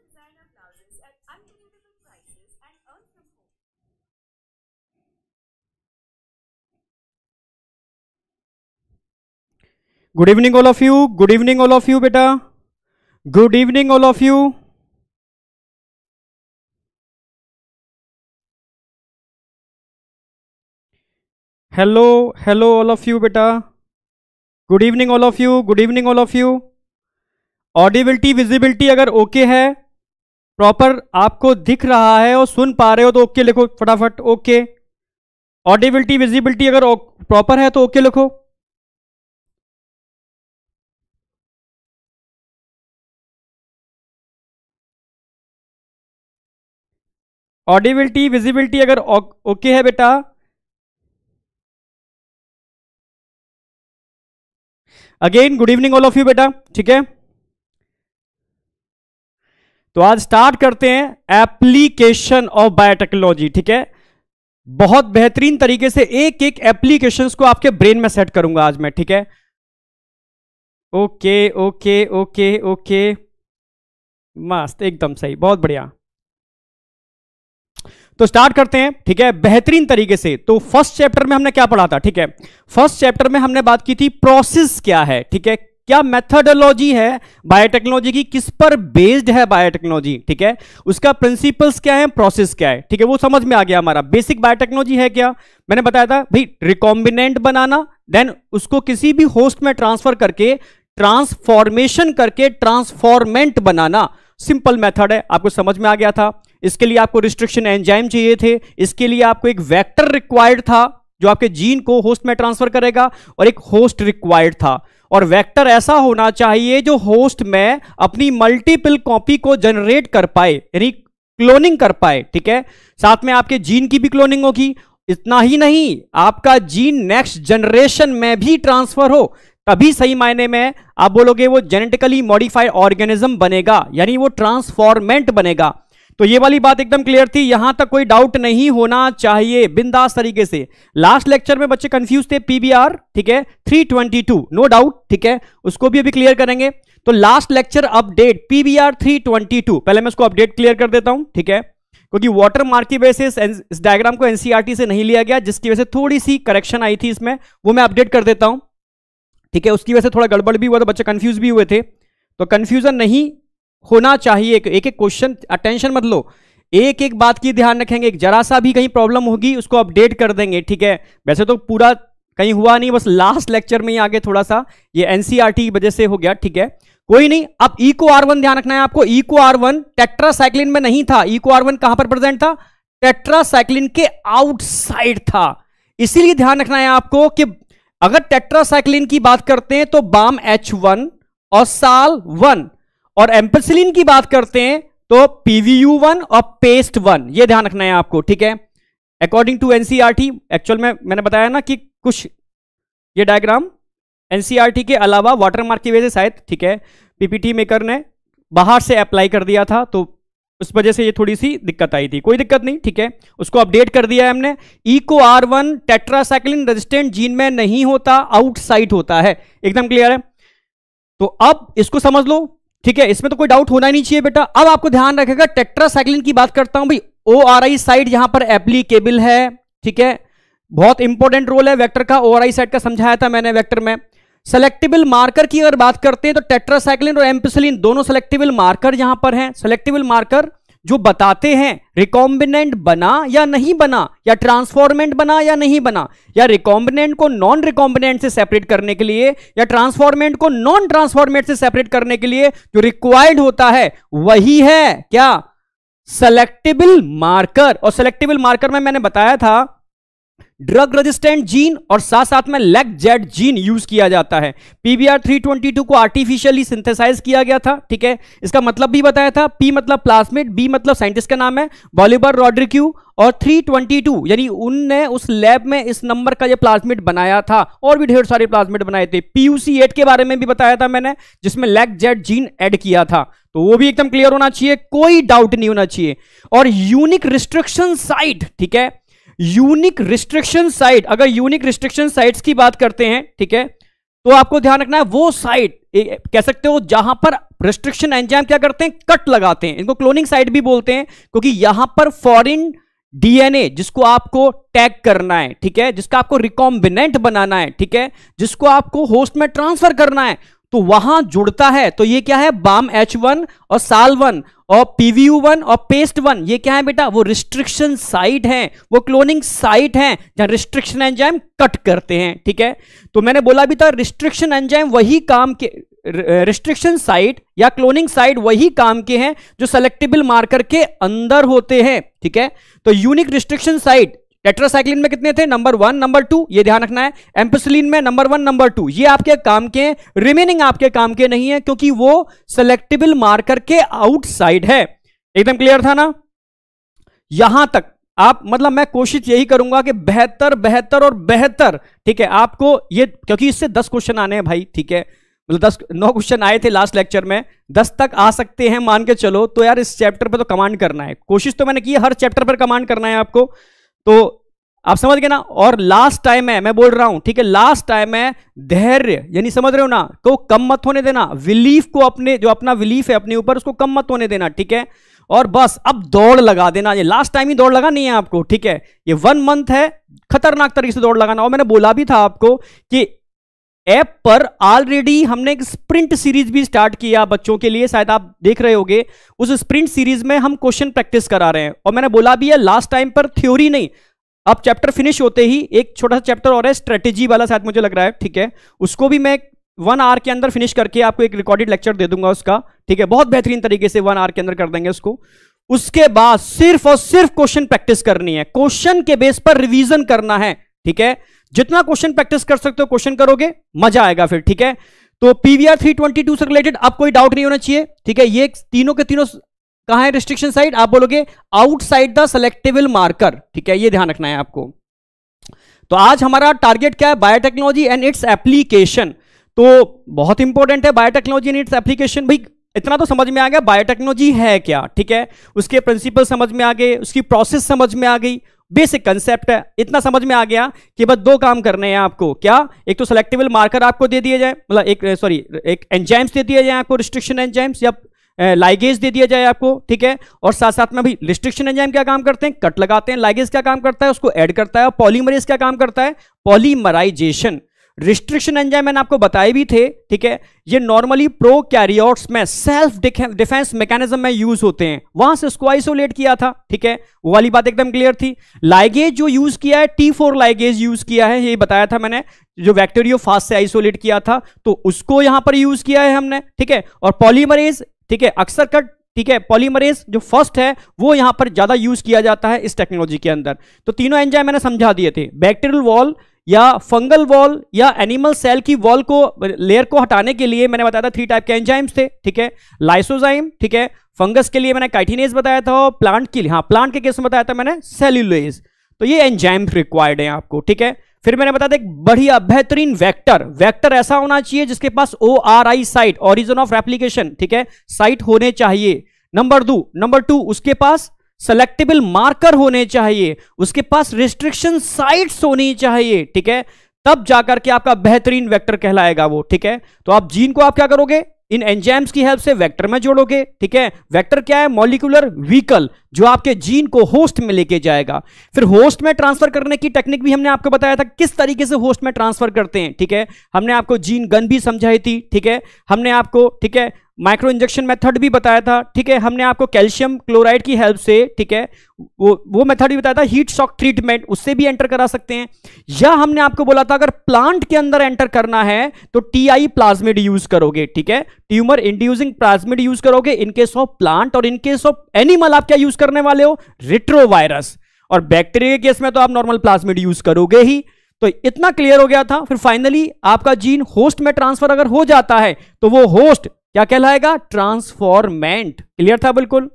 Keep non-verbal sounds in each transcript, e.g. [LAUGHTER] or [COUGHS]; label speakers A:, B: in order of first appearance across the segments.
A: designer blouses at unbelievable prices and earn from home.
B: Good evening all of you good evening all of you बेटा good evening all of you
C: hello hello all of you बेटा good evening all of you good evening all of you audibility visibility अगर okay okay है proper आपको दिख रहा है और सुन पा रहे हो तो ओके लिखो फटाफट ओके ऑडिबिलिटी विजिबिलिटी अगर प्रॉपर है तो ओके लिखो
B: ऑडिबिलिटी विजिबिलिटी अगर ओके है बेटा again good evening all
C: of you बेटा ठीक है तो आज स्टार्ट करते हैं एप्लीकेशन ऑफ बायोटेक्नोलॉजी ठीक है बहुत बेहतरीन तरीके से एक एक एप्लीकेशन को आपके ब्रेन में सेट करूंगा आज मैं ठीक है ओके ओके ओके ओके मस्त एकदम सही बहुत बढ़िया तो स्टार्ट करते हैं ठीक है बेहतरीन तरीके से तो फर्स्ट चैप्टर में हमने क्या पढ़ा था ठीक है फर्स्ट चैप्टर में हमने बात की थी प्रोसेस क्या है ठीक है क्या मेथडोलॉजी है बायोटेक्नोलॉजी की किस पर बेस्ड है बायोटेक्नोलॉजी ठीक है उसका प्रिंसिपल्स क्या है प्रोसेस क्या है ठीक है वो समझ में आ गया हमारा बेसिक बायोटेक्नोलॉजी है क्या मैंने बताया था भाई रिकॉम्बिनेंट बनाना देन उसको किसी भी होस्ट में ट्रांसफर करके ट्रांसफॉर्मेशन करके ट्रांसफॉर्मेंट बनाना सिंपल मेथड है आपको समझ में आ गया था इसके लिए आपको रिस्ट्रिक्शन एंजाइम चाहिए थे इसके लिए आपको एक वेक्टर रिक्वायर्ड था जो आपके जीन को होस्ट में ट्रांसफर करेगा और एक होस्ट रिक्वायर्ड था और वेक्टर ऐसा होना चाहिए जो होस्ट में अपनी मल्टीपल कॉपी को जनरेट कर पाए यानी क्लोनिंग कर पाए ठीक है साथ में आपके जीन की भी क्लोनिंग होगी इतना ही नहीं आपका जीन नेक्स्ट जनरेशन में भी ट्रांसफर हो तभी सही मायने में आप बोलोगे वो जेनेटिकली मॉडिफाइड ऑर्गेनिज्म बनेगा यानी वो ट्रांसफॉर्मेंट बनेगा तो ये वाली बात एकदम क्लियर थी यहां तक कोई डाउट नहीं होना चाहिए बिंदास तरीके से लास्ट लेक्चर में बच्चे कंफ्यूज थे पीबीआर ठीक है 322 नो डाउट ठीक है उसको भी अभी क्लियर करेंगे तो लास्ट लेक्चर अपडेट पीबीआर 322 पहले मैं उसको अपडेट क्लियर कर देता हूं ठीक है क्योंकि वाटर मार्क की वजह से इस डायग्राम को एनसीआरटी e से नहीं लिया गया जिसकी वजह से थोड़ी सी करेक्शन आई थी इसमें वो मैं अपडेट कर देता हूं ठीक है उसकी वजह से थोड़ा गड़बड़ भी हुआ था तो बच्चे कंफ्यूज भी हुए थे तो कंफ्यूजन नहीं होना चाहिए एक एक क्वेश्चन अटेंशन मत लो एक एक बात की ध्यान रखेंगे एक जरा सा भी कहीं प्रॉब्लम होगी उसको अपडेट कर देंगे ठीक है वैसे तो पूरा कहीं हुआ नहीं बस लास्ट लेक्चर में ही आगे थोड़ा सा ये एनसीआर e की वजह से हो गया ठीक है कोई नहीं अब इको आर वन ध्यान रखना है आपको इको आर वन टेट्रासाइक्लिन में नहीं था इको आर वन कहां पर प्रेजेंट था टेट्रासाइक्लिन के आउटसाइड था इसीलिए ध्यान रखना है आपको कि अगर टेट्रासाइक्लिन की बात करते हैं तो बाम एच वन और साल वन और एम्पसिलिन की बात करते हैं तो P V U pest one ये ध्यान रखना है आपको ठीक है अकॉर्डिंग टू एनसीईआरटी एक्चुअल में मैंने बताया ना कि कुछ ये डायग्राम एनसीआरटी e के अलावा वाटर मार्क की वजह से शायद ठीक है पीपीटी मेकर ने बाहर से अप्लाई कर दिया था तो उस वजह से ये थोड़ी सी दिक्कत आई थी कोई दिक्कत नहीं ठीक है उसको अपडेट कर दिया है हमने Eco R one tetracycline resistant gene में नहीं होता आउटसाइड होता है एकदम क्लियर है तो अब इसको समझ लो ठीक है इसमें तो कोई डाउट होना ही नहीं चाहिए बेटा अब आपको ध्यान रखेगा टेट्रासाइक्लिन की बात करता हूं भाई ओ आर आई साइड यहां पर एप्लीकेबल है ठीक है बहुत इंपॉर्टेंट रोल है वेक्टर का ओ आर आई साइड का समझाया था मैंने वेक्टर में सेलेक्टिबल मार्कर की अगर बात करते हैं तो टेट्रासाइक्लिन और एम्पिसलिन दोनों सेलेक्टिबल मार्कर यहां पर हैं सेलेक्टिबल मार्कर जो बताते हैं रिकॉम्बिनेंट बना या नहीं बना या ट्रांसफॉर्मेंट बना या नहीं बना या रिकॉम्बिनेंट को नॉन रिकॉम्बिनेंट से सेपरेट करने के लिए या ट्रांसफॉर्मेंट को नॉन ट्रांसफॉर्मेंट से सेपरेट करने के लिए जो रिक्वायर्ड होता है वही है क्या सेलेक्टेबल मार्कर और सेलेक्टेबल मार्कर में मैंने बताया था ड्रग रेजिस्टेंट जीन और साथ साथ में लेग जेड जीन यूज किया जाता है पीबीआर 322 को आर्टिफिशियली सिंथेसाइज किया गया था ठीक है इसका मतलब भी बताया था पी मतलब प्लास्मिड बी मतलब साइंटिस्ट का नाम है बॉलीवर रॉड्रिक्यू और 322 यानी उनने उस लैब में इस नंबर का ये प्लाज्मिट बनाया था और भी ढेर सारे प्लाज्मिट बनाए थे पीयूसी एट के बारे में भी बताया था मैंने जिसमें लेग जेड जीन ऐड किया था तो वो भी एकदम क्लियर होना चाहिए कोई डाउट नहीं होना चाहिए और यूनिक रिस्ट्रिक्शन साइट ठीक है यूनिक रिस्ट्रिक्शन साइट अगर यूनिक रिस्ट्रिक्शन साइट्स की बात करते हैं ठीक है तो आपको ध्यान रखना है वो साइट कह सकते हो जहां पर रिस्ट्रिक्शन एंजाम क्या करते हैं कट लगाते हैं इनको क्लोनिंग साइट भी बोलते हैं क्योंकि यहां पर फॉरिन डीएनए जिसको आपको टैग करना है ठीक है जिसका आपको रिकॉम्बिनेंट बनाना है ठीक है जिसको आपको होस्ट में ट्रांसफर करना है तो वहां जुड़ता है तो ये क्या है बाम एच वन और साल वन और P V U pest one ये क्या है बेटा वो रिस्ट्रिक्शन साइट हैं वो क्लोनिंग साइट हैं जहां रिस्ट्रिक्शन एंजाइम कट करते हैं ठीक है तो मैंने बोला भी था रिस्ट्रिक्शन एंजाइम वही काम के रिस्ट्रिक्शन साइट या क्लोनिंग साइट वही काम के हैं जो सेलेक्टेबल मार्कर के अंदर होते हैं ठीक है तो यूनिक रिस्ट्रिक्शन साइट टेट्रासाइक्लिन में कितने थे नंबर वन नंबर टू ये ध्यान रखना है एम्पेसिलिन में नंबर वन नंबर टू ये आपके काम के रिमेनिंग आपके काम के नहीं है क्योंकि वो सेलेक्टेबल मार्कर के आउटसाइड है एकदम क्लियर था ना यहां तक आप मतलब मैं कोशिश यही करूंगा कि बेहतर बेहतर और बेहतर ठीक है आपको ये क्योंकि इससे दस क्वेश्चन आने हैं भाई ठीक है मतलब दस नौ क्वेश्चन आए थे लास्ट लेक्चर में दस तक आ सकते हैं मान के चलो तो यार इस चैप्टर पर तो कमांड करना है कोशिश तो मैंने की हर चैप्टर पर कमांड करना है आपको तो आप समझ गए ना और लास्ट टाइम है मैं बोल रहा हूं ठीक है लास्ट टाइम है धैर्य यानी समझ रहे हो ना को कम मत होने देना बिलीफ को अपने जो अपना बिलीफ है अपने ऊपर उसको कम मत होने देना ठीक है और बस अब दौड़ लगा देना ये लास्ट टाइम ही दौड़ लगा नहीं है आपको ठीक है ये वन मंथ है खतरनाक तरीके से दौड़ लगाना और मैंने बोला भी था आपको कि ऐप पर ऑलरेडी हमने एक स्प्रिंट सीरीज भी स्टार्ट किया बच्चों के लिए शायद आप देख रहे होंगे उस स्प्रिंट सीरीज में हम क्वेश्चन प्रैक्टिस करा रहे हैं और मैंने बोला भी है लास्ट टाइम पर थ्योरी नहीं अब चैप्टर फिनिश होते ही एक छोटा सा चैप्टर और है स्ट्रेटेजी वाला शायद मुझे लग रहा है ठीक है उसको भी मैं वन आवर के अंदर फिनिश करके आपको एक रिकॉर्डेड लेक्चर दे दूंगा उसका ठीक है बहुत बेहतरीन तरीके से वन आवर के अंदर कर देंगे उसको उसके बाद सिर्फ और सिर्फ क्वेश्चन प्रैक्टिस करनी है क्वेश्चन के बेस पर रिवीजन करना है ठीक है जितना क्वेश्चन प्रैक्टिस कर सकते हो क्वेश्चन करोगे मजा आएगा फिर ठीक है तो पीवीआर टू से रिलेटेड अब कोई डाउट नहीं होना चाहिए ठीक है ये तीनों के तीनों कहा है रिस्ट्रिक्शन साइड आप बोलोगे आउटसाइड द सेलेक्टेबल मार्कर ठीक है ये ध्यान रखना है आपको तो आज हमारा टारगेट क्या है बायोटेक्नोलॉजी एंड इट्स एप्लीकेशन तो बहुत इंपॉर्टेंट है बायोटेक्नोलॉजी एंड इट्स एप्लीकेशन भाई इतना तो समझ में आ गया बायोटेक्नोलॉजी है क्या ठीक है उसके प्रिंसिपल समझ में आ गए उसकी प्रोसेस समझ में आ गई बेसिक कंसेप्ट है इतना समझ में आ गया कि बस दो काम करने हैं आपको क्या एक तो सेलेक्टिवल मार्कर आपको दे दिए जाए मतलब एक सॉरी एक एंजाइम्स दे दिए जाए आपको रिस्ट्रिक्शन एंजाइम्स या लाइगेज दे दिया जाए आपको ठीक है और साथ साथ में भी रिस्ट्रिक्शन एंजाइम क्या काम करते हैं कट लगाते हैं लाइगेज क्या काम करता है उसको ऐड करता है और पॉलीमरेज क्या काम करता है पॉलीमराइजेशन रिस्ट्रिक्शन एंजाइम मैंने आपको बताए भी थे ठीक है ये नॉर्मली प्रो कैरियोट्स में सेल्फ डिफेंस मैकेनिज्म में यूज होते हैं वहां से उसको आइसोलेट किया था ठीक है वो वाली बात एकदम क्लियर थी लाइगेज जो यूज किया है टी फोर लाइगेज यूज किया है ये बताया था मैंने जो बैक्टेरियो फास्ट से आइसोलेट किया था तो उसको यहां पर यूज किया है हमने ठीक है और पॉलीमरेज ठीक है अक्सर कट ठीक है पॉलीमरेज जो फर्स्ट है वो यहां पर ज्यादा यूज किया जाता है इस टेक्नोलॉजी के अंदर तो तीनों एंजाइम मैंने समझा दिए थे बैक्टीरियल वॉल या फंगल वॉल या एनिमल सेल की वॉल को लेयर को हटाने के लिए मैंने बताया था थ्री टाइप के एंजाइम्स थे ठीक है लाइसोजाइम ठीक है फंगस के लिए मैंने काइटिनेस बताया था और प्लांट के लिए हाँ प्लांट के केस में बताया था मैंने सेल्यूलेज तो ये एंजाइम रिक्वायर्ड है आपको ठीक है फिर मैंने बताया था एक बढ़िया बेहतरीन वेक्टर वेक्टर ऐसा होना चाहिए जिसके पास O R I site origin of application ठीक है साइट होने चाहिए नंबर दो नंबर टू उसके पास सेलेक्टेबल मार्कर होने चाहिए उसके पास रिस्ट्रिक्शन साइट्स होनी चाहिए ठीक है तब जाकर के आपका बेहतरीन वेक्टर कहलाएगा वो ठीक है तो आप जीन को आप क्या करोगे इन एंजाइम्स की हेल्प से वेक्टर में जोड़ोगे ठीक है वेक्टर क्या है मॉलिकुलर व्हीकल जो आपके जीन को होस्ट में लेके जाएगा फिर होस्ट में ट्रांसफर करने की टेक्निक भी हमने आपको बताया था किस तरीके से होस्ट में ट्रांसफर करते हैं ठीक है हमने आपको जीन गन भी समझाई थी ठीक है हमने आपको ठीक है माइक्रो इंजेक्शन मेथड भी बताया था ठीक है हमने आपको कैल्शियम क्लोराइड की हेल्प से ठीक है वो वो मेथड भी बताया था हीट शॉक ट्रीटमेंट उससे भी एंटर करा सकते हैं या हमने आपको बोला था अगर प्लांट के अंदर एंटर करना है तो टीआई प्लाज्मिड यूज करोगे ठीक है ट्यूमर इंड्यूसिंग प्लाज्मिड यूज करोगे इनकेस ऑफ प्लांट और इनकेस ऑफ एनिमल आप क्या यूज करने वाले हो रिट्रोवायरस और बैक्टीरिया केस में तो आप नॉर्मल प्लाज्मिड यूज करोगे ही तो इतना क्लियर हो गया था फिर फाइनली आपका जीन होस्ट में ट्रांसफर अगर हो जाता है तो वो होस्ट क्या कहलाएगा ट्रांसफॉर्मेंट क्लियर था बिल्कुल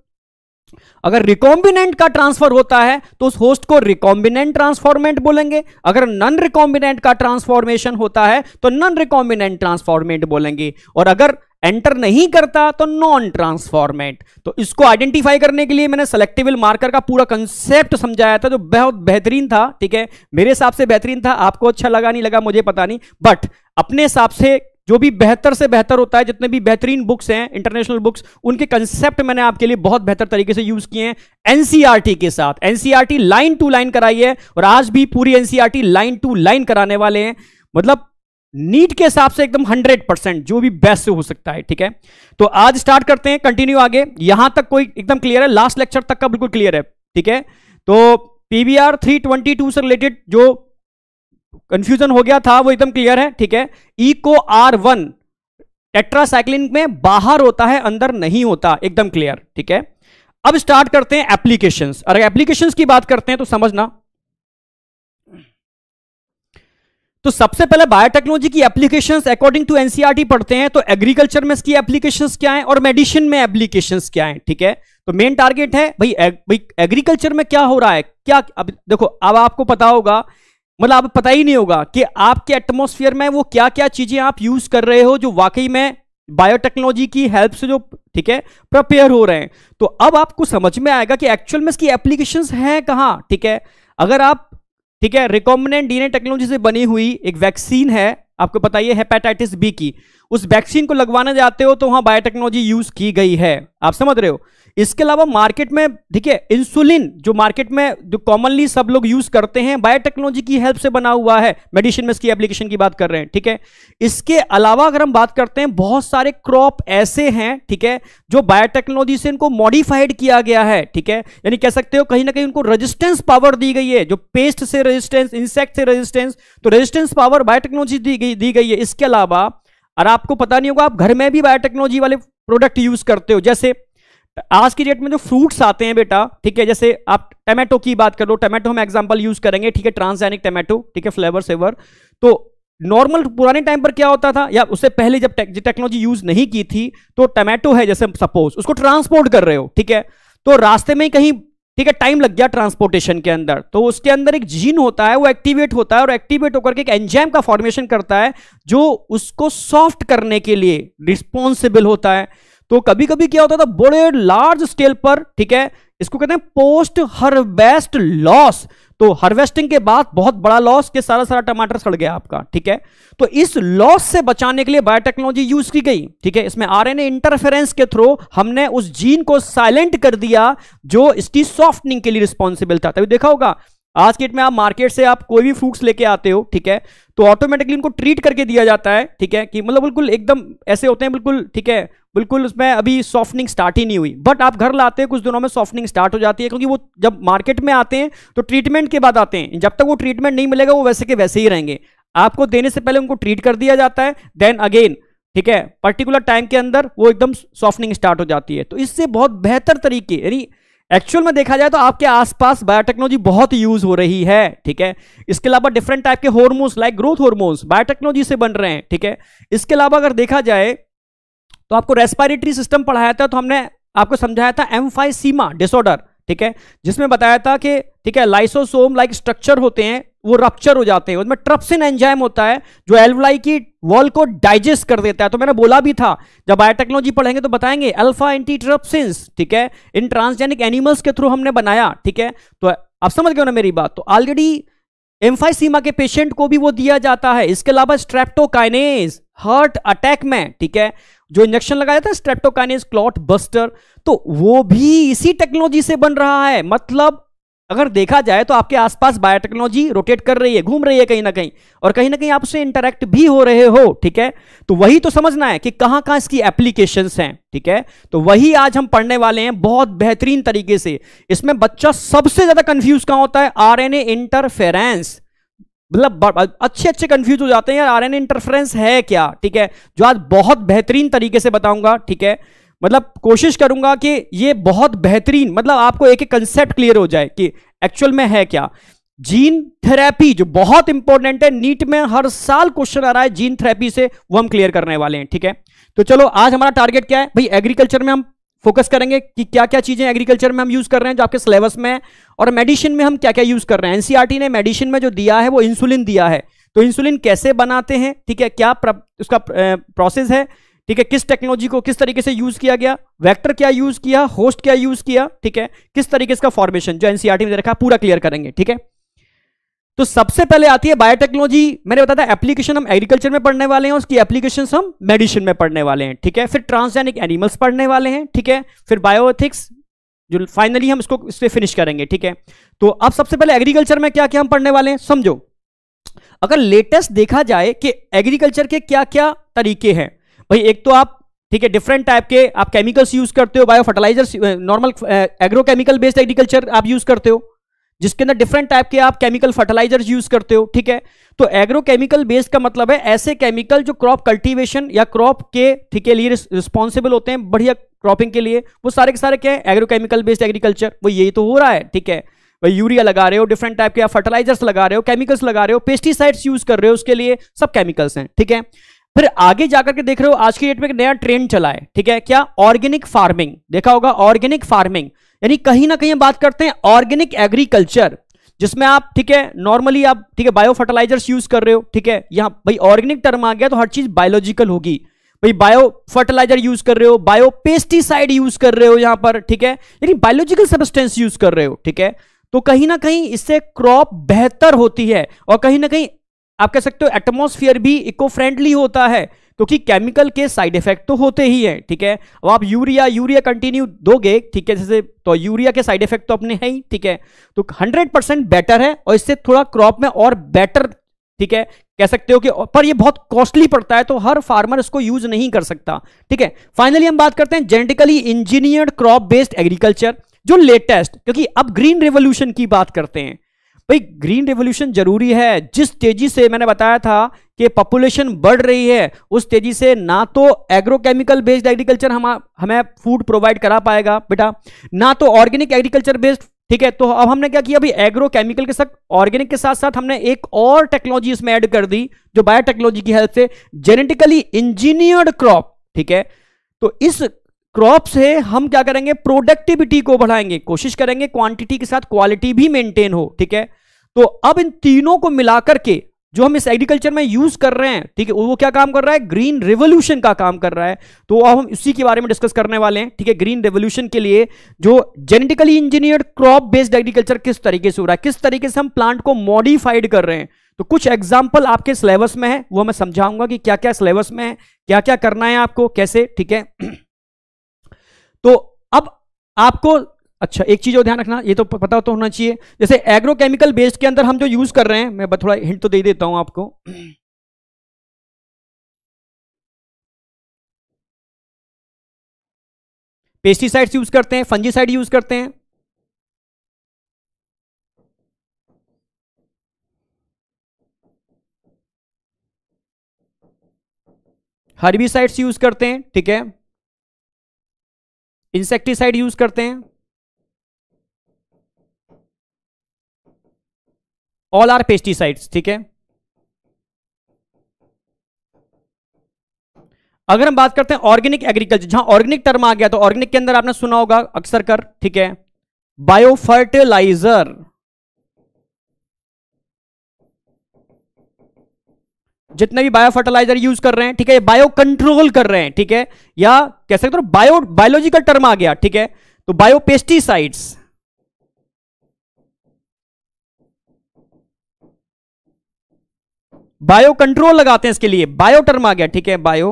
C: अगर रिकॉम्बिनेंट का ट्रांसफर होता है तो उस होस्ट को रिकॉम्बिनेंट ट्रांसफॉर्मेंट बोलेंगे अगर नॉन रिकॉम्बिनेंट का ट्रांसफॉर्मेशन होता है तो नॉन रिकॉम्बिनेंट ट्रांसफॉर्मेंट बोलेंगे और अगर एंटर नहीं करता तो नॉन ट्रांसफॉर्मेंट तो इसको आइडेंटिफाई करने के लिए मैंने सेलेक्टिवल मार्कर का पूरा कंसेप्ट समझाया था जो बहुत बेहतरीन था ठीक है मेरे हिसाब से बेहतरीन था आपको अच्छा लगा नहीं लगा मुझे पता नहीं बट अपने हिसाब से जो भी बेहतर से बेहतर होता है जितने भी बेहतरीन बुक्स हैं इंटरनेशनल बुक्स उनके कंसेप्ट मैंने आपके लिए बहुत बेहतर तरीके से यूज किए हैं एनसीईआरटी e के साथ एनसीआरटी लाइन टू लाइन कराई है और आज भी पूरी एनसीआरटी लाइन टू लाइन कराने वाले हैं मतलब नीट के हिसाब से एकदम 100 परसेंट जो भी बेस्ट हो सकता है ठीक है तो आज स्टार्ट करते हैं कंटिन्यू आगे यहां तक कोई एकदम क्लियर है लास्ट लेक्चर तक का बिल्कुल क्लियर है ठीक है तो पीवीआर 322 से रिलेटेड जो कंफ्यूजन हो गया था वो एकदम क्लियर है ठीक है इको आर वन टेट्रासाइक्लिन में बाहर होता है अंदर नहीं होता एकदम क्लियर ठीक है अब स्टार्ट करते हैं एप्लीकेशन अगर एप्लीकेशन की बात करते हैं तो समझना तो सबसे पहले बायोटेक्नोलॉजी की एप्लीकेशंस अकॉर्डिंग टू एनसीईआरटी पढ़ते हैं तो एग्रीकल्चर में इसकी एप्लीकेशंस क्या हैं और मेडिसिन में एप्लीकेशंस क्या हैं ठीक है तो मेन टारगेट है भाई एग्रीकल्चर में क्या हो रहा है क्या अब देखो अब आपको पता होगा मतलब आप पता ही नहीं होगा कि आपके एटमोस्फियर में वो क्या क्या चीजें आप यूज कर रहे हो जो वाकई में बायोटेक्नोलॉजी की हेल्प से जो ठीक है प्रिपेयर हो रहे हैं तो अब आपको समझ में आएगा कि एक्चुअल में इसकी एप्लीकेशन है कहाँ ठीक है अगर आप ठीक है रिकॉम्बिनेंट डीएनए टेक्नोलॉजी से बनी हुई एक वैक्सीन है आपको पता हेपेटाइटिस बी की उस वैक्सीन को लगवाना जाते हो तो वहां बायोटेक्नोलॉजी यूज की गई है आप समझ रहे हो इसके अलावा मार्केट में देखिए इंसुलिन जो मार्केट में जो कॉमनली सब लोग यूज करते हैं बायोटेक्नोलॉजी की हेल्प से बना हुआ है मेडिसिन में इसकी एप्लीकेशन की बात कर रहे हैं ठीक है इसके अलावा अगर हम बात करते हैं बहुत सारे क्रॉप ऐसे हैं ठीक है जो बायोटेक्नोलॉजी से इनको मॉडिफाइड किया गया है ठीक है यानी कह सकते हो कहीं ना कहीं उनको रजिस्टेंस पावर दी गई है जो पेस्ट से रजिस्टेंस इंसेक्ट से रजिस्टेंस तो रजिस्टेंस पावर बायोटेक्नोलॉजी दी गई दी गई है इसके अलावा और आपको पता नहीं होगा आप घर में भी बायोटेक्नोलॉजी वाले प्रोडक्ट यूज करते हो जैसे आज की डेट में जो फ्रूट्स आते हैं बेटा ठीक है जैसे आप टमेटो की बात कर लो टमेटो हम एग्जांपल यूज करेंगे ठीक है ट्रांसजेनिक टमेटो ठीक है फ्लेवर सेवर तो नॉर्मल पुराने टाइम पर क्या होता था या उससे पहले जब टेक्नोलॉजी यूज नहीं की थी तो टमेटो है जैसे सपोज उसको ट्रांसपोर्ट कर रहे हो ठीक है तो रास्ते में कहीं ठीक है टाइम लग गया ट्रांसपोर्टेशन के अंदर तो उसके अंदर एक जीन होता है वो एक्टिवेट होता है और एक्टिवेट होकर के एक एंजाइम का फॉर्मेशन करता है जो उसको सॉफ्ट करने के लिए रिस्पॉन्सिबल होता है तो कभी कभी क्या होता था बड़े लार्ज स्केल पर ठीक है इसको कहते हैं पोस्ट हर्वेस्ट लॉस तो हार्वेस्टिंग के बाद बहुत बड़ा लॉस के सारा सारा टमाटर सड़ गया आपका ठीक है तो इस लॉस से बचाने के लिए बायोटेक्नोलॉजी यूज की गई ठीक है इसमें आरएनए इंटरफेरेंस के थ्रू हमने उस जीन को साइलेंट कर दिया जो इसकी सॉफ्टनिंग के लिए रिस्पॉन्सिबल था तभी देखा होगा आज डेट में आप मार्केट से आप कोई भी फ्रूट्स लेके आते हो ठीक है तो ऑटोमेटिकली उनको ट्रीट करके दिया जाता है ठीक है कि मतलब बिल्कुल एकदम ऐसे होते हैं बिल्कुल ठीक है बिल्कुल उसमें अभी सॉफ्टनिंग स्टार्ट ही नहीं हुई बट आप घर लाते हैं कुछ दिनों में सॉफ्टनिंग स्टार्ट हो जाती है क्योंकि वो जब मार्केट में आते हैं तो ट्रीटमेंट के बाद आते हैं जब तक वो ट्रीटमेंट नहीं मिलेगा वो वैसे के वैसे ही रहेंगे आपको देने से पहले उनको ट्रीट कर दिया जाता है देन अगेन ठीक है पर्टिकुलर टाइम के अंदर वो एकदम सॉफ्टनिंग स्टार्ट हो जाती है तो इससे बहुत बेहतर तरीके यानी एक्चुअल में देखा जाए तो आपके आसपास बायोटेक्नोलॉजी बहुत यूज हो रही है ठीक है इसके अलावा डिफरेंट टाइप के hormones like growth hormones biotechnology से बन रहे हैं ठीक है इसके अलावा अगर देखा जाए तो आपको रेस्पायरेटरी सिस्टम पढ़ाया था तो हमने आपको समझाया था एम्फाइसीमा डिसऑर्डर ठीक है जिसमें बताया था कि ठीक है लाइसोसोम लाइक स्ट्रक्चर होते हैं वो रप्चर हो जाते हैं उसमें ट्रप्सिन एंजाइम होता है जो एल्वलाई की वॉल को डाइजेस्ट कर देता है तो मैंने बोला भी था जब बायोटेक्नोलॉजी पढ़ेंगे तो बताएंगे अल्फा एंटी ट्रप्सिन ठीक है इन ट्रांसजेनिक एनिमल्स के थ्रू हमने बनाया ठीक है तो आप समझ गए ना मेरी बात तो ऑलरेडी एम्फाइसीमा के पेशेंट को भी वो दिया जाता है इसके अलावा स्ट्रेप्टोकाइनेज हार्ट अटैक में ठीक है जो इंजेक्शन लगाया था स्ट्रेप्टोकाइनेज क्लॉट बस्टर तो वो भी इसी टेक्नोलॉजी से बन रहा है मतलब अगर देखा जाए तो आपके आसपास बायोटेक्नोलॉजी रोटेट कर रही है घूम रही है कहीं ना कहीं और कहीं ना कहीं आप उससे इंटरेक्ट भी हो रहे हो ठीक है तो वही तो समझना है कि कहां कहां इसकी एप्लीकेशंस हैं ठीक है तो वही आज हम पढ़ने वाले हैं बहुत बेहतरीन तरीके से इसमें बच्चा सबसे ज्यादा कंफ्यूज कहां होता है आर एन इंटरफेरेंस मतलब अच्छे अच्छे कंफ्यूज हो जाते हैं यार आर एन इंटरफेरेंस है क्या ठीक है जो आज बहुत बेहतरीन तरीके से बताऊंगा ठीक है मतलब कोशिश करूंगा कि ये बहुत बेहतरीन मतलब आपको एक एक कंसेप्ट क्लियर हो जाए कि एक्चुअल में है क्या जीन थेरेपी जो बहुत इंपॉर्टेंट है नीट में हर साल क्वेश्चन आ रहा है जीन थेरेपी से वो हम क्लियर करने वाले हैं ठीक है तो चलो आज हमारा टारगेट क्या है भाई एग्रीकल्चर में हम फोकस करेंगे कि क्या क्या चीजें एग्रीकल्चर में हम यूज कर रहे हैं जो आपके सिलेबस में है और मेडिसिन में हम क्या क्या यूज कर रहे हैं एनसीआरटी e ने मेडिसिन में जो दिया है वो इंसुलिन दिया है तो इंसुलिन कैसे बनाते हैं ठीक है क्या प्र, उसका प्रोसेस है ठीक है किस टेक्नोलॉजी को किस तरीके से यूज किया गया वेक्टर क्या यूज किया होस्ट क्या यूज किया ठीक है किस तरीके इसका फॉर्मेशन जो एनसीआरटी e में रखा पूरा क्लियर करेंगे ठीक है तो सबसे पहले आती है बायोटेक्नोलॉजी मैंने बताया था एप्लीकेशन हम एग्रीकल्चर में पढ़ने वाले हैं उसकी एप्लीकेशन हम मेडिसिन में पढ़ने वाले हैं ठीक है फिर ट्रांसजेनिक एनिमल्स पढ़ने वाले हैं ठीक है फिर बायोथिक्स जो फाइनली हम इसको इस पर फिनिश करेंगे ठीक है तो अब सबसे पहले एग्रीकल्चर में क्या क्या हम पढ़ने वाले हैं समझो अगर लेटेस्ट देखा जाए कि एग्रीकल्चर के क्या क्या तरीके हैं भाई एक तो आप ठीक है डिफरेंट टाइप के आप केमिकल्स यूज करते हो bio fertilizer normal agrochemical based agriculture आप यूज करते हो जिसके अंदर डिफरेंट टाइप के आप केमिकल फर्टिलाइजर यूज करते हो ठीक है तो एग्रोकेमिकल बेस्ड का मतलब है ऐसे केमिकल जो क्रॉप कल्टीवेशन या क्रॉप के ठीक है लिए रिस्पॉन्सिबल होते हैं बढ़िया क्रॉपिंग के लिए वो सारे के सारे क्या है एग्रोकेमिकल बेस्ड एग्रीकल्चर वो यही तो हो रहा है ठीक है भाई यूरिया लगा रहे हो डिफरेंट टाइप के आप फर्टिलाइजर्स लगा रहे हो केमिकल्स लगा रहे हो पेस्टिसाइड्स यूज कर रहे हो उसके लिए सब केमिकल्स हैं ठीक है फिर आगे जाकर के देख रहे हो आज की डेट में एक नया ट्रेंड चला है ठीक है क्या ऑर्गेनिक फार्मिंग देखा होगा ऑर्गेनिक फार्मिंग यानी कहीं ना कहीं बात करते हैं ऑर्गेनिक एग्रीकल्चर जिसमें आप ठीक है नॉर्मली आप ठीक है बायो फर्टिलाइजर्स यूज कर रहे हो ठीक है यहां भाई ऑर्गेनिक टर्म आ गया तो हर चीज बायोलॉजिकल होगी भाई बायो फर्टिलाइजर यूज कर रहे हो बायो पेस्टिसाइड यूज कर रहे हो यहां पर ठीक है यानी बायोलॉजिकल सब्सटेंस यूज कर रहे हो ठीक है तो कहीं ना कहीं इससे क्रॉप बेहतर होती है और कहीं ना कहीं आप कह सकते हो एटमोसफियर भी इको फ्रेंडली होता है क्योंकि केमिकल के साइड इफेक्ट तो होते ही हैं ठीक है अब आप यूरिया यूरिया कंटिन्यू दोगे ठीक है जैसे तो यूरिया के साइड इफेक्ट तो अपने हैं ही ठीक है तो 100 परसेंट बेटर है और इससे थोड़ा क्रॉप में और बेटर ठीक है कह सकते हो कि पर ये बहुत कॉस्टली पड़ता है तो हर फार्मर इसको यूज नहीं कर सकता ठीक है फाइनली हम बात करते हैं genetically engineered crop based agriculture जो लेटेस्ट क्योंकि अब ग्रीन रेवोल्यूशन की बात करते हैं भाई ग्रीन रेवोल्यूशन जरूरी है जिस तेजी से मैंने बताया था कि पॉपुलेशन बढ़ रही है उस तेजी से ना तो एग्रोकेमिकल बेस्ड एग्रीकल्चर हम हमें फूड प्रोवाइड करा पाएगा बेटा ना तो ऑर्गेनिक एग्रीकल्चर बेस्ड ठीक है तो अब हमने क्या किया अभी एग्रोकेमिकल के साथ ऑर्गेनिक के साथ साथ हमने एक और टेक्नोलॉजी इसमें ऐड कर दी जो बायोटेक्नोलॉजी की हेल्प से जेनेटिकली इंजीनियर्ड क्रॉप ठीक है तो इस क्रॉप से हम क्या करेंगे प्रोडक्टिविटी को बढ़ाएंगे कोशिश करेंगे क्वांटिटी के साथ क्वालिटी भी मेंटेन हो ठीक है तो अब इन तीनों को मिलाकर के जो हम इस एग्रीकल्चर में यूज कर रहे हैं ठीक है वो क्या काम कर रहा है ग्रीन रेवोल्यूशन का काम कर रहा है तो अब हम इसी के बारे में डिस्कस करने वाले हैं ठीक है ग्रीन रेवोल्यूशन के लिए जो genetically engineered crop based agriculture किस तरीके से हो रहा है किस तरीके से हम प्लांट को मॉडिफाइड कर रहे हैं तो कुछ एग्जाम्पल आपके सिलेबस में है वो मैं समझाऊंगा कि क्या क्या सिलेबस में है क्या क्या करना है आपको कैसे ठीक है [CLEARS THROAT] तो अब आपको अच्छा एक चीज़ और ध्यान रखना ये तो पता तो होना चाहिए जैसे एग्रोकेमिकल बेस्ड के अंदर हम जो यूज़ कर रहे हैं मैं थोड़ा हिंट तो दे देता
B: हूं आपको पेस्टिसाइड्स यूज़ करते हैं फंजीसाइड यूज़ करते हैं
C: हर्बिसाइड्स यूज़ करते हैं ठीक है इंसेक्टिसाइड यूज़ करते हैं ऑल आर पेस्टिसाइड्स ठीक है अगर हम बात करते हैं ऑर्गेनिक एग्रीकल्चर जहां ऑर्गेनिक टर्म आ गया तो ऑर्गेनिक के अंदर आपने सुना होगा अक्सर कर ठीक है बायोफर्टिलाइजर जितने भी बायो फर्टिलाइजर यूज कर रहे हैं ठीक है बायो कंट्रोल कर रहे हैं ठीक है या कह सकते हो बायो बायोलॉजिकल टर्म आ गया ठीक है तो बायो पेस्टिसाइड्स बायो कंट्रोल लगाते हैं इसके लिए बायो टर्म आ गया ठीक है बायो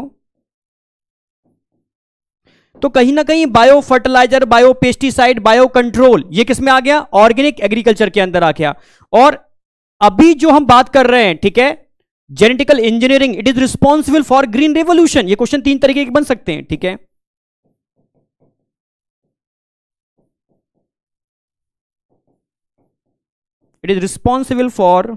C: तो कहीं ना कहीं bio fertilizer bio pesticide bio control ये किसमें आ गया ऑर्गेनिक एग्रीकल्चर के अंदर आ गया और अभी जो हम बात कर रहे हैं ठीक है genetical engineering it is responsible for green revolution ये क्वेश्चन तीन तरीके के बन सकते हैं ठीक है
B: it is responsible for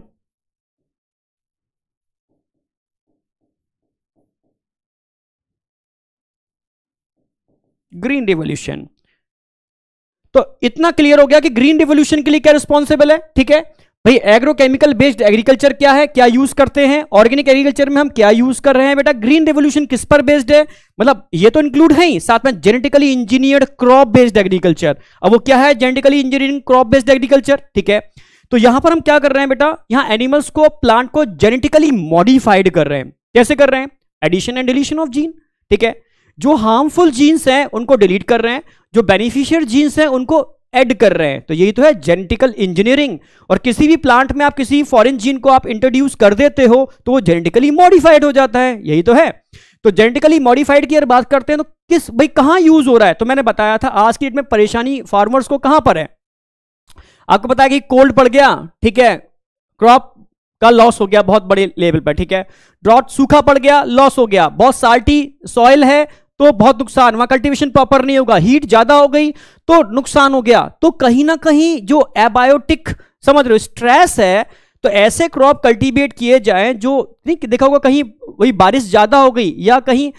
C: green revolution तो इतना क्लियर हो गया कि ग्रीन रिवोल्यूशन के लिए क्या रिस्पॉन्सिबल है ठीक है भाई एग्रोकेमिकल बेस्ड एग्रीकल्चर क्या है क्या यूज करते हैं ऑर्गेनिक एग्रीकल्चर में हम क्या यूज कर रहे हैं बेटा ग्रीन रेवोल्यूशन किस पर बेस्ड है मतलब ये तो इंक्लूड है ही साथ में genetically engineered crop based agriculture अब वो क्या है genetically engineering crop based agriculture ठीक है तो यहां पर हम क्या कर रहे हैं बेटा यहां एनिमल्स को प्लांट को जेनेटिकली मॉडिफाइड कर रहे हैं कैसे कर रहे हैं addition and deletion of gene ठीक है जो हार्मफुल जीन्स हैं उनको डिलीट कर रहे हैं जो बेनिफिशियल जीन्स हैं उनको एड कर रहे हैं तो यही तो है जेनेटिकल इंजीनियरिंग और किसी भी प्लांट में आप किसी फॉरेन जीन को आप इंट्रोड्यूस कर देते हो तो वो जेनेटिकली मॉडिफाइड हो जाता है यही तो है तो जेनेटिकली मॉडिफाइड की अगर बात करते हैं तो किस भाई कहां यूज हो रहा है तो मैंने बताया था आज की डेट में परेशानी फार्मर्स को कहां पर है आपको पता कि कोल्ड पड़ गया ठीक है क्रॉप का लॉस हो गया बहुत बड़े लेवल पर ठीक है ड्रॉट सूखा पड़ गया लॉस हो गया बहुत साल्टी सॉइल है तो बहुत नुकसान वहां कल्टीवेशन प्रॉपर नहीं होगा हीट ज्यादा हो गई तो नुकसान हो गया तो कहीं ना कहीं जो एबायोटिक समझ रहे हो स्ट्रेस है तो ऐसे क्रॉप कल्टीवेट किए जाएं जो ठीक देखा होगा कहीं वही बारिश ज़्यादा हो गई या कहीं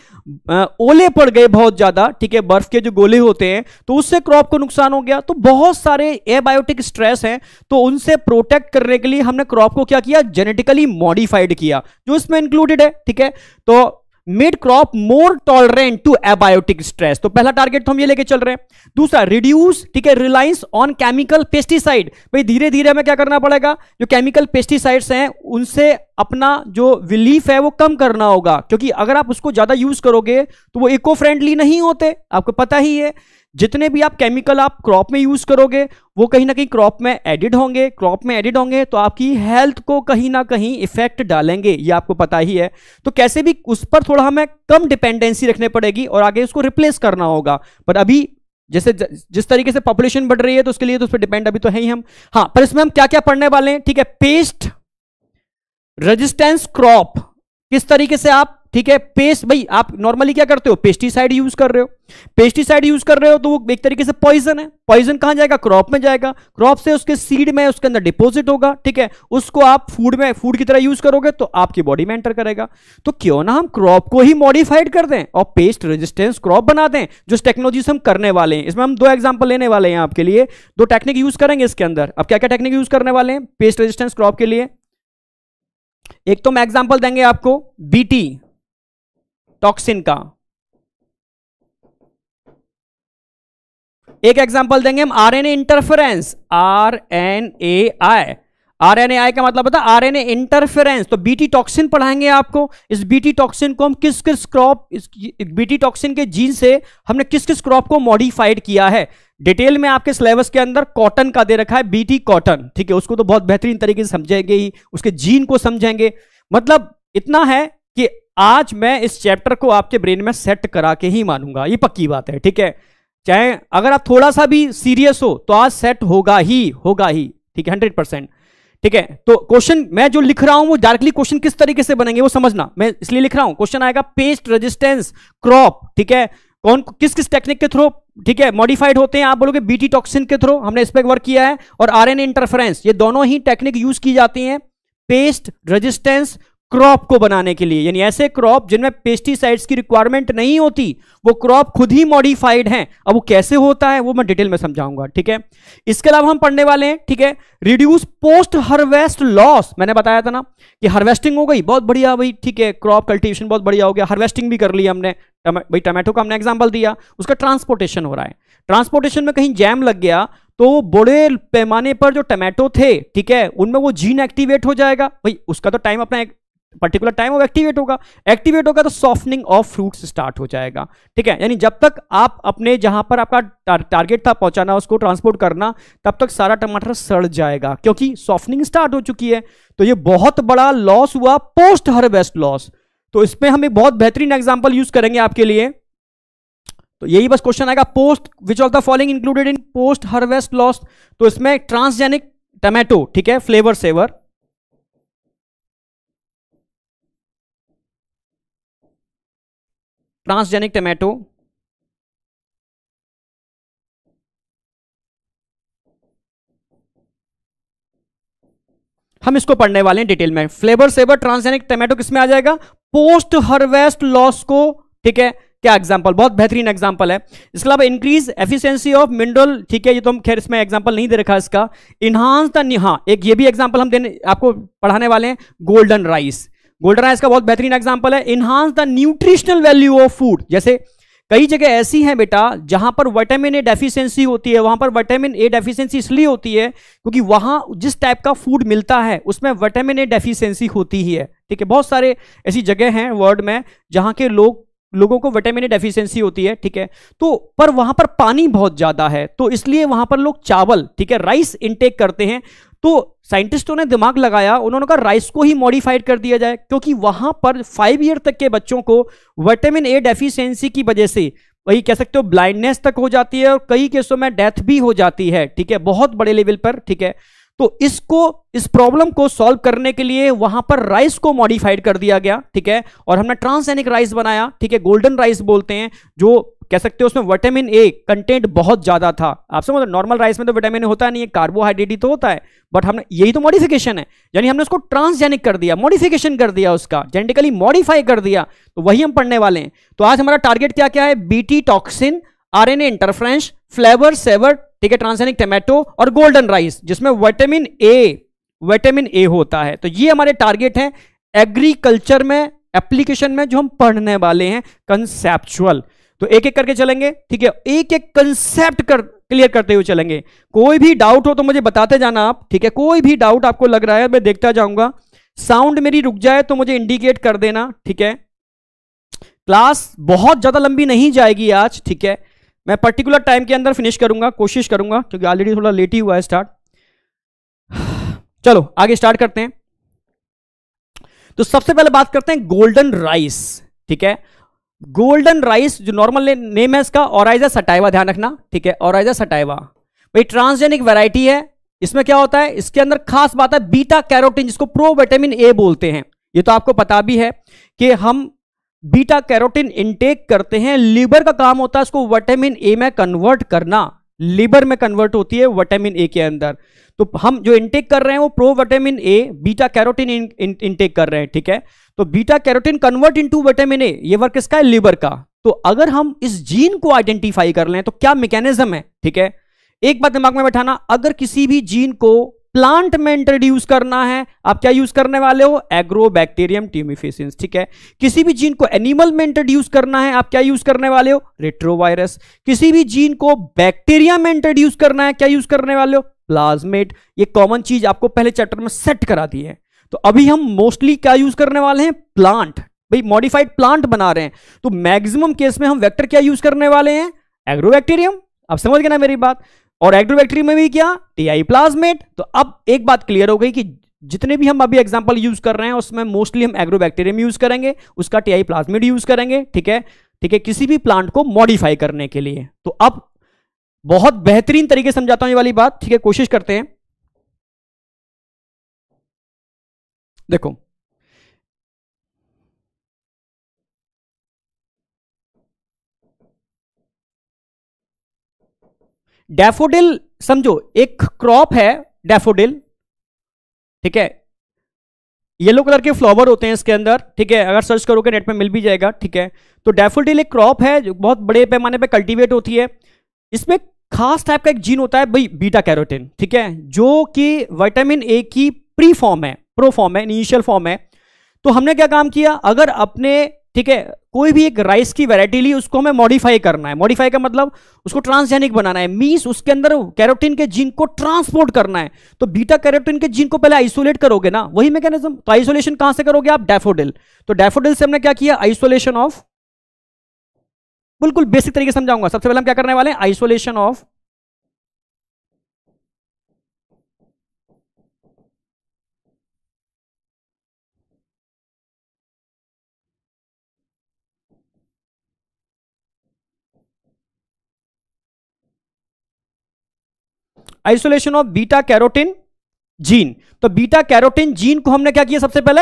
C: ओले पड़ गए बहुत ज़्यादा ठीक है बर्फ के जो गोले होते हैं तो उससे क्रॉप को नुकसान हो गया तो बहुत सारे एबायोटिक स्ट्रेस हैं तो उनसे प्रोटेक्ट करने के लिए हमने क्रॉप को क्या किया जेनेटिकली मॉडिफाइड किया जो इसमें इंक्लूडेड है ठीक है तो made crop more tolerant to abiotic stress तो पहला टारगेट तो हम ये लेके चल रहे हैं दूसरा रिड्यूस ठीक है रिलायंस ऑन केमिकल पेस्टिसाइड भाई धीरे धीरे हमें क्या करना पड़ेगा जो केमिकल पेस्टिसाइड्स हैं उनसे अपना जो विलीफ है वो कम करना होगा क्योंकि अगर आप उसको ज्यादा यूज करोगे तो वो इको फ्रेंडली नहीं होते आपको पता ही है जितने भी आप केमिकल आप क्रॉप में यूज करोगे वो कहीं ना कहीं क्रॉप में एडिड होंगे क्रॉप में एडिड होंगे तो आपकी हेल्थ को कहीं ना कहीं इफेक्ट डालेंगे ये आपको पता ही है तो कैसे भी उस पर थोड़ा हमें कम डिपेंडेंसी रखने पड़ेगी और आगे उसको रिप्लेस करना होगा पर अभी जैसे जिस तरीके से पॉपुलेशन बढ़ रही है तो उसके लिए तो उस पर डिपेंड अभी तो है ही हम हाँ पर इसमें हम क्या क्या पढ़ने वाले हैं ठीक है पेस्ट रजिस्टेंस क्रॉप किस तरीके से आप ठीक है पेस्ट भाई आप नॉर्मली क्या करते हो पेस्टिसाइड यूज कर रहे हो पेस्टिसाइड यूज कर रहे हो तो वो एक तरीके से पॉइजन है पॉइजन कहां जाएगा क्रॉप में जाएगा क्रॉप से उसके सीड में उसके अंदर डिपॉजिट होगा ठीक है उसको आप फूड में फूड की तरह यूज करोगे तो आपकी बॉडी में एंटर करेगा तो क्यों ना हम क्रॉप को ही मॉडिफाइड कर दें और पेस्ट रेजिस्टेंस क्रॉप बना दें जो टेक्नोलॉजी हम करने वाले हैं इसमें हम दो एग्जाम्पल लेने वाले हैं आपके लिए दो टेक्निक यूज करेंगे इसके अंदर अब क्या क्या टेक्निक यूज करने वाले हैं पेस्ट रेजिस्टेंस क्रॉप के लिए एक तो हम एग्जाम्पल देंगे आपको बीटी टॉक्सिन का एक एग्जांपल देंगे हम RNA interference R R N N A I A I का मतलब बता आर एन ए इंटरफेरेंस तो बीटी टॉक्सिन पढ़ाएंगे आपको इस बीटी टॉक्सिन को हम किस किस क्रॉप बीटी टॉक्सिन के जीन से हमने किस किस क्रॉप को मॉडिफाइड किया है डिटेल में आपके सिलेबस के अंदर कॉटन का दे रखा है बीटी कॉटन ठीक है उसको तो बहुत बेहतरीन तरीके से समझेंगे ही उसके जीन को समझेंगे मतलब इतना है आज मैं इस चैप्टर को आपके ब्रेन में सेट करा के ही मानूंगा ये पक्की बात है ठीक है चाहे अगर आप थोड़ा सा भी सीरियस हो तो आज सेट होगा ही होगा ही ठीक है हंड्रेड परसेंट ठीक है तो क्वेश्चन मैं जो लिख रहा हूं वो डायरेक्टली क्वेश्चन किस तरीके से बनेंगे वो समझना मैं इसलिए लिख रहा हूं क्वेश्चन आएगा पेस्ट रेजिस्टेंस क्रॉप ठीक है कौन किस किस टेक्निक के थ्रू ठीक है मॉडिफाइड होते हैं आप बोलोगे बीटी टॉक्सिन के थ्रू हमने इस पर वर्क किया है और आर इंटरफेरेंस ये दोनों ही टेक्निक यूज की जाती है पेस्ट रजिस्टेंस क्रॉप को बनाने के लिए यानी ऐसे क्रॉप जिनमें पेस्टिसाइड्स की रिक्वायरमेंट नहीं होती वो क्रॉप खुद ही मॉडिफाइड हैं अब वो कैसे होता है वो मैं डिटेल में समझाऊंगा ठीक है इसके अलावा हम पढ़ने वाले हैं ठीक है रिड्यूस पोस्ट हार्वेस्ट लॉस मैंने बताया था ना कि हार्वेस्टिंग हो गई बहुत बढ़िया भाई ठीक है क्रॉप कल्टिवेशन बहुत बढ़िया हो गया हार्वेस्टिंग भी कर ली हमने भाई टमाटो का हमने एग्जाम्पल दिया उसका ट्रांसपोर्टेशन हो रहा है ट्रांसपोर्टेशन में कहीं जैम लग गया तो बड़े पैमाने पर जो टमाटो थे ठीक है उनमें वो जीन एक्टिवेट हो जाएगा भाई उसका तो टाइम अपना पर्टिकुलर टाइम वो एक्टिवेट होगा एक्टिवेट होगा तो सॉफ्टनिंग ऑफ फ्रूट्स स्टार्ट हो जाएगा ठीक है यानी जब तक आप अपने जहां पर आपका टार, टारगेट था पहुंचाना उसको ट्रांसपोर्ट करना तब तक सारा टमाटर सड़ जाएगा क्योंकि सॉफ्टनिंग स्टार्ट हो चुकी है तो ये बहुत बड़ा लॉस हुआ पोस्ट हार्वेस्ट लॉस तो इसमें हम एक बहुत बेहतरीन एग्जाम्पल यूज करेंगे आपके लिए तो यही बस क्वेश्चन आएगा post which of the following included in post harvest loss तो इसमें ट्रांसजेनिक टमेटो ठीक है फ्लेवर सेवर ट्रांसजेनिक टमेटो हम इसको पढ़ने वाले हैं डिटेल में फ्लेवर सेवर ट्रांसजेनिक टमेटो किसमें आ जाएगा पोस्ट हार्वेस्ट लॉस को ठीक है क्या एग्जाम्पल बहुत बेहतरीन एग्जाम्पल है इसके अलावा इंक्रीज एफिशिएंसी ऑफ मिनरल ठीक है ये तो हम खैर इसमें एग्जाम्पल नहीं दे रखा इसका इनहांस द निहा एक ये भी एग्जाम्पल हम देने आपको पढ़ाने वाले हैं गोल्डन राइस गोल्डन राइस का बहुत बेहतरीन एग्जाम्पल है enhance the nutritional value of food जैसे कई जगह ऐसी हैं बेटा जहां पर विटामिन ए डेफिशिएंसी होती है वहां पर विटामिन ए डेफिशिएंसी इसलिए होती है क्योंकि वहां जिस टाइप का फूड मिलता है उसमें विटामिन ए डेफिशिएंसी होती ही है ठीक है बहुत सारे ऐसी जगह हैं वर्ल्ड में जहां के लोग लोगों को विटामिन डेफिशिएंसी होती है ठीक है तो पर वहां पर पानी बहुत ज्यादा है तो इसलिए वहां पर लोग चावल ठीक है राइस इनटेक करते हैं तो साइंटिस्टों ने दिमाग लगाया उन्होंने कहा राइस को ही मॉडिफाइड कर दिया जाए क्योंकि वहां पर फाइव ईयर तक के बच्चों को विटामिन ए डेफिशिएंसी की वजह से वही कह सकते हो ब्लाइंडनेस तक हो जाती है और कई केसों में डेथ भी हो जाती है ठीक है बहुत बड़े लेवल पर ठीक है तो इसको इस प्रॉब्लम को सॉल्व करने के लिए वहां पर राइस को मॉडिफाइड कर दिया गया ठीक है और हमने ट्रांसैनिक राइस बनाया ठीक है गोल्डन राइस बोलते हैं जो कह सकते हैं उसमें विटामिन ए कंटेंट बहुत ज्यादा था आप समझ नॉर्मल राइस में तो विटामिन होता नहीं है कार्बोहाइड्रेट ही तो होता है बट हमने यही तो मॉडिफिकेशन है यानी हमने उसको ट्रांसजेनिक कर दिया मॉडिफिकेशन कर दिया उसका जेनेटिकली मॉडिफाई कर दिया तो वही हम पढ़ने वाले हैं तो आज हमारा टारगेट क्या क्या है Bt toxin R N interference Flavr Savr ठीक है ट्रांसजेनिक टमेटो और गोल्डन राइस जिसमें विटामिन ए विटामिन ए होता है तो ये हमारे टारगेट हैं एग्रीकल्चर में एप्लीकेशन में जो हम पढ़ने वाले हैं कंसेप्चुअल तो एक एक करके चलेंगे ठीक है एक एक कंसेप्ट कर क्लियर करते हुए चलेंगे कोई भी डाउट हो तो मुझे बताते जाना आप ठीक है कोई भी डाउट आपको लग रहा है मैं देखता जाऊंगा साउंड मेरी रुक जाए तो मुझे इंडिकेट कर देना ठीक है क्लास बहुत ज्यादा लंबी नहीं जाएगी आज ठीक है मैं पर्टिकुलर टाइम के अंदर फिनिश करूंगा कोशिश करूंगा क्योंकि ऑलरेडी थोड़ा लेट ही हुआ है स्टार्ट [SIGHS] चलो आगे स्टार्ट करते हैं तो सबसे पहले बात करते हैं गोल्डन राइस ठीक है गोल्डन राइस जो नॉर्मल नेम है इसका ओराइजा सटाइवा ध्यान रखना ठीक है ओराइजा सटाइवा भाई ट्रांसजेनिक वैरायटी है इसमें क्या होता है इसके अंदर खास बात है बीटा कैरोटीन जिसको प्रो विटामिन ए बोलते हैं ये तो आपको पता भी है कि हम बीटा कैरोटीन इंटेक करते हैं लीवर का काम होता है उसको विटामिन ए में कन्वर्ट करना लीवर में कन्वर्ट होती है विटामिन ए के अंदर तो हम जो इंटेक कर रहे हैं वो pro vitamin A beta carotene intake कर रहे हैं ठीक है तो beta carotene convert into vitamin A ये वर्क किसका है लीवर का तो अगर हम इस जीन को आइडेंटिफाई कर लें तो क्या मैकेनिज्म है ठीक है एक बात दिमाग में बैठाना अगर किसी भी जीन को प्लांट में इंट्रोड्यूस करना है आप क्या यूज करने वाले हो एग्रो बैक्टीरियम ट्यूमिफेसियंस ठीक है किसी भी जीन को एनिमल में इंट्रोड्यूस करना है आप क्या यूज करने वाले हो रेट्रोवायरस किसी भी जीन को बैक्टीरिया में इंट्रोड्यूस करना है क्या यूज करने वाले हो प्लाज्मेट ये कॉमन चीज आपको पहले चैप्टर में सेट करा दी है तो अभी हम मोस्टली क्या यूज करने वाले हैं प्लांट भाई मॉडिफाइड प्लांट बना रहे हैं तो मैक्सिमम केस में हम वेक्टर क्या यूज करने वाले हैं एग्रोबैक्टीरियम आप समझ गए ना मेरी बात और एग्रोबैक्टीरियम में भी क्या टीआई प्लाजमेट प्लाज्मेट तो अब एक बात क्लियर हो गई कि जितने भी हम अभी एग्जांपल यूज कर रहे हैं उसमें मोस्टली हम एग्रोबैक्टेरियम यूज करेंगे उसका टीआई प्लाजमेट प्लाज्मेट यूज करेंगे ठीक है ठीक है किसी भी प्लांट को मॉडिफाई करने के लिए तो अब बहुत बेहतरीन तरीके से समझाता हूं ये वाली बात ठीक है कोशिश करते हैं देखो डेफोडिल समझो एक क्रॉप है डेफोडिल ठीक है येलो कलर के फ्लावर होते हैं इसके अंदर ठीक है अगर सर्च करोगे नेट पे मिल भी जाएगा ठीक है तो डेफोडिल एक क्रॉप है जो बहुत बड़े पैमाने पे कल्टीवेट होती है इसमें खास टाइप का एक जीन होता है भाई बीटा कैरोटिन ठीक है जो कि विटामिन ए की प्री फॉर्म है प्रो फॉर्म है इनिशियल फॉर्म है तो हमने क्या काम किया अगर अपने ठीक है कोई भी एक राइस की वैरायटी ली उसको हमें मॉडिफाई करना है मॉडिफाई का मतलब उसको ट्रांसजेनिक बनाना है मीन्स उसके अंदर कैरोटीन के जीन को ट्रांसपोर्ट करना है तो बीटा कैरोटीन के जीन को पहले आइसोलेट करोगे ना वही मैकेनिज्म तो आइसोलेशन कहां से करोगे आप डेफोडिल तो डेफोडिल से हमने क्या किया आइसोलेशन ऑफ बिल्कुल बेसिक तरीके समझाऊंगा सबसे पहले हम क्या करने वाले हैं isolation of isolation of beta carotene gene तो बीटा कैरोटिन जीन को हमने क्या किया सबसे पहले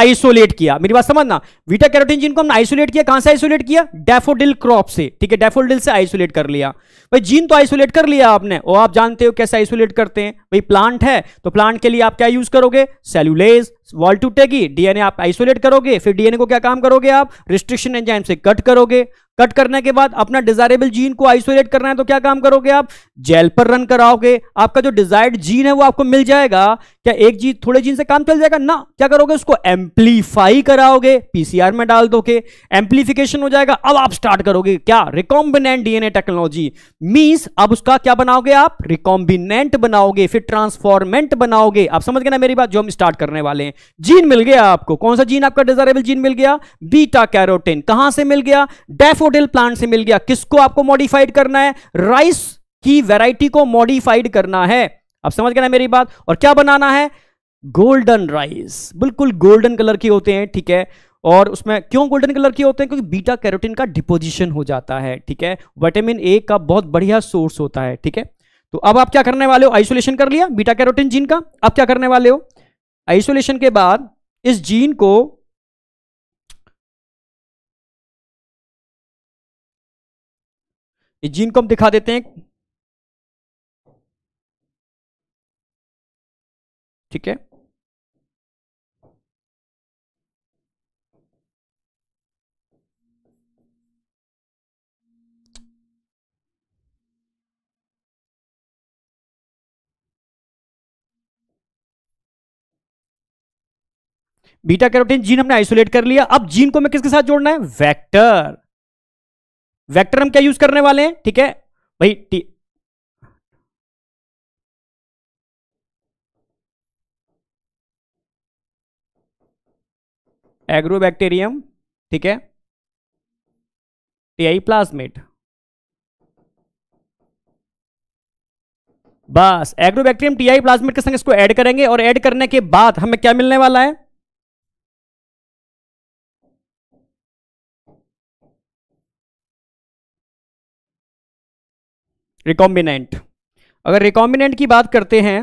C: आइसोलेट किया मेरी बात समझना बीटा कैरोटीन जीन को हमने आइसोलेट किया कहां से आइसोलेट किया डेफोडिल क्रॉप से ठीक है डेफोडिल से आइसोलेट कर लिया भाई जीन तो आइसोलेट कर लिया आपने वो आप जानते हो कैसे आइसोलेट करते हैं भाई प्लांट है तो प्लांट के लिए आप क्या यूज करोगे सेल्यूलेज वॉल टूटेगी डीएनए आप आइसोलेट करोगे फिर डीएनए को क्या काम करोगे आप रिस्ट्रिक्शन एंजाइम से कट करोगे कट करने के बाद अपना डिजायरेबल जीन को आइसोलेट करना है तो क्या काम करोगे आप जेल पर रन कराओगे आपका जो डिजायर्ड जीन है वो आपको मिल जाएगा क्या एक जीन थोड़े जीन से काम चल जाएगा ना क्या करोगे उसको एम्पलीफाई कराओगे पीसीआर में डाल दोगे एम्पलीफिकेशन हो जाएगा अब आप स्टार्ट करोगे क्या रिकॉम्बिनेंट डीएनए टेक्नोलॉजी मीन्स अब उसका क्या बनाओगे आप रिकॉम्बिनेंट बनाओगे फिर ट्रांसफॉर्मेंट बनाओगे आप समझ गए ना मेरी बात जो हम स्टार्ट करने वाले हैं जीन मिल गया आपको कौन सा जीन आपका डिजायरेबल जीन मिल गया बीटा कैरोटिन कहां से मिल गया डेफोडिल प्लांट से मिल गया किसको आपको मॉडिफाइड करना है राइस की वेराइटी को मॉडिफाइड करना है आप समझ गए ना मेरी बात और क्या बनाना है गोल्डन राइस बिल्कुल गोल्डन कलर के होते हैं ठीक है और उसमें क्यों गोल्डन कलर के होते हैं क्योंकि बीटा कैरोटीन का डिपोजिशन हो जाता है ठीक है विटामिन ए का बहुत बढ़िया सोर्स होता है ठीक है तो अब आप क्या करने वाले हो आइसोलेशन कर लिया बीटा कैरोटीन जीन का अब क्या करने वाले हो आइसोलेशन के बाद इस जीन
B: को इस जीन को हम दिखा देते हैं ठीक है बीटा कैरोटीन
C: जीन हमने आइसोलेट कर लिया अब जीन को मैं किसके साथ जोड़ना है वेक्टर वेक्टर हम क्या यूज करने वाले हैं ठीक है भाई टी एग्रो बैक्टेरियम ठीक है टीआई प्लाजमेट बस एग्रो बैक्टेरियम टीआई प्लाजमेट के संग इसको ऐड करेंगे और ऐड करने के बाद हमें क्या मिलने वाला है
B: रिकॉम्बिनेंट अगर रिकॉम्बिनेंट की बात करते हैं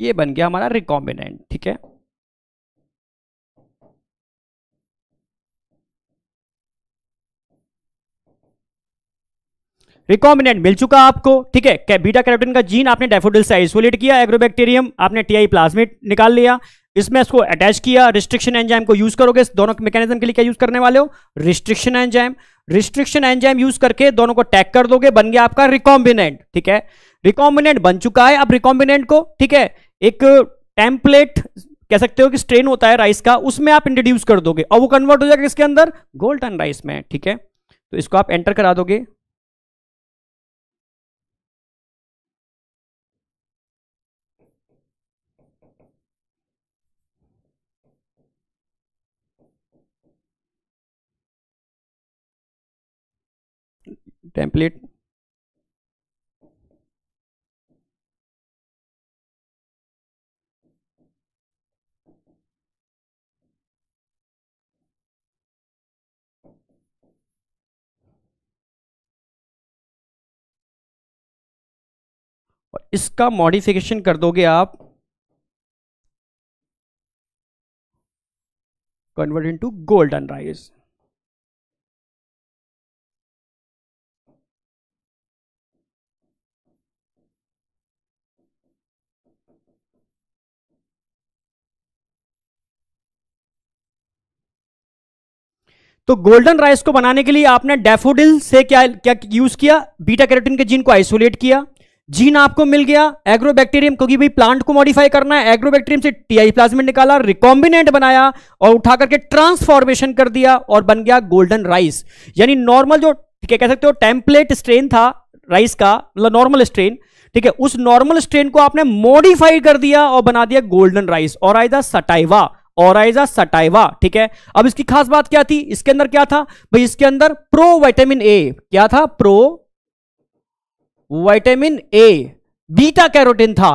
B: ये बन गया हमारा रिकॉम्बिनेंट ठीक है
C: रिकॉम्बिनेंट मिल चुका आपको ठीक है बीटा कैरेटिन का जीन आपने डेफोडिल से आइसोलेट किया एग्रोबैक्टीरियम आपने टीआई प्लाज्मिट निकाल लिया इसमें इसको अटैच किया रिस्ट्रिक्शन एंजाइम को यूज करोगे दोनों मैकेनिज्म के लिए क्या यूज करने वाले हो restriction enzyme restriction enzyme use करके दोनों को टैग कर दोगे बन गया आपका रिकॉम्बिनेंट ठीक है रिकॉम्बिनेंट बन चुका है अब रिकॉम्बिनेंट को ठीक है एक टेम्पलेट कह सकते हो कि स्ट्रेन होता है राइस का उसमें आप इंट्रोड्यूस कर दोगे और वो कन्वर्ट हो जाएगा इसके अंदर गोल्डन राइस में ठीक है तो इसको आप एंटर करा दोगे
A: टेम्पलेट
B: और इसका मॉडिफिकेशन कर दोगे आप कन्वर्ट इनटू गोल्डन राइस
C: तो गोल्डन राइस को बनाने के लिए आपने डेफोडिल से क्या क्या यूज किया बीटा कैरेटिन के जीन को आइसोलेट किया जीन आपको मिल गया एग्रोबैक्टीरियम क्योंकि भाई प्लांट को मॉडिफाई करना है एग्रोबैक्टीरियम से टीआई प्लाज्मिड निकाला रिकॉम्बिनेंट बनाया और उठा करके ट्रांसफॉर्मेशन कर दिया और बन गया गोल्डन राइस यानी नॉर्मल जो ठीक कह सकते हो टेम्पलेट स्ट्रेन था राइस का मतलब नॉर्मल स्ट्रेन ठीक है उस नॉर्मल स्ट्रेन को आपने मॉडिफाई कर दिया और बना दिया गोल्डन राइस और आई दटाइवा सटाइवा ओराइजा सटाइवा ठीक है अब इसकी खास बात क्या थी इसके अंदर क्या था भाई इसके अंदर प्रो वाइटामिन ए क्या था pro vitamin A beta carotene था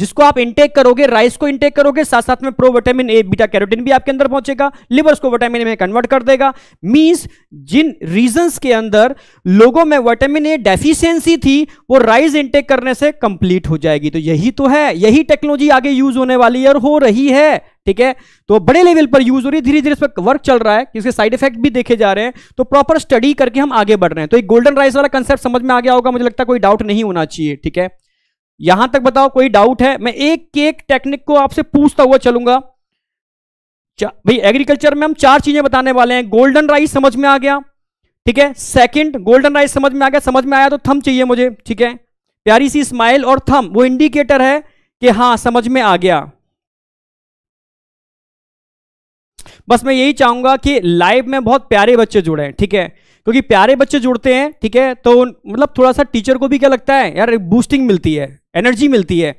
C: जिसको आप इंटेक करोगे राइस को इंटेक करोगे साथ साथ में pro vitamin A beta carotene भी आपके अंदर पहुंचेगा लिवर्स को विटामिन ए में कन्वर्ट कर देगा मींस जिन रीजंस के अंदर लोगों में विटामिन ए डेफिशिएंसी थी वो राइस इंटेक करने से कंप्लीट हो जाएगी तो यही तो है यही टेक्नोलॉजी आगे यूज होने वाली है और हो रही है ठीक है तो बड़े लेवल पर यूज हो रही है धीरे धीरे इस पर वर्क चल रहा है इसके साइड इफेक्ट भी देखे जा रहे हैं तो प्रॉपर स्टडी करके हम आगे बढ़ रहे हैं तो एक गोल्डन राइस वाला कंसेप्ट समझ में आ गया होगा मुझे लगता है कोई डाउट नहीं होना चाहिए ठीक है यहां तक बताओ कोई डाउट है मैं एक के एक टेक्निक को आपसे पूछता हुआ चलूंगा भाई एग्रीकल्चर में हम चार चीजें बताने वाले हैं गोल्डन राइस समझ में आ गया ठीक है सेकंड गोल्डन राइस समझ में आ गया समझ में आया तो थम चाहिए मुझे ठीक है प्यारी सी स्माइल और थम वो इंडिकेटर है कि हाँ समझ में आ गया बस मैं यही चाहूंगा कि लाइव में बहुत प्यारे बच्चे जुड़े हैं ठीक है क्योंकि प्यारे बच्चे जुड़ते हैं ठीक है तो मतलब थोड़ा सा टीचर को भी क्या लगता है यार बूस्टिंग मिलती है एनर्जी मिलती है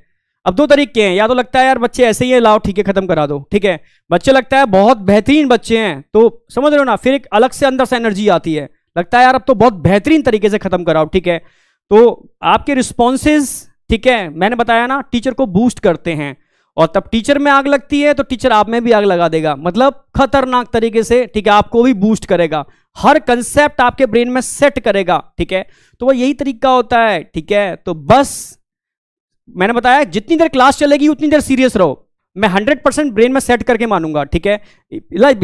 C: अब दो तरीके हैं या तो लगता है यार बच्चे ऐसे ही है लाओ ठीक है खत्म करा दो ठीक है बच्चे लगता है बहुत बेहतरीन बच्चे हैं तो समझ रहे हो ना फिर एक अलग से अंदर से एनर्जी आती है लगता है यार अब तो बहुत बेहतरीन तरीके से खत्म कराओ ठीक है तो आपके रिस्पॉन्सेज ठीक है मैंने बताया ना टीचर को बूस्ट करते हैं और तब टीचर में आग लगती है तो टीचर आप में भी आग लगा देगा मतलब खतरनाक तरीके से ठीक है आपको भी बूस्ट करेगा हर कंसेप्ट आपके ब्रेन में सेट करेगा ठीक है तो वह यही तरीका होता है ठीक है तो बस मैंने बताया जितनी देर क्लास चलेगी उतनी देर सीरियस रहो मैं हंड्रेड परसेंट ब्रेन में सेट करके मानूंगा ठीक है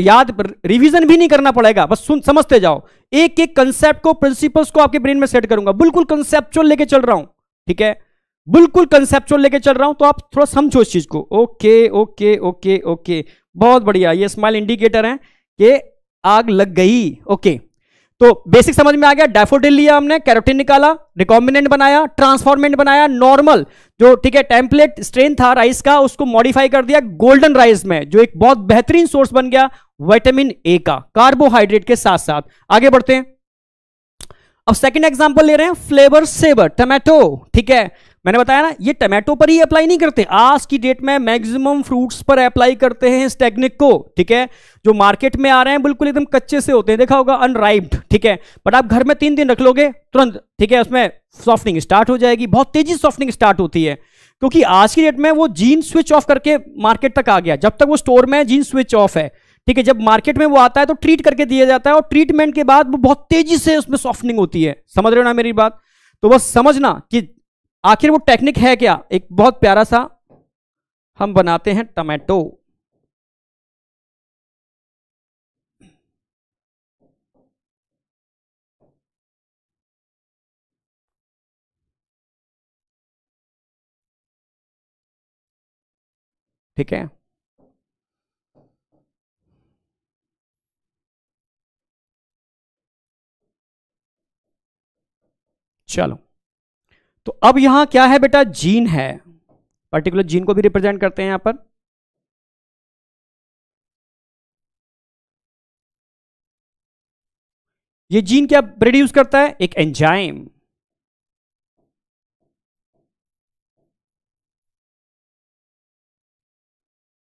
C: याद रिवीजन भी नहीं करना पड़ेगा बस सुन समझते जाओ एक एक कंसेप्ट को प्रिंसिपल्स को आपके ब्रेन में सेट करूंगा बिल्कुल कंसेप्चुअल लेके चल रहा हूं ठीक है बिल्कुल कंसेप्चुअल लेके चल रहा हूं तो आप थोड़ा समझो इस चीज को ओके ओके ओके ओके बहुत बढ़िया ये स्माइल इंडिकेटर है कि आग लग गई ओके तो बेसिक समझ में आ गया डेफोडिल लिया हमने कैरोटीन निकाला रिकॉम्बिनेंट बनाया ट्रांसफॉर्मेंट बनाया नॉर्मल जो ठीक है टेम्पलेट स्ट्रेन था राइस का उसको मॉडिफाई कर दिया गोल्डन राइस में जो एक बहुत बेहतरीन सोर्स बन गया विटामिन ए का कार्बोहाइड्रेट के साथ साथ आगे बढ़ते हैं अब सेकंड एग्जांपल ले रहे हैं फ्लेवर सेवर टमेटो ठीक है मैंने बताया ना ये टमाटो पर ही अप्लाई नहीं करते आज की डेट में मैक्सिमम फ्रूट्स पर अप्लाई करते हैं इस टेक्निक को ठीक है जो मार्केट में आ रहे हैं बिल्कुल एकदम कच्चे से होते हैं देखा होगा अनराइप्ड ठीक है बट आप घर में तीन दिन रख लोगे तुरंत ठीक है उसमें सॉफ्टनिंग स्टार्ट हो जाएगी बहुत तेजी से सॉफ्टनिंग स्टार्ट होती है क्योंकि आज की डेट में वो जीन स्विच ऑफ करके मार्केट तक आ गया जब तक वो स्टोर में जीन स्विच ऑफ है ठीक है जब मार्केट में वो आता है तो ट्रीट करके दिया जाता है और ट्रीटमेंट के बाद वो बहुत तेजी से उसमें सॉफ्टनिंग होती है समझ रहे हो ना मेरी बात तो बस समझना कि आखिर वो टेक्निक है क्या एक बहुत प्यारा सा हम बनाते हैं टमाटो
A: ठीक है
B: चलो तो अब यहां क्या है बेटा जीन है पर्टिकुलर जीन को भी रिप्रेजेंट करते हैं यहां पर ये जीन क्या प्रोड्यूस करता है एक एंजाइम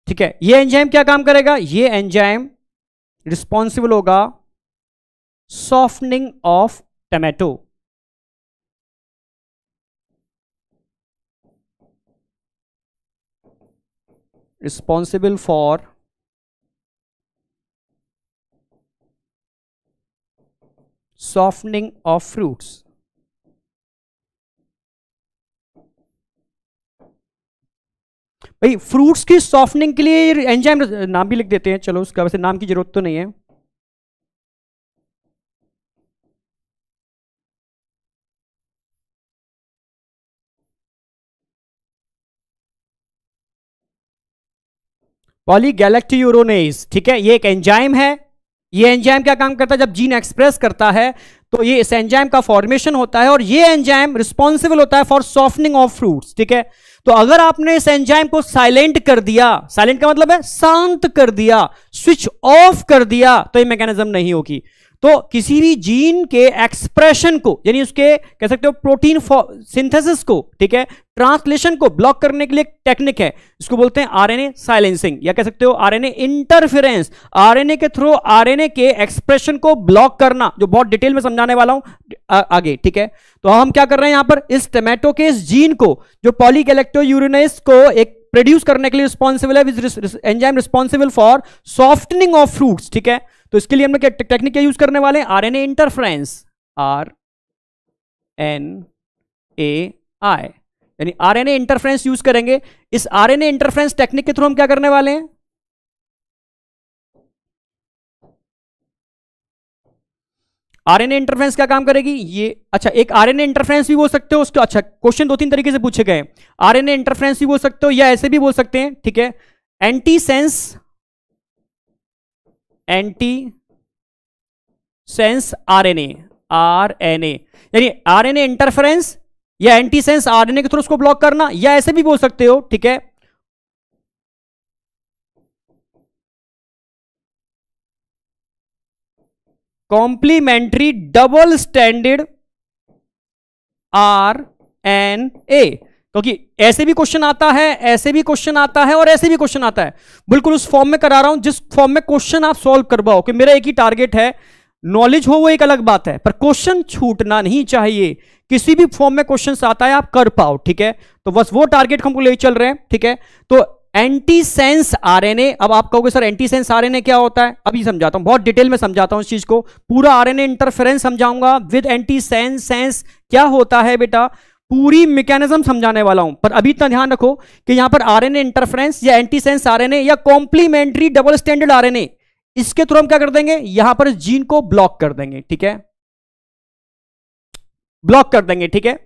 C: ठीक है ये एंजाइम क्या काम करेगा ये एंजाइम रिस्पॉन्सिबल होगा softening of tomato responsible for softening of fruits भाई फ्रूट्स की सॉफ्टनिंग के लिए एंजाइम नाम भी लिख देते हैं चलो उसका वैसे नाम की जरूरत तो नहीं है यूरोनेस ठीक है ये एक एंजाइम है ये एंजाइम क्या काम करता है जब जीन एक्सप्रेस करता है तो ये इस एंजाइम का फॉर्मेशन होता है और ये एंजाइम रिस्पॉन्सिबल होता है फॉर सॉफ्टनिंग ऑफ फ्रूट्स ठीक है तो अगर आपने इस एंजाइम को साइलेंट कर दिया साइलेंट का मतलब है शांत कर दिया स्विच ऑफ कर दिया तो ये मैकेनिज्म नहीं होगी तो किसी भी जीन के एक्सप्रेशन को यानी उसके कह सकते हो प्रोटीन सिंथेसिस को ठीक है ट्रांसलेशन को ब्लॉक करने के लिए टेक्निक है इसको बोलते हैं आरएनए साइलेंसिंग या कह सकते हो आरएनए इंटरफेरेंस आरएनए के थ्रू आरएनए के एक्सप्रेशन को ब्लॉक करना जो बहुत डिटेल में समझाने वाला हूं आगे ठीक है तो हम क्या कर रहे हैं यहां पर इस टमेटो के इस जीन को जो पॉलीगेलेक्टो यूरिनेस को एक प्रोड्यूस करने के लिए रिस्पॉन्सिबल है enzyme responsible for softening of fruits ठीक है तो इसके लिए हम लोग टेक्निक क्या यूज करने वाले हैं R N A interference R N A I यानी R N A interference use करेंगे इस R N A interference technique के थ्रू हम क्या करने वाले हैं आरएनए इंटरफ्रेंस क्या काम करेगी ये अच्छा एक आरएनए इंटरफ्रेंस भी बोल सकते हो उसके अच्छा क्वेश्चन दो तीन तरीके से पूछे गए आरएनए इंटरफ्रेंस भी बोल सकते हो या ऐसे भी बोल सकते हैं ठीक है anti sense anti sense RNA RNA यानी आरएनए इंटरफेरेंस या एंटी सेंस आरएनए के थ्रू उसको ब्लॉक करना या ऐसे भी बोल सकते हो ठीक है complementary double standard R N A क्योंकि ऐसे भी क्वेश्चन आता है ऐसे भी क्वेश्चन आता है और ऐसे भी क्वेश्चन आता है बिल्कुल उस फॉर्म में करा रहा हूं जिस फॉर्म में क्वेश्चन आप सॉल्व करवाओ कि मेरा एक ही टारगेट है नॉलेज हो वो एक अलग बात है पर क्वेश्चन छूटना नहीं चाहिए किसी भी फॉर्म में क्वेश्चन आता है आप कर पाओ ठीक है तो बस वो टारगेट हमको ले चल रहे हैं ठीक है तो एंटी सेंस आर अब आप कहोगे सर एंटी सेंस आरएनए क्या होता है अभी समझाता हूं बहुत डिटेल में समझाता हूं इस चीज को पूरा आर ए इंटरफेरेंस समझाऊंगा विद एंटी सेंस सेंस क्या होता है बेटा पूरी मैकेनिज्म समझाने वाला हूं पर अभी इतना ध्यान रखो कि यहां पर आरएनए इंटरफ्रेंस या एंटीसेंस आरएनए या कॉम्प्लीमेंट्री डबल स्टैंडर्ड आरएनए इसके थ्रू हम क्या कर देंगे यहां पर जीन को ब्लॉक कर देंगे ठीक है ब्लॉक
B: कर देंगे ठीक है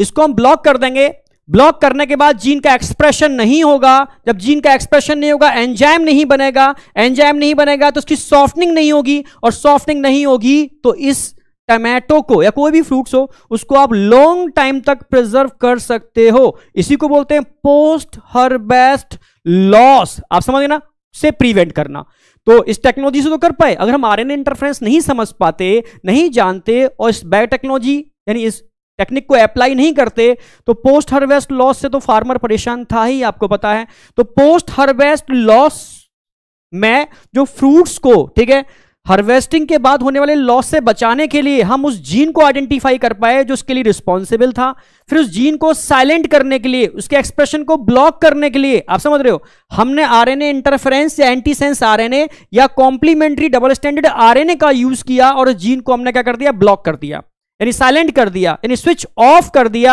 C: इसको हम ब्लॉक कर देंगे ब्लॉक करने के बाद जीन का एक्सप्रेशन नहीं होगा जब जीन का एक्सप्रेशन नहीं होगा एंजाइम नहीं बनेगा एंजाइम नहीं बनेगा तो उसकी सॉफ्टनिंग नहीं होगी और सॉफ्टनिंग नहीं होगी तो इस टमेटो को या कोई भी फ्रूट्स हो उसको आप लॉन्ग टाइम तक प्रिजर्व कर सकते हो इसी को बोलते हैं पोस्ट हर्बेस्ट लॉस आप समझ ना से प्रिवेंट करना तो इस टेक्नोलॉजी से तो कर पाए अगर हम आर इंटरफ्रेंस नहीं समझ पाते नहीं जानते और इस बायोटेक्नोलॉजी यानी इस टेक्निक को अप्लाई नहीं करते तो पोस्ट हार्वेस्ट लॉस से तो फार्मर परेशान था ही आपको पता है तो पोस्ट हार्वेस्ट लॉस में जो फ्रूट्स को ठीक है हार्वेस्टिंग के बाद होने वाले लॉस से बचाने के लिए हम उस जीन को आइडेंटिफाई कर पाए जो उसके लिए रिस्पॉन्सिबल था फिर उस जीन को साइलेंट करने के लिए उसके एक्सप्रेशन को ब्लॉक करने के लिए आप समझ रहे हो हमने आरएनए इंटरफेरेंस या एंटीसेंस आरएनए या कॉम्प्लीमेंट्री डबल स्टैंडर्ड आरएनए का यूज किया और उस जीन को हमने क्या कर दिया ब्लॉक कर दिया यानी साइलेंट कर दिया यानी स्विच ऑफ कर दिया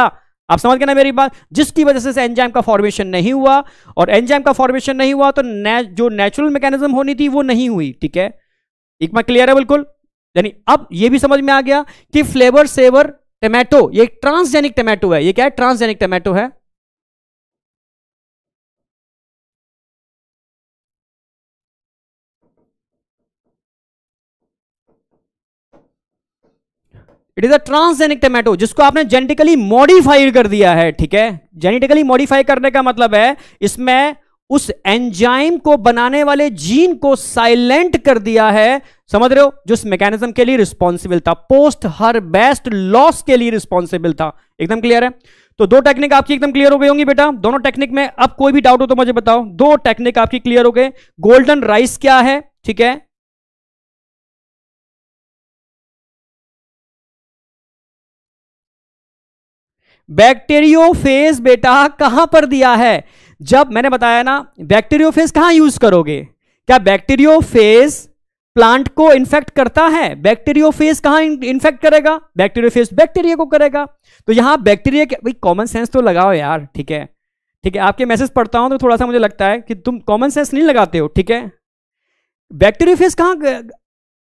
C: आप समझ गए ना मेरी बात जिसकी वजह से एंजाइम का फॉर्मेशन नहीं हुआ और एंजाइम का फॉर्मेशन नहीं हुआ तो ने, जो नेचुरल मैकेनिज्म होनी थी वो नहीं हुई ठीक है एक बार क्लियर है बिल्कुल यानी अब ये भी समझ में आ गया कि फ्लेवर सेवर टमेटो ये ट्रांसजेनिक टमेटो है ये क्या है ट्रांसजेनिक टमेटो है it is a transgenic tomato जिसको आपने जेनेटिकली मॉडिफाइड कर दिया है ठीक है जेनेटिकली मॉडिफाई करने का मतलब है इसमें उस एंजाइम को बनाने वाले जीन को साइलेंट कर दिया है समझ रहे हो जो इस मैकेनिज्म के लिए रिस्पॉन्सिबल था पोस्ट हर बेस्ट लॉस के लिए रिस्पॉन्सिबल था एकदम क्लियर है तो दो टेक्निक आपकी एकदम क्लियर हो गई होंगी बेटा दोनों टेक्निक में अब कोई भी डाउट हो तो मुझे बताओ दो टेक्निक आपकी क्लियर हो गए गोल्डन राइस क्या है ठीक है
B: बैक्टेरियोफेज
C: बेटा कहां पर दिया है जब मैंने बताया ना बैक्टेरियोफेज कहां यूज करोगे क्या बैक्टेरियोफेज प्लांट को इन्फेक्ट करता है बैक्टीरियोफेज कहां इन्फेक्ट करेगा बैक्टीरियोफेज बैक्टीरिया को करेगा तो यहां बैक्टीरिया कॉमन सेंस तो लगाओ यार ठीक है ठीक है आपके मैसेज पढ़ता हूं तो थोड़ा सा मुझे लगता है कि तुम कॉमन सेंस नहीं लगाते हो ठीक है बैक्टीरियोफेज कहां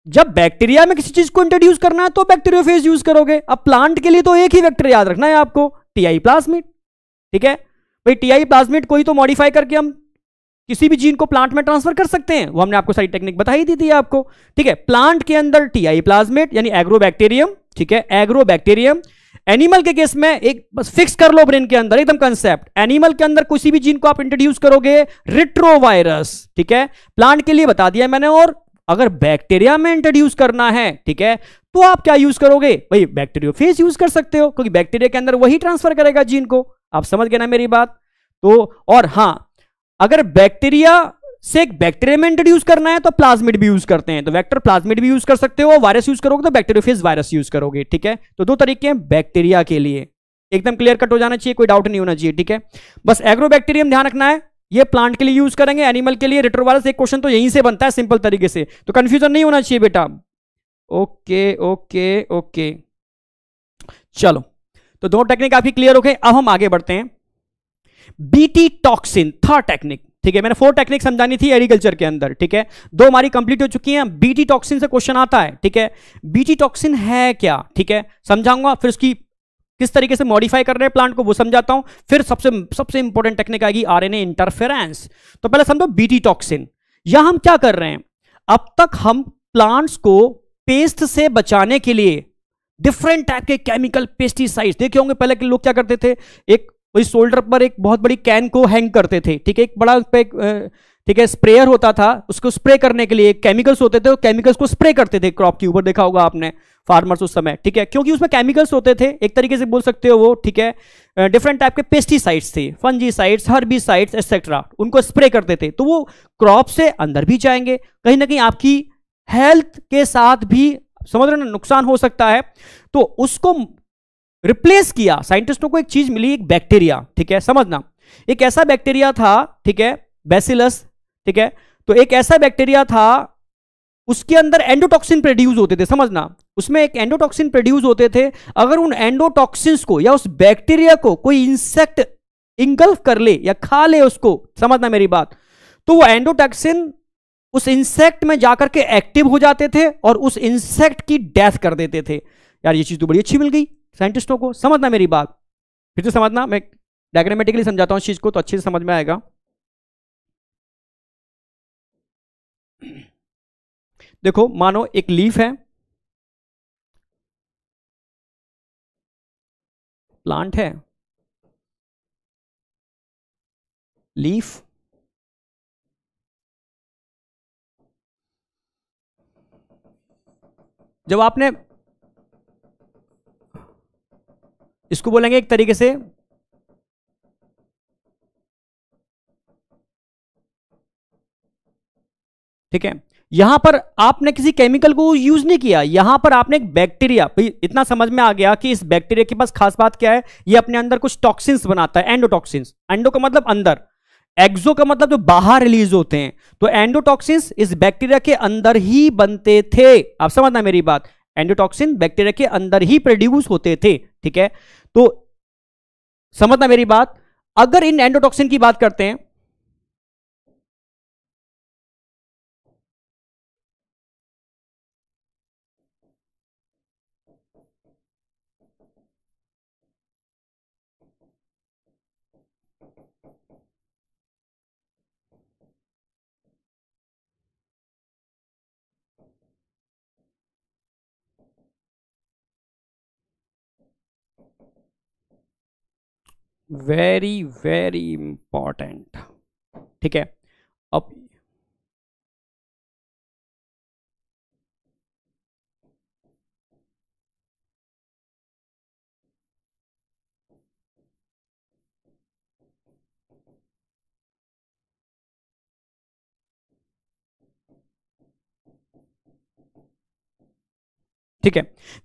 C: जब बैक्टीरिया में किसी चीज को इंट्रोड्यूस करना है तो बैक्टीरियोफेज यूज करोगे अब प्लांट के लिए तो एक ही वेक्टर याद रखना है आपको टीआई प्लाज्मिड ठीक है भाई टीआई प्लाज्मिड को ही तो मॉडिफाई करके हम किसी भी जीन को प्लांट में ट्रांसफर कर सकते हैं वो हमने आपको सारी टेक्निक बताई दी थी आपको ठीक है प्लांट के अंदर टीआई प्लाजमेट यानी एग्रो बैक्टीरियम ठीक है एग्रो बैक्टीरियम एनिमल के केस में एक बस फिक्स कर लो ब्रेन के अंदर एकदम कंसेप्ट एनिमल के अंदर किसी भी जीन को आप इंट्रोड्यूस करोगे रिट्रोवायरस ठीक है प्लांट के लिए बता दिया मैंने और अगर बैक्टीरिया में इंट्रोड्यूस करना है ठीक है तो आप क्या यूज करोगे भाई बैक्टीरियोफेज यूज कर सकते हो क्योंकि बैक्टीरिया के अंदर वही ट्रांसफर करेगा जीन को आप समझ गए ना मेरी बात तो और हां अगर बैक्टीरिया से एक बैक्टीरिया में इंट्रोड्यूस करना है तो प्लाज्मिड भी यूज करते हैं तो वेक्टर प्लाज्मिड भी यूज कर सकते हो वायरस यूज करोगे तो फेस वायरस यूज करोगे ठीक है तो दो तरीके हैं बैक्टीरिया के लिए एकदम क्लियर कट हो जाना चाहिए कोई डाउट नहीं होना चाहिए ठीक है बस एग्रो ध्यान रखना है ये प्लांट के लिए यूज करेंगे एनिमल के लिए रिट्रोवायरस एक क्वेश्चन तो यहीं से बनता है सिंपल तरीके से तो कंफ्यूजन नहीं होना चाहिए बेटा ओके ओके ओके चलो तो दो टेक्निक आपकी क्लियर हो गए अब हम आगे बढ़ते हैं बीटी टॉक्सिन थर्ड टेक्निक ठीक है मैंने फोर टेक्निक समझानी थी एग्रीकल्चर के अंदर ठीक है दो हमारी कंप्लीट हो चुकी हैं बीटी टॉक्सिन से क्वेश्चन आता है ठीक है बीटी टॉक्सिन है क्या ठीक है समझाऊंगा फिर उसकी किस तरीके से मॉडिफाई कर रहे हैं प्लांट को वो समझाता हूं फिर सबसे सबसे इंपॉर्टेंट टेक्निक आएगी आरएनए इंटरफेरेंस तो पहले समझो बीटी टॉक्सिन या हम क्या कर रहे हैं अब तक हम प्लांट्स को पेस्ट से बचाने के लिए डिफरेंट टाइप के केमिकल पेस्टिसाइड्स देखे होंगे पहले के लोग क्या करते थे एक वही शोल्डर पर एक बहुत बड़ी कैन को हैंग करते थे ठीक है एक बड़ा एक ठीक है स्प्रेयर होता था उसको स्प्रे करने के लिए केमिकल्स होते थे केमिकल्स को स्प्रे करते थे क्रॉप के ऊपर देखा होगा आपने फार्मर्स उस समय ठीक है क्योंकि उसमें केमिकल्स होते थे एक तरीके से बोल सकते हो वो ठीक है डिफरेंट टाइप के पेस्टिसाइड्स थे फंजीसाइड्स हर्बीसाइड्स एक्सेट्रा उनको स्प्रे करते थे तो वो क्रॉप से अंदर भी जाएंगे कहीं ना कहीं आपकी हेल्थ के साथ भी समझ रहे नुकसान हो सकता है तो उसको रिप्लेस किया साइंटिस्टों को एक चीज मिली एक बैक्टीरिया ठीक है समझना एक ऐसा बैक्टीरिया था ठीक है बेसिलस ठीक है तो एक ऐसा बैक्टीरिया था उसके अंदर एंडोटॉक्सिन प्रोड्यूस होते थे समझना उसमें एक एंडोटॉक्सिन प्रोड्यूस होते थे अगर उन एंडोटॉक्सिन्स को या उस बैक्टीरिया को कोई इंसेक्ट इंगल्फ कर ले या खा ले उसको समझना मेरी बात तो वो एंडोटॉक्सिन उस इंसेक्ट में जाकर के एक्टिव हो जाते थे और उस इंसेक्ट की डेथ कर देते थे यार ये चीज़ तो बड़ी अच्छी मिल गई साइंटिस्टों को समझना मेरी बात फिर से समझना मैं डायग्रामेटिकली समझाता हूँ इस चीज़ को तो अच्छे से समझ में आएगा
B: देखो मानो एक लीफ है प्लांट है लीफ जब आपने इसको बोलेंगे एक तरीके से
C: ठीक है यहां पर आपने किसी केमिकल को यूज नहीं किया यहां पर आपने एक बैक्टीरिया इतना समझ में आ गया कि इस बैक्टीरिया के पास खास बात क्या है ये अपने अंदर कुछ टॉक्सिन्स बनाता है एंडोटॉक्सिन्स एंडो का मतलब अंदर एक्सो का मतलब जो बाहर रिलीज होते हैं तो एंडोटॉक्सिन्स इस बैक्टीरिया के अंदर ही बनते थे आप समझना मेरी बात एंडोटॉक्सिन बैक्टीरिया के अंदर ही प्रोड्यूस होते थे ठीक है तो समझना मेरी बात अगर इन एंडोटॉक्सिन की बात करते हैं
B: वेरी वेरी इंपॉर्टेंट ठीक है अब
C: ठीक है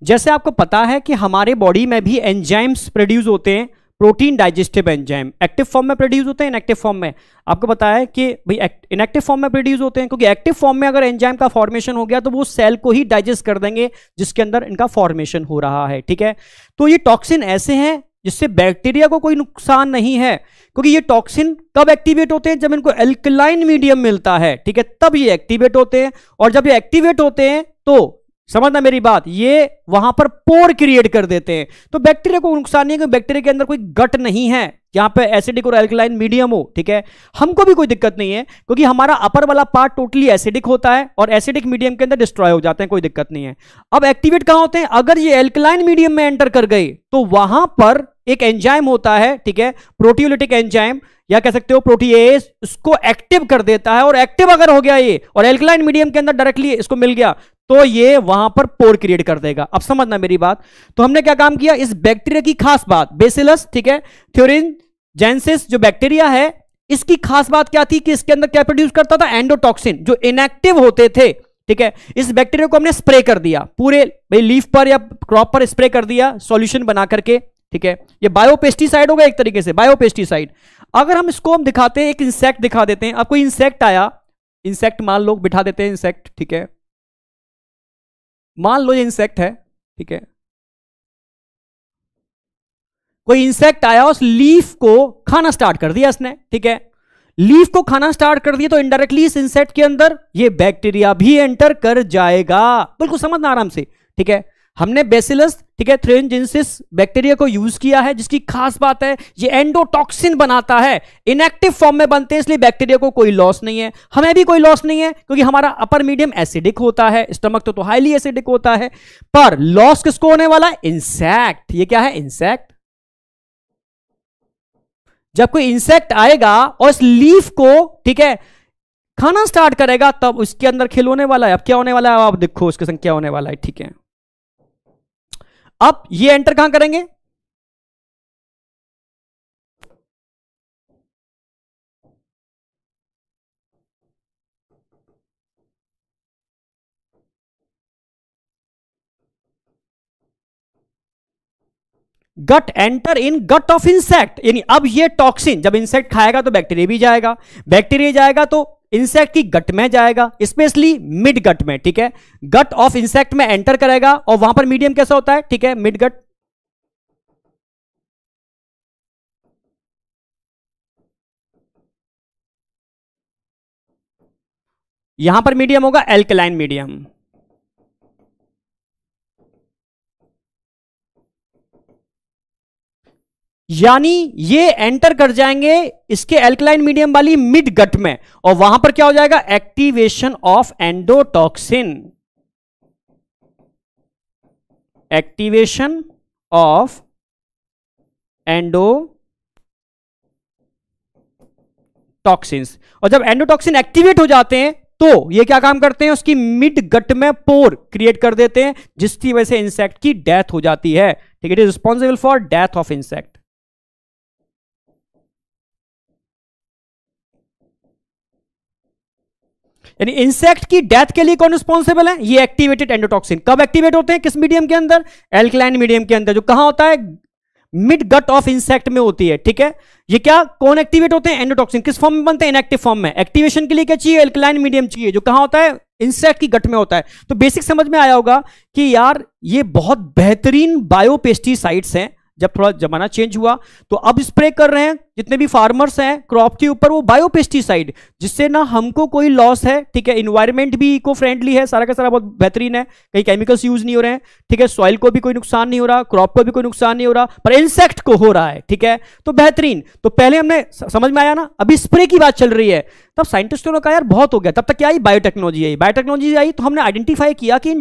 C: जैसे आपको पता है कि हमारे बॉडी में भी एंजाइम्स प्रोड्यूस होते हैं protein digestive enzyme active form में प्रोड्यूस होते हैं इनएक्टिव फॉर्म में आपको बताया कि भाई इनएक्टिव फॉर्म में प्रोड्यूस होते हैं क्योंकि एक्टिव फॉर्म में अगर एंजाइम का फॉर्मेशन हो गया तो वो सेल को ही डाइजेस्ट कर देंगे जिसके अंदर इनका फॉर्मेशन हो रहा है ठीक है तो ये टॉक्सिन ऐसे हैं जिससे बैक्टीरिया को कोई नुकसान नहीं है क्योंकि ये टॉक्सिन कब एक्टिवेट होते हैं जब इनको एल्कलाइन मीडियम मिलता है ठीक है तब ये एक्टिवेट होते हैं और जब ये एक्टिवेट होते हैं तो समझना मेरी बात ये वहां पर पोर क्रिएट कर देते हैं तो बैक्टीरिया को नुकसान नहीं है बैक्टीरिया के अंदर कोई गट नहीं है यहां पे एसिडिक और एल्कलाइन मीडियम हो ठीक है हमको भी कोई दिक्कत नहीं है क्योंकि हमारा अपर वाला पार्ट टोटली एसिडिक होता है और एसिडिक मीडियम के अंदर डिस्ट्रॉय हो जाते हैं कोई दिक्कत नहीं है अब एक्टिवेट कहां होते हैं अगर ये एल्कलाइन मीडियम में एंटर कर गए तो वहां पर एक एंजाइम होता है ठीक है प्रोटियोलिटिक एंजाइम या कह सकते हो प्रोटीएस इसको एक्टिव कर देता है और एक्टिव अगर हो गया ये और एल्कलाइन मीडियम के अंदर डायरेक्टली इसको मिल गया तो ये वहां पर पोर क्रिएट कर देगा अब समझना मेरी बात तो हमने क्या काम किया इस बैक्टीरिया की खास बात बेसिलस ठीक है थ्योरिन जेंसिस जो बैक्टीरिया है इसकी खास बात क्या थी कि इसके अंदर क्या प्रोड्यूस करता था एंडोटॉक्सिन जो इनएक्टिव होते थे ठीक है इस बैक्टीरिया को हमने स्प्रे कर दिया पूरे भाई लीफ पर या क्रॉप पर स्प्रे कर दिया सॉल्यूशन बना करके ठीक है ये बायोपेस्टिसाइड होगा एक तरीके से बायोपेस्टिसाइड अगर हम इसको हम दिखाते हैं एक इंसेक्ट दिखा देते हैं अब कोई इंसेक्ट आया इंसेक्ट मान लो बिठा देते हैं इंसेक्ट ठीक है मान लो ये इंसेक्ट है ठीक है कोई इंसेक्ट आया उस लीफ को खाना स्टार्ट कर दिया इसने ठीक है लीफ को खाना स्टार्ट कर दिया तो इनडायरेक्टली इस इंसेक्ट के अंदर ये बैक्टीरिया भी एंटर कर जाएगा बिल्कुल समझना आराम से ठीक है हमने बेसिलस ठीक है थ्रेनजेंसिस बैक्टीरिया को यूज किया है जिसकी खास बात है ये एंडोटॉक्सिन बनाता है इनएक्टिव फॉर्म में बनते हैं इसलिए बैक्टीरिया को कोई लॉस नहीं है हमें भी कोई लॉस नहीं है क्योंकि हमारा अपर मीडियम एसिडिक होता है स्टमक तो, तो हाईली एसिडिक होता है पर लॉस किसको होने वाला है इंसेक्ट ये क्या है इंसेक्ट जब कोई इंसेक्ट आएगा और इस लीफ को ठीक है खाना स्टार्ट करेगा तब उसके अंदर खिलोने वाला है अब क्या होने वाला है आप देखो उसके संग क्या होने वाला है ठीक है अब ये एंटर कहां करेंगे gut enter in gut of insect यानी अब ये टॉक्सिन जब इंसेक्ट खाएगा तो बैक्टीरिया भी जाएगा बैक्टीरिया जाएगा तो इंसेक्ट की गट में जाएगा स्पेशली मिड गट में ठीक है गट ऑफ इंसेक्ट में एंटर करेगा और वहां पर मीडियम कैसा होता है ठीक है मिड गट यहां पर मीडियम होगा एल्कलाइन मीडियम यानी ये एंटर कर जाएंगे इसके एल्कलाइन मीडियम वाली मिड गट में और वहां पर क्या हो जाएगा activation of endotoxin activation of endotoxins और जब एंडोटॉक्सिन एक्टिवेट हो जाते हैं तो ये क्या काम करते हैं उसकी मिड गट में पोर क्रिएट कर देते हैं जिसकी वजह से इंसेक्ट की डेथ हो जाती है ठीक it is responsible for death of insect यानी इंसेक्ट की डेथ के लिए कौन रिस्पॉन्सिबल है ये एक्टिवेटेड एंडोटॉक्सिन कब एक्टिवेट होते हैं किस मीडियम के अंदर एल्कलाइन मीडियम के अंदर जो कहा होता है मिड गट ऑफ इंसेक्ट में होती है ठीक है ये क्या कौन एक्टिवेट होते हैं एंडोटॉक्सिन किस फॉर्म में बनते हैं इनएक्टिव फॉर्म में एक्टिवेशन के लिए क्या चाहिए एल्कलाइन मीडियम चाहिए जो कहा होता है इंसेक्ट की गट में होता है तो बेसिक समझ में आया होगा कि यार ये बहुत बेहतरीन बायोपेस्टिसाइड्स हैं जब थोड़ा जमाना चेंज हुआ तो अब स्प्रे कर रहे हैं जितने भी फार्मर्स हैं क्रॉप के ऊपर वो बायोपेस्टिसाइड जिससे ना हमको कोई लॉस है ठीक है इन्वायरमेंट भी इको फ्रेंडली है सारा का सारा बहुत बेहतरीन है कहीं केमिकल्स यूज नहीं हो रहे हैं ठीक है सॉइल को भी कोई नुकसान नहीं हो रहा क्रॉप को भी कोई नुकसान नहीं हो रहा पर इंसेक्ट को हो रहा है ठीक है तो बेहतरीन तो पहले हमने समझ में आया ना अभी स्प्रे की बात चल रही है तब साइंटिस्टों ने कहा यार बहुत हो गया तब तक क्या आई बायोटेक्नोलॉजी आई बायोटेक्नोलॉजी आई तो हमने आइडेंटिफाई किया कि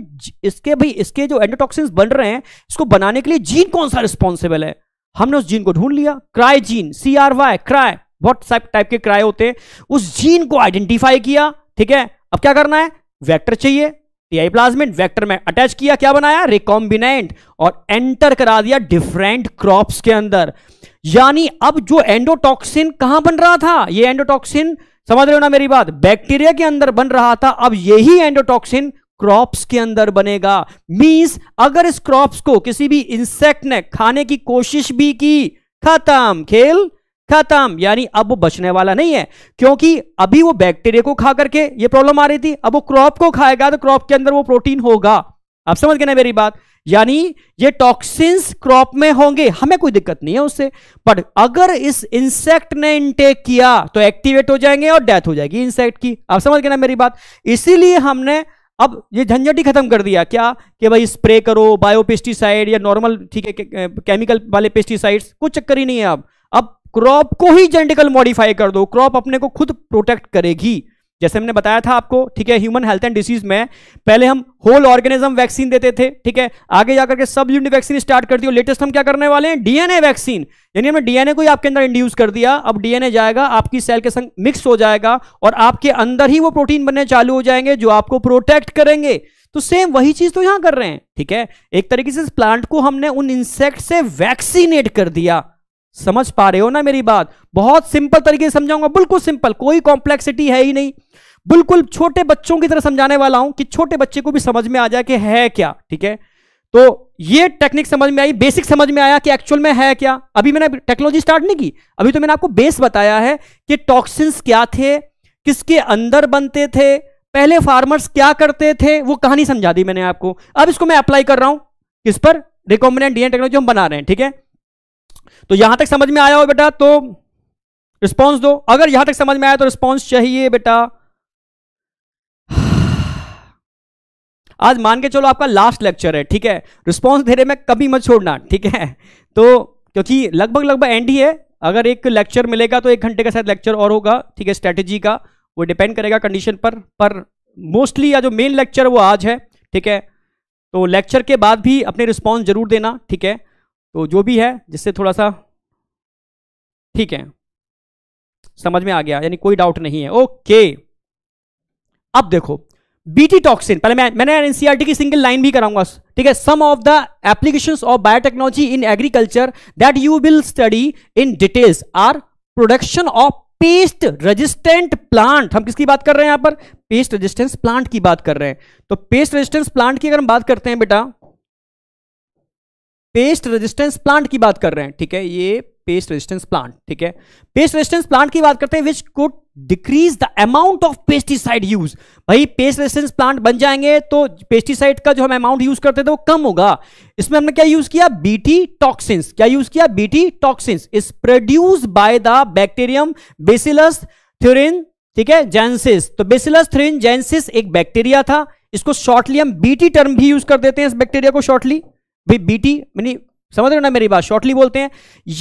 C: इसके भाई इसके जो एंडोटॉक्सिन बन रहे हैं इसको बनाने के लिए जीन कौन सा रिस्पॉन्सिबल है हमने उस जीन को ढूंढ लिया cry gene C R Y cry बहुत टाइप के क्राई होते हैं उस जीन को आइडेंटिफाई किया ठीक है अब क्या करना है वेक्टर चाहिए टीआई प्लाज्मिड वेक्टर में अटैच किया क्या बनाया रिकॉम्बिनेंट और एंटर करा दिया डिफरेंट क्रॉप्स के अंदर यानी अब जो एंडोटॉक्सिन कहां बन रहा था ये एंडोटॉक्सिन समझ रहे हो ना मेरी बात बैक्टीरिया के अंदर बन रहा था अब यही एंडोटॉक्सिन क्रॉप्स के अंदर बनेगा मींस अगर इस क्रॉप्स को किसी भी इंसेक्ट ने खाने की कोशिश भी की खत्म खेल खत्म यानी अब वो बचने वाला नहीं है क्योंकि अभी वो बैक्टीरिया को खा करके ये प्रॉब्लम आ रही थी अब वो क्रॉप को खाएगा तो क्रॉप के अंदर वो प्रोटीन होगा आप समझ गए ना मेरी बात यानी ये टॉक्सिन्स क्रॉप में होंगे हमें कोई दिक्कत नहीं है उससे बट अगर इस इंसेक्ट ने इनटेक किया तो एक्टिवेट हो जाएंगे और डेथ हो जाएगी इंसेक्ट की आप समझ गए ना मेरी बात इसीलिए हमने अब ये झंझट ही खत्म कर दिया क्या कि भाई स्प्रे करो बायो पेस्टिसाइड या नॉर्मल ठीक है केमिकल वाले पेस्टिसाइड्स कुछ चक्कर ही नहीं है अब अब क्रॉप को ही जेनेटिकल मॉडिफाई कर दो क्रॉप अपने को खुद प्रोटेक्ट करेगी जैसे हमने बताया था आपको ठीक है ह्यूमन हेल्थ एंड डिसीज में पहले हम होल ऑर्गेनिज्म वैक्सीन देते थे ठीक है आगे जाकर के सब यूनिट वैक्सीन स्टार्ट कर दी लेटेस्ट हम क्या करने वाले हैं डीएनए वैक्सीन यानी हमने डीएनए को ही आपके अंदर इंड्यूस कर दिया अब डीएनए जाएगा आपकी सेल के संग मिक्स हो जाएगा और आपके अंदर ही वो प्रोटीन बनने चालू हो जाएंगे जो आपको प्रोटेक्ट करेंगे तो सेम वही चीज तो यहां कर रहे हैं ठीक है एक तरीके से इस प्लांट को हमने उन इंसेक्ट से वैक्सीनेट कर दिया समझ पा रहे हो ना मेरी बात बहुत सिंपल तरीके से समझाऊंगा बिल्कुल सिंपल कोई कॉम्प्लेक्सिटी है ही नहीं बिल्कुल छोटे बच्चों की तरह समझाने वाला हूं कि छोटे बच्चे को भी समझ में आ जाए कि है क्या ठीक है तो ये टेक्निक समझ में आई बेसिक समझ में आया कि एक्चुअल में है क्या अभी मैंने टेक्नोलॉजी स्टार्ट नहीं की अभी तो मैंने आपको बेस बताया है कि टॉक्सिन्स क्या थे किसके अंदर बनते थे पहले फार्मर्स क्या करते थे वो कहानी समझा दी मैंने आपको अब इसको मैं अप्लाई कर रहा हूं किस पर रिकॉम्बिनेंट डीएनए टेक्नोलॉजी हम बना रहे हैं ठीक है तो यहां तक समझ में आया हो बेटा तो रिस्पॉन्स दो अगर यहां तक समझ में आया तो रिस्पॉन्स चाहिए बेटा [SIGHS] आज मान के चलो आपका लास्ट लेक्चर है ठीक है रिस्पॉन्स देने में कभी मत छोड़ना ठीक है तो क्योंकि लगभग लगभग एंड ही है अगर एक लेक्चर मिलेगा तो एक घंटे का शायद लेक्चर और होगा ठीक है स्ट्रेटेजी का वो डिपेंड करेगा कंडीशन पर पर मोस्टली या जो मेन लेक्चर वो आज है ठीक है तो लेक्चर के बाद भी अपने रिस्पॉन्स जरूर देना ठीक है तो जो भी है जिससे थोड़ा सा ठीक है समझ में आ गया यानी कोई डाउट नहीं है ओके अब देखो बीटी टॉक्सिन पहले मैं मैंने एनसीआरटी e की सिंगल लाइन भी कराऊंगा ठीक है some of the applications of biotechnology in agriculture that you will study in details are production of pest resistant plant हम किसकी बात कर रहे हैं यहां पर पेस्ट रेजिस्टेंस प्लांट की बात कर रहे हैं तो पेस्ट रेजिस्टेंस प्लांट की अगर हम बात करते हैं बेटा पेस्ट रेजिस्टेंस प्लांट की बात कर रहे हैं ठीक है ये पेस्ट रेजिस्टेंस प्लांट ठीक है पेस्ट रेजिस्टेंस प्लांट की बात करते हैं which could decrease the amount of pesticide use भाई पेस्ट रेजिस्टेंस प्लांट बन जाएंगे तो पेस्टिसाइड का जो हम अमाउंट यूज करते थे वो कम होगा इसमें हमने क्या यूज किया बीटी टॉक्सिंस क्या यूज किया BT toxins is produce by the bacterium bacillus थ्योरिन ठीक है जेंसिस तो बेसिलस थ्योरिन जेंसिस एक बैक्टीरिया था इसको शॉर्टली हम बीटी टर्म भी यूज कर देते हैं इस बैक्टीरिया को शॉर्टली भाई बीटी मैंने समझ रहे हो ना मेरी बात शॉर्टली बोलते हैं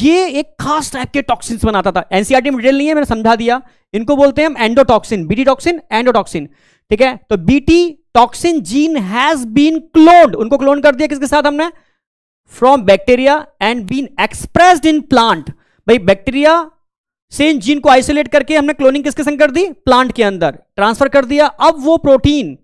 C: ये एक खास टाइप के टॉक्सिन बनाता था एनसीआर e में डिटेल नहीं है मैंने समझा दिया इनको बोलते हैं हम एंडोटॉक्सिन बीटी टॉक्सिन एंडोटॉक्सिन ठीक है तो Bt toxin gene has been cloned उनको क्लोन कर दिया किसके साथ हमने from bacteria and been expressed in plant भाई बैक्टीरिया से जीन को आइसोलेट करके हमने क्लोनिंग किसके संग कर दी प्लांट के अंदर ट्रांसफर कर दिया अब वो प्रोटीन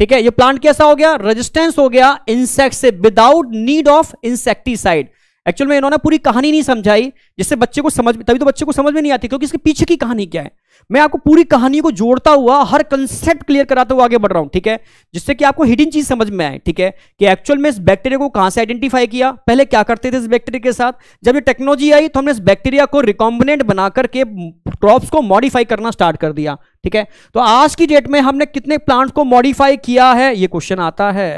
C: ठीक है ये प्लांट कैसा हो गया रेजिस्टेंस हो गया इंसेक्ट से without need of insecticide actual में इन्होंने पूरी कहानी नहीं समझाई जिससे बच्चे को समझ तभी तो बच्चे को समझ में नहीं आती क्योंकि इसके पीछे की कहानी क्या है मैं आपको पूरी कहानी को जोड़ता हुआ हर कंसेप्ट क्लियर कराते हुए आगे बढ़ रहा हूं ठीक है जिससे कि आपको हिडन चीज समझ में आए ठीक है कि एक्चुअल में इस बैक्टीरिया को कहां से आइडेंटिफाई किया पहले क्या करते थे इस बैक्टीरिया के साथ जब ये टेक्नोलॉजी आई तो हमने इस बैक्टीरिया को रिकॉम्बिनेंट बना करके क्रॉप्स को मॉडिफाई करना स्टार्ट कर दिया ठीक है तो आज की डेट में हमने कितने प्लांट को मॉडिफाई किया है ये क्वेश्चन आता है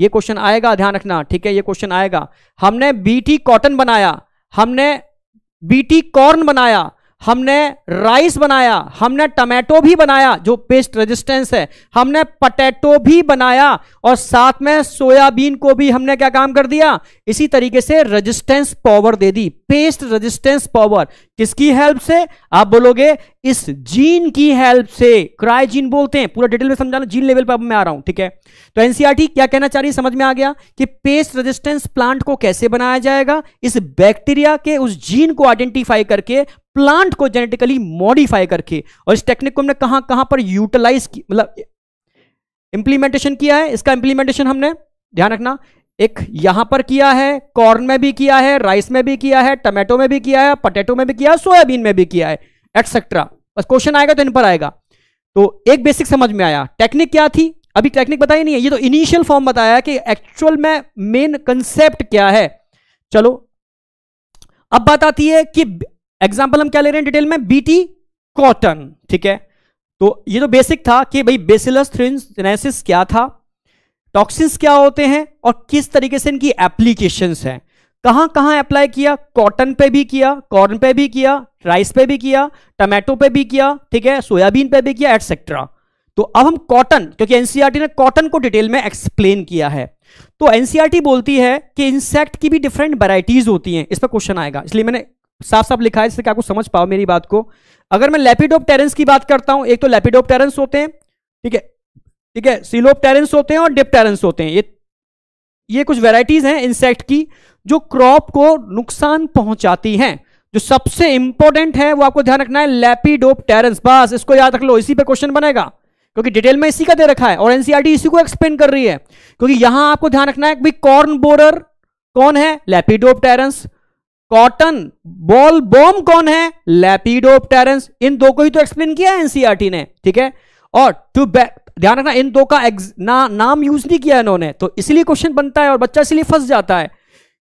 C: ये क्वेश्चन आएगा ध्यान रखना ठीक है ये क्वेश्चन आएगा हमने बीटी कॉटन बनाया हमने बीटी कॉर्न बनाया हमने राइस बनाया हमने टमाटो भी बनाया जो पेस्ट रेजिस्टेंस है हमने पटेटो भी बनाया और साथ में सोयाबीन को भी हमने क्या काम कर दिया इसी तरीके से रेजिस्टेंस पावर दे दी पेस्ट रेजिस्टेंस पावर किसकी हेल्प से आप बोलोगे इस जीन की हेल्प से जीन बोलते हैं पूरा डिटेल में समझाना जीन लेवल पर अब मैं आ रहा हूं ठीक है तो एनसीआरटी e क्या कहना चाह रही समझ में आ गया कि पेस्ट रेजिस्टेंस प्लांट को कैसे बनाया जाएगा इस बैक्टीरिया के उस जीन को आइडेंटिफाई करके प्लांट को जेनेटिकली मॉडिफाई करके और इस टेक्निक को हमने कहां कहां पर यूटिलाइज मतलब इंप्लीमेंटेशन किया है इसका इंप्लीमेंटेशन हमने ध्यान रखना एक यहां पर किया है कॉर्न में भी किया है राइस में भी किया है टमेटो में भी किया है पटेटो में भी किया है सोयाबीन में भी किया है एटसेट्रा बस क्वेश्चन आएगा तो इन पर आएगा तो एक बेसिक समझ में आया टेक्निक क्या थी अभी टेक्निक बताई नहीं है ये तो इनिशियल फॉर्म बताया कि एक्चुअल में मेन कंसेप्ट क्या है चलो अब बात आती है कि एग्जाम्पल हम क्या ले रहे हैं डिटेल में बीटी कॉटन ठीक है तो ये तो बेसिक था कि भाई बेसिलस थ्रिनेसिस क्या था टॉक्सिन्स क्या होते हैं और किस तरीके से इनकी एप्लीकेशन है कहां कहां अप्लाई किया कॉटन पे भी किया कॉर्न पे भी किया राइस पे भी किया टमाटो पे भी किया ठीक है सोयाबीन पे भी किया एटसेट्रा तो अब हम कॉटन क्योंकि एनसीईआरटी e ने कॉटन को डिटेल में एक्सप्लेन किया है तो एनसीईआरटी e बोलती है कि इंसेक्ट की भी डिफरेंट वेराइटीज होती हैं इस पर क्वेश्चन आएगा इसलिए मैंने साफ साफ लिखा है जिससे कि आपको समझ पाओ मेरी बात को अगर मैं लेपिडोप टेरेंस की बात करता हूं एक तो लेपिडोप टेरेंस होते हैं ठीक है ठीक है सिलोप टेरेंस होते हैं और डिप टेरेंस होते हैं ये ये कुछ वेराइटीज हैं इंसेक्ट की जो क्रॉप को नुकसान पहुंचाती हैं जो सबसे इंपॉर्टेंट है वो आपको ध्यान रखना है लेपिडोप टेरेंस बस इसको याद रख लो इसी पे क्वेश्चन बनेगा क्योंकि डिटेल में इसी का दे रखा है और एनसीआरटी e इसी को एक्सप्लेन कर रही है क्योंकि यहां आपको ध्यान रखना है कॉर्न बोर्डर कौन है lepidopterans cotton bollworm कौन है टेरेंस इन दो को ही तो एक्सप्लेन किया है एनसीआरटी e ने ठीक है और टू ध्यान रखना इन दो का ना, नाम यूज नहीं किया इन्होंने तो इसलिए क्वेश्चन बनता है और बच्चा इसलिए फंस जाता है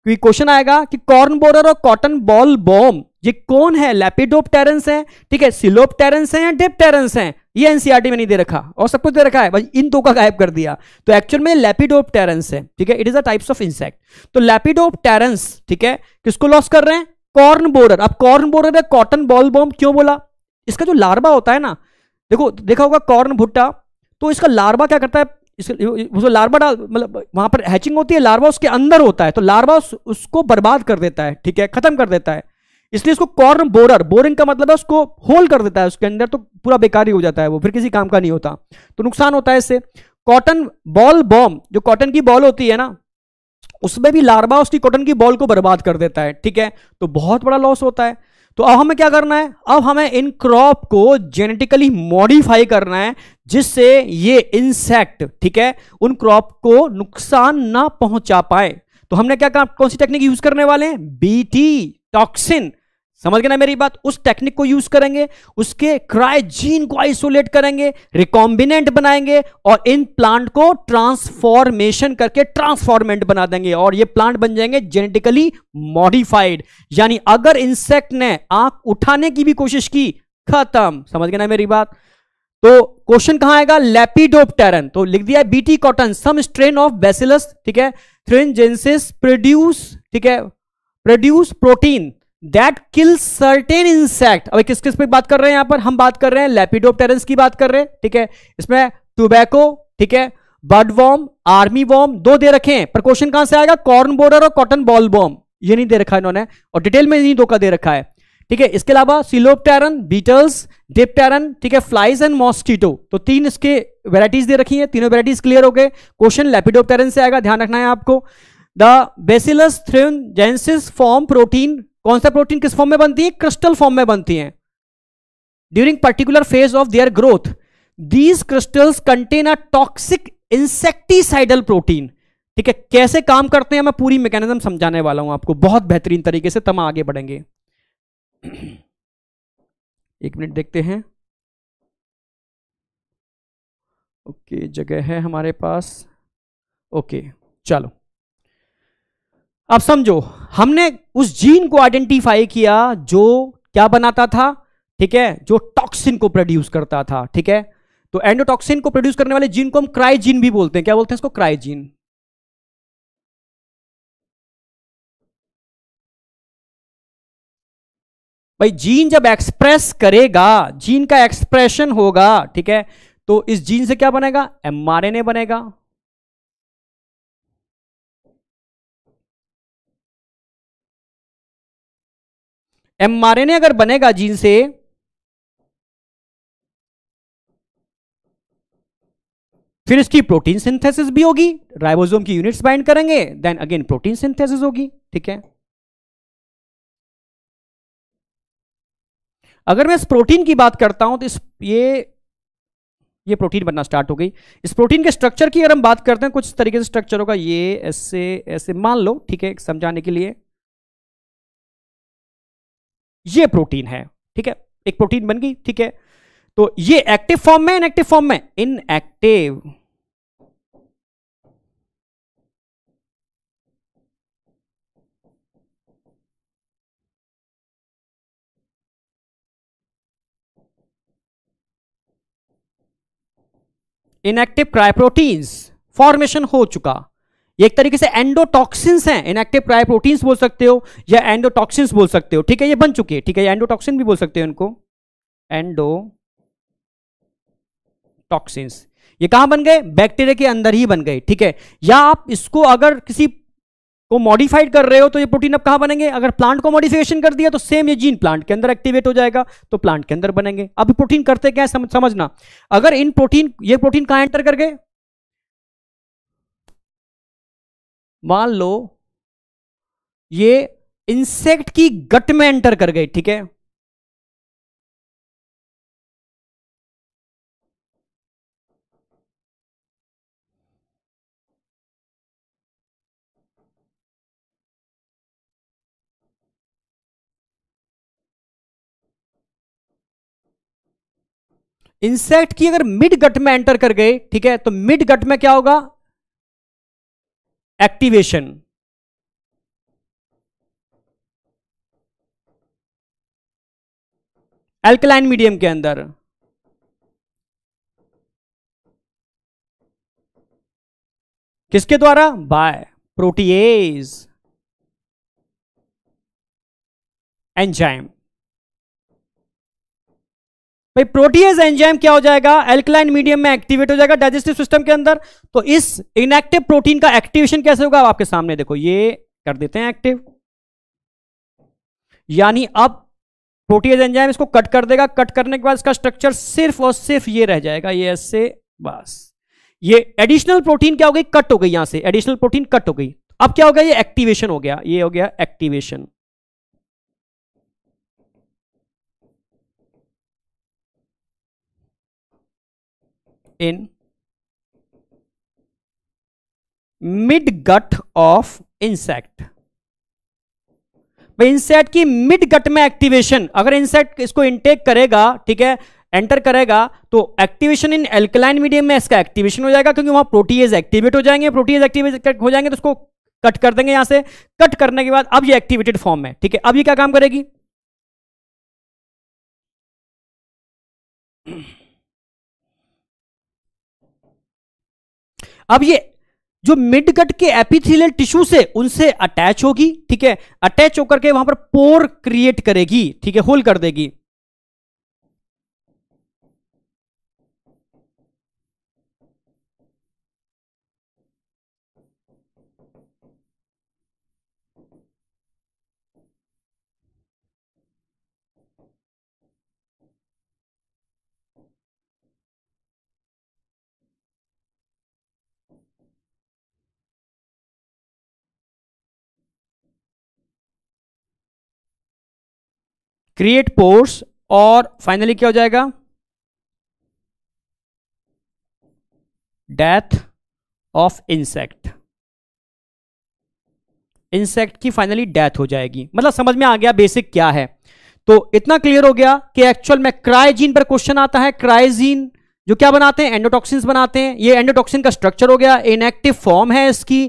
C: क्योंकि तो क्वेश्चन आएगा कि कॉर्न बोरर और कॉटन बॉल बॉम ये कौन है लैपिडोप टेरेंस है ठीक है सिलोप टेरेंस है या डेप टेरेंस है ये एनसीआरटी e में नहीं दे रखा और सब कुछ दे रखा है बस इन दो का गायब कर दिया तो एक्चुअल में लैपिडोप टेरेंस है ठीक है it is a types of insect तो लैपिडोप टेरेंस ठीक है किसको लॉस कर रहे हैं कॉर्न बोरर अब कॉर्न बोरर है कॉटन बॉल बॉम क्यों बोला इसका जो लार्बा होता है ना देखो देखा होगा कॉर्न भुट्टा तो इसका लार्बा क्या करता है इसके लार्वा डाल मतलब वहां पर हैचिंग होती है लार्वा उसके अंदर होता है तो लार्वा उस, उसको बर्बाद कर देता है ठीक है खत्म कर देता है इसलिए इसको कॉर्न बोरर बोरिंग का मतलब है उसको होल कर देता है उसके अंदर तो पूरा बेकार ही हो जाता है वो फिर किसी काम का नहीं होता तो नुकसान होता है इससे कॉटन बॉल बॉम जो कॉटन की बॉल होती है ना उसमें भी लार्वा उसकी कॉटन की बॉल को बर्बाद कर देता है ठीक है तो बहुत बड़ा लॉस होता है तो अब हमें क्या करना है अब हमें इन क्रॉप को जेनेटिकली मॉडिफाई करना है जिससे ये इंसेक्ट ठीक है उन क्रॉप को नुकसान ना पहुंचा पाए तो हमने क्या कहा कौन सी टेक्निक यूज करने वाले हैं बीटी टॉक्सिन समझ गए ना मेरी बात उस टेक्निक को यूज करेंगे उसके क्राइजीन को आइसोलेट करेंगे रिकॉम्बिनेंट बनाएंगे और इन प्लांट को ट्रांसफॉर्मेशन करके ट्रांसफॉर्मेंट बना देंगे और ये प्लांट बन जाएंगे जेनेटिकली मॉडिफाइड यानी अगर इंसेक्ट ने आंख उठाने की भी कोशिश की खत्म समझ गए ना मेरी बात तो क्वेश्चन कहां आएगा लेपिडोपटेरन तो लिख दिया BT cotton some strain of bacillus ठीक है थ्रेनजेंसिस प्रोड्यूस ठीक है produce protein that kill certain insect अभी किस किस पे बात कर रहे हैं यहां पर हम बात कर रहे हैं लेपिडोप्टेरेंस की बात कर रहे हैं ठीक है इसमें टूबैको ठीक है बर्ड वॉम आर्मी वॉम दो दे रखे हैं पर क्वेश्चन कहां से आएगा कॉर्न बोर्डर और कॉटन बॉल बॉम ये नहीं दे रखा इन्होंने और डिटेल में इन्हीं दो का दे रखा है ठीक है इसके अलावा सिलोपटेरन बीटल्स डिपटेरन ठीक है फ्लाइज एंड मॉस्किटो तो तीन इसके वेराइटीज दे रखी है तीनों वेराइटीज क्लियर हो गए क्वेश्चन लेपिडोप्टेरन से आएगा ध्यान रखना है आपको the bacillus thuringiensis form protein कौन सा प्रोटीन किस फॉर्म में बनती है क्रिस्टल फॉर्म में बनती है during particular phase of their growth these crystals contain a toxic insecticidal protein ठीक है कैसे काम करते हैं मैं पूरी मैकेनिज्म समझाने वाला हूं आपको बहुत बेहतरीन तरीके से तमाम आगे बढ़ेंगे एक मिनट देखते हैं ओके जगह है हमारे पास ओके चलो अब समझो हमने उस जीन को आइडेंटिफाई किया जो क्या बनाता था ठीक है जो टॉक्सिन को प्रोड्यूस करता था ठीक है तो एंडोटॉक्सिन को प्रोड्यूस करने वाले जीन को हम क्राइजीन भी बोलते हैं क्या बोलते हैं इसको क्राइजीन भाई जीन जब एक्सप्रेस करेगा जीन का एक्सप्रेशन होगा ठीक है तो इस जीन से क्या बनेगा एमआरएनए बनेगा एमआरएनए अगर बनेगा जीन से फिर इसकी प्रोटीन सिंथेसिस भी होगी राइबोसोम की यूनिट्स बाइंड करेंगे देन अगेन प्रोटीन सिंथेसिस होगी ठीक है अगर मैं इस प्रोटीन की बात करता हूं तो इस ये ये प्रोटीन बनना स्टार्ट हो गई इस प्रोटीन के स्ट्रक्चर की अगर हम बात करते हैं कुछ तरीके से स्ट्रक्चर होगा ये ऐसे ऐसे मान लो ठीक है समझाने के लिए ये प्रोटीन है ठीक है एक प्रोटीन बन गई ठीक है तो ये एक्टिव फॉर्म में इनएक्टिव फॉर्म में इनएक्टिव इनएक्टिव क्राइप्रोटीन्स फॉर्मेशन हो चुका एक तरीके से एंडोटॉक्सिन्स हैं इनएक्टिव प्राय प्रोटीन्स बोल सकते हो या एंडोटॉक्सिन्स बोल सकते हो ठीक है ये बन चुकी है ठीक है एंडोटॉक्सिन भी बोल सकते हो इनको एंडो टॉक्सिन्स ये कहां बन गए बैक्टीरिया के अंदर ही बन गए ठीक है या आप इसको अगर किसी को मॉडिफाइड कर रहे हो तो ये प्रोटीन अब कहां बनेंगे अगर प्लांट को मॉडिफिकेशन कर दिया तो सेम ये जीन प्लांट के अंदर एक्टिवेट हो जाएगा तो प्लांट के अंदर बनेंगे अब प्रोटीन करते क्या है समझ, समझना अगर इन प्रोटीन ये प्रोटीन कहां एंटर कर गए मान
B: लो ये इंसेक्ट की गट में एंटर कर गई ठीक है इंसेक्ट की अगर मिड गट में एंटर कर गए ठीक है तो मिड गट में क्या होगा एक्टिवेशन एल्कलाइन मीडियम के अंदर किसके द्वारा बाय प्रोटीएज एंजाइम
C: भाई प्रोटीज एंजाइम क्या हो जाएगा एल्कलाइन मीडियम में एक्टिवेट हो जाएगा डाइजेस्टिव सिस्टम के अंदर तो इस इनएक्टिव प्रोटीन का एक्टिवेशन कैसे होगा आपके सामने देखो ये कर देते हैं एक्टिव यानी अब प्रोटीज एंजाइम इसको कट कर देगा कट करने के बाद इसका स्ट्रक्चर सिर्फ और सिर्फ ये रह जाएगा ये ऐसे बस ये एडिशनल प्रोटीन क्या हो गई कट हो गई यहां से एडिशनल प्रोटीन कट हो गई अब क्या हो गया ये एक्टिवेशन हो गया ये हो गया activation in mid gut of insect insect की मिड गट में एक्टिवेशन अगर इंसेक्ट इसको इंटेक करेगा ठीक है एंटर करेगा तो एक्टिवेशन इन एल्कलाइन मीडियम में इसका एक्टिवेशन हो जाएगा क्योंकि वहां प्रोटीज एक्टिवेट हो जाएंगे प्रोटीज एक्टिवेट हो जाएंगे तो उसको कट कर देंगे यहां से कट करने के बाद अब ये एक्टिवेटेड फॉर्म है ठीक है अब ये क्या काम करेगी अब ये जो मिड गट के एपिथेलियल टिश्यू से उनसे अटैच होगी ठीक है अटैच होकर के वहां पर पोर क्रिएट करेगी ठीक है होल कर देगी क्रिएट पोर्स और फाइनली क्या हो जाएगा डेथ ऑफ इंसेक्ट इंसेक्ट की फाइनली डेथ हो जाएगी मतलब समझ में आ गया बेसिक क्या है तो इतना क्लियर हो गया कि एक्चुअल में क्राइजीन पर क्वेश्चन आता है क्राइजीन जो क्या बनाते हैं एंडोटॉक्सिन बनाते हैं ये एंडोटॉक्सिन का स्ट्रक्चर हो गया इनएक्टिव फॉर्म है इसकी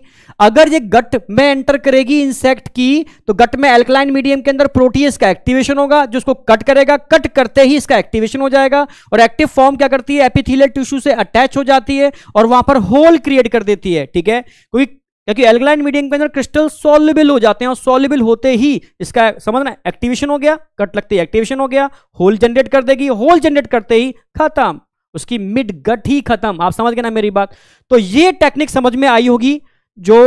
C: अगर ये गट में एंटर करेगी इंसेक्ट की तो गट में एल्कलाइन मीडियम के अंदर प्रोटीएस का एक्टिवेशन होगा जो उसको कट करेगा कट करते ही इसका एक्टिवेशन हो जाएगा और एक्टिव फॉर्म क्या करती है एपिथीलियल टिश्यू से अटैच हो जाती है और वहां पर होल क्रिएट कर देती है ठीक है क्योंकि क्योंकि एल्कलाइन मीडियम के अंदर क्रिस्टल सॉल्युबल हो जाते हैं और सॉल्युबल होते ही इसका समझना एक्टिवेशन हो गया कट लगते ही एक्टिवेशन हो गया होल जनरेट कर देगी होल जनरेट करते ही खत्म उसकी मिड गट ही खत्म आप समझ गए ना मेरी बात तो ये टेक्निक समझ में आई होगी जो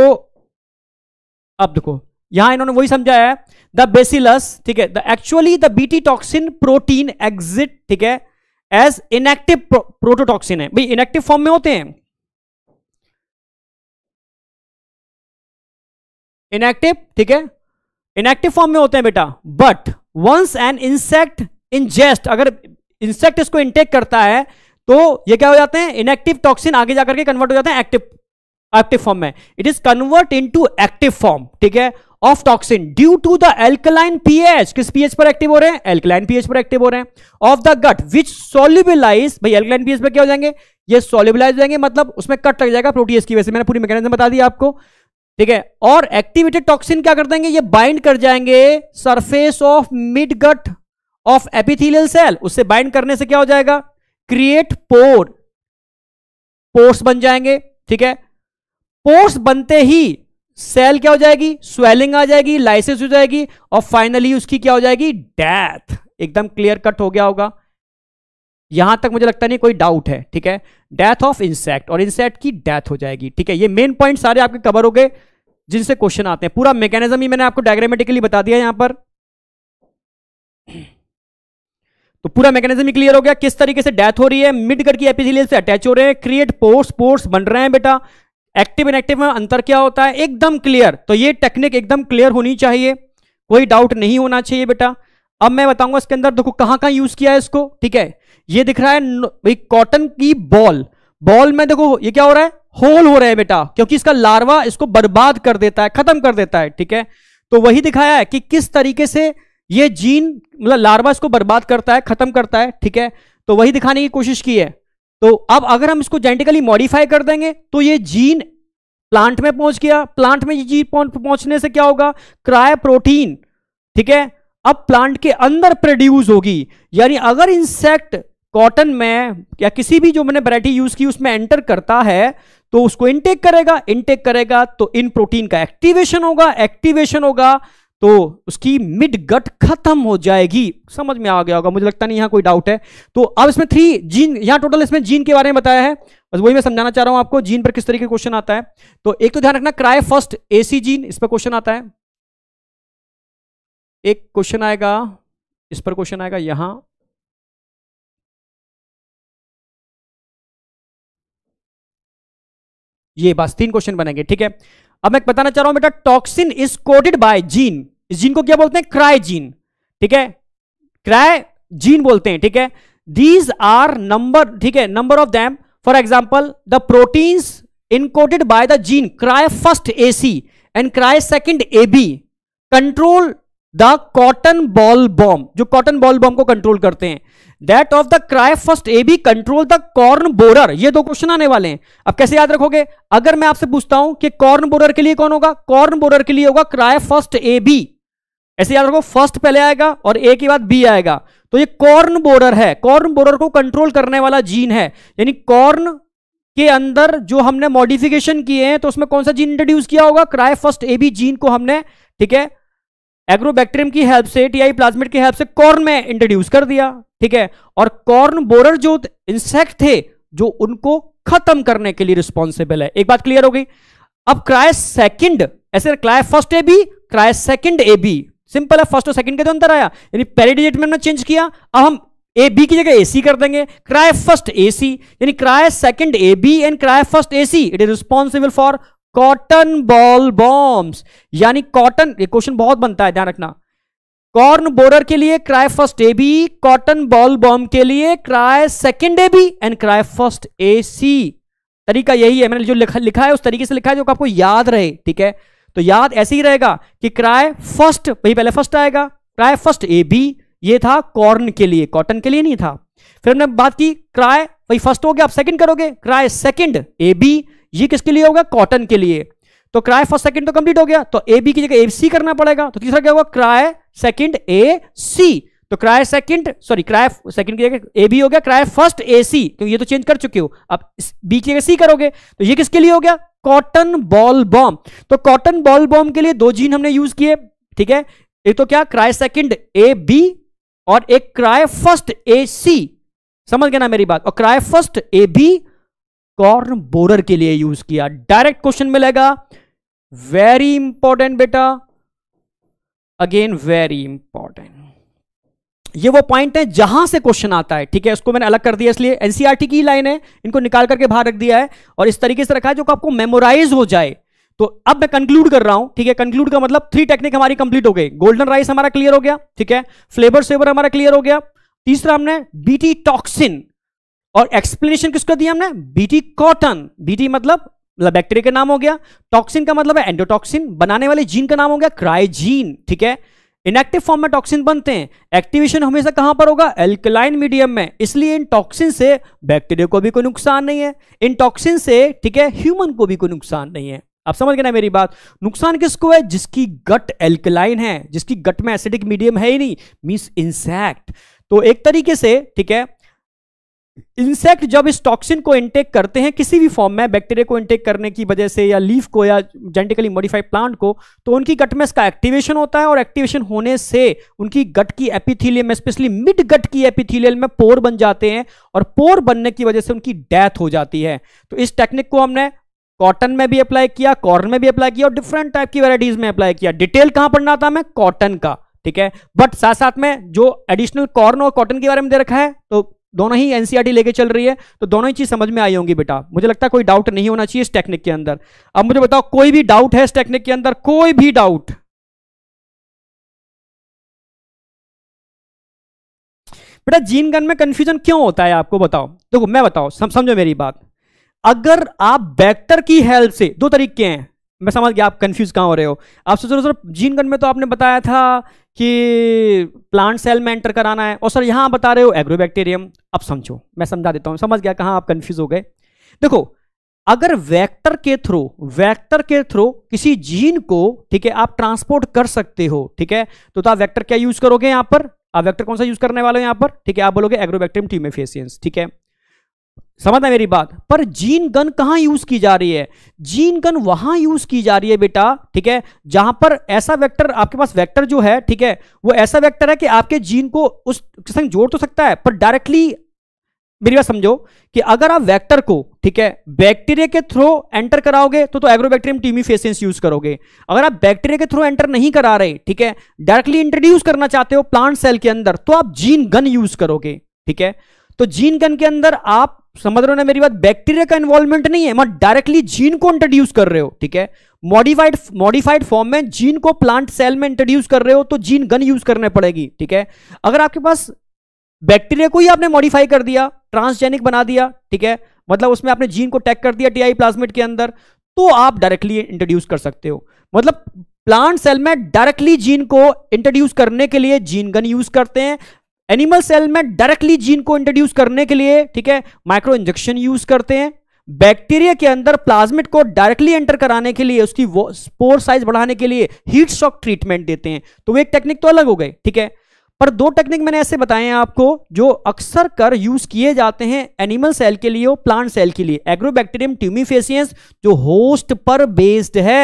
C: अब देखो यहां इन्होंने वही समझाया है द बेसिलस ठीक है the actually the BT toxin protein exist ठीक है एज इनएक्टिव प्रोटोटॉक्सिन है भाई इनएक्टिव फॉर्म में होते हैं इनएक्टिव ठीक है इनएक्टिव फॉर्म में होते हैं बेटा but once an insect ingest अगर इंसेक्ट इसको इंटेक करता है तो ये क्या हो जाते हैं इनएक्टिव टॉक्सिन आगे जाकर के कन्वर्ट हो जाते हैं एक्टिव एक्टिव फॉर्म में it is convert into active form ठीक है of toxin due to the alkaline pH किस पीएच पर एक्टिव हो रहे हैं एल्कलाइन पीएच पर एक्टिव हो रहे हैं ऑफ द गट विच सोल्यूबिलाइज भाई एल्कलाइन पीएच पर क्या हो जाएंगे ये सोल्यूबिलाइज हो जाएंगे मतलब उसमें कट लग जाएगा प्रोटीएस की वजह से मैंने पूरी मैकेनिज्म बता दिया आपको ठीक है और एक्टिवेटेड टॉक्सिन क्या कर देंगे ये बाइंड कर जाएंगे surface of mid gut of epithelial cell उससे बाइंड करने से क्या हो जाएगा क्रिएट पोर पोर्स बन जाएंगे ठीक है पोर्स बनते ही सेल क्या हो जाएगी स्वेलिंग आ जाएगी लाइसेंस हो जाएगी और फाइनली उसकी क्या हो जाएगी डेथ एकदम क्लियर कट हो गया होगा यहां तक मुझे लगता नहीं कोई डाउट है ठीक है डेथ ऑफ इंसेक्ट और इंसेक्ट की डेथ हो जाएगी ठीक है ये मेन पॉइंट सारे आपके कवर हो गए जिनसे क्वेश्चन आते हैं पूरा मैकेनिज्म ही मैंने आपको डायग्रामेटिकली बता दिया यहां पर तो पूरा मैकेनिज्म ही क्लियर हो गया किस तरीके से डेथ हो रही है मिड कट की एपिथेलियल से अटैच हो रहे हैं क्रिएट पोर्स पोर्स बन रहे हैं बेटा एक्टिव इनएक्टिव में अंतर क्या होता है एकदम क्लियर तो ये टेक्निक एकदम क्लियर होनी चाहिए कोई डाउट नहीं होना चाहिए बेटा अब मैं बताऊंगा इसके अंदर देखो कहां कहां यूज किया है इसको ठीक है ये दिख रहा है कॉटन की बॉल बॉल में देखो ये क्या हो रहा है होल हो रहा है बेटा क्योंकि इसका लार्वा इसको बर्बाद कर देता है खत्म कर देता है ठीक है तो वही दिखाया है कि किस तरीके से ये जीन मतलब लार्वा इसको बर्बाद करता है खत्म करता है ठीक है तो वही दिखाने की कोशिश की है तो अब अगर हम इसको जेनेटिकली मॉडिफाई कर देंगे तो ये जीन प्लांट में पहुंच गया प्लांट में जीन पहुंचने से क्या होगा क्राय प्रोटीन ठीक है अब प्लांट के अंदर प्रोड्यूस होगी यानी अगर इंसेक्ट कॉटन में या किसी भी जो मैंने वैरायटी यूज की उसमें एंटर करता है तो उसको इनटेक करेगा इनटेक करेगा तो इन प्रोटीन का एक्टिवेशन होगा एक्टिवेशन होगा तो उसकी मिड गट खत्म हो जाएगी समझ में आ गया होगा मुझे लगता नहीं यहां कोई डाउट है तो अब इसमें थ्री जीन यहां टोटल इसमें जीन के बारे में बताया है बस वही मैं समझाना चाह रहा हूं आपको जीन पर किस तरीके क्वेश्चन आता है तो एक तो ध्यान रखना क्राय फर्स्ट एसी जीन इस पर क्वेश्चन आता है एक क्वेश्चन आएगा इस
B: पर क्वेश्चन आएगा यहां
C: ये बस तीन क्वेश्चन बनेंगे ठीक है अब मैं बताना चाह रहा हूं बेटा toxin is coded by gene इस जीन को क्या बोलते हैं क्राय जीन ठीक है क्राय जीन बोलते हैं ठीक है दीज आर नंबर ठीक है number of them for example the proteins encoded by the gene cry first A C and cry second A B control the cotton bollworm जो cotton bollworm को control करते हैं that of the cry first A B control the corn borer ये दो question आने वाले हैं अब कैसे याद रखोगे अगर मैं आपसे पूछता हूं कि कॉर्न बोरर के लिए कौन होगा कॉर्न बोरर के लिए होगा क्राय फर्स्ट ए बी ऐसे याद रखो फर्स्ट पहले आएगा और ए के बाद बी आएगा तो ये कॉर्न बोरर है कॉर्न बोरर को कंट्रोल करने वाला जीन है यानी कॉर्न के अंदर जो हमने मॉडिफिकेशन किए हैं तो उसमें कौन सा जीन इंट्रोड्यूस किया होगा cry first A B gene को हमने ठीक है एग्रोबैक्टेरियम की हेल्प से टीआई प्लाज्मेट की हेल्प से कॉर्न में इंट्रोड्यूस कर दिया ठीक है और कॉर्न बोरर जो इंसेक्ट थे जो उनको खत्म करने के लिए रिस्पॉन्सिबल है एक बात क्लियर हो गई अब क्राय सेकेंड ऐसे cry first A B cry second A B simple है फर्स्ट और सेकंड के तो अंतर आया यानी पहले डिजिट में हमने चेंज किया अब हम ए बी की जगह ए सी कर देंगे क्राय फर्स्ट ए सी यानी cry second A B and cry first A C it is responsible for cotton bollworm यानी कॉटन ये क्वेश्चन बहुत बनता है ध्यान रखना कॉर्न बोर्डर के लिए cry first A B cotton bollworm के लिए cry second A B and cry first A C तरीका यही है मैंने जो लिखा लिखा है उस तरीके से लिखा है जो आपको याद रहे ठीक है तो याद ऐसे ही रहेगा कि क्राय फर्स्ट वही पहले फर्स्ट आएगा क्राय फर्स्ट ए बी ये था कॉर्न के लिए कॉटन के लिए नहीं था फिर हमने बात की क्राय वही फर्स्ट हो गया आप सेकंड करोगे क्राय सेकंड ए बी ये किसके लिए होगा कॉटन के लिए तो क्राय फर्स्ट सेकंड तो कंप्लीट हो गया तो ए बी की जगह ए सी करना पड़ेगा तो तीसरा क्या होगा क्राय सेकंड ए सी तो cry second sorry cry second की जगह ए बी हो गया क्राय फर्स्ट ए सी क्योंकि तो ये तो चेंज कर चुके हो अब बी की जगह सी करोगे तो ये किसके लिए हो गया कॉटन बॉल बॉम्ब तो कॉटन बॉल बॉम्ब के लिए दो जीन हमने यूज किए ठीक है एक तो क्या क्राय सेकंड ए बी और एक क्राय फर्स्ट ए सी समझ गया ना मेरी बात और cry first A B corn borer के लिए यूज किया डायरेक्ट क्वेश्चन मिलेगा वेरी इंपॉर्टेंट बेटा अगेन वेरी इंपॉर्टेंट ये वो पॉइंट है जहां से क्वेश्चन आता है ठीक है उसको मैंने अलग कर दिया इसलिए एनसीआरटी e की लाइन है इनको निकाल करके बाहर रख दिया है और इस तरीके से रखा है जो आपको मेमोराइज हो जाए तो अब मैं कंक्लूड कर रहा हूं ठीक है कंक्लूड का मतलब थ्री टेक्निक हमारी कंप्लीट हो गई गोल्डन राइस हमारा क्लियर हो गया ठीक है फ्लेवर सेवर हमारा क्लियर हो गया तीसरा हमने बीटी टॉक्सिन और एक्सप्लेनेशन किसको दिया हमने बीटी कॉटन बीटी मतलब बैक्टीरिया मतलब मतलब का नाम हो गया टॉक्सिन का मतलब है एंडोटॉक्सिन बनाने वाले जीन का नाम हो गया क्राइजीन ठीक है इनएक्टिव फॉर्म में टॉक्सिन बनते हैं एक्टिवेशन हमेशा कहां पर होगा एल्कलाइन मीडियम में इसलिए इन टॉक्सिन से बैक्टीरिया को भी कोई नुकसान नहीं है इन टॉक्सिन से ठीक है ह्यूमन को भी कोई नुकसान नहीं है आप समझ गए ना मेरी बात नुकसान किसको है जिसकी गट एल्कलाइन है जिसकी गट में एसिडिक मीडियम है ही नहीं मीन्स इंसेक्ट तो एक तरीके से ठीक है इंसेक्ट जब इस टॉक्सिन को इंटेक करते हैं किसी भी फॉर्म में बैक्टीरिया को इंटेक करने की वजह से या लीफ को या जेनेटिकली मॉडिफाइड प्लांट को तो उनकी गट में इसका एक्टिवेशन होता है और एक्टिवेशन होने से उनकी गट की एपिथीलियम में स्पेशली मिड गट की एपिथीलियल में पोर बन जाते हैं और पोर बनने की वजह से उनकी डेथ हो जाती है तो इस टेक्निक को हमने कॉटन में भी अप्लाई किया कॉर्न में भी अप्लाई किया और डिफरेंट टाइप की वेराइटीज में अप्लाई किया डिटेल कहां पढ़ना था मैं कॉटन का ठीक है बट साथ साथ में जो एडिशनल कॉर्न और कॉटन के बारे में दे रखा है तो दोनों ही एनसीईआरटी e लेके चल रही है तो दोनों ही चीज समझ में आई होंगी बेटा मुझे लगता है कोई डाउट नहीं होना चाहिए इस टेक्निक के अंदर अब मुझे बताओ कोई भी डाउट है इस टेक्निक के अंदर
B: कोई भी डाउट
C: बेटा जीन गन में कंफ्यूजन क्यों होता है आपको बताओ देखो मैं बताओ समझो मेरी बात अगर आप वेक्टर की हेल्प से दो तरीके हैं मैं समझ गया आप कंफ्यूज कहाँ हो रहे हो आप सोच रहे हो सर जीन गन में तो आपने बताया था कि प्लांट सेल में एंटर कराना है और सर यहाँ बता रहे हो एग्रोबैक्टेरियम अब समझो मैं समझा देता हूँ समझ गया कहाँ आप कंफ्यूज हो गए देखो अगर वेक्टर के थ्रू वेक्टर के थ्रू किसी जीन को ठीक है आप ट्रांसपोर्ट कर सकते हो ठीक है तो, तो आप वैक्टर क्या यूज करोगे यहाँ पर आप वैक्टर कौन सा यूज करने वाले हो यहाँ पर ठीक है आप बोलोगे एग्रोबैक्टीरियम टीमेफेसियंस ठीक है समझना मेरी बात पर जीन गन कहां यूज की जा रही है जीन गन वहां यूज की जा रही है बेटा ठीक है जहां पर ऐसा वेक्टर आपके पास वेक्टर जो है ठीक है वो ऐसा वेक्टर है कि आपके जीन को उस संग जोड़ तो सकता है पर डायरेक्टली मेरी बात समझो कि अगर आप वेक्टर को ठीक है बैक्टीरिया के थ्रू एंटर कराओगे तो तो एग्रोबैक्टीरियम फेसेंस यूज करोगे अगर आप बैक्टीरिया के थ्रू एंटर नहीं करा रहे ठीक है डायरेक्टली इंट्रोड्यूस करना चाहते हो प्लांट सेल के अंदर तो आप जीन गन यूज करोगे ठीक है तो जीन गन के अंदर आप समझ रहे हो ना मेरी बात बैक्टीरिया का इन्वॉल्वमेंट नहीं है मत डायरेक्टली जीन को इंट्रोड्यूस कर रहे हो ठीक है मॉडिफाइड मॉडिफाइड फॉर्म में जीन को प्लांट सेल में इंट्रोड्यूस कर रहे हो तो जीन गन यूज करने पड़ेगी ठीक है अगर आपके पास बैक्टीरिया को ही आपने मॉडिफाई कर दिया ट्रांसजेनिक बना दिया ठीक है मतलब उसमें आपने जीन को टैग कर दिया टीआई प्लाज्मिड के अंदर तो आप डायरेक्टली इंट्रोड्यूस कर सकते हो मतलब प्लांट सेल में डायरेक्टली जीन को इंट्रोड्यूस करने के लिए जीन गन यूज करते हैं एनिमल सेल में डायरेक्टली जीन को इंट्रोड्यूस करने के लिए ठीक है माइक्रो इंजेक्शन यूज करते हैं बैक्टीरिया के अंदर प्लाज्मिट को डायरेक्टली एंटर कराने के लिए उसकी स्पोर साइज बढ़ाने के लिए हीट शॉक ट्रीटमेंट देते हैं तो वो एक टेक्निक तो अलग हो गए ठीक है पर दो टेक्निक मैंने ऐसे बताए हैं आपको जो अक्सर कर यूज किए जाते हैं एनिमल सेल के लिए और प्लांट सेल के लिए एग्रोबैक्टीरियम ट्यूमिफेसियंस जो होस्ट पर बेस्ड है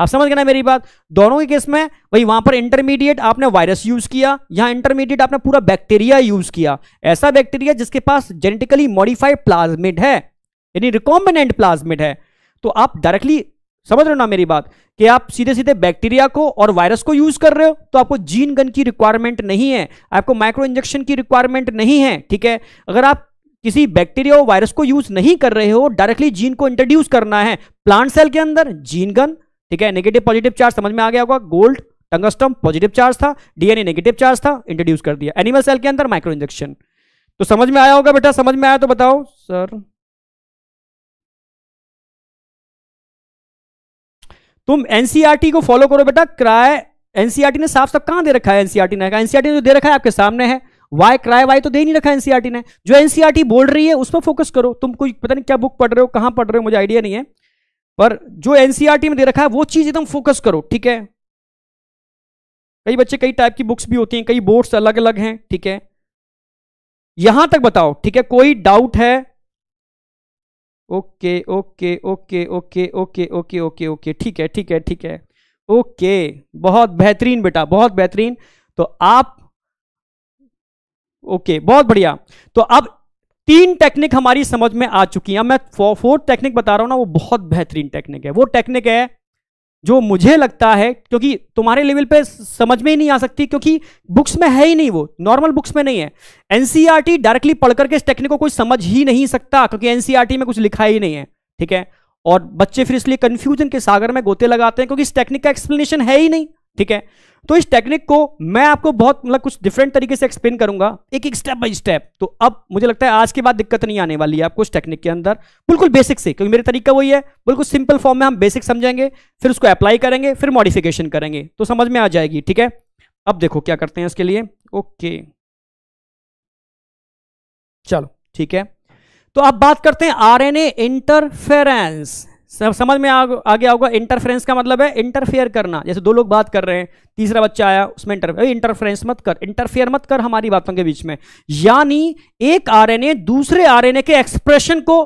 C: आप समझ गए ना मेरी बात दोनों के केस में भाई वहां पर इंटरमीडिएट आपने वायरस यूज किया यहां इंटरमीडिएट आपने पूरा बैक्टीरिया यूज किया ऐसा बैक्टीरिया जिसके पास जेनेटिकली मॉडिफाइड प्लाज्मिड है यानी रिकॉम्बिनेंट प्लाज्मिड है तो आप डायरेक्टली समझ रहे हो ना मेरी बात कि आप सीधे सीधे बैक्टीरिया को और वायरस को यूज कर रहे हो तो आपको जीन गन की रिक्वायरमेंट नहीं है आपको माइक्रो इंजेक्शन की रिक्वायरमेंट नहीं है ठीक है अगर आप किसी बैक्टीरिया और वायरस को यूज नहीं कर रहे हो डायरेक्टली जीन को इंट्रोड्यूस करना है प्लांट सेल के अंदर जीन गन ठीक है नेगेटिव पॉजिटिव चार्ज समझ में आ गया होगा गोल्ड टंगस्टम पॉजिटिव चार्ज था डीएनए नेगेटिव चार्ज था इंट्रोड्यूस कर दिया एनिमल सेल के अंदर माइक्रो इंजेक्शन तो समझ में आया होगा बेटा समझ में आया तो बताओ सर तुम एनसीईआरटी e को फॉलो करो बेटा क्राय एनसीईआरटी e ने साफ साफ कहां दे रखा है एनसीईआरटी e ने एनसीईआरटी ने जो तो दे रखा है आपके सामने है वाई क्राय वाई तो दे नहीं रखा एनसीईआरटी ने जो एनसीईआरटी बोल रही है उस पर फोकस करो तुम कोई पता नहीं क्या बुक पढ़ रहे हो कहां पढ़ रहे हो मुझे आइडिया नहीं है पर जो एनसीईआरटी e में दे रखा है वो चीज एकदम फोकस करो ठीक है कई बच्चे कई टाइप की बुक्स भी होती हैं कई बोर्ड्स अलग अलग हैं ठीक है यहां तक बताओ ठीक है कोई डाउट है okay okay okay okay okay okay okay okay ठीक है ठीक है ठीक है ओके बहुत बेहतरीन बेटा बहुत बेहतरीन तो आप ओके बहुत बढ़िया तो अब तीन टेक्निक हमारी समझ में आ चुकी है मैं फोर्थ टेक्निक बता रहा हूं ना वो बहुत बेहतरीन टेक्निक है वो टेक्निक है जो मुझे लगता है क्योंकि तुम्हारे लेवल पे समझ में ही नहीं आ सकती क्योंकि बुक्स में है ही नहीं वो नॉर्मल बुक्स में नहीं है एनसीईआरटी डायरेक्टली पढ़ करके इस टेक्निक को कोई समझ ही नहीं सकता क्योंकि एनसीईआरटी में कुछ लिखा ही नहीं है ठीक है और बच्चे फिर इसलिए कंफ्यूजन के सागर में गोते लगाते हैं क्योंकि इस टेक्निक का एक्सप्लेनेशन है ही नहीं ठीक है तो इस टेक्निक को मैं आपको बहुत मतलब कुछ डिफरेंट तरीके से एक्सप्लेन करूंगा एक एक स्टेप बाय स्टेप तो अब मुझे लगता है आज के बाद दिक्कत नहीं आने वाली है आपको इस टेक्निक के अंदर बिल्कुल बेसिक से क्योंकि मेरा तरीका वही है बिल्कुल सिंपल फॉर्म में हम बेसिक समझेंगे फिर उसको अप्लाई करेंगे फिर मॉडिफिकेशन करेंगे तो समझ में आ जाएगी ठीक है अब देखो क्या करते हैं इसके लिए ओके चलो ठीक है तो अब बात करते हैं आर ए इंटरफेरेंस समझ में आ, आ गया होगा इंटरफ्रेंस का मतलब है इंटरफेयर करना जैसे दो लोग बात कर रहे हैं तीसरा बच्चा आया उसमें इंटरफेयर इंटरफ्रेंस मत कर इंटरफेयर मत कर हमारी बातों के बीच में यानी एक आरएनए दूसरे आरएनए के एक्सप्रेशन को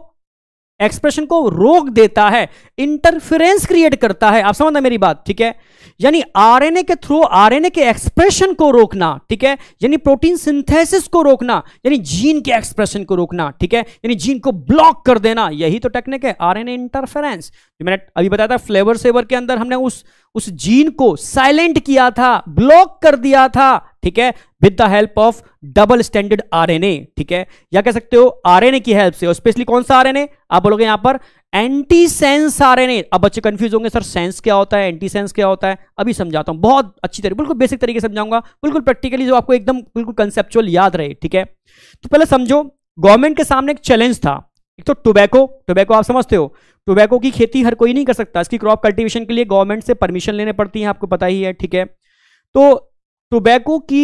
C: एक्सप्रेशन को रोक देता है इंटरफेरेंस क्रिएट करता है आप समझना मेरी बात ठीक है यानी आरएनए के थ्रू आरएनए के एक्सप्रेशन को रोकना ठीक है यानी प्रोटीन सिंथेसिस को रोकना यानी जीन के एक्सप्रेशन को रोकना ठीक है यानी जीन को ब्लॉक कर देना यही तो टेक्निक है आरएनए इंटरफेरेंस जो मैंने अभी बताया था फ्लेवर सेवर के अंदर हमने उस उस जीन को साइलेंट किया था ब्लॉक कर दिया था ठीक है with the help of double standard RNA ठीक है या कह सकते हो आरएनए की हेल्प से स्पेशली कौन सा आरएनए आप बोलोगे यहां पर एंटी सेंस आरएनए अब बच्चे कंफ्यूज होंगे सर सेंस क्या होता है एंटी सेंस क्या होता है अभी समझाता हूं बहुत अच्छी तरीके बिल्कुल बेसिक तरीके से समझाऊंगा बिल्कुल प्रैक्टिकली जो आपको एकदम बिल्कुल कंसेप्चुअल याद रहे ठीक है तो पहले समझो गवर्नमेंट के सामने एक चैलेंज था एक तो टोबैको टोबैको आप समझते हो टोबैको की खेती हर कोई नहीं कर सकता इसकी क्रॉप कल्टीवेशन के लिए गवर्नमेंट से परमिशन लेने पड़ती है आपको पता ही है ठीक है तो टोबैको की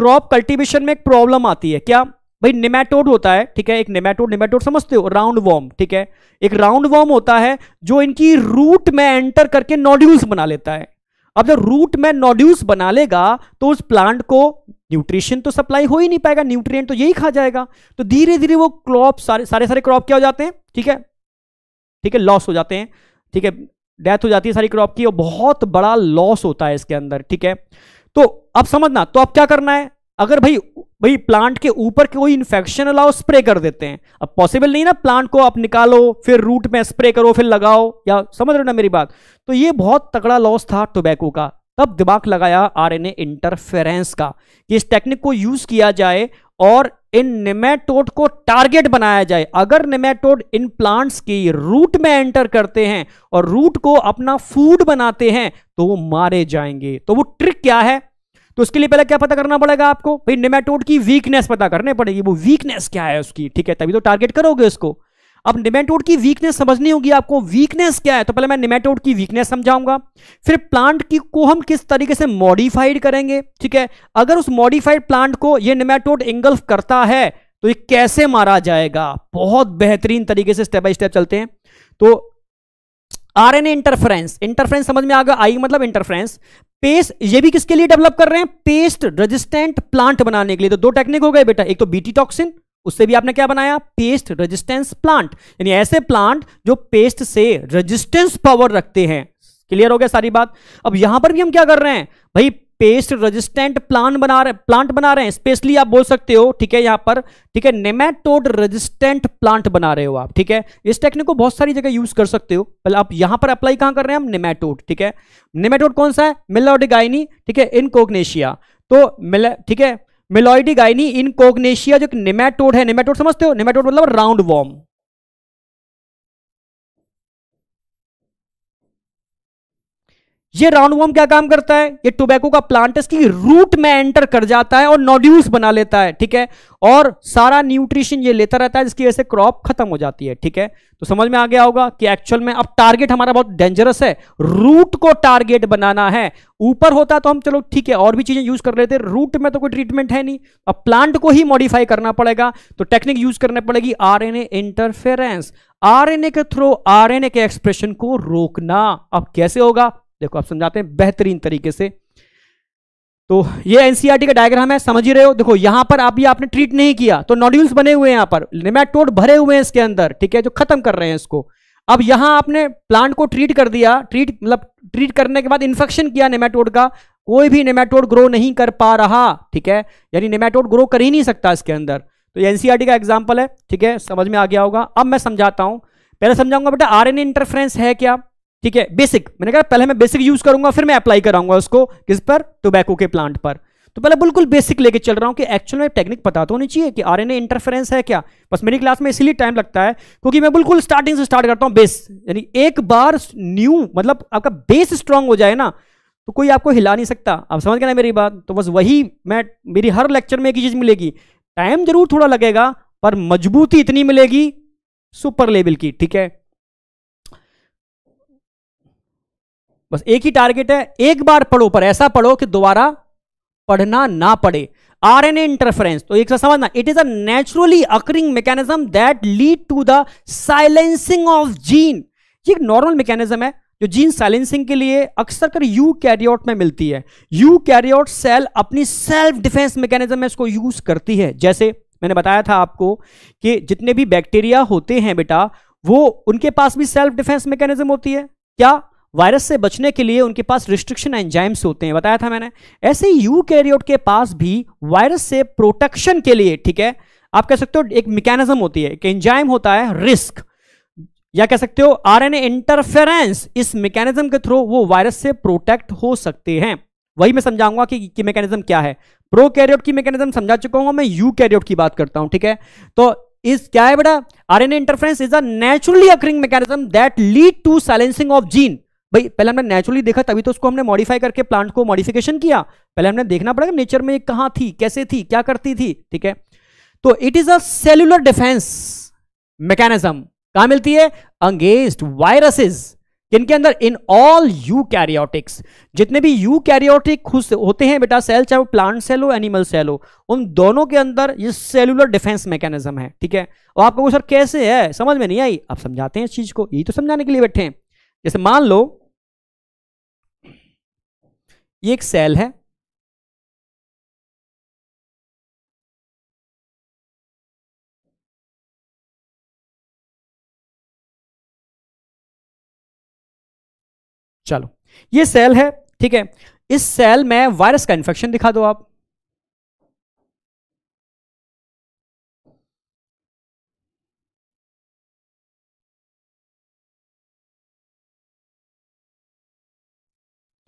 C: क्रॉप कल्टीवेशन में एक प्रॉब्लम आती है क्या भाई निमेटोड होता है ठीक है एक निमेटोड निमेटोड समझते हो राउंड वॉर्म ठीक है एक राउंड वॉर्म होता है जो इनकी रूट में एंटर करके नॉड्यूल्स बना लेता है अब जब रूट में नॉड्यूल्स बना लेगा तो उस प्लांट को न्यूट्रिशन तो सप्लाई हो ही नहीं पाएगा न्यूट्रिएंट तो यही खा जाएगा तो धीरे धीरे वो क्रॉप सारे सारे सारे क्रॉप क्या हो जाते हैं ठीक है ठीक है लॉस हो जाते हैं ठीक है डेथ हो जाती है सारी क्रॉप की और बहुत बड़ा लॉस होता है इसके अंदर ठीक है तो अब समझना तो अब क्या करना है अगर भाई भाई प्लांट के ऊपर कोई इन्फेक्शन अलाओ स्प्रे कर देते हैं अब पॉसिबल नहीं ना प्लांट को आप निकालो फिर रूट में स्प्रे करो फिर लगाओ या समझ रहे ना मेरी बात तो ये बहुत तगड़ा लॉस था टोबैको का तब दिमाग लगाया आरएनए इंटरफेरेंस का कि इस टेक्निक को यूज किया जाए और इन निमेटोड को टारगेट बनाया जाए अगर निमेटोड इन प्लांट्स की रूट में एंटर करते हैं और रूट को अपना फूड बनाते हैं तो वो मारे जाएंगे तो वो ट्रिक क्या है तो उसके लिए पहले क्या पता करना पड़ेगा आपको भाई निमेटोड की वीकनेस पता करने पड़ेगी वो वीकनेस क्या है उसकी ठीक है तभी तो टारगेट करोगे उसको अब निमेटोड की वीकनेस समझनी होगी आपको वीकनेस क्या है तो पहले मैं निमेटोड की वीकनेस समझाऊंगा फिर प्लांट की को हम किस तरीके से मॉडिफाइड करेंगे ठीक है अगर उस मॉडिफाइड प्लांट को ये निमेटोड इंगल्फ करता है तो ये कैसे मारा जाएगा बहुत बेहतरीन तरीके से स्टेप बाय स्टेप चलते हैं तो आर आरएनए इंटरफ्रेंस इंटरफ्रेंस समझ में आ गया आई मतलब इंटरफ्रेंस पेस्ट ये भी किसके लिए डेवलप कर रहे हैं पेस्ट रेजिस्टेंट प्लांट बनाने के लिए तो दो टेक्निक हो गए बेटा एक तो बीटी टॉक्सिन उससे भी आपने क्या बनाया पेस्ट रेजिस्टेंस प्लांट यानी ऐसे प्लांट जो पेस्ट से रेजिस्टेंस पावर रखते हैं क्लियर हो गया सारी बात अब यहां पर भी हम क्या कर रहे हैं भाई पेस्ट रेजिस्टेंट प्लांट बना रहे प्लांट बना रहे हैं स्पेशली आप बोल सकते हो ठीक है यहां पर ठीक है नेमेटोड रेजिस्टेंट प्लांट बना रहे हो आप ठीक है इस टेक्निक को बहुत सारी जगह यूज कर सकते हो पहले आप यहां पर अप्लाई कहां कर रहे हैं हम नेमेटोड ठीक है नेमेटोड कौन सा है मिलोडिगाइनी ठीक है इनकोग्नेशिया तो मिल ठीक है मिलोइडी गाइनी इनकोग्नेशिया जो नेमेटोड है नेमेटोड समझते हो नेमेटोड मतलब राउंड वॉर्म ये राउंडवर्म क्या काम करता है ये टोबैको का प्लांट है इसकी रूट में एंटर कर जाता है और नोड्यूल्स बना लेता है ठीक है और सारा न्यूट्रिशन ये लेता रहता है जिसकी वजह से क्रॉप खत्म हो जाती है ठीक है तो समझ में आ गया होगा कि एक्चुअल में अब टारगेट हमारा बहुत डेंजरस है रूट को टारगेट बनाना है ऊपर होता तो हम चलो ठीक है और भी चीजें यूज कर लेते रूट में तो कोई ट्रीटमेंट है नहीं अब प्लांट को ही मॉडिफाई करना पड़ेगा तो टेक्निक यूज करना पड़ेगी ए इंटरफेरेंस आरएनए के थ्रू आरएनए के एक्सप्रेशन को रोकना अब कैसे होगा देखो आप समझाते हैं बेहतरीन तरीके से तो ये एनसीईआरटी e का डायग्राम है समझ ही रहे हो देखो यहां पर अभी आपने ट्रीट नहीं किया तो नॉड्यूल्स बने हुए हैं यहां पर नेमेटोड भरे हुए हैं इसके अंदर ठीक है जो खत्म कर रहे हैं इसको अब यहां आपने प्लांट को ट्रीट कर दिया ट्रीट मतलब ट्रीट करने के बाद इन्फेक्शन किया नेमेटोड का कोई भी नेमेटोड ग्रो नहीं कर पा रहा ठीक है यानी नेमेटोड ग्रो कर ही नहीं सकता इसके अंदर तो एनसीआरटी e का एग्जाम्पल है ठीक है समझ में आ गया होगा अब मैं समझाता हूं पहले समझाऊंगा बेटा आर इंटरफ्रेंस है क्या ठीक है बेसिक मैंने कहा पहले मैं बेसिक यूज करूंगा फिर मैं अप्लाई कराऊंगा उसको किस पर टोबैको के प्लांट पर तो पहले बिल्कुल बेसिक लेके चल रहा हूँ कि एक्चुअल में टेक्निक पता तो होनी चाहिए कि आरएनए इंटरफेरेंस है क्या बस मेरी क्लास में इसीलिए टाइम लगता है क्योंकि मैं बिल्कुल स्टार्टिंग से स्टार्ट करता हूँ बेस यानी एक बार न्यू मतलब आपका बेस स्ट्रांग हो जाए ना तो कोई आपको हिला नहीं सकता आप समझ गए ना मेरी बात तो बस वही मैं मेरी हर लेक्चर में एक ही चीज़ मिलेगी टाइम जरूर थोड़ा लगेगा पर मजबूती इतनी मिलेगी सुपर लेवल की ठीक है बस एक ही टारगेट है एक बार पढ़ो पर ऐसा पढ़ो कि दोबारा पढ़ना ना पड़े आर एन ए इंटरफेरेंस तो एक समझना it is a naturally occurring mechanism that lead to the silencing of gene ये एक नॉर्मल मैकेनिज्म है जो जीन साइलेंसिंग के लिए अक्सर कर यू कैरियोट में मिलती है यू कैरियोट सेल अपनी सेल्फ डिफेंस मैकेनिज्म में इसको यूज करती है जैसे मैंने बताया था आपको कि जितने भी बैक्टीरिया होते हैं बेटा वो उनके पास भी सेल्फ डिफेंस मैकेनिज्म होती है क्या वायरस से बचने के लिए उनके पास रिस्ट्रिक्शन एंजाइम्स होते हैं बताया था मैंने ऐसे ही कैरियोट के पास भी वायरस से प्रोटेक्शन के लिए ठीक है आप कह सकते हो एक मैकेनिज्म होती है एक एंजाइम होता है रिस्क या कह सकते हो आरएनए इंटरफेरेंस इस मैकेनिज्म के थ्रू वो वायरस से प्रोटेक्ट हो सकते हैं वही मैं समझाऊंगा कि, कि मैकेनिज्म क्या है प्रो कैरियोट की मैकेनिज्म समझा चुका हूं मैं यू कैरियोट की बात करता हूं ठीक है तो इस क्या है बेटा RNA interference is a naturally occurring mechanism that lead to silencing of gene भाई पहले हमने नेचुरली देखा तभी तो उसको हमने मॉडिफाई करके प्लांट को मॉडिफिकेशन किया पहले हमने देखना पड़ेगा नेचर में कहां थी कैसे थी क्या करती थी ठीक है तो it is a cellular defense mechanism कहा मिलती है अंगेस्ट वायरसेस जिनके अंदर इन ऑल यू कैरियोटिक्स जितने भी यू कैरियोटिक होते हैं बेटा सेल चाहे वो प्लांट सेल हो एनिमल सेल हो उन दोनों के अंदर ये सेलुलर डिफेंस मैकेनिज्म है ठीक है और आप कहो सर कैसे है समझ में नहीं आई आप समझाते हैं इस चीज को यही तो समझाने के लिए बैठे हैं जैसे मान लो
B: ये एक सेल है चलो ये सेल है ठीक है इस सेल में वायरस का इंफेक्शन दिखा दो आप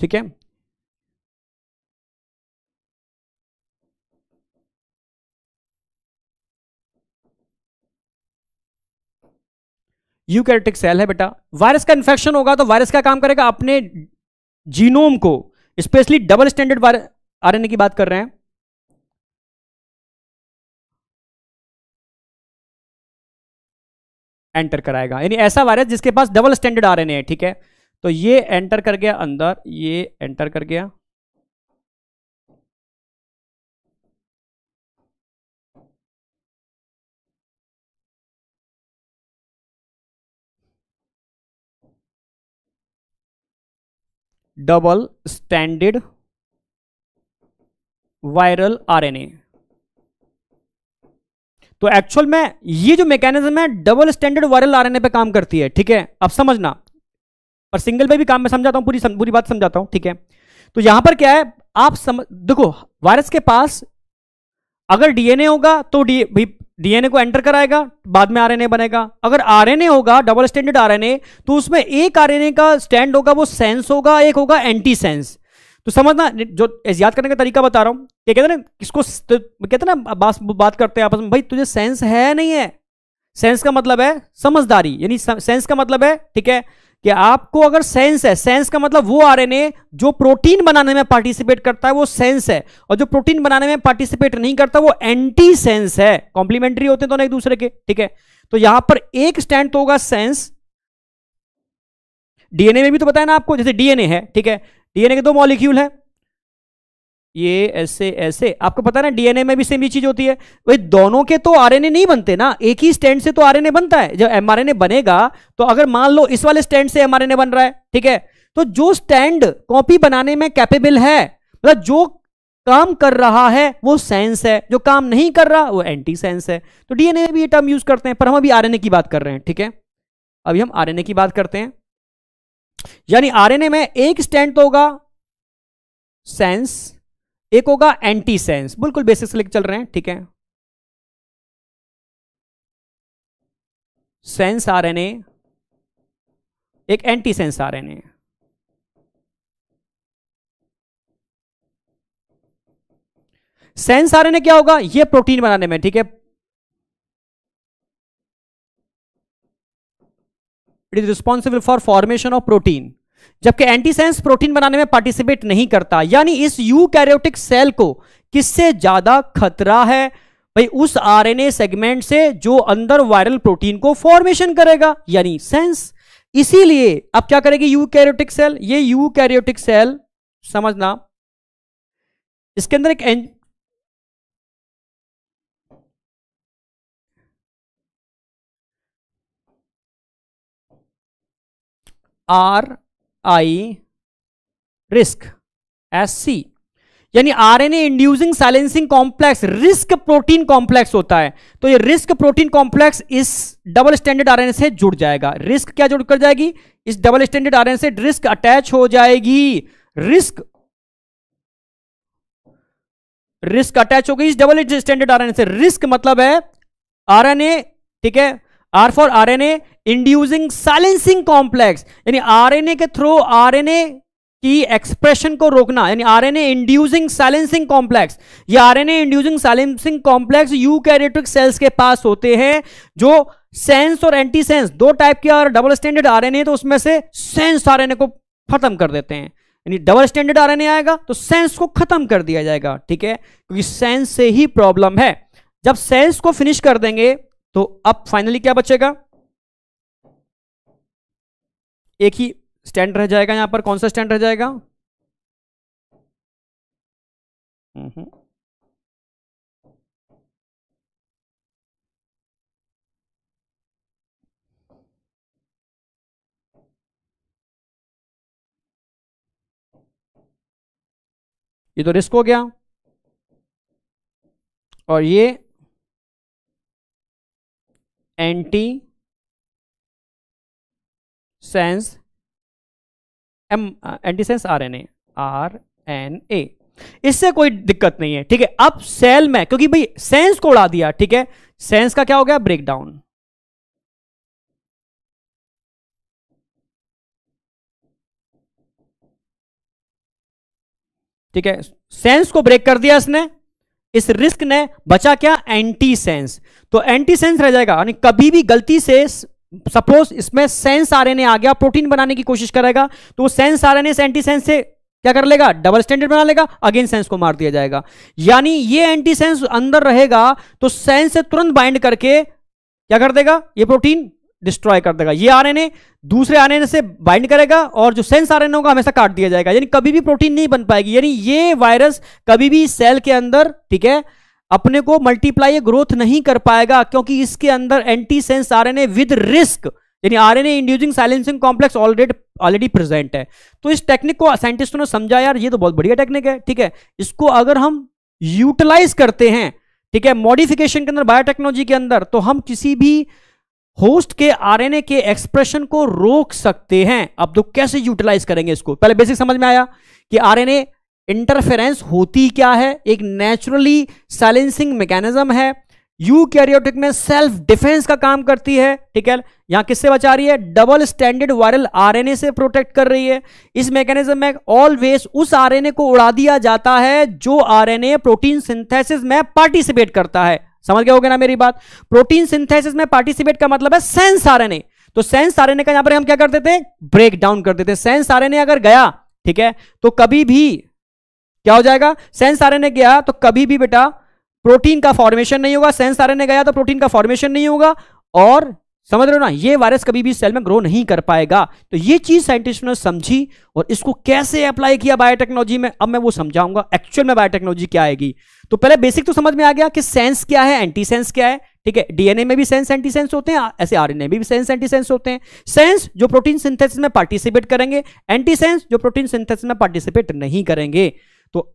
B: ठीक है
C: यूकैरेटिक सेल है बेटा वायरस का इन्फेक्शन होगा तो वायरस का काम करेगा अपने जीनोम को स्पेशली डबल स्टैंडर्ड आरएनए की बात कर रहे हैं
B: एंटर कराएगा
C: यानी ऐसा वायरस जिसके पास डबल स्टैंडर्ड आरएनए है ठीक है तो ये एंटर कर गया अंदर ये एंटर कर गया डबल स्टैंडर्ड वायरल आरएनए तो एक्चुअल में ये जो मैकेनिज्म है डबल स्टैंडर्ड वायरल आरएनए पे काम करती है ठीक है अब समझना पर सिंगल पे भी काम मैं समझाता हूं पूरी सम, पूरी बात समझाता हूं ठीक है तो यहां पर क्या है आप समझ देखो वायरस के पास अगर डीएनए होगा तो डी डीएनए को एंटर कराएगा बाद में आरएनए बनेगा अगर आरएनए होगा डबल स्टैंडर्ड आरएनए तो उसमें एक आरएनए का स्टैंड होगा वो सेंस होगा एक होगा एंटी सेंस तो समझना जो याद करने का तरीका बता रहा हूं ये कहते ना किसको तो, कहते ना बात बात करते हैं आपस में भाई तुझे सेंस है नहीं है सेंस का मतलब है समझदारी यानी सेंस का मतलब है ठीक है कि आपको अगर सेंस है सेंस का मतलब वो आरएनए जो प्रोटीन बनाने में पार्टिसिपेट करता है वो सेंस है और जो प्रोटीन बनाने में पार्टिसिपेट नहीं करता वो एंटी सेंस है कॉम्प्लीमेंट्री होते हैं दोनों एक दूसरे के ठीक है तो यहां पर एक स्टैंड तो होगा सेंस डीएनए में भी तो बताया ना आपको जैसे डीएनए है ठीक है डीएनए के दो मॉलिक्यूल है ये ऐसे ऐसे आपको पता ना डीएनए में भी सेम ही चीज होती है भाई दोनों के तो आरएनए नहीं बनते ना एक ही स्टैंड से तो आरएनए बनता है जब एमआरएनए बनेगा तो अगर मान लो इस वाले स्टैंड से एमआरएनए बन रहा है ठीक है तो जो स्टैंड कॉपी बनाने में कैपेबल है मतलब जो काम कर रहा है वो सेंस है जो काम नहीं कर रहा वो एंटी सेंस है तो डीएनए में भी ये टर्म यूज करते हैं पर हम अभी आरएनए की बात कर रहे हैं ठीक है अभी हम आरएनए की बात करते हैं यानी आरएनए में एक स्टैंड तो होगा सेंस एक होगा एंटी सेंस बिल्कुल बेसिक से लेकर चल रहे हैं ठीक
B: है सेंस आ रहे
C: एक एंटी सेंस आ रहे सेंस आ रहे क्या होगा ये प्रोटीन बनाने में ठीक है it is responsible for formation of protein जबकि एंटीसेंस प्रोटीन बनाने में पार्टिसिपेट नहीं करता यानी इस यूकैरियोटिक सेल को किससे ज्यादा खतरा है भाई उस आरएनए सेगमेंट से जो अंदर वायरल प्रोटीन को फॉर्मेशन करेगा यानी सेंस इसीलिए अब क्या करेगी यूकैरियोटिक सेल ये यूकैरियोटिक सेल समझना इसके अंदर एक R I RISC S C यानी RNA inducing silencing complex RISC protein complex होता है तो ये रिस्क प्रोटीन कॉम्प्लेक्स इस डबल स्टैंडर्ड आरएनए से जुड़ जाएगा रिस्क क्या जुड़ कर जाएगी इस डबल स्टैंडर्ड आरएनए से रिस्क अटैच हो जाएगी रिस्क रिस्क अटैच हो गई इस डबल स्टैंडर्ड आरएनए से रिस्क मतलब है आरएनए ठीक है are for R N A inducing silencing complex यानी आर एन ए के थ्रू आर एन ए की एक्सप्रेशन को रोकना यानी R N A inducing silencing complex ये ए इंड्यूसिंग साइलेंसिंग कॉम्प्लेक्स यू यूकैरियोटिक सेल्स के पास होते हैं जो सेंस और एंटी सेंस दो टाइप के और double standard R N A तो उसमें से सेंस आर एन ए को खत्म कर देते हैं यानी double standard R N A आएगा तो सेंस को खत्म कर दिया जाएगा ठीक है क्योंकि सेंस से ही प्रॉब्लम है जब सेंस को फिनिश कर देंगे तो अब फाइनली क्या बचेगा एक ही स्टैंड रह जाएगा यहां पर कौन सा स्टैंड रह जाएगा
A: ये
B: तो रिस्क हो गया और ये anti
C: sense M anti sense R N A R N A इससे कोई दिक्कत नहीं है ठीक है अब सेल में क्योंकि भाई सेंस को उड़ा दिया ठीक है सेंस का क्या हो गया ब्रेकडाउन ठीक है सेंस को ब्रेक कर दिया इसने इस रिस्क ने बचा क्या एंटी सेंस तो एंटी सेंस रह जाएगा यानी कभी भी गलती से सपोज इसमें सेंस आरएनए आ गया प्रोटीन बनाने की कोशिश करेगा तो सेंस आरएनए से एंटी सेंस से क्या कर लेगा डबल स्टैंडर्ड बना लेगा अगेन सेंस को मार दिया जाएगा यानी ये एंटी सेंस अंदर रहेगा तो सेंस से तुरंत बाइंड करके क्या कर देगा ये प्रोटीन डिस्ट्रॉय कर देगा ये आरएनए दूसरे आरएनए से बाइंड करेगा और जो सेंस आरएनए होगा हमेशा काट दिया जाएगा यानी कभी भी प्रोटीन नहीं बन पाएगी यानी ये वायरस कभी भी सेल के अंदर ठीक है अपने को मल्टीप्लाई ग्रोथ नहीं कर पाएगा क्योंकि इसके अंदर antisense A with RISC यानी RNA inducing silencing complex already already present है तो इस टेक्निक को साइंटिस्टों ने समझा यार ये तो बहुत बढ़िया टेक्निक है ठीक है इसको अगर हम यूटिलाइज करते हैं ठीक है मॉडिफिकेशन के अंदर बायोटेक्नोलॉजी के अंदर तो हम किसी भी होस्ट के आरएनए के एक्सप्रेशन को रोक सकते हैं अब तो कैसे यूटिलाइज करेंगे इसको पहले बेसिक समझ में आया कि आरएनए इंटरफेरेंस होती क्या है एक नेचुरली साइलेंसिंग मैकेनिज्म है यू कैरियोटिक में सेल्फ डिफेंस का काम करती है ठीक है यहां किससे बचा रही है डबल स्टैंडर्ड वायरल आरएनए से प्रोटेक्ट कर रही है इस मैकेनिज्म में ऑलवेज उस आरएनए को उड़ा दिया जाता है जो आरएनए प्रोटीन सिंथेसिस में पार्टिसिपेट करता है समझ गए हो ना मेरी बात प्रोटीन सिंथेसिस में पार्टिसिपेट का मतलब है सेंस आरएनए तो सेंस आरएनए का यहां पर हम क्या करते थे ब्रेक डाउन कर देते सेंस आरएनए अगर गया ठीक है तो कभी भी क्या हो जाएगा सेंस आरएनए गया तो कभी भी बेटा प्रोटीन का फॉर्मेशन नहीं होगा सेंस आरएनए गया तो प्रोटीन का फॉर्मेशन नहीं होगा और समझ रहे हो ना ये वायरस कभी भी सेल में ग्रो नहीं कर पाएगा तो ये चीज साइंटिस्ट ने समझी और इसको कैसे अप्लाई किया बायोटेक्नोलॉजी में अब मैं वो समझाऊंगा एक्चुअल में बायोटेक्नोलॉजी क्या आएगी तो पहले बेसिक तो समझ में आ गया कि सेंस क्या है एंटी सेंस क्या है ठीक है डीएनए में भी सेंस एंटी सेंस होते हैं ऐसे आरएनए में भी सेंस एंटी सेंस होते हैं सेंस जो प्रोटीन सिंथेसिस में पार्टिसिपेट करेंगे एंटी सेंस जो प्रोटीन सिंथेसिस में पार्टिसिपेट नहीं करेंगे तो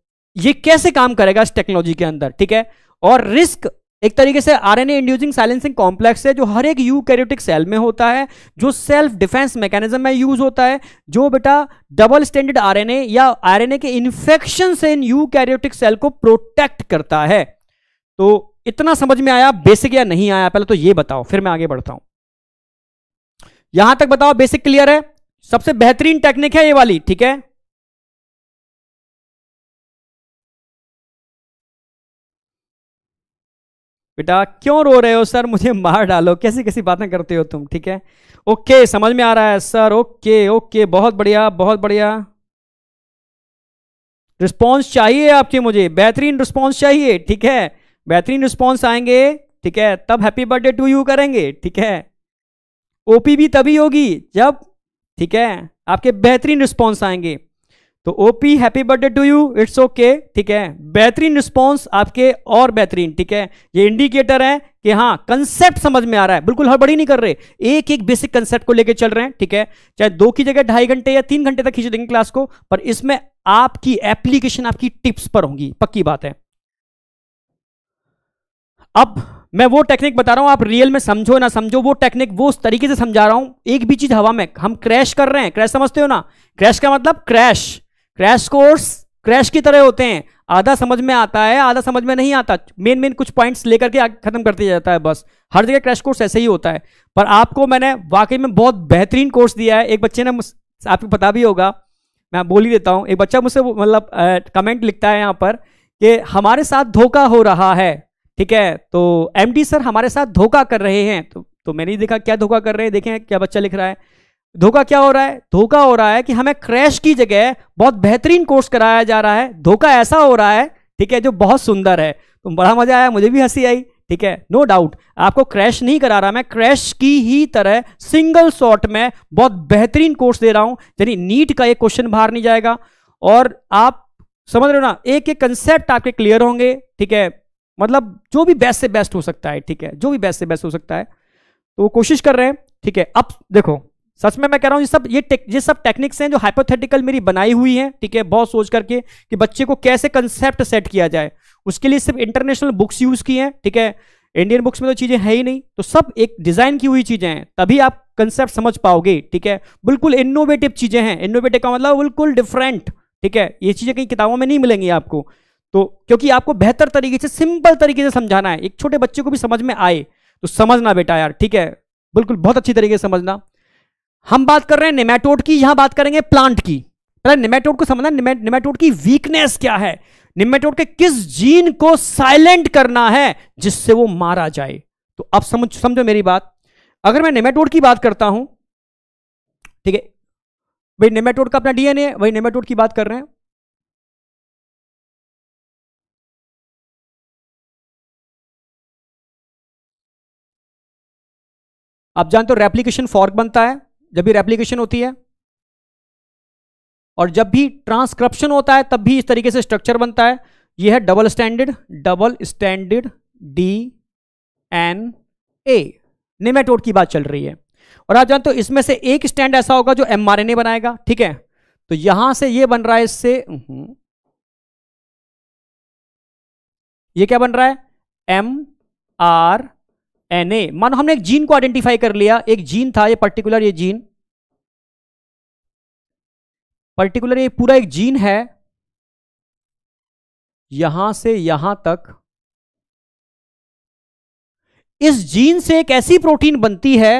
C: ये कैसे काम करेगा इस टेक्नोलॉजी के अंदर ठीक है और रिस्क एक तरीके से आरएनए इंड्यूसिंग साइलेंसिंग कॉम्प्लेक्स है जो हर एक यू कैरियोटिक सेल में होता है जो सेल्फ डिफेंस मैकेनिज्म में यूज होता है जो बेटा डबल स्टैंडर्ड आरएनए या आरएनए के इन्फेक्शन से इन यू कैरियोटिक सेल को प्रोटेक्ट करता है तो इतना समझ में आया बेसिक या नहीं आया पहले तो ये बताओ फिर मैं आगे बढ़ता हूं यहां तक बताओ बेसिक क्लियर है सबसे बेहतरीन टेक्निक है ये वाली ठीक है बेटा क्यों रो रहे हो सर मुझे मार डालो कैसी कैसी बातें करते हो तुम ठीक है ओके समझ में आ रहा है सर ओके ओके बहुत बढ़िया बहुत बढ़िया रिस्पॉन्स चाहिए आपके मुझे बेहतरीन रिस्पॉन्स चाहिए ठीक है बेहतरीन रिस्पॉन्स आएंगे ठीक है तब हैप्पी बर्थडे टू यू करेंगे ठीक है ओपी भी तभी होगी जब ठीक है आपके बेहतरीन रिस्पॉन्स आएंगे तो OP happy birthday to you it's okay ठीक है बेहतरीन रिस्पॉन्स आपके और बेहतरीन ठीक है ये इंडिकेटर है कि हाँ कंसेप्ट समझ में आ रहा है बिल्कुल हड़बड़ी नहीं कर रहे एक एक बेसिक कंसेप्ट को लेकर चल रहे हैं ठीक है चाहे दो की जगह ढाई घंटे या तीन घंटे तक खींच देंगे क्लास को पर इसमें आपकी एप्लीकेशन आपकी टिप्स पर होंगी पक्की बात है अब मैं वो टेक्निक बता रहा हूं आप रियल में समझो ना समझो वो टेक्निक वो उस तरीके से समझा रहा हूं एक भी चीज हवा में हम क्रैश कर रहे हैं क्रैश समझते हो ना क्रैश का मतलब क्रैश क्रैश कोर्स क्रैश की तरह होते हैं आधा समझ में आता है आधा समझ में नहीं आता मेन मेन कुछ पॉइंट्स लेकर के खत्म कर दिया जाता है बस हर जगह क्रैश कोर्स ऐसे ही होता है पर आपको मैंने वाकई में बहुत बेहतरीन कोर्स दिया है एक बच्चे ने आपको पता भी होगा मैं बोल ही देता हूँ एक बच्चा मुझसे मतलब कमेंट लिखता है यहाँ पर कि हमारे साथ धोखा हो रहा है ठीक है तो एम सर हमारे साथ धोखा कर रहे हैं तो तो मैंने देखा क्या धोखा कर रहे हैं देखें क्या बच्चा लिख रहा है धोखा क्या हो रहा है धोखा हो रहा है कि हमें क्रैश की जगह बहुत बेहतरीन कोर्स कराया जा रहा है धोखा ऐसा हो रहा है ठीक है जो बहुत सुंदर है तो बड़ा मजा आया मुझे भी हंसी आई ठीक है नो no डाउट आपको क्रैश नहीं करा रहा मैं क्रैश की ही तरह सिंगल शॉट में बहुत बेहतरीन कोर्स दे रहा हूं यानी नीट का एक क्वेश्चन बाहर नहीं जाएगा और आप समझ रहे हो ना एक एक कंसेप्ट आपके क्लियर होंगे ठीक है मतलब जो भी बेस्ट से बेस्ट हो सकता है ठीक है जो भी बेस्ट से बेस्ट हो सकता है तो कोशिश कर रहे हैं ठीक है अब देखो सच में मैं कह रहा हूँ ये सब ये टेक, ये सब टेक्निक्स हैं जो हाइपोथेटिकल मेरी बनाई हुई हैं ठीक है बहुत सोच करके कि बच्चे को कैसे कंसेप्ट सेट किया जाए उसके लिए सिर्फ इंटरनेशनल बुक्स यूज़ की हैं ठीक है इंडियन बुक्स में तो चीज़ें है ही नहीं तो सब एक डिज़ाइन की हुई चीज़ें हैं तभी आप कंसेप्ट समझ पाओगे ठीक है बिल्कुल इनोवेटिव चीज़ें हैं इनोवेटिव का मतलब बिल्कुल डिफरेंट ठीक है ये चीज़ें कहीं किताबों में नहीं मिलेंगी आपको तो क्योंकि आपको बेहतर तरीके से सिंपल तरीके से समझाना है एक छोटे बच्चे को भी समझ में आए तो समझना बेटा यार ठीक है बिल्कुल बहुत अच्छी तरीके से समझना हम बात कर रहे हैं निमेटोड की यहां बात करेंगे प्लांट की पहले निमेटोड को समझना निमेटोड की वीकनेस क्या है निमेटोड के किस जीन को साइलेंट करना है जिससे वो मारा जाए तो अब समझ समझो मेरी बात अगर मैं निमेटोड की बात करता हूं ठीक है भाई निमेटोड का अपना डीएनए वही नेमेटोड की बात कर रहे हैं
B: आप जानते हो रेप्लीकेशन फॉर्क बनता
C: है जब भी रेप्लीकेशन होती है और जब भी ट्रांसक्रप्शन होता है तब भी इस तरीके से स्ट्रक्चर बनता है यह है double standard double standard D N A nematode की बात चल रही है और आप जानते हो इसमें से एक स्टैंड ऐसा होगा जो एम बनाएगा ठीक है तो यहां से यह बन रहा है इससे ये क्या बन रहा है एम आर एन ए मानो हमने एक जीन को आइडेंटिफाई कर लिया एक जीन था ये पर्टिकुलर ये जीन पर्टिकुलर ये पूरा एक जीन है यहां से यहां तक इस जीन से एक ऐसी प्रोटीन बनती है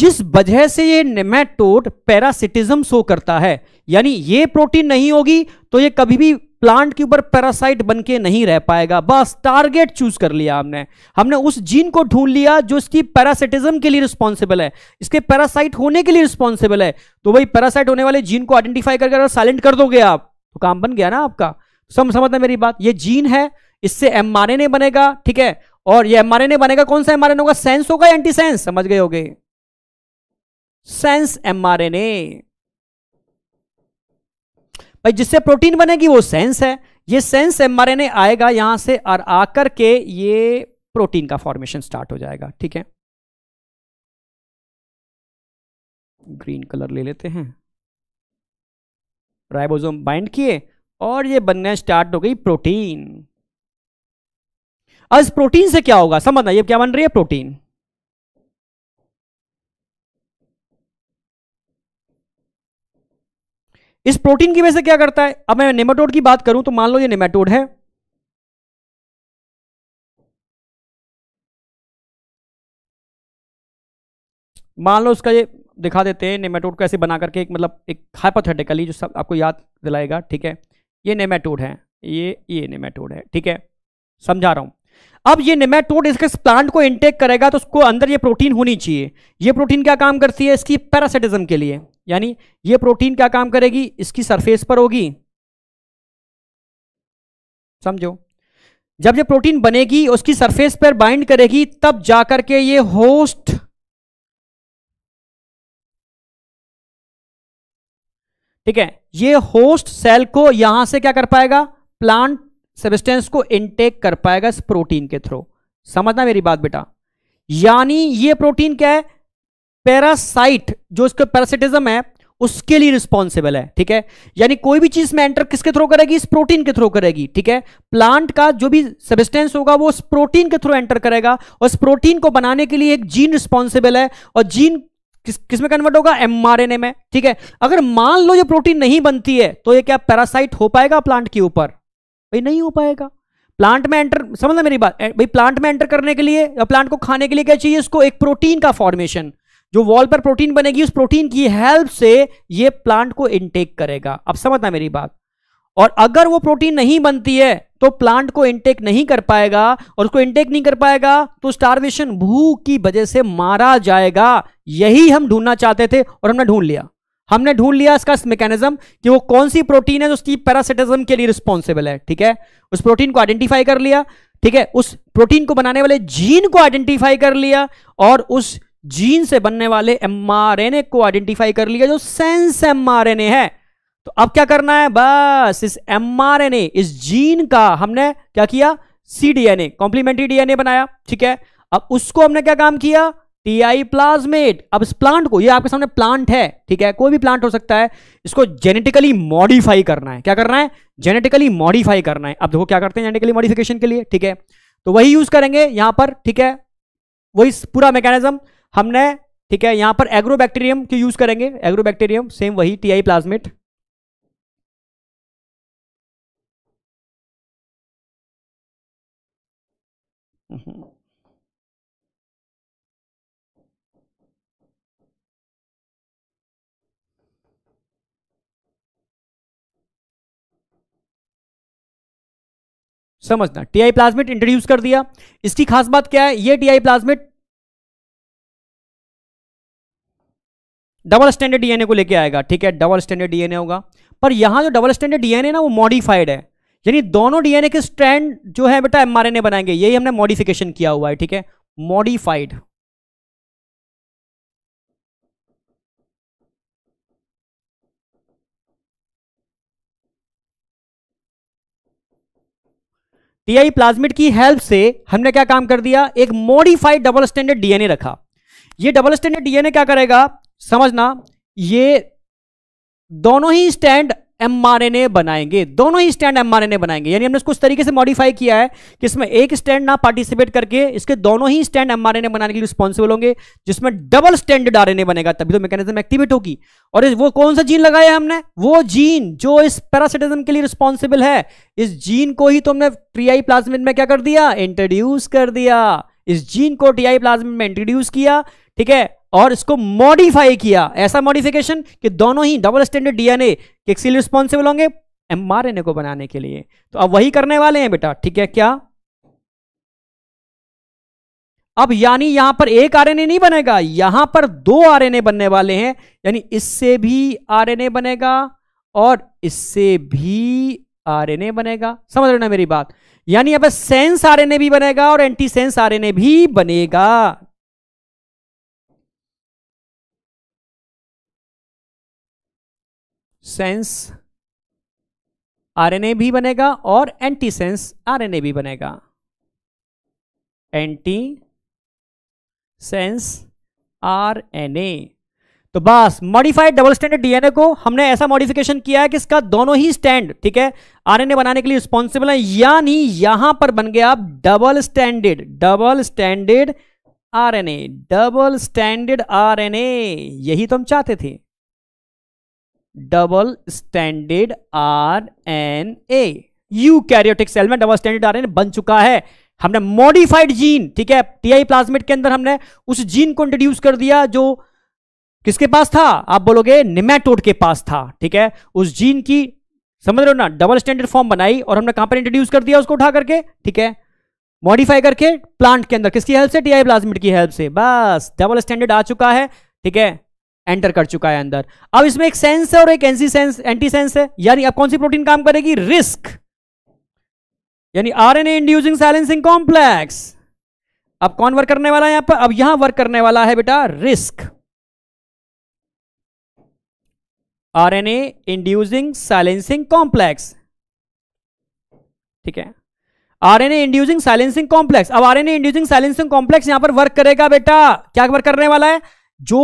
C: जिस वजह से ये नेमेटोड पैरासिटिज्म शो करता है यानी ये प्रोटीन नहीं होगी तो ये कभी भी प्लांट के ऊपर पैरासाइट बन के नहीं रह पाएगा बस टारगेट चूज कर लिया हमने हमने उस जीन को ढूंढ लिया जो इसकी पैरासिटिज्म के लिए रिस्पॉन्सिबल है इसके पैरासाइट होने के लिए रिस्पॉन्सिबल है तो भाई पैरासाइट होने वाले जीन को आइडेंटिफाई करके अगर साइलेंट कर दोगे आप तो काम बन गया ना आपका सम समझना मेरी बात ये जीन है इससे एमआरएनए बनेगा ठीक है और ये एमआरएनए बनेगा कौन सा एमआरएनए होगा सेंस होगा एंटी सेंस समझ गए होगे सेंस एमआरएनए भाई जिससे प्रोटीन बनेगी वो सेंस है ये सेंस एमआरएनए आएगा यहां से और आकर के ये प्रोटीन का फॉर्मेशन स्टार्ट हो जाएगा ठीक है ग्रीन कलर ले लेते हैं राइबोसोम बाइंड किए और ये बनने स्टार्ट हो गई प्रोटीन अब प्रोटीन से क्या होगा समझना ये क्या बन रही है प्रोटीन इस प्रोटीन की वजह से क्या करता है अब मैं
B: नेमाटोड की बात करूं तो मान लो ये नेमाटोड है
C: मान लो उसका ये दिखा देते हैं नेमाटोड को ऐसे बना करके एक मतलब एक हाइपोथेटिकली जो सब आपको याद दिलाएगा ठीक है ये नेमाटोड है ये ये नेमाटोड है ठीक है समझा रहा हूं अब ये नेमेटोड इसके प्लांट को इंटेक करेगा तो उसको अंदर ये प्रोटीन होनी चाहिए ये प्रोटीन क्या काम करती है इसकी पैरासिटिज्म के लिए यानी ये प्रोटीन क्या काम करेगी इसकी सरफेस पर होगी समझो जब ये प्रोटीन बनेगी उसकी सरफेस
B: पर बाइंड करेगी तब जाकर के ये होस्ट
C: ठीक है ये होस्ट सेल को यहां से क्या कर पाएगा प्लांट सबस्टेंस को इनटेक कर पाएगा इस प्रोटीन के थ्रू समझना मेरी बात बेटा यानी ये प्रोटीन क्या है पैरासाइट जो इसके पैरासिटिज्म है उसके लिए रिस्पॉन्सिबल है ठीक है यानी कोई भी चीज में एंटर किसके थ्रू करेगी इस प्रोटीन के थ्रू करेगी ठीक है प्लांट का जो भी सबिस्टेंस होगा वो उस प्रोटीन के थ्रू एंटर करेगा और इस प्रोटीन को बनाने के लिए एक जीन रिस्पॉन्सिबल है और जीन किस किस में कन्वर्ट होगा एमआरएनए में ठीक है अगर मान लो ये प्रोटीन नहीं बनती है तो ये क्या पैरासाइट हो पाएगा प्लांट के ऊपर भाई नहीं हो पाएगा प्लांट में एंटर समझना मेरी बात भाई प्लांट में एंटर करने के लिए या प्लांट को खाने के लिए क्या चाहिए उसको एक प्रोटीन का फॉर्मेशन जो वॉल पर प्रोटीन बनेगी उस प्रोटीन की हेल्प से ये प्लांट को इनटेक करेगा अब समझना मेरी बात और अगर वो प्रोटीन नहीं बनती है तो प्लांट को इनटेक नहीं कर पाएगा और उसको इनटेक नहीं कर पाएगा तो स्टारवेशन भूख की वजह से मारा जाएगा यही हम ढूंढना चाहते थे और हमने ढूंढ लिया हमने ढूंढ लिया इसका मैकेनिज्म कि वो कौन सी प्रोटीन है जो उसकी पैरासिटिज्म के लिए रिस्पॉन्सिबल है ठीक है उस प्रोटीन को आइडेंटिफाई कर लिया ठीक है उस प्रोटीन को बनाने वाले जीन को आइडेंटिफाई कर लिया और उस जीन से बनने वाले एमआरएनए को आइडेंटिफाई कर लिया जो सेंस एमआरएनए है तो अब क्या करना है बस इस एमआरएनए इस जीन का हमने क्या किया सीडीएनए कॉम्प्लीमेंट्री डीएनए बनाया ठीक है अब उसको हमने क्या काम किया टी आई प्लाज्मेट अब इस प्लांट को ये आपके सामने प्लांट है ठीक है कोई भी प्लांट हो सकता है इसको जेनेटिकली मॉडिफाई करना है क्या करना है जेनेटिकली मॉडिफाई करना है अब देखो क्या करते हैं जेनेटिकली मॉडिफिकेशन के लिए ठीक है तो वही यूज करेंगे यहां पर ठीक है वही पूरा मैकेनिज्म हमने ठीक है यहां पर एग्रो बैक्टीरियम के यूज करेंगे एग्रो बैक्टीरियम सेम वही टी आई प्लाज्मेट
A: Mm-hmm.
B: समझना टीआई प्लाज्मेट इंट्रोड्यूस कर दिया इसकी खास
C: बात क्या है ये TI plasmid double standard DNA को लेके आएगा ठीक है डबल स्टैंडर्ड डीएनए होगा पर यहां जो डबल स्टैंडर्ड डीएनए ना वो मॉडिफाइड है यानी दोनों डीएनए के स्ट्रैंड जो है बेटा एमआरएनए बनाएंगे यही हमने मॉडिफिकेशन किया हुआ है ठीक है मॉडिफाइड टीआई प्लाज्मिड की हेल्प से हमने क्या काम कर दिया एक मॉडिफाइड डबल स्टैंडर्ड डीएनए रखा ये डबल स्टैंडर्ड डीएनए क्या करेगा समझना ये दोनों ही स्टैंड एमआरएनए बनाएंगे दोनों ही स्टैंड एमआरएनए बनाएंगे यानी हमने इसको उस तरीके से मॉडिफाई किया है कि इसमें एक स्टैंड ना पार्टिसिपेट करके इसके दोनों ही स्टैंड एमआरएनए बनाने के लिए रिस्पॉन्सिबल होंगे जिसमें डबल स्टैंडर्ड आरएनए बनेगा तभी तो मैकेनिज्म एक्टिवेट होगी और वो कौन सा जीन लगाया हमने वो जीन जो इस पैरासिटिज्म के लिए रिस्पॉन्सिबल है इस जीन को ही तो हमने ट्रीआई प्लाज्मिन में क्या कर दिया इंट्रोड्यूस कर दिया इस जीन को टीआई प्लाज्मिन में इंट्रोड्यूस किया ठीक है और इसको मॉडिफाई किया ऐसा मॉडिफिकेशन कि दोनों ही डबल स्टैंडर्ड डीएनए एक्सिल रिस्पॉन्सिबल होंगे एमआरएनए को बनाने के लिए तो अब वही करने वाले हैं बेटा ठीक है क्या अब यानी यहां पर एक आरएनए नहीं बनेगा यहां पर दो आरएनए बनने वाले हैं यानी इससे भी आरएनए बनेगा और इससे भी आरएनए बनेगा समझ रहे ना मेरी बात यानी अब सेंस आरएनए भी बनेगा और एंटी सेंस आरएनए भी बनेगा सेंस आरएनए भी बनेगा और एंटी सेंस आरएनए भी बनेगा एंटी सेंस आरएनए तो बस मॉडिफाइड डबल स्टैंडर्ड डीएनए को हमने ऐसा मॉडिफिकेशन किया है कि इसका दोनों ही स्टैंड ठीक है आरएनए बनाने के लिए रिस्पॉन्सिबल है यानी यहां पर बन गया आप double standard double standard RNA double standard RNA यही तो हम चाहते थे double standard R N A eukaryotic cell में डबल स्टैंडर्ड आर बन चुका है हमने मॉडिफाइड जीन ठीक है टीआई प्लाज्मिड के अंदर हमने उस जीन को इंट्रोड्यूस कर दिया जो किसके पास था आप बोलोगे निमेटोड के पास था ठीक है उस जीन की समझ रहे हो ना डबल स्टैंडर्ड फॉर्म बनाई और हमने कहां पर इंट्रोड्यूस कर दिया उसको उठा करके ठीक है मॉडिफाई करके प्लांट के अंदर किसकी हेल्प से टीआई प्लाज्मिड की हेल्प से बस डबल स्टैंडर्ड आ चुका है ठीक है एंटर कर चुका है अंदर अब इसमें एक सेंस है और एक एंटी सेंस एंटी सेंस है यानी अब कौन सी प्रोटीन काम करेगी रिस्क यानी R N inducing silencing complex अब कौन वर्क करने वाला है यहां पर अब यहां वर्क करने वाला है बेटा RISC R N A inducing silencing complex ठीक है आरएनए इंड्यूसिंग साइलेंसिंग कॉम्प्लेक्स अब आरएनए इंड्यूसिंग साइलेंसिंग कॉम्प्लेक्स यहां पर वर्क करेगा बेटा क्या वर्क करने वाला है जो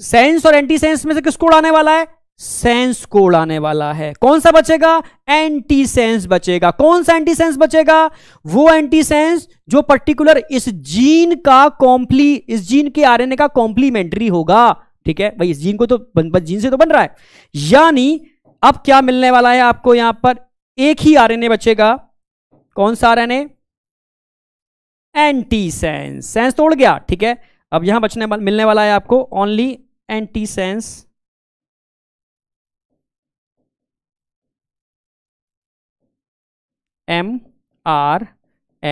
C: सेंस और एंटी सेंस में से किसको उड़ाने वाला है सेंस को उड़ाने वाला है कौन सा बचेगा एंटी सेंस बचेगा कौन सा एंटी सेंस बचेगा वो एंटी सेंस जो पर्टिकुलर इस जीन का कॉम्प्ली इस जीन के आरएनए का कॉम्प्लीमेंट्री होगा ठीक है भाई इस जीन को तो बन, जीन से तो बन रहा है यानी अब क्या मिलने वाला है आपको यहां पर एक ही ए बचेगा कौन सा R N anti sense sense तोड़ गया ठीक है अब यहां बचने मिलने वाला है आपको only anti sense M R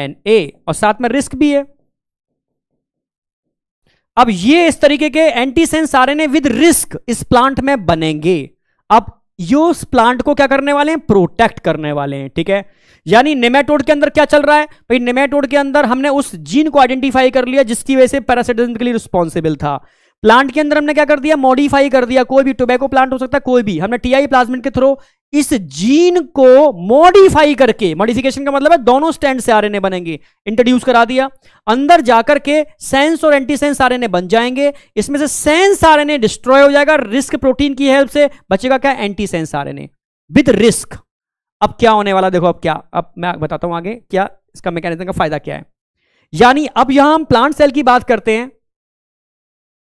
C: N A और साथ में रिस्क भी है अब ये इस तरीके के anti sense R N A with RISC इस प्लांट में बनेंगे अब ये उस प्लांट को क्या करने वाले हैं प्रोटेक्ट करने वाले हैं ठीक है यानी नेमेटोड के अंदर क्या चल रहा है भाई नेमेटोड के अंदर हमने उस जीन को आइडेंटिफाई कर लिया जिसकी वजह से पैरासिटिज्म के लिए रिस्पॉन्सिबल था प्लांट के अंदर हमने क्या कर दिया मॉडिफाई कर दिया कोई भी टोबैको प्लांट हो सकता है कोई भी हमने टीआई प्लाज्मिन के थ्रू इस जीन को मॉडिफाई करके मॉडिफिकेशन का मतलब है दोनों स्टैंड से आरएनए बनेंगे इंट्रोड्यूस करा दिया अंदर जाकर के सेंस और एंटीसेंस आरएनए बन जाएंगे इसमें से सेंस आरएनए डिस्ट्रॉय हो जाएगा रिस्क प्रोटीन की हेल्प से बचेगा क्या एंटीसेंस आरएनए विद रिस्क अब क्या होने वाला देखो अब क्या अब मैं बताता हूं आगे क्या इसका मैकेनिज्म का फायदा क्या है यानी अब यहां हम प्लांट सेल की बात करते हैं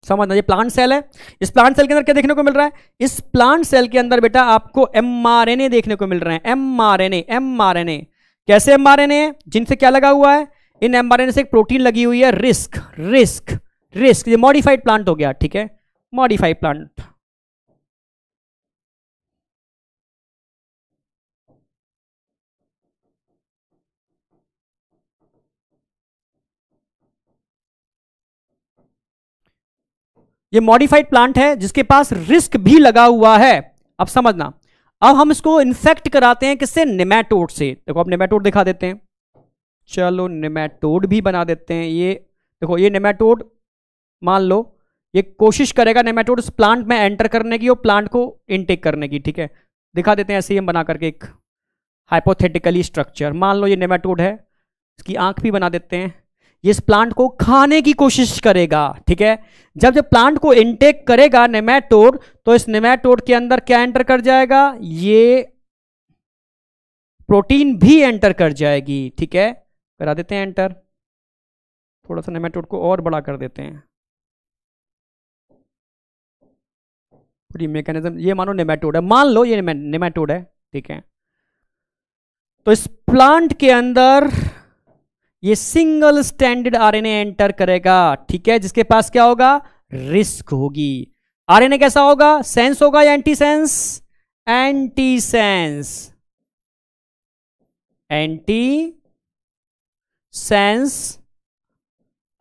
C: समझना ये प्लांट सेल है इस प्लांट सेल के अंदर क्या देखने को मिल रहा है इस प्लांट सेल के अंदर बेटा आपको एमआरएनए देखने को मिल रहे हैं एमआरएनए एमआरएनए कैसे एमआरएनए जिनसे क्या लगा हुआ है इन एमआरएनए से एक प्रोटीन लगी हुई है रिस्क रिस्क रिस्क ये मॉडिफाइड प्लांट हो गया ठीक है मॉडिफाइड प्लांट ये मॉडिफाइड प्लांट है जिसके पास रिस्क भी लगा हुआ है अब समझना अब हम इसको इन्फेक्ट कराते हैं किससे नेमेटोड से देखो आप नेमेटोड दिखा देते हैं चलो नेमेटोड भी बना देते हैं ये देखो ये नेमेटोड मान लो ये कोशिश करेगा नेमेटोड इस प्लांट में एंटर करने की और प्लांट को इनटेक करने की ठीक है दिखा देते हैं ऐसे ही हम बना करके एक हाइपोथेटिकली स्ट्रक्चर मान लो ये नेमेटोड है इसकी आंख भी बना देते हैं ये इस प्लांट को खाने की कोशिश करेगा ठीक है जब जब प्लांट को इनटेक करेगा नेमेटोड तो इस नेमेटोड के अंदर क्या एंटर कर जाएगा ये प्रोटीन भी एंटर कर जाएगी ठीक है करा देते हैं एंटर थोड़ा सा नेमेटोड को और बड़ा कर देते हैं पूरी मेकेनिज्म ये मानो नेमेटोड है मान लो ये नेमेटोड है ठीक है तो इस प्लांट के अंदर ये सिंगल स्टैंडर्ड आरएनए एंटर करेगा ठीक है जिसके पास क्या होगा रिस्क होगी आरएनए कैसा होगा सेंस होगा या anti sense anti sense anti sense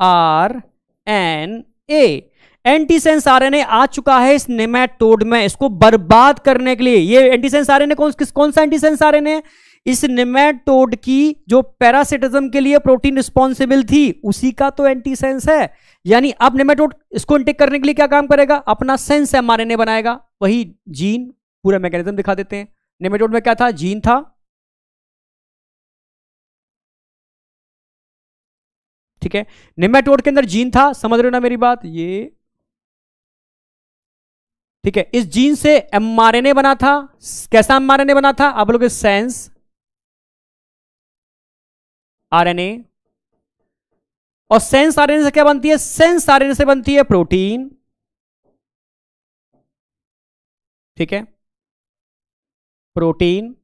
C: R N A antisense RNA आ चुका है इस नेमेटोड में इसको बर्बाद करने के लिए ये एंटीसेंस आरएनए कौन किस कौन सा एंटीसेंस आरएनए इस निमेटोड की जो पैरासिटिज्म के लिए प्रोटीन रिस्पॉन्सिबल थी उसी का तो एंटी सेंस है यानी अब निमेटोड इसको इंटेक करने के लिए क्या काम करेगा अपना सेंस एमआरएनए बनाएगा वही जीन पूरा मैकेनिज्म दिखा देते हैं निमेटोड में क्या था जीन था ठीक है निमेटोड के अंदर जीन था समझ रहे हो ना मेरी बात ये ठीक है इस जीन से एमआरएनए बना था कैसा एमआरएनए बना था आप लोग सेंस आरएनए और सेंस आरएनए से क्या बनती है सेंस आरएनए से बनती है प्रोटीन ठीक है प्रोटीन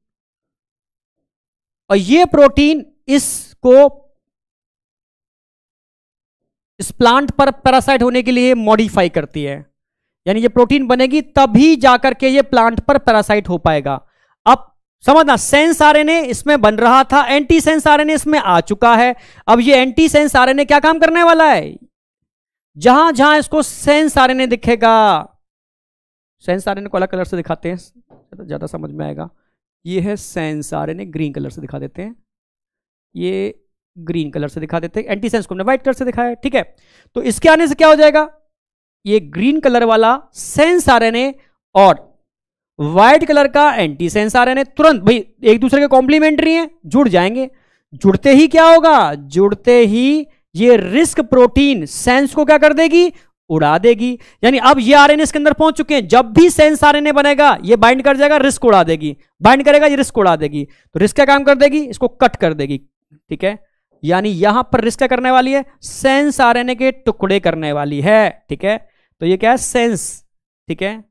C: और ये प्रोटीन इसको इस प्लांट पर पैरासाइट होने के लिए मॉडिफाई करती है यानी ये प्रोटीन बनेगी तभी जाकर के ये प्लांट पर पैरासाइट हो पाएगा समझना सेंस आरएनए इसमें बन रहा था एंटी सेंस आरएनए इसमें आ चुका है अब ये एंटी सेंस आरएनए क्या काम करने वाला है जहां जहां इसको सेंस आरएनए दिखेगा सेंस आरएनए को अलग कलर से दिखाते हैं ज्यादा समझ में आएगा ये है सेंस आरएनए ग्रीन कलर से दिखा देते हैं ये ग्रीन कलर से दिखा देते हैं एंटी सेंस को हमने व्हाइट कलर से दिखाया है ठीक है तो इसके आने से क्या हो जाएगा ये ग्रीन कलर वाला सेंस आरएनए और व्हाइट कलर का एंटी सेंस आर है तुरंत भाई एक दूसरे के कॉम्प्लीमेंट्री हैं जुड़ जाएंगे जुड़ते ही क्या होगा जुड़ते ही ये रिस्क प्रोटीन सेंस को क्या कर देगी उड़ा देगी यानी अब ये आर इसके अंदर पहुंच चुके हैं जब भी सेंस आर बनेगा ये बाइंड कर जाएगा रिस्क उड़ा देगी बाइंड करेगा ये रिस्क उड़ा देगी तो रिस्क क्या काम कर देगी इसको कट कर देगी ठीक है यानी यहां पर रिस्क क्या करने वाली है सेंस आर के टुकड़े करने वाली है ठीक है तो ये क्या है सेंस ठीक है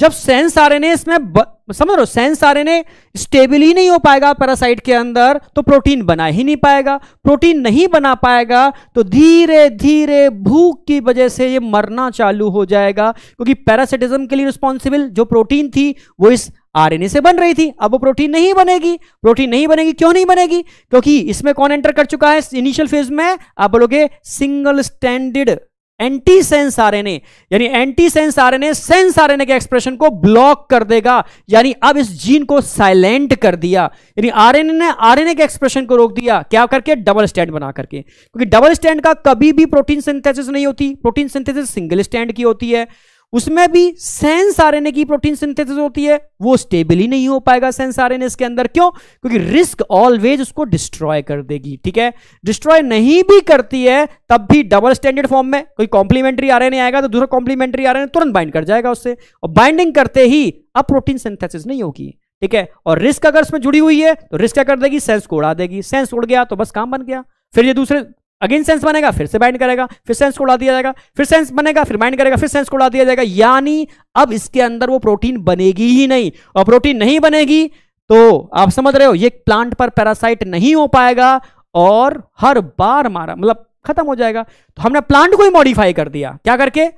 C: जब सेंस एन इसमें ब... समझ रहे सेंस आरएनए स्टेबल ही नहीं हो पाएगा पैरासाइट के अंदर तो प्रोटीन बना ही नहीं पाएगा प्रोटीन नहीं बना पाएगा तो धीरे धीरे भूख की वजह से ये मरना चालू हो जाएगा क्योंकि पैरासिटिज्म के लिए रिस्पॉन्सिबल जो प्रोटीन थी वो इस आरएनए से बन रही थी अब वो प्रोटीन नहीं बनेगी प्रोटीन नहीं बनेगी क्यों नहीं बनेगी क्योंकि इसमें कौन एंटर कर चुका है इनिशियल फेज में आप बोलोगे single standard anti sense RNA यानी anti sense RNA sense RNA के एक्सप्रेशन को ब्लॉक कर देगा यानी अब इस जीन को साइलेंट कर दिया यानी आरएनए ने आरएनए के एक्सप्रेशन को रोक दिया क्या करके डबल स्टैंड बना करके क्योंकि डबल स्टैंड का कभी भी प्रोटीन सिंथेसिस नहीं होती प्रोटीन सिंथेसिस सिंगल स्टैंड की होती है उसमें भी सेंस आरएनए की प्रोटीन सिंथेसिस होती है वो स्टेबल ही नहीं हो पाएगा सेंस आरएनए इसके अंदर क्यों क्योंकि रिस्क ऑलवेज उसको डिस्ट्रॉय कर देगी ठीक है डिस्ट्रॉय नहीं भी करती है तब भी डबल स्टैंडर्ड फॉर्म में कोई कॉम्प्लीमेंट्री आरएनए आएगा तो दूसरा कॉम्प्लीमेंट्री आरएनए तुरंत बाइंड कर जाएगा उससे और बाइंडिंग करते ही अब प्रोटीन सिंथेसिस नहीं होगी ठीक है और रिस्क अगर उसमें जुड़ी हुई है तो रिस्क क्या कर देगी सेंस को उड़ा देगी सेंस उड़ गया तो बस काम बन गया फिर ये दूसरे अगेन सेंस बनेगा फिर से बाइंड करेगा फिर सेंस को उड़ा दिया जाएगा फिर सेंस बनेगा फिर बाइंड करेगा फिर सेंस को उड़ा दिया जाएगा यानी अब इसके अंदर वो प्रोटीन बनेगी ही नहीं और प्रोटीन नहीं बनेगी तो आप समझ रहे हो ये प्लांट पर पैरासाइट नहीं हो पाएगा और हर बार मारा मतलब खत्म हो जाएगा तो हमने प्लांट को ही मॉडिफाई कर दिया क्या करके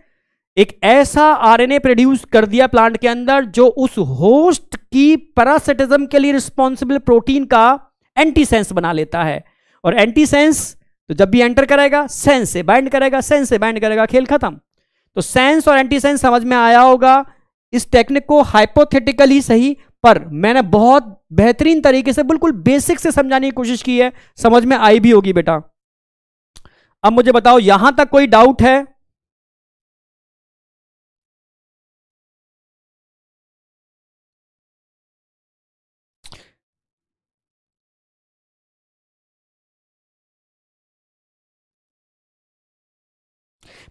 C: एक ऐसा आरएनए प्रोड्यूस कर दिया प्लांट के अंदर जो उस होस्ट की पैरासिटिज्म के लिए रिस्पॉन्सिबल प्रोटीन का एंटीसेंस बना लेता है और एंटीसेंस तो जब भी एंटर करेगा सेंस से बाइंड करेगा सेंस से बाइंड करेगा खेल खत्म तो सेंस और एंटी सेंस समझ में आया होगा इस टेक्निक को हाइपोथेटिकल ही सही पर मैंने बहुत बेहतरीन तरीके से बिल्कुल बेसिक से समझाने की कोशिश की है समझ में आई भी होगी बेटा अब मुझे बताओ यहां तक कोई डाउट है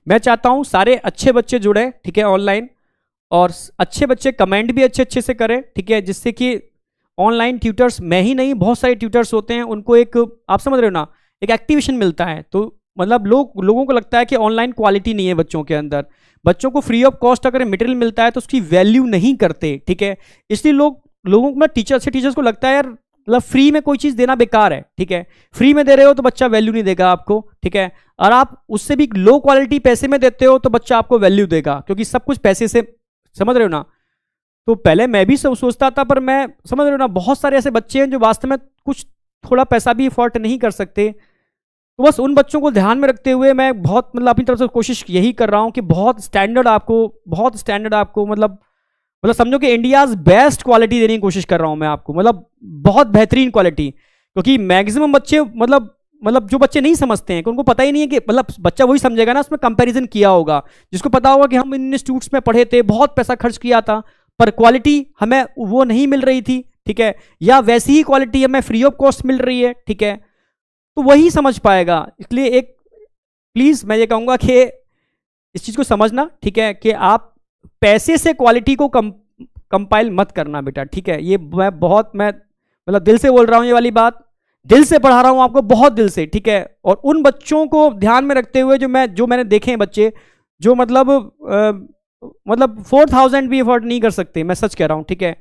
C: मैं चाहता हूं सारे अच्छे बच्चे जुड़े ठीक है ऑनलाइन और अच्छे बच्चे कमेंट भी अच्छे अच्छे से करें ठीक है जिससे कि ऑनलाइन ट्यूटर्स मैं ही नहीं बहुत सारे ट्यूटर्स होते हैं उनको एक आप समझ रहे हो ना एक एक्टिवेशन मिलता है तो मतलब लोग लोगों को लगता है कि ऑनलाइन क्वालिटी नहीं है बच्चों के अंदर बच्चों को फ्री ऑफ कॉस्ट अगर मटेरियल मिलता है तो उसकी वैल्यू नहीं करते ठीक है इसलिए लोग लोगों को टीचर से टीचर्स को लगता है यार मतलब फ्री में कोई चीज़ देना बेकार है ठीक है फ्री में दे रहे हो तो बच्चा वैल्यू नहीं देगा आपको ठीक है और आप उससे भी लो क्वालिटी पैसे में देते हो तो बच्चा आपको वैल्यू देगा क्योंकि सब कुछ पैसे से समझ रहे हो ना तो पहले मैं भी सोचता था पर मैं समझ रहे हो ना बहुत सारे ऐसे बच्चे हैं जो वास्तव में कुछ थोड़ा पैसा भी अफोर्ड नहीं कर सकते तो बस उन बच्चों को ध्यान में रखते हुए मैं बहुत मतलब अपनी तरफ से कोशिश यही कर रहा हूँ कि बहुत स्टैंडर्ड आपको बहुत स्टैंडर्ड आपको मतलब मतलब समझो कि इंडियाज बेस्ट क्वालिटी देने की कोशिश कर रहा हूं मैं आपको मतलब बहुत बेहतरीन क्वालिटी क्योंकि मैक्सिमम बच्चे मतलब मतलब जो बच्चे नहीं समझते हैं कि उनको पता ही नहीं है कि मतलब बच्चा वही समझेगा ना उसमें कंपैरिजन किया होगा जिसको पता होगा कि हम इन इंस्टीट्यूट्स में पढ़े थे बहुत पैसा खर्च किया था पर क्वालिटी हमें वो नहीं मिल रही थी ठीक है या वैसी ही क्वालिटी हमें फ्री ऑफ कॉस्ट मिल रही है ठीक है तो वही समझ पाएगा इसलिए एक प्लीज़ मैं ये कहूँगा कि इस चीज़ को समझना ठीक है कि आप पैसे से क्वालिटी को कम कंपाइल मत करना बेटा ठीक है ये मैं बहुत मैं मतलब दिल से बोल रहा हूँ ये वाली बात दिल से पढ़ा रहा हूँ आपको बहुत दिल से ठीक है और उन बच्चों को ध्यान में रखते हुए जो मैं जो मैंने देखे हैं बच्चे जो मतलब आ, मतलब फोर थाउजेंड भी अफोर्ड नहीं कर सकते मैं सच कह रहा हूँ ठीक है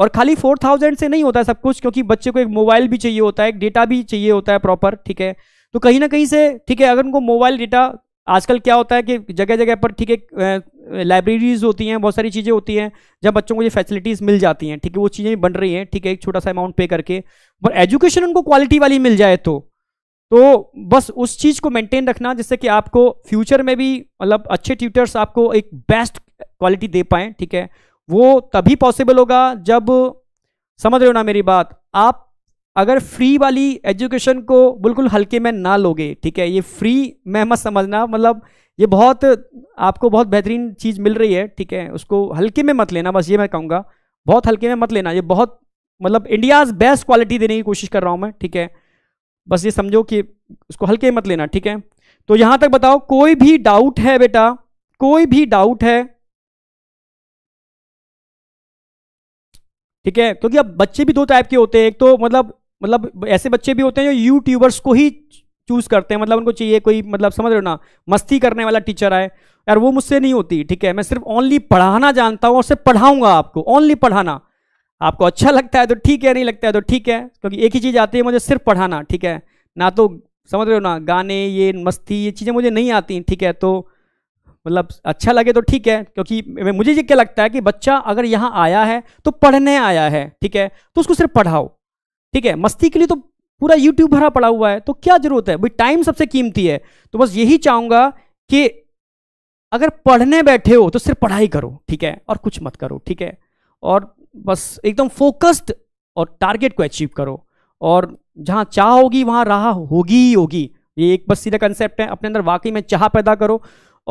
C: और खाली फोर थाउजेंड से नहीं होता है सब कुछ क्योंकि बच्चे को एक मोबाइल भी चाहिए होता है एक डेटा भी चाहिए होता है प्रॉपर ठीक है तो कहीं ना कहीं से ठीक है अगर उनको मोबाइल डेटा आजकल क्या होता है कि जगह जगह पर ठीक है लाइब्रेरीज होती हैं बहुत सारी चीज़ें होती हैं जब बच्चों को ये फैसिलिटीज़ मिल जाती हैं ठीक है वो चीज़ें बन रही हैं ठीक है एक छोटा सा अमाउंट पे करके पर एजुकेशन उनको क्वालिटी वाली मिल जाए तो तो बस उस चीज़ को मेंटेन रखना जिससे कि आपको फ्यूचर में भी मतलब अच्छे ट्यूटर्स आपको एक बेस्ट क्वालिटी दे पाएँ ठीक है वो तभी पॉसिबल होगा जब समझ रहे हो ना मेरी बात आप अगर फ्री वाली एजुकेशन को बिल्कुल हल्के में ना लोगे ठीक है ये फ्री में मत समझना मतलब ये बहुत आपको बहुत बेहतरीन चीज़ मिल रही है ठीक है उसको हल्के में मत लेना बस ये मैं कहूँगा बहुत हल्के में मत लेना ये बहुत मतलब इंडियाज़ बेस्ट क्वालिटी देने की कोशिश कर रहा हूँ मैं ठीक है बस ये समझो कि उसको हल्के में मत लेना ठीक है तो यहाँ तक बताओ कोई भी डाउट है बेटा कोई भी डाउट है ठीक है क्योंकि अब बच्चे भी दो टाइप के होते हैं एक तो मतलब मतलब ऐसे बच्चे भी होते हैं जो यूट्यूबर्स को ही चूज करते हैं मतलब उनको चाहिए कोई मतलब समझ रहे हो ना मस्ती करने वाला टीचर आए यार वो मुझसे नहीं होती ठीक है मैं सिर्फ ओनली पढ़ाना जानता हूँ और सिर्फ पढ़ाऊंगा आपको ओनली पढ़ाना आपको अच्छा लगता है तो ठीक है नहीं लगता है तो ठीक है क्योंकि एक ही चीज़ आती है मुझे सिर्फ पढ़ाना ठीक है ना तो समझ रहे हो ना गाने ये मस्ती ये चीज़ें मुझे नहीं आती ठीक है तो मतलब अच्छा लगे तो ठीक है क्योंकि मुझे ये क्या लगता है कि बच्चा अगर यहाँ आया है तो पढ़ने आया है ठीक है तो उसको सिर्फ पढ़ाओ ठीक है मस्ती के लिए तो पूरा यूट्यूब भरा पड़ा हुआ है तो क्या जरूरत है भाई टाइम सबसे कीमती है तो बस यही चाहूंगा कि अगर पढ़ने बैठे हो तो सिर्फ पढ़ाई करो ठीक है और कुछ मत करो ठीक है और बस एकदम फोकस्ड और टारगेट को अचीव करो और जहां चाह होगी वहां राह होगी ही होगी ये एक बस सीधा कंसेप्ट है अपने अंदर वाकई में चाह पैदा करो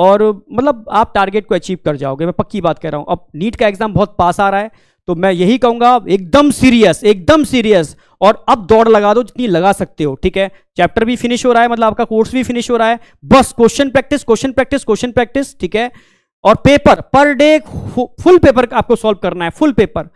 C: और मतलब आप टारगेट को अचीव कर जाओगे मैं पक्की बात कह रहा हूँ अब नीट का एग्ज़ाम बहुत पास आ रहा है तो मैं यही कहूंगा एकदम सीरियस एकदम सीरियस और अब दौड़ लगा दो जितनी लगा सकते हो ठीक है चैप्टर भी फिनिश हो रहा है मतलब आपका कोर्स भी फिनिश हो रहा है बस question practice question practice question practice ठीक है और paper per day full paper आपको सॉल्व करना है फुल पेपर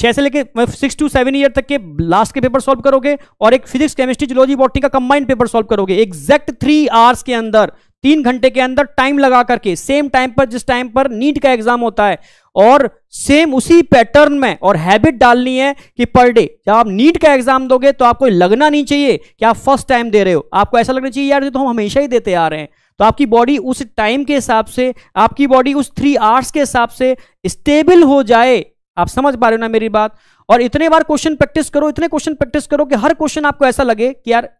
C: छह से लेके सिक्स टू सेवन ईयर तक के लास्ट के पेपर सॉल्व करोगे और एक फिजिक्स केमिस्ट्री जोलॉजी बॉटी का कंबाइंड पेपर सॉल्व करोगे एग्जैक्ट थ्री आवर्स के अंदर तीन घंटे के अंदर टाइम लगा करके सेम टाइम पर जिस टाइम पर नीट का एग्जाम होता है और सेम उसी पैटर्न में और हैबिट डालनी है कि पर डे जब आप नीट का एग्जाम दोगे तो आपको लगना नहीं चाहिए कि आप फर्स्ट टाइम दे रहे हो आपको ऐसा लगना चाहिए यार तो हम हमेशा ही देते आ रहे हैं तो आपकी बॉडी उस टाइम के हिसाब से आपकी बॉडी उस थ्री आवर्स के हिसाब से स्टेबल हो जाए आप समझ पा रहे हो ना मेरी बात और इतने बार क्वेश्चन प्रैक्टिस करो इतने क्वेश्चन प्रैक्टिस करो कि हर क्वेश्चन आपको ऐसा लगे कि यार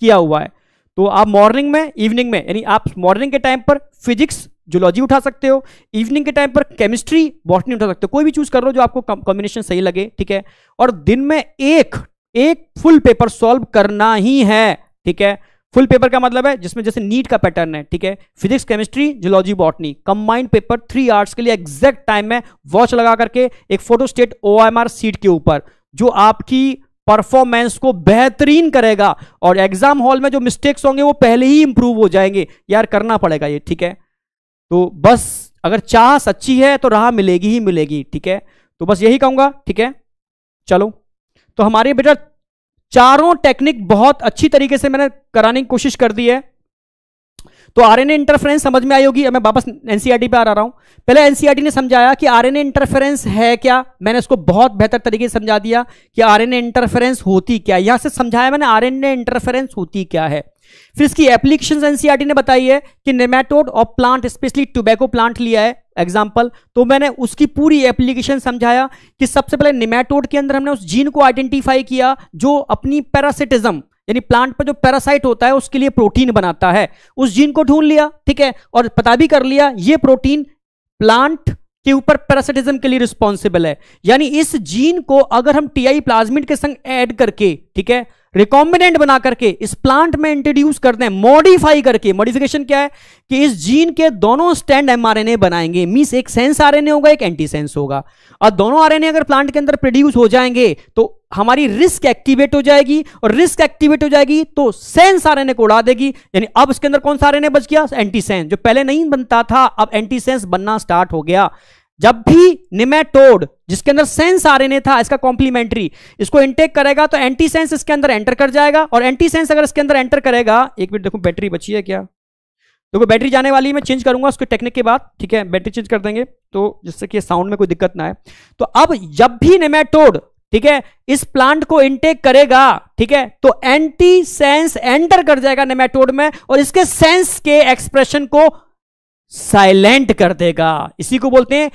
C: किया हुआ है तो आप मॉर्निंग में इवनिंग में यानी आप मॉर्निंग के टाइम पर फिजिक्स जोलॉजी उठा सकते हो इवनिंग के टाइम पर केमिस्ट्री बॉटनी उठा सकते हो कोई भी चूज कर लो जो आपको कॉम्बिनेशन सही लगे ठीक है और दिन में एक एक फुल पेपर सॉल्व करना ही है ठीक है फुल पेपर का मतलब है जिसमें जैसे नीट का पैटर्न है ठीक है physics chemistry zoology botany combined paper three hours के लिए एग्जैक्ट टाइम में वॉच लगा करके एक फोटो स्टेट ओ सीट के ऊपर जो आपकी परफॉर्मेंस को बेहतरीन करेगा और एग्जाम हॉल में जो मिस्टेक्स होंगे वो पहले ही इंप्रूव हो जाएंगे यार करना पड़ेगा ये ठीक है तो बस अगर चाह सच्ची है तो राह मिलेगी ही मिलेगी ठीक है तो बस यही कहूंगा ठीक है चलो तो हमारे बेटा चारों टेक्निक बहुत अच्छी तरीके से मैंने कराने की कोशिश कर दी है तो आरएनए इंटरफेरेंस समझ में आई होगी मैं वापस एनसीआरटी e पे आ रहा हूं पहले एनसीआरटी e ने समझाया कि आरएनए इंटरफेरेंस है क्या मैंने इसको बहुत बेहतर तरीके से समझा दिया कि आरएनए इंटरफेरेंस होती क्या यहां से समझाया मैंने आरएनए इंटरफेरेंस होती क्या है फिर इसकी एप्लीकेशन एनसीआरटी e ने बताई है कि नेमेटोड और प्लांट स्पेशली टोबैको प्लांट लिया है एग्जाम्पल तो मैंने उसकी पूरी एप्लीकेशन समझाया कि सबसे पहले निमेटोड के अंदर हमने उस जीन को आइडेंटिफाई किया जो अपनी पैरासिटिज्म यानी प्लांट पर जो पैरासाइट होता है उसके लिए प्रोटीन बनाता है उस जीन को ढूंढ लिया ठीक है और पता भी कर लिया ये प्रोटीन प्लांट के ऊपर पैरासिटिज्म के लिए रिस्पॉन्सिबल है यानी इस जीन को अगर हम टीआई प्लाज्मिड के संग एड करके ठीक है रिकॉम्बिनेंट बना करके इस प्लांट में इंट्रोड्यूस कर दें मॉडिफाई करके मॉडिफिकेशन क्या है कि इस जीन के दोनों स्टैंड एमआरएनए बनाएंगे मीस एक सेंस आरएनए होगा एक एंटी सेंस होगा और दोनों आरएनए अगर प्लांट के अंदर प्रोड्यूस हो जाएंगे तो हमारी रिस्क एक्टिवेट हो जाएगी और रिस्क एक्टिवेट हो जाएगी तो सेंस आर को उड़ा देगी यानी अब इसके अंदर कौन सा आर बच गया एंटी सेंस जो पहले नहीं बनता था अब एंटी सेंस बनना स्टार्ट हो गया जब भी निमेटोड जिसके अंदर सेंस आर था इसका कॉम्प्लीमेंट्री इसको इंटेक करेगा तो एंटी सेंस इसके अंदर एंटर कर जाएगा और एंटी सेंस अगर इसके अंदर एंटर करेगा एक मिनट देखो बैटरी बची है क्या देखो बैटरी जाने वाली मैं चेंज करूंगा उसके टेक्निक के बाद ठीक है बैटरी चेंज कर देंगे तो जिससे कि साउंड में कोई दिक्कत ना आए तो अब जब भी निमेटोड ठीक है इस प्लांट को इनटेक करेगा ठीक है तो एंटी सेंस एंटर कर जाएगा नेमेटोड में और इसके सेंस के एक्सप्रेशन को साइलेंट कर देगा इसी को बोलते हैं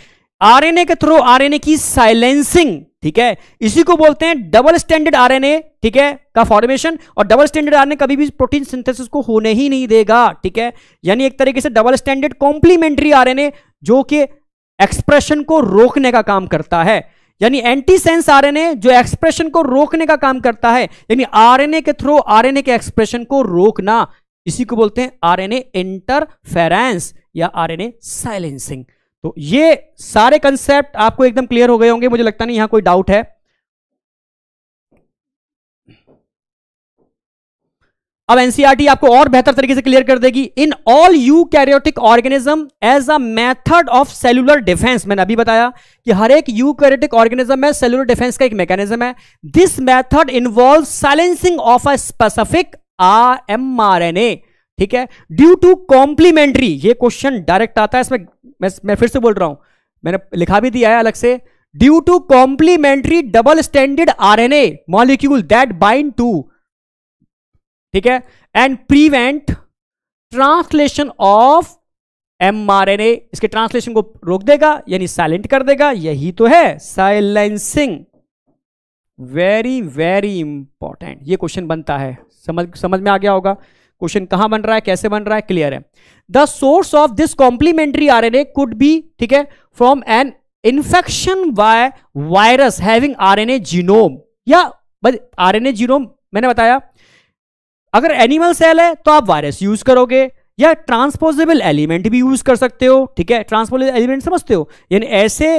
C: आरएनए के थ्रू आरएनए की साइलेंसिंग ठीक है इसी को बोलते हैं डबल स्टैंडर्ड आरएनए ठीक है का फॉर्मेशन और डबल स्टैंडर्ड आरएनए कभी भी प्रोटीन सिंथेसिस को होने ही नहीं देगा ठीक है यानी एक तरीके से डबल स्टैंडर्ड कॉम्प्लीमेंट्री आरएनए जो कि एक्सप्रेशन को रोकने का काम करता है यानी एंटी सेंस आरएनए जो एक्सप्रेशन को रोकने का काम करता है यानी आरएनए के थ्रू आरएनए के एक्सप्रेशन को रोकना इसी को बोलते हैं आरएनए इंटरफेरेंस या आरएनए साइलेंसिंग तो ये सारे कंसेप्ट आपको एकदम क्लियर हो गए होंगे मुझे लगता नहीं यहां कोई डाउट है अब एनसीआरटी e आपको और बेहतर तरीके से क्लियर कर देगी in all eukaryotic organism as a method of cellular defence मैंने अभी बताया कि हर एक यू कैरियोटिक ऑर्गेनिज्म में सेलुलर डिफेंस का एक मैकेनिज्म है this method involve silencing of a specific R M R N A ठीक है ड्यू टू कॉम्प्लीमेंट्री ये क्वेश्चन डायरेक्ट आता है इसमें मैं, मैं फिर से बोल रहा हूं मैंने लिखा भी दिया है अलग से due to complementary double standard R N A molecule that bind to ठीक है and prevent translation of M R N A इसके ट्रांसलेशन को रोक देगा यानी साइलेंट कर देगा यही तो है साइलेंसिंग वेरी वेरी इंपॉर्टेंट ये क्वेश्चन बनता है समझ समझ में आ गया होगा क्वेश्चन कहां बन रहा है कैसे बन रहा है क्लियर है the source of this complementary R N A could be ठीक है from an infection by virus having R N A genome या आर एन ए जीनोम मैंने बताया अगर एनिमल सेल है तो आप वायरस यूज करोगे या ट्रांसपोजेबल एलिमेंट भी यूज कर सकते हो ठीक है ट्रांसपोजेबल एलिमेंट समझते हो यानी ऐसे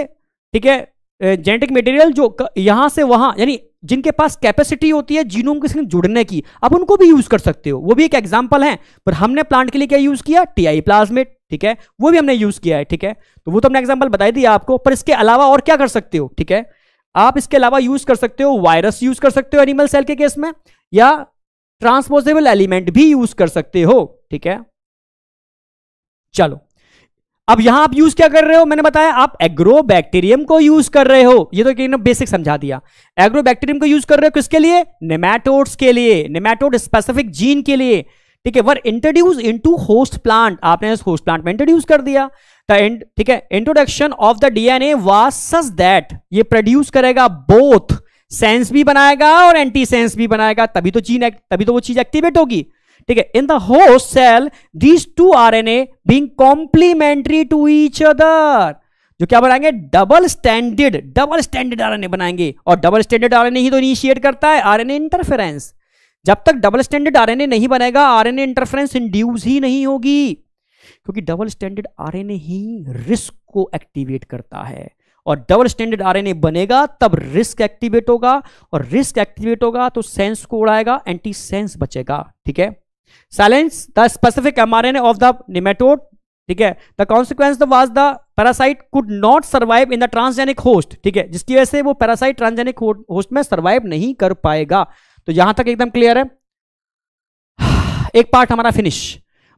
C: ठीक है जेनेटिक मटेरियल जो यहां से वहां यानी जिनके पास कैपेसिटी होती है जीनोम के साथ जुड़ने की आप उनको भी यूज कर सकते हो वो भी एक एग्जाम्पल है पर हमने प्लांट के लिए क्या यूज किया टी आई प्लाज्मेट ठीक है वो भी हमने यूज किया है ठीक है तो वो तो हमने एग्जाम्पल बताई दिया आपको पर इसके अलावा और क्या कर सकते हो ठीक है आप इसके अलावा यूज कर सकते हो वायरस यूज कर सकते हो एनिमल सेल के केस में या ट्रांसपोजेबल एलिमेंट भी यूज कर सकते हो ठीक है चलो अब यहां आप यूज क्या कर रहे हो मैंने बताया आप एग्रो बैक्टीरियम को यूज कर रहे हो ये तो बेसिक समझा दिया एग्रो बैक्टीरियम को यूज कर रहे हो किसके लिए नेमेटोड्स के लिए नेमेटोड स्पेसिफिक जीन के लिए ठीक है were introduce into host plant आपने इस होस्ट प्लांट में इंट्रोड्यूस कर दिया ठीक है introduction of the DNA was such that ये प्रोड्यूस करेगा बोथ सेंस भी बनाएगा और एंटी सेंस भी बनाएगा तभी तो चीन तभी तो वो चीज एक्टिवेट होगी ठीक है in the host cell these two R N A being complementary to each other जो क्या बनाएंगे double standard double standard RNA बनाएंगे और डबल स्टैंडर्ड आरएनए ही तो इनिशिएट करता है आरएनए इंटरफेरेंस जब तक डबल स्टैंडर्ड आरएनए नहीं बनेगा आरएनए इंटरफेरेंस इंड्यूस ही नहीं होगी क्योंकि डबल स्टैंडर्ड आरएनए ही रिस्क को एक्टिवेट करता है और डबल स्टैंडर्ड आरएनए बनेगा तब रिस्क एक्टिवेट होगा और रिस्क एक्टिवेट होगा तो सेंस को उड़ाएगा एंटी सेंस बचेगा ठीक है silence the specific mRNA of the nematode ठीक है the consequence was the parasite could not survive in the transgenic host ठीक है जिसकी वजह से वो पैरासाइट ट्रांसजेनिक होस्ट में सर्वाइव नहीं कर पाएगा तो यहां तक एकदम क्लियर है एक पार्ट हमारा finish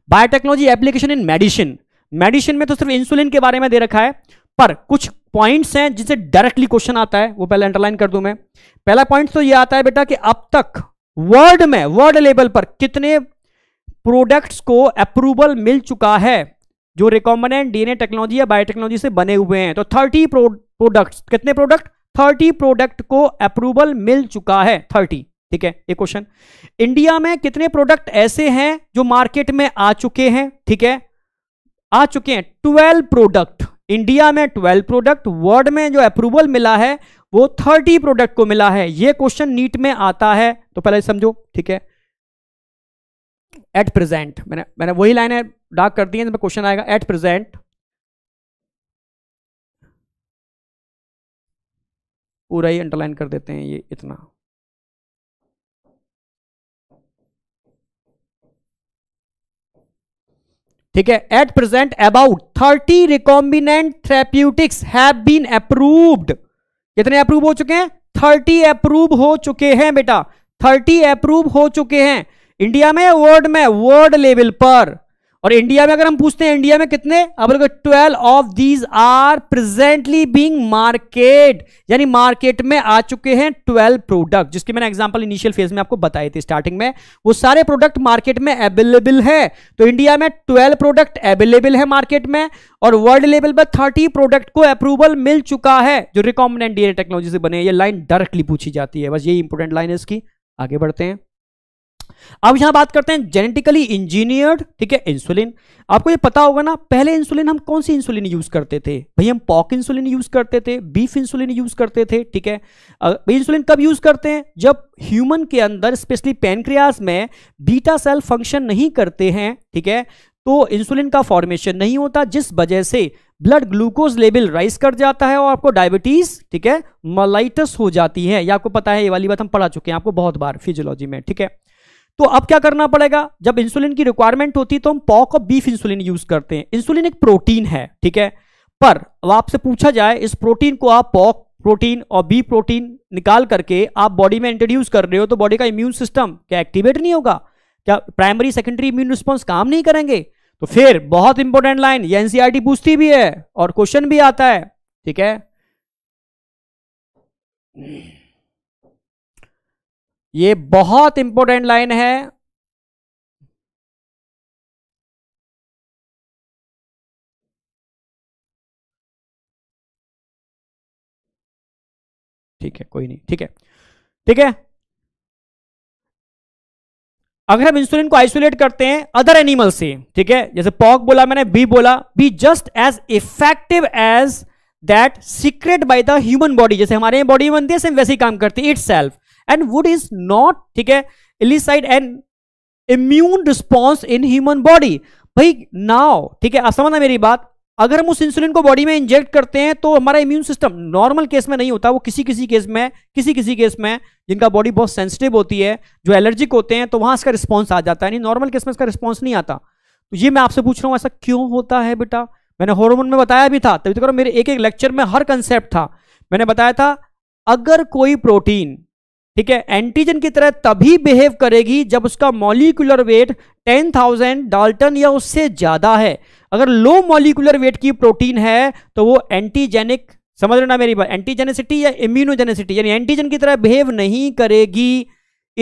C: biotechnology application in medicine medicine में तो सिर्फ इंसुलिन के बारे में दे रखा है पर कुछ पॉइंट्स हैं जिसे डायरेक्टली क्वेश्चन आता है वो पहले अंडरलाइन कर दूं मैं पहला पॉइंट तो ये आता है बेटा कि अब तक वर्ड में वर्ड लेवल पर कितने प्रोडक्ट्स को अप्रूवल मिल चुका है जो रिकॉमेंडेंट डीएनए टेक्नोलॉजी या बायोटेक्नोलॉजी से बने हुए हैं तो थर्टी प्रोडक्ट कितने प्रोडक्ट थर्टी प्रोडक्ट को अप्रूवल मिल चुका है थर्टी ठीक है ये क्वेश्चन इंडिया में कितने प्रोडक्ट ऐसे हैं जो मार्केट में आ चुके हैं ठीक है आ चुके हैं ट्वेल्व प्रोडक्ट इंडिया में ट्वेल्व प्रोडक्ट वर्ल्ड में जो अप्रूवल मिला है वो थर्टी प्रोडक्ट को मिला है ये क्वेश्चन नीट में आता है तो पहले समझो ठीक है एट प्रेजेंट मैंने मैंने वही लाइनें डाक कर दी है क्वेश्चन
B: आएगा एट प्रेजेंट पूरा ही अंडरलाइन कर देते हैं ये इतना
C: ठीक है at present about thirty recombinant therapeutics have been approved कितने अप्रूव हो चुके हैं थर्टी अप्रूव हो चुके हैं बेटा थर्टी अप्रूव हो चुके हैं इंडिया में वर्ल्ड में वर्ल्ड लेवल पर और इंडिया में अगर हम पूछते हैं इंडिया में कितने अब लोग twelve of these are presently being market यानी मार्केट में आ चुके हैं ट्वेल्व प्रोडक्ट जिसके मैंने एग्जांपल इनिशियल फेज में आपको बताए थे स्टार्टिंग में वो सारे प्रोडक्ट मार्केट में अवेलेबल है तो इंडिया में ट्वेल्व प्रोडक्ट अवेलेबल है मार्केट में और वर्ल्ड लेवल पर थर्टी प्रोडक्ट को अप्रूवल मिल चुका है जो रिकॉमेंडेंट डी टेक्नोलॉजी से बने ये लाइन डायरेक्टली पूछी जाती है बस यही इंपोर्टेंट लाइन है इसकी आगे बढ़ते हैं अब यहां बात करते हैं जेनेटिकली इंजीनियर्ड ठीक है इंसुलिन आपको ये पता होगा ना पहले इंसुलिन हम कौन सी इंसुलिन यूज करते थे भाई हम पॉक इंसुलिन यूज करते थे बीफ इंसुलिन यूज करते थे ठीक है इंसुलिन कब यूज करते हैं जब ह्यूमन के अंदर स्पेशली पेनक्रियाज में बीटा सेल फंक्शन नहीं करते हैं ठीक है तो इंसुलिन का फॉर्मेशन नहीं होता जिस वजह से ब्लड ग्लूकोज लेवल राइज कर जाता है और आपको डायबिटीज ठीक है मलाइटस हो जाती है या आपको पता है ये वाली बात हम पढ़ा चुके हैं आपको बहुत बार फिजियोलॉजी में ठीक है तो अब क्या करना पड़ेगा जब इंसुलिन की रिक्वायरमेंट होती है तो हम पॉक और बीफ इंसुलिन यूज करते हैं इंसुलिन एक प्रोटीन है ठीक है पर अब आपसे पूछा जाए इस प्रोटीन को आप पॉक प्रोटीन और बी प्रोटीन निकाल करके आप बॉडी में इंट्रोड्यूस कर रहे हो तो बॉडी का इम्यून सिस्टम क्या एक्टिवेट नहीं होगा क्या प्राइमरी सेकेंडरी इम्यून रिस्पॉन्स काम नहीं करेंगे तो फिर बहुत इंपॉर्टेंट लाइन ये एनसीआरटी e पूछती भी है और क्वेश्चन भी आता है ठीक है ये बहुत इंपॉर्टेंट लाइन है ठीक है कोई नहीं ठीक है ठीक है अगर हम इंसुलिन को आइसोलेट करते हैं अदर एनिमल से ठीक है जैसे पॉक बोला मैंने बी बोला B just as effective as that secreted by the human body जैसे हमारे बॉडी बनती है सेम वैसे ही काम करती है itself and would is not ठीक है elicit and immune response in human body भाई नाव ठीक है असमान मेरी बात अगर हम उस इंसुलिन को बॉडी में इंजेक्ट करते हैं तो हमारा इम्यून सिस्टम नॉर्मल केस में नहीं होता वो किसी किसी केस में किसी किसी केस में जिनका बॉडी बहुत सेंसिटिव होती है जो एलर्जिक होते हैं तो वहां इसका रिस्पॉन्स आ जाता है यानी नॉर्मल केस में इसका रिस्पॉन्स नहीं आता तो ये मैं आपसे पूछ रहा हूँ ऐसा क्यों होता है बेटा मैंने हॉर्मोन में बताया भी था तभी तो करो मेरे एक एक लेक्चर में हर कंसेप्ट था मैंने बताया था अगर कोई प्रोटीन ठीक है एंटीजन की तरह तभी बिहेव करेगी जब उसका मॉलिकुलर वेट 10,000 डाल्टन या उससे ज़्यादा है अगर लो मॉलिकुलर वेट की प्रोटीन है तो वो एंटीजेनिक समझ रहे ना मेरी बात एंटीजेनिसिटी या इम्यूनोजेनिसिटी यानी एंटीजन की तरह बिहेव नहीं करेगी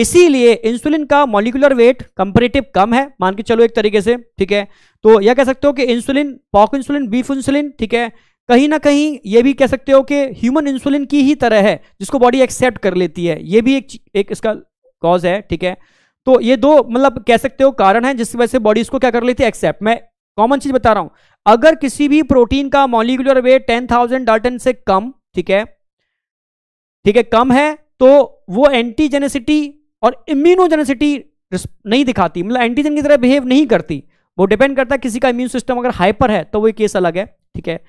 C: इसीलिए इंसुलिन का मॉलिकुलर वेट कंपेरेटिव कम है मान के चलो एक तरीके से ठीक है तो यह कह सकते हो कि insulin pork insulin beef insulin ठीक है कहीं ना कहीं ये भी कह सकते हो कि ह्यूमन इंसुलिन की ही तरह है जिसको बॉडी एक्सेप्ट कर लेती है ये भी एक एक इसका कॉज है ठीक है तो ये दो मतलब कह सकते हो कारण है जिसकी वजह से बॉडी इसको क्या कर लेती है एक्सेप्ट मैं कॉमन चीज बता रहा हूं अगर किसी भी प्रोटीन का molecular weight ten thousand dalton से कम ठीक है ठीक है कम है तो वो एंटीजेनेसिटी और इम्यूनोजेनेसिटी नहीं दिखाती मतलब एंटीजन की तरह बिहेव नहीं करती वो डिपेंड करता है किसी का इम्यून सिस्टम अगर हाइपर है तो वो केस अलग है ठीक है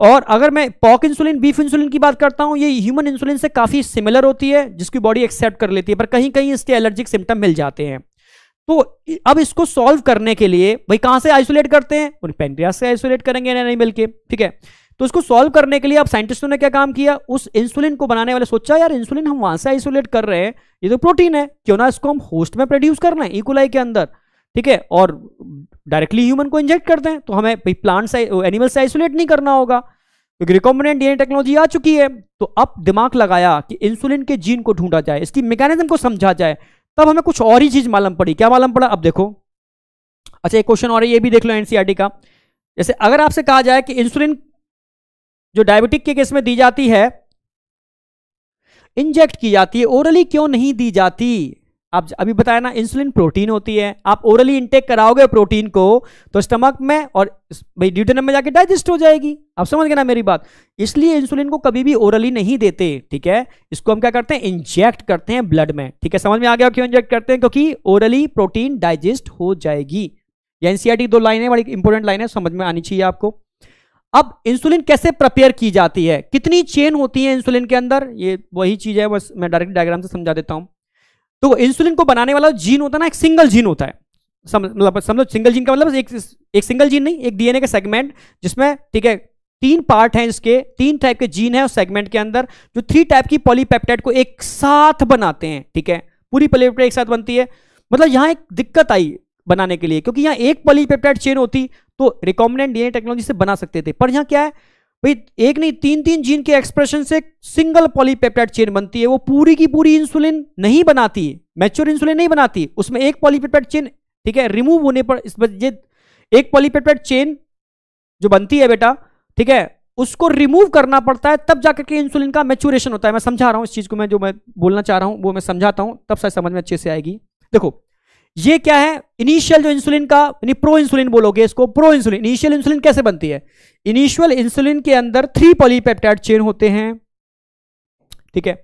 C: और अगर मैं पॉक इंसुलिन बीफ इंसुलिन की बात करता हूं ये ह्यूमन इंसुलिन से काफ़ी सिमिलर होती है जिसकी बॉडी एक्सेप्ट कर लेती है पर कहीं कहीं इसके एलर्जिक सिम्टम मिल जाते हैं तो अब इसको सॉल्व करने के लिए भाई कहां से आइसोलेट करते हैं उन पेंट्रिया से आइसोलेट करेंगे नहीं मिलके ठीक है तो इसको सॉल्व करने के लिए अब साइंटिस्टों ने क्या काम किया उस इंसुलिन को बनाने वाले सोचा यार इंसुलिन हम वहां से आइसोलेट कर रहे हैं ये तो प्रोटीन है क्यों ना इसको हम होस्ट में प्रोड्यूस कर रहे हैं इकोलाई के अंदर ठीक है और डायरेक्टली ह्यूमन को इंजेक्ट करते हैं तो हमें प्लांट से एनिमल से आइसोलेट नहीं करना होगा क्योंकि रिकॉम्बिनेंट डीएनए टेक्नोलॉजी आ चुकी है तो अब दिमाग लगाया कि इंसुलिन के जीन को ढूंढा जाए इसकी मैकेनिज्म को समझा जाए तब हमें कुछ और ही चीज मालूम पड़ी क्या मालूम पड़ा अब देखो अच्छा एक क्वेश्चन और है ये भी देख लो एनसीआरटी e का जैसे अगर आपसे कहा जाए कि इंसुलिन जो डायबिटिक के केस में दी जाती है इंजेक्ट की जाती है ओरली क्यों नहीं दी जाती आप अभी बताया ना इंसुलिन प्रोटीन होती है आप ओरली इंटेक कराओगे प्रोटीन को तो स्टमक में और भाई ड्यूटेनम में जाके डाइजेस्ट हो जाएगी आप समझ गए ना मेरी बात इसलिए इंसुलिन को कभी भी ओरली नहीं देते ठीक है इसको हम क्या करते हैं इंजेक्ट करते हैं ब्लड में ठीक है समझ में आ गया क्यों इंजेक्ट करते हैं क्योंकि ओरली प्रोटीन डाइजेस्ट हो जाएगी या एनसीआर e दो है बड़ी इंपॉर्टेंट लाइन है समझ में आनी चाहिए आपको अब इंसुलिन कैसे प्रिपेयर की जाती है कितनी चेन होती है इंसुलिन के अंदर ये वही चीज है बस मैं डायरेक्ट डायग्राम से समझा देता हूँ तो इंसुलिन को बनाने वाला जीन होता है ना एक सिंगल जीन होता है मतलब समझो सिंगल जीन का मतलब एक एक सिंगल जीन नहीं एक डीएनए का सेगमेंट जिसमें ठीक है तीन पार्ट हैं इसके तीन टाइप के जीन है उस सेगमेंट के अंदर जो थ्री टाइप की पॉलीपेप्टाइड को एक साथ बनाते हैं ठीक है पूरी पॉलीपेप्टाइड एक साथ बनती है मतलब यहां एक दिक्कत आई बनाने के लिए क्योंकि यहां एक पॉलीपेप्टाइड चेन होती तो रिकॉम्बिनेंट डीएनए टेक्नोलॉजी से बना सकते थे पर यहां क्या है भाई एक नहीं तीन तीन जीन के एक्सप्रेशन से सिंगल पॉलीपेप्टाइड चेन बनती है वो पूरी की पूरी इंसुलिन नहीं बनाती मैच्योर इंसुलिन नहीं बनाती उसमें एक पॉलीपेप्टाइड चेन ठीक है रिमूव होने पर इस ये एक पॉलीपेप्टाइड चेन जो बनती है बेटा ठीक है उसको रिमूव करना पड़ता है तब जाकर के इंसुलिन का मैच्योरेशन होता है मैं समझा रहा हूं इस चीज को मैं जो मैं बोलना चाह रहा हूं वो मैं समझाता हूं तब शायद समझ में अच्छे से आएगी देखो ये क्या है इनिशियल जो इंसुलिन का यानी प्रो इंसुलिन बोलोगे इसको प्रो इंसुलिन इनिशियल इंसुलिन कैसे बनती है इनिशियल इंसुलिन के अंदर थ्री पॉलीपेप्टाइड चेन होते हैं ठीक है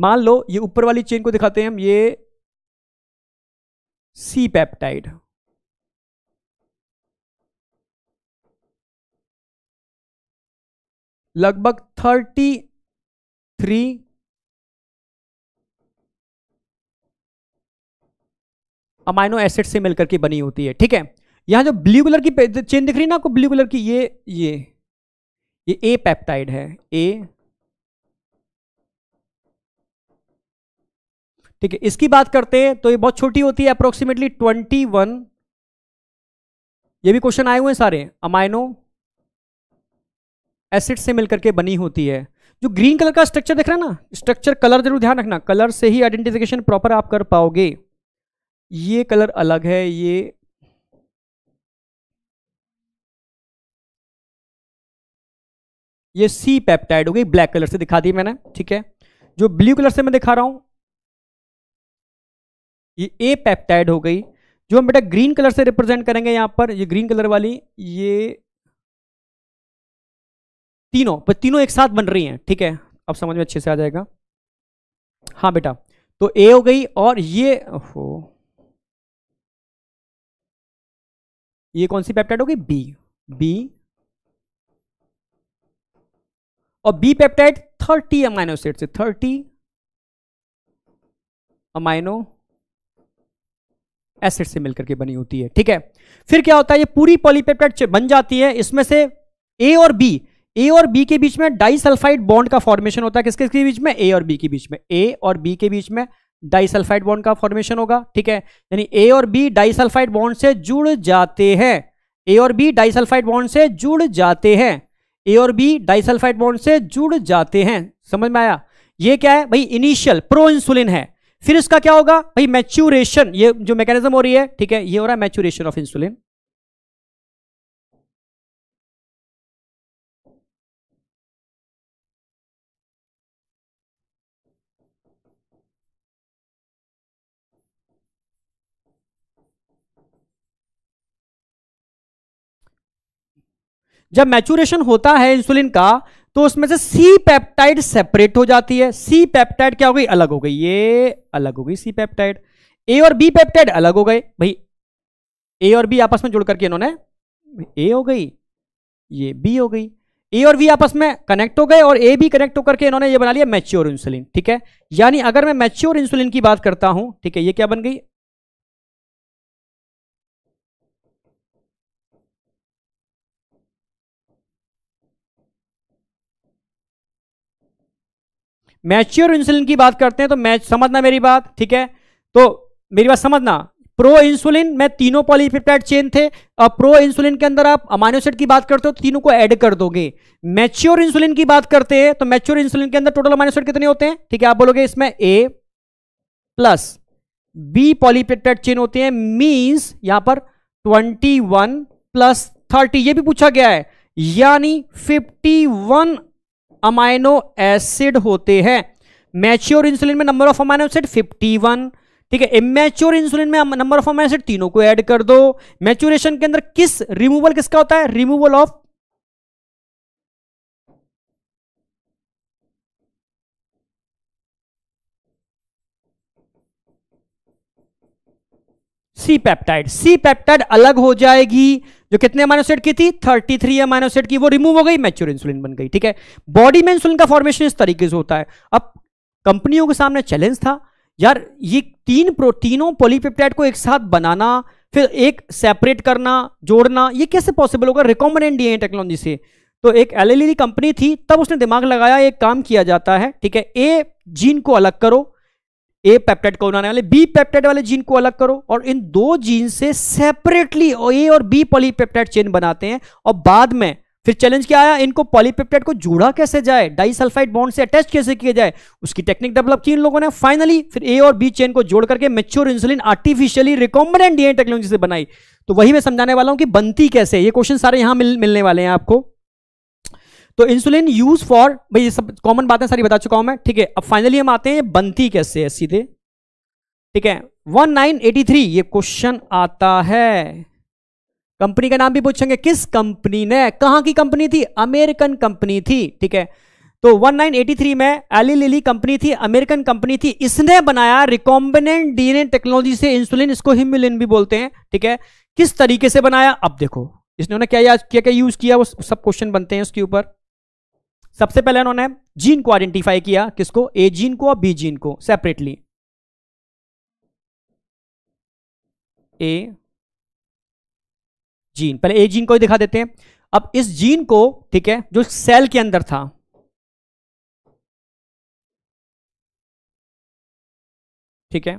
C: मान लो ये ऊपर वाली चेन को दिखाते हैं हम ये सी पैप्टाइड
B: लगभग थर्टी
C: थ्री अमाइनो एसिड से मिलकर के बनी होती है ठीक है यहां जो ब्लू कलर की चेन दिख रही है ना आपको ब्लू कलर की ये ये ये ए पेप्टाइड है ए ठीक है इसकी बात करते हैं तो ये बहुत छोटी होती है अप्रोक्सीमेटली ट्वेंटी वन ये भी क्वेश्चन आए हुए हैं सारे अमाइनो एसिड से मिलकर के बनी होती है जो ग्रीन कलर का स्ट्रक्चर दिख रहा है ना स्ट्रक्चर कलर जरूर ध्यान रखना कलर से ही आइडेंटिफिकेशन प्रॉपर आप कर पाओगे ये कलर अलग है ये
B: ये सी पेप्टाइड हो गई ब्लैक कलर से दिखा दी मैंने ठीक
C: है जो ब्लू कलर से मैं दिखा रहा हूं ये ए पेप्टाइड हो गई जो हम बेटा ग्रीन कलर से रिप्रेजेंट करेंगे यहां पर ये ग्रीन कलर वाली ये तीनों पर तीनों एक साथ बन रही हैं ठीक है अब समझ में अच्छे से आ जाएगा हाँ बेटा तो ए हो गई और ये हो
B: ये कौन सी पेप्टाइड होगी बी बी
C: और बी पेप्टाइड 30 अमाइनो एसिड से 30 अमाइनो एसिड से मिलकर के बनी होती है ठीक है फिर क्या होता है ये पूरी पॉलीपेप्टाइड बन जाती है इसमें से ए और बी ए और बी के बीच में डाइसल्फाइड बॉन्ड का फॉर्मेशन होता है किसके बीच में ए और बी के बीच में ए और बी के बीच में डाइसल्फाइड बॉन्ड का फॉर्मेशन होगा ठीक है यानी ए और बी डाइसल्फाइड बॉन्ड से जुड़ जाते हैं ए और बी डाइसल्फाइड बॉन्ड से जुड़ जाते हैं ए और बी डाइसल्फाइड बॉन्ड से जुड़ जाते हैं समझ में आया ये क्या है भाई इनिशियल प्रो इंसुलिन है फिर इसका क्या होगा भाई मैच्यूरेशन ये जो मैकेनिज्म हो रही है ठीक है ये हो रहा है मैच्यूरेशन ऑफ इंसुलिन जब मैचुरेशन होता है इंसुलिन का तो उसमें से सी पेप्टाइड सेपरेट हो जाती है सी पेप्टाइड क्या हो गई अलग हो गई ये अलग हो गई सी पेप्टाइड ए और बी पेप्टाइड अलग हो गए भाई ए और बी आपस में जुड़ करके इन्होंने ए हो गई ये बी हो गई ए और बी आपस में कनेक्ट हो गए और ए बी कनेक्ट होकर के इन्होंने ये बना लिया मैच्योर इंसुलिन ठीक है यानी अगर मैं मैच्योर इंसुलिन की बात करता हूं ठीक है ये क्या बन गई मैच्योर इंसुलिन की बात करते हैं तो मैच समझना मेरी बात ठीक है तो मेरी बात समझना प्रो इंसुलिन में तीनों पॉलीपेप्टाइड चेन थे अब प्रो इंसुलिन के अंदर आप अमाइनोसेट की बात करते हो तो तीनों को ऐड कर दोगे मैच्योर इंसुलिन की बात करते हैं तो मैच्योर इंसुलिन के अंदर टोटल अमाइनोसेट कितने होते हैं ठीक है आप बोलोगे इसमें A plus B polypeptide chain होते हैं मीन्स यहां पर ट्वेंटी वन प्लस थर्टी ये भी पूछा गया है यानी फिफ्टी वन अमाइनो एसिड होते हैं मैच्योर इंसुलिन में नंबर ऑफ अमाइनो एसिड 51 ठीक है इमेच्योर इंसुलिन में नंबर ऑफ अमाइनो एसिड तीनों को ऐड कर दो मैच्योरेशन के अंदर किस रिमूवल किसका होता है removal of C peptide C peptide अलग हो जाएगी जो कितने अमाइनोसेट की थी 33 थ्री अमाइनोसेट की वो रिमूव हो गई मैच्योर इंसुलिन बन गई ठीक है बॉडी में इंसुलिन का फॉर्मेशन इस तरीके से होता है अब कंपनियों के सामने चैलेंज था यार ये तीन प्रोटीनों पोलीपेप्टाइड को एक साथ बनाना फिर एक सेपरेट करना जोड़ना ये कैसे पॉसिबल होगा रिकॉम्बिनेंट डी टेक्नोलॉजी से तो एक एल कंपनी थी तब उसने दिमाग लगाया एक काम किया जाता है ठीक है ए जीन को अलग करो ए पेप्टाइड को बनाने वाले बी पेप्टाइड वाले जीन को अलग करो और इन दो जीन से सेपरेटली ए और बी पॉलीपेप्टाइड चेन बनाते हैं और बाद में फिर चैलेंज क्या आया इनको पॉलीपेप्टाइड को जोड़ा कैसे जाए डाइसल्फाइड बॉन्ड से अटैच कैसे किया जाए उसकी टेक्निक डेवलप की इन लोगों ने फाइनली फिर ए और बी चेन को जोड़ करके mature insulin artificially recombinant DNA technology से बनाई तो वही मैं समझाने वाला हूं कि बनती कैसे ये क्वेश्चन सारे यहां मिल, मिलने वाले हैं आपको तो इंसुलिन यूज फॉर भाई ये सब कॉमन बातें सारी बता चुका हूं मैं ठीक है अब फाइनली हम आते हैं बनती कैसे है सीधे ठीक है 1983 ये क्वेश्चन आता है कंपनी का नाम भी पूछेंगे किस कंपनी ने कहां की कंपनी थी अमेरिकन कंपनी थी ठीक है तो 1983 में एली लिली कंपनी थी अमेरिकन कंपनी थी इसने बनाया रिकॉम्बिनेंट डीएनए टेक्नोलॉजी से इंसुलिन इसको हिम्युलिन भी बोलते हैं ठीक है किस तरीके से बनाया अब देखो इसने क्या क्या क्या यूज किया वो सब क्वेश्चन बनते हैं उसके ऊपर सबसे पहले उन्होंने जीन को आइडेंटिफाई किया किसको ए जीन को और बी जीन को सेपरेटली ए जीन पहले ए जीन को ही दिखा देते हैं अब इस जीन को ठीक है जो सेल के अंदर था ठीक है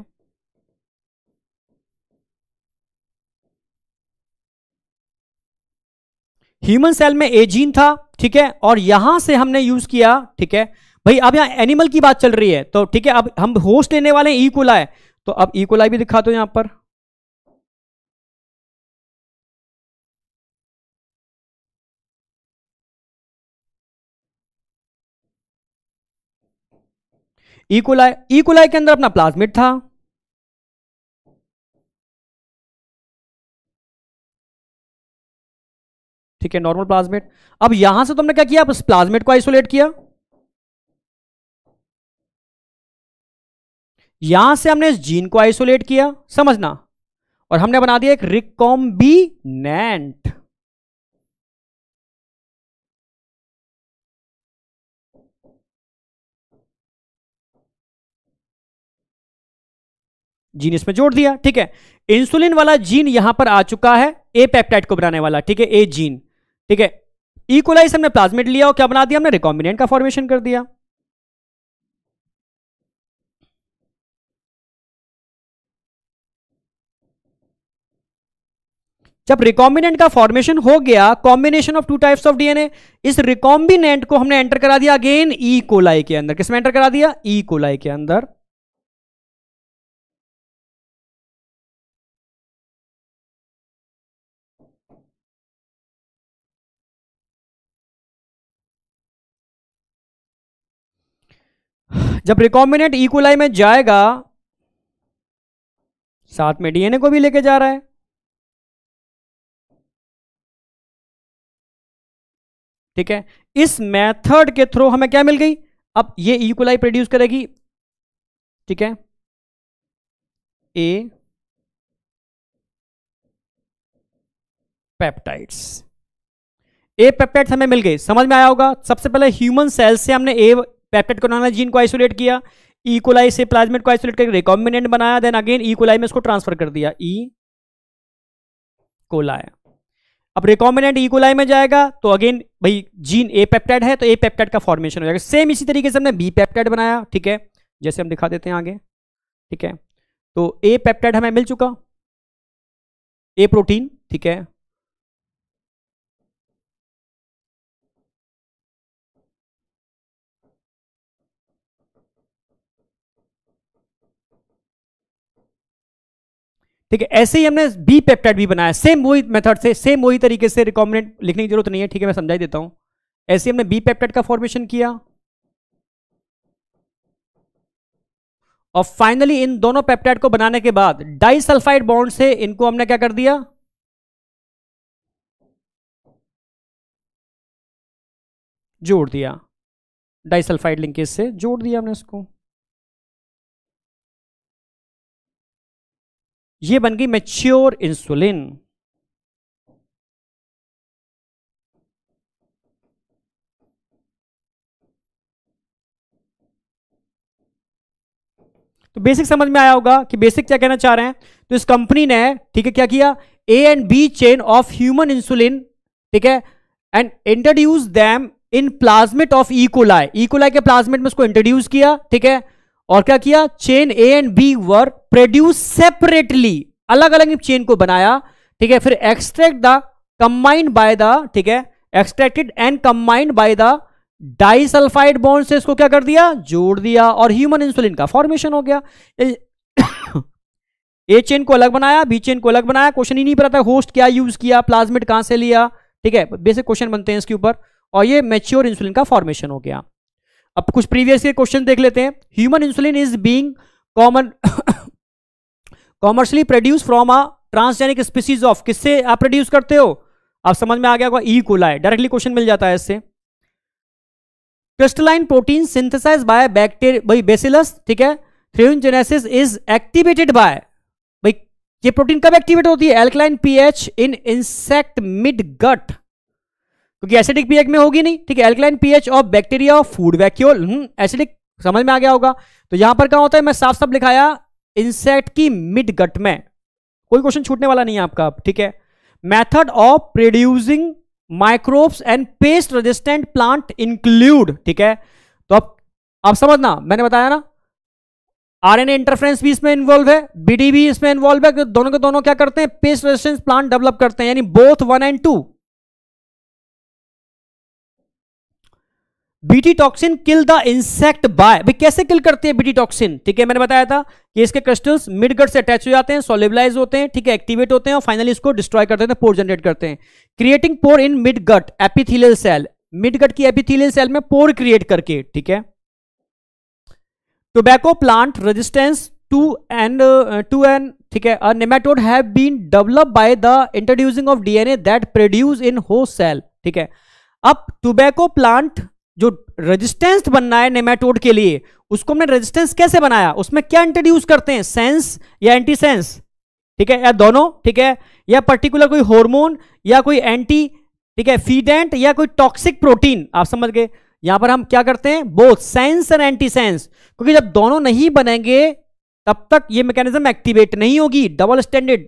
C: ह्यूमन सेल में ए जीन था ठीक है और यहां से हमने यूज किया ठीक है भाई अब यहाँ एनिमल की बात चल रही है तो ठीक है अब हम होस्ट लेने वाले हैं ईकोला है तो अब ईकोला भी दिखा दो यहां पर
B: ईकोलाई ईकोलाई के अंदर अपना प्लाज्मिट था ठीक है नॉर्मल
C: प्लाज्मेट अब यहां से तुमने क्या किया इस प्लाज्मेट को आइसोलेट किया यहां से हमने इस जीन को आइसोलेट किया समझना और हमने बना दिया एक नैंट जीन इसमें जोड़ दिया ठीक है इंसुलिन वाला जीन यहां पर आ चुका है ए पेप्टाइड को बनाने वाला ठीक है ए जीन ठीक है इक्वलाइज हमने प्लाज्मिड लिया और क्या बना दिया हमने रिकॉम्बिनेंट का फॉर्मेशन कर दिया जब रिकॉम्बिनेंट का फॉर्मेशन हो गया combination of two types of DNA इस रिकॉम्बिनेंट को हमने एंटर करा दिया अगेन ई कोलाई के अंदर किसमें एंटर करा दिया ई e कोलाई के अंदर
B: जब रिकॉम्बिनेट इक्वलाई में जाएगा साथ में डीएनए को भी लेके जा रहा है
C: ठीक है इस मेथड के थ्रू हमें क्या मिल गई अब ये इक्वलाई प्रोड्यूस करेगी ठीक है ए पेप्टाइड्स ए पेप्टाइड्स हमें मिल गए समझ में आया होगा सबसे पहले ह्यूमन सेल से हमने ए पैप्टेड कोरोना जीन को आइसोलेट किया ईकोलाई e. से प्लाज्मेट को आइसोलेट करके रिकॉम्बिनेंट बनाया देन अगेन ईकोलाई में उसको ट्रांसफर कर दिया ई e. कोलाय अब रिकॉम्बिनेंट ईकोलाई e. में जाएगा तो अगेन भाई जीन ए पेप्टाइड है तो ए पेप्टाइड का फॉर्मेशन हो जाएगा सेम इसी तरीके से हमने बी पेप्टाइड बनाया ठीक है जैसे हम दिखा देते हैं आगे ठीक है तो ए पेप्टाइड हमें मिल चुका ए प्रोटीन ठीक है ठीक है ऐसे ही हमने बी पेप्टाइड भी बनाया सेम वही मेथड से सेम वही तरीके से रिकॉमेंडेंट लिखने की जरूरत नहीं है ठीक है मैं समझाई देता हूं ऐसे हमने बी पेप्टाइड का फॉर्मेशन किया और फाइनली इन दोनों पेप्टाइड को बनाने के बाद डाइसल्फाइड बॉन्ड से इनको हमने क्या कर दिया
B: जोड़ दिया डाइसल्फाइड लिंकेज से जोड़ दिया हमने इसको ये बन गई मैच्योर इंसुलिन
C: तो बेसिक समझ में आया होगा कि बेसिक क्या कहना चाह रहे हैं तो इस कंपनी ने ठीक है क्या किया A and B chain of human insulin ठीक है and introduce them in plasmid of E coli E coli के प्लाज्मेट में उसको इंट्रोड्यूस किया ठीक है और क्या किया chain A and B were produce separately अलग अलग चेन को बनाया ठीक है फिर extract the combined by the ठीक है extracted and combined by the disulphide bond से इसको क्या कर दिया जोड़ दिया और ह्यूमन इंसुलिन का फॉर्मेशन हो गया ए चेन [COUGHS] को अलग बनाया बी चेन को अलग बनाया क्वेश्चन ही नहीं पता था होस्ट क्या यूज किया प्लाज्मिट कहां से लिया ठीक है बेसिक क्वेश्चन बनते हैं इसके ऊपर और ये मेच्योर इंसुलिन का फॉर्मेशन हो गया अब कुछ प्रीवियस के क्वेश्चन देख लेते हैं human insulin is being common commercially produce from a transgenic species of किससे आप प्रोड्यूस करते हो आप समझ में आ गया होगा ई कोलाई डायरेक्टली क्वेश्चन मिल जाता है इससे crystalline protein synthesize by bacteria भाई बेसिलस ठीक है थ्रियोजेनेसिस इज एक्टिवेटेड बाय भाई ये प्रोटीन कब एक्टिवेट होती है alkaline pH in insect mid gut क्योंकि एसिडिक पीएच में होगी नहीं ठीक है alkaline pH of bacteria of food vacuole acidic समझ में आ गया होगा तो यहां पर क्या होता है मैं साफ साफ लिखाया इंसेक्ट की मिड गट में कोई क्वेश्चन छूटने वाला नहीं है आपका ठीक है method of producing microbes and pest resistant plant include ठीक है तो अब आप समझना मैंने बताया ना आरएनए इंटरफ्रेंस भी इसमें इन्वॉल्व है बीडी भी इसमें इन्वॉल्व है दोनों के दोनों क्या करते हैं पेस्ट रेजिस्टेंस प्लांट डेवलप करते हैं यानी both one and two BT toxin kill the insect by कैसे किल करती है बीटी टॉक्सिन ठीक है मैंने बताया था कि इसके क्रिस्टल्स मिडगट से अटैच हो जाते हैं सोलिबलाइज होते हैं ठीक है एक्टिवेट होते हैं और फाइनली इसको डिस्ट्रॉय करते हैं पोर जनरेट करते हैं creating pore in mid gut cell mid gut की एपिथीलियल सेल में पोर क्रिएट करके ठीक है tobacco plant resistance to and to and ठीक है nematode have been develop by the introducing of DNA that produce in हो cell ठीक है अब टोबैको प्लांट जो रेजिस्टेंस बनना है नेमेटोड के लिए उसको हमने रेजिस्टेंस कैसे बनाया उसमें क्या इंट्रोड्यूस करते हैं सेंस या एंटी सेंस ठीक है या दोनों ठीक है या पर्टिकुलर कोई हार्मोन या कोई एंटी ठीक है फीडेंट या कोई टॉक्सिक प्रोटीन आप समझ गए यहां पर हम क्या करते हैं both sense and antisense क्योंकि जब दोनों नहीं बनेंगे तब तक ये मैकेनिज्म एक्टिवेट नहीं होगी डबल स्टैंडर्ड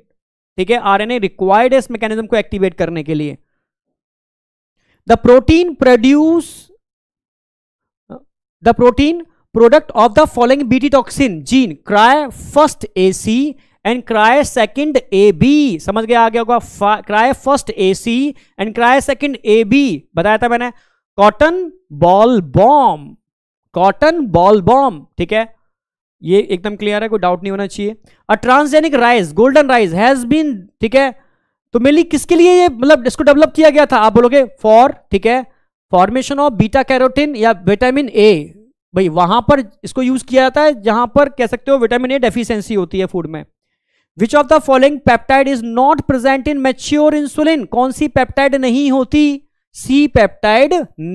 C: ठीक है आर रिक्वायर्ड है इस मैकेनिज्म को एक्टिवेट करने के लिए the protein produce the protein product of the following BT toxin gene cry first A C and cry second A B समझ गया आ गया होगा cry first A C and cry second A B बताया था मैंने cotton bollworm cotton bollworm ठीक है ये एकदम क्लियर है कोई डाउट नहीं होना चाहिए a transgenic rice golden rice has been ठीक है तो मेनली किसके लिए ये मतलब इसको डेवलप किया गया था आप बोलोगे फॉर ठीक है फॉर्मेशन ऑफ बीटा कैरोटीन या विटामिन ए भाई वहां पर इसको यूज किया जाता है जहां पर कह सकते हो विटामिन ए डेफिशिएंसी होती है फूड में which of the following peptide is not present in mature insulin कौन सी पेप्टाइड नहीं होती सी पेप्टाइड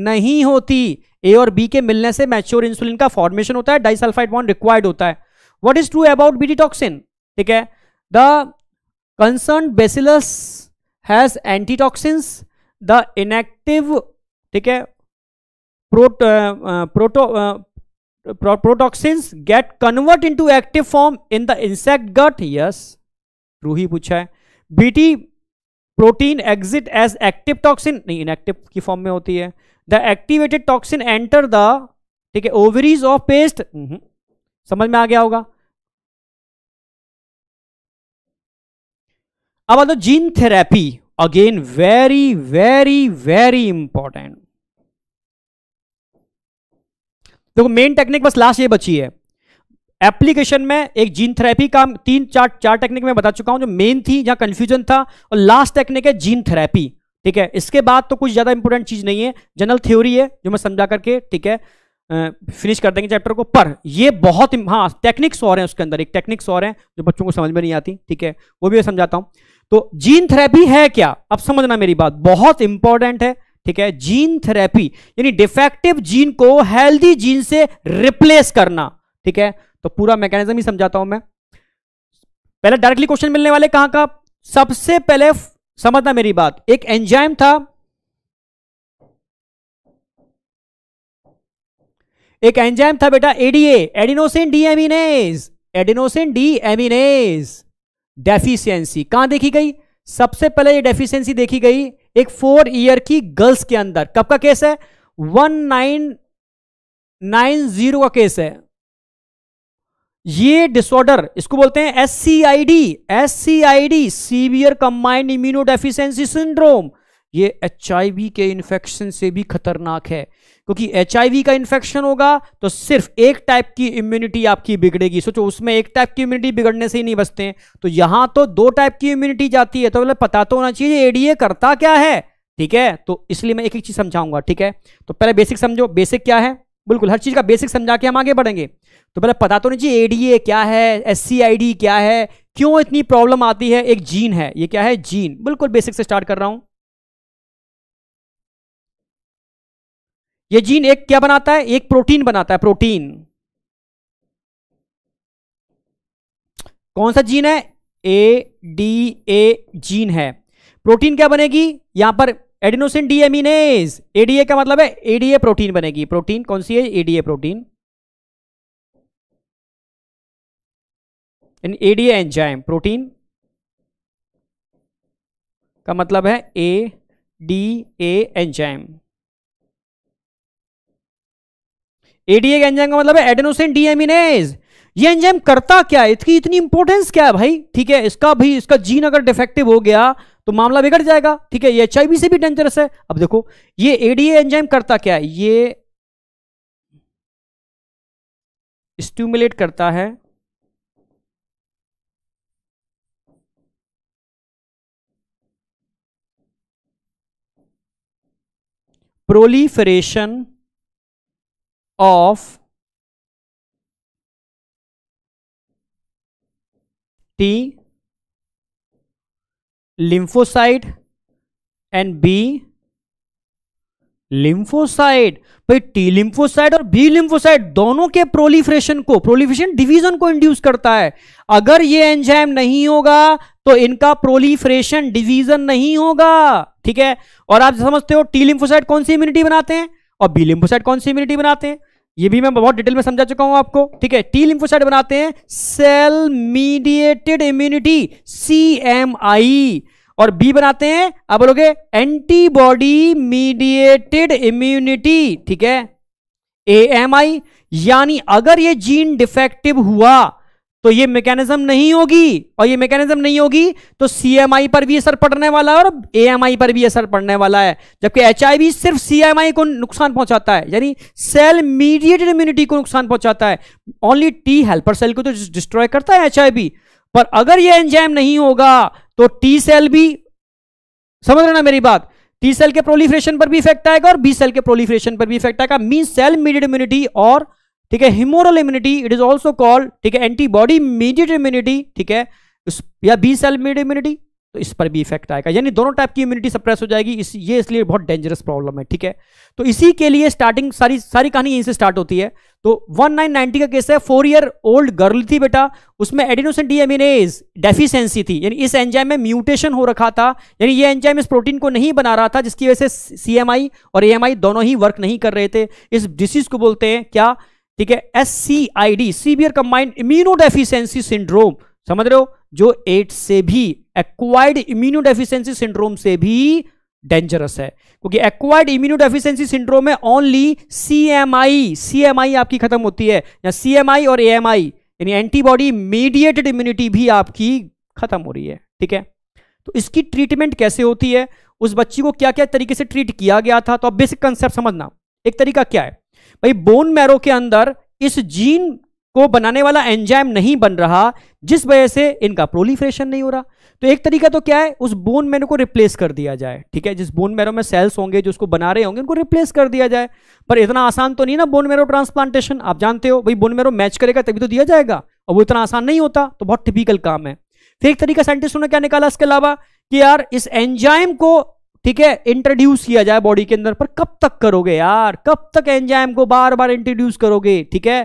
C: नहीं होती ए और बी के मिलने से मैच्योर इंसुलिन का फॉर्मेशन होता है डाइसल्फाइड बॉन्ड रिक्वायर्ड होता है what is true about BT toxin ठीक है the concern bacillus has antitoxin the inactive ठीक है prot proto protoxins get convert into active form in the insect gut yes true ही पूछा है BT protein exit as active toxin नहीं inactive की form में होती है the activated toxin enter the ठीक है ओवरीज ऑफ पेस्ट समझ में आ गया होगा अब आ gene therapy again very very very important देखो मेन टेक्निक बस लास्ट ये बची है एप्लीकेशन में एक जीन थेरेपी का तीन चार चार टेक्निक में बता चुका हूं जो मेन थी जहां कंफ्यूजन था और लास्ट टेक्निक है जीन थेरेपी ठीक है इसके बाद तो कुछ ज्यादा इंपॉर्टेंट चीज नहीं है जनरल थ्योरी है जो मैं समझा करके ठीक है फिनिश कर देंगे चैप्टर को पर ये बहुत हाँ टेक्निक्स और हैं उसके अंदर एक टेक्निक्स और हैं जो बच्चों को समझ में नहीं आती ठीक है वो भी मैं समझाता हूँ तो जीन थेरेपी है क्या अब समझना मेरी बात बहुत इंपॉर्टेंट है ठीक है जीन थेरेपी यानी डिफेक्टिव जीन को हेल्दी जीन से रिप्लेस करना ठीक है तो पूरा मैकेनिज्म ही समझाता हूं मैं पहले डायरेक्टली क्वेश्चन मिलने वाले कहां का सबसे पहले समझना मेरी बात एक एंजाइम था एक एंजाइम था बेटा ADA adenosine deaminase adenosine deaminase deficiency कहां देखी गई सबसे पहले ये डेफिशिएंसी देखी गई एक फोर ईयर की गर्ल्स के अंदर कब का केस है वन नाइन नाइन जीरो का केस है ये डिसऑर्डर इसको बोलते हैं S C I D S C I D severe combined immunodeficiency syndrome ये एच के इंफेक्शन से भी खतरनाक है क्योंकि एच का इन्फेक्शन होगा तो सिर्फ एक टाइप की इम्यूनिटी आपकी बिगड़ेगी सोचो उसमें एक टाइप की इम्यूनिटी बिगड़ने से ही नहीं बचते हैं तो यहां तो दो टाइप की इम्यूनिटी जाती है तो बोले मतलब पता तो होना चाहिए एडीए करता क्या है ठीक है तो इसलिए मैं एक एक चीज समझाऊंगा ठीक है तो पहले बेसिक समझो बेसिक क्या है बिल्कुल हर चीज का बेसिक समझा के हम आगे बढ़ेंगे तो पहले पता तो नहीं चाहिए एडीए क्या है एस क्या है क्यों इतनी प्रॉब्लम आती है एक जीन है ये क्या है जीन बिल्कुल बेसिक से स्टार्ट कर रहा हूं ये जीन एक क्या बनाता है एक प्रोटीन बनाता है प्रोटीन कौन सा जीन है ए डी ए जीन है प्रोटीन क्या बनेगी यहां पर एडिनोसिन डीएमिनेज एडीए का मतलब है एडीए प्रोटीन बनेगी प्रोटीन कौन सी है ADA protein in ADA enzyme protein का मतलब है A D A enzyme ADA के एंजाइम का मतलब है एडेनोसिन डीएमिनेज ये एंजाइम करता क्या है इसकी इतनी इंपॉर्टेंस क्या है भाई ठीक है इसका भी इसका जीन अगर डिफेक्टिव हो गया तो मामला बिगड़ जाएगा ठीक है ये एचआईवी से भी डेंजरस है अब देखो ये एडीए एंजाइम करता क्या है ये
B: स्टिमुलेट करता है proliferation of T
C: lymphocyte and B lymphocyte भाई टी लिम्फोसाइड और बी लिम्फोसाइड दोनों के प्रोलिफ्रेशन को प्रोलिफ्रेशन डिवीजन को इंड्यूस करता है अगर ये एंजाइम नहीं होगा तो इनका प्रोलिफ्रेशन डिवीजन नहीं होगा ठीक है और आप समझते हो टी लिम्फोसाइड कौन सी इम्यूनिटी बनाते हैं और बी लिम्फोसाइड कौन सी इम्यूनिटी बनाते हैं ये भी मैं बहुत डिटेल में समझा चुका हूं आपको ठीक है टी लिम्फोसाइट बनाते हैं cell mediated immunity C M I और बी बनाते हैं आप बोलोगे एंटीबॉडी मीडिएटेड इम्यूनिटी ठीक है ए एम आई यानी अगर ये जीन डिफेक्टिव हुआ तो ये मैकेनिज्म नहीं होगी और ये मैकेनिज्म नहीं होगी तो सीएमआई पर भी असर पड़ने वाला है और ए पर भी असर पड़ने वाला है जबकि एच सिर्फ सी को नुकसान पहुंचाता है यानी सेल मीडिएटेड इम्यूनिटी को नुकसान पहुंचाता है ओनली टी हेल्पर सेल को तो डिस्ट्रॉय करता है एच पर अगर ये एंजाइम नहीं होगा तो टी सेल भी समझ रहे ना मेरी बात टी सेल के प्रोलीफ्रेशन पर भी इफेक्ट आएगा और बी सेल के प्रोलीफ्रेशन पर भी इफेक्ट आएगा मीन सेल मीडियड इम्यूनिटी और ठीक है humoral immunity it is also called ठीक है एंटीबॉडी मीडिएट इम्यूनिटी ठीक है या बी सेल मीडिएट इम्यूनिटी तो इस पर भी इफेक्ट आएगा यानी दोनों टाइप की इम्यूनिटी सप्रेस हो जाएगी इस ये इसलिए बहुत डेंजरस प्रॉब्लम है ठीक है तो इसी के लिए स्टार्टिंग सारी सारी कहानी यहीं से स्टार्ट होती है तो 1990 का केस है फोर ईयर ओल्ड गर्ल थी बेटा उसमें एडिनोसन डीएमिनेज डेफिशिएंसी थी यानी इस एंजाइम में म्यूटेशन हो रखा था यानी ये एंजाइम इस प्रोटीन को नहीं बना रहा था जिसकी वजह से सीएमआई और एएमआई दोनों ही वर्क नहीं कर रहे थे इस डिसीज को बोलते हैं क्या ठीक है S C I D severe combined immunodeficiency syndrome समझ रहे हो जो एड्स से भी एक्वाइर्ड इम्यूनो डेफिशिएंसी सिंड्रोम से भी डेंजरस है क्योंकि एक्वायर्ड इम्यूनो डेफिशिएंसी सिंड्रोम में ओनली सीएमआई सीएमआई आपकी खत्म होती है या सीएमआई और एएमआई यानी एंटीबॉडी मीडिएटेड इम्यूनिटी भी आपकी खत्म हो रही है ठीक है तो इसकी ट्रीटमेंट कैसे होती है उस बच्ची को क्या क्या तरीके से ट्रीट किया गया था तो आप बेसिक कंसेप्ट समझना एक तरीका क्या है भाई बोन मैरो के अंदर इस जीन को बनाने वाला एंजाइम नहीं बन रहा जिस वजह से इनका प्रोलीफ्रेशन नहीं हो रहा तो एक तरीका तो क्या है उस बोन मैरो को रिप्लेस कर दिया जाए ठीक है जिस बोन मैरो में सेल्स होंगे जो उसको बना रहे होंगे उनको रिप्लेस कर दिया जाए पर इतना आसान तो नहीं ना बोन मैरो ट्रांसप्लांटेशन आप जानते हो भाई बोन मैरो मैच करेगा तभी तो दिया जाएगा और वो इतना आसान नहीं होता तो बहुत टिपिकल काम है फिर एक तरीका साइंटिस्टों ने क्या निकाला इसके अलावा कि यार इस एंजाइम को ठीक है इंट्रोड्यूस किया जाए बॉडी के अंदर पर कब तक करोगे यार कब तक एंजाइम को बार बार इंट्रोड्यूस करोगे ठीक है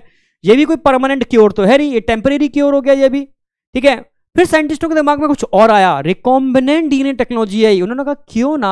C: ये भी कोई परमानेंट क्योर तो है नहीं ये टेम्परेरी क्योर हो गया ये भी ठीक है फिर साइंटिस्टों के दिमाग में कुछ और आया रिकॉम्बिनेंट डीएनए टेक्नोलॉजी है उन्होंने कहा क्यों ना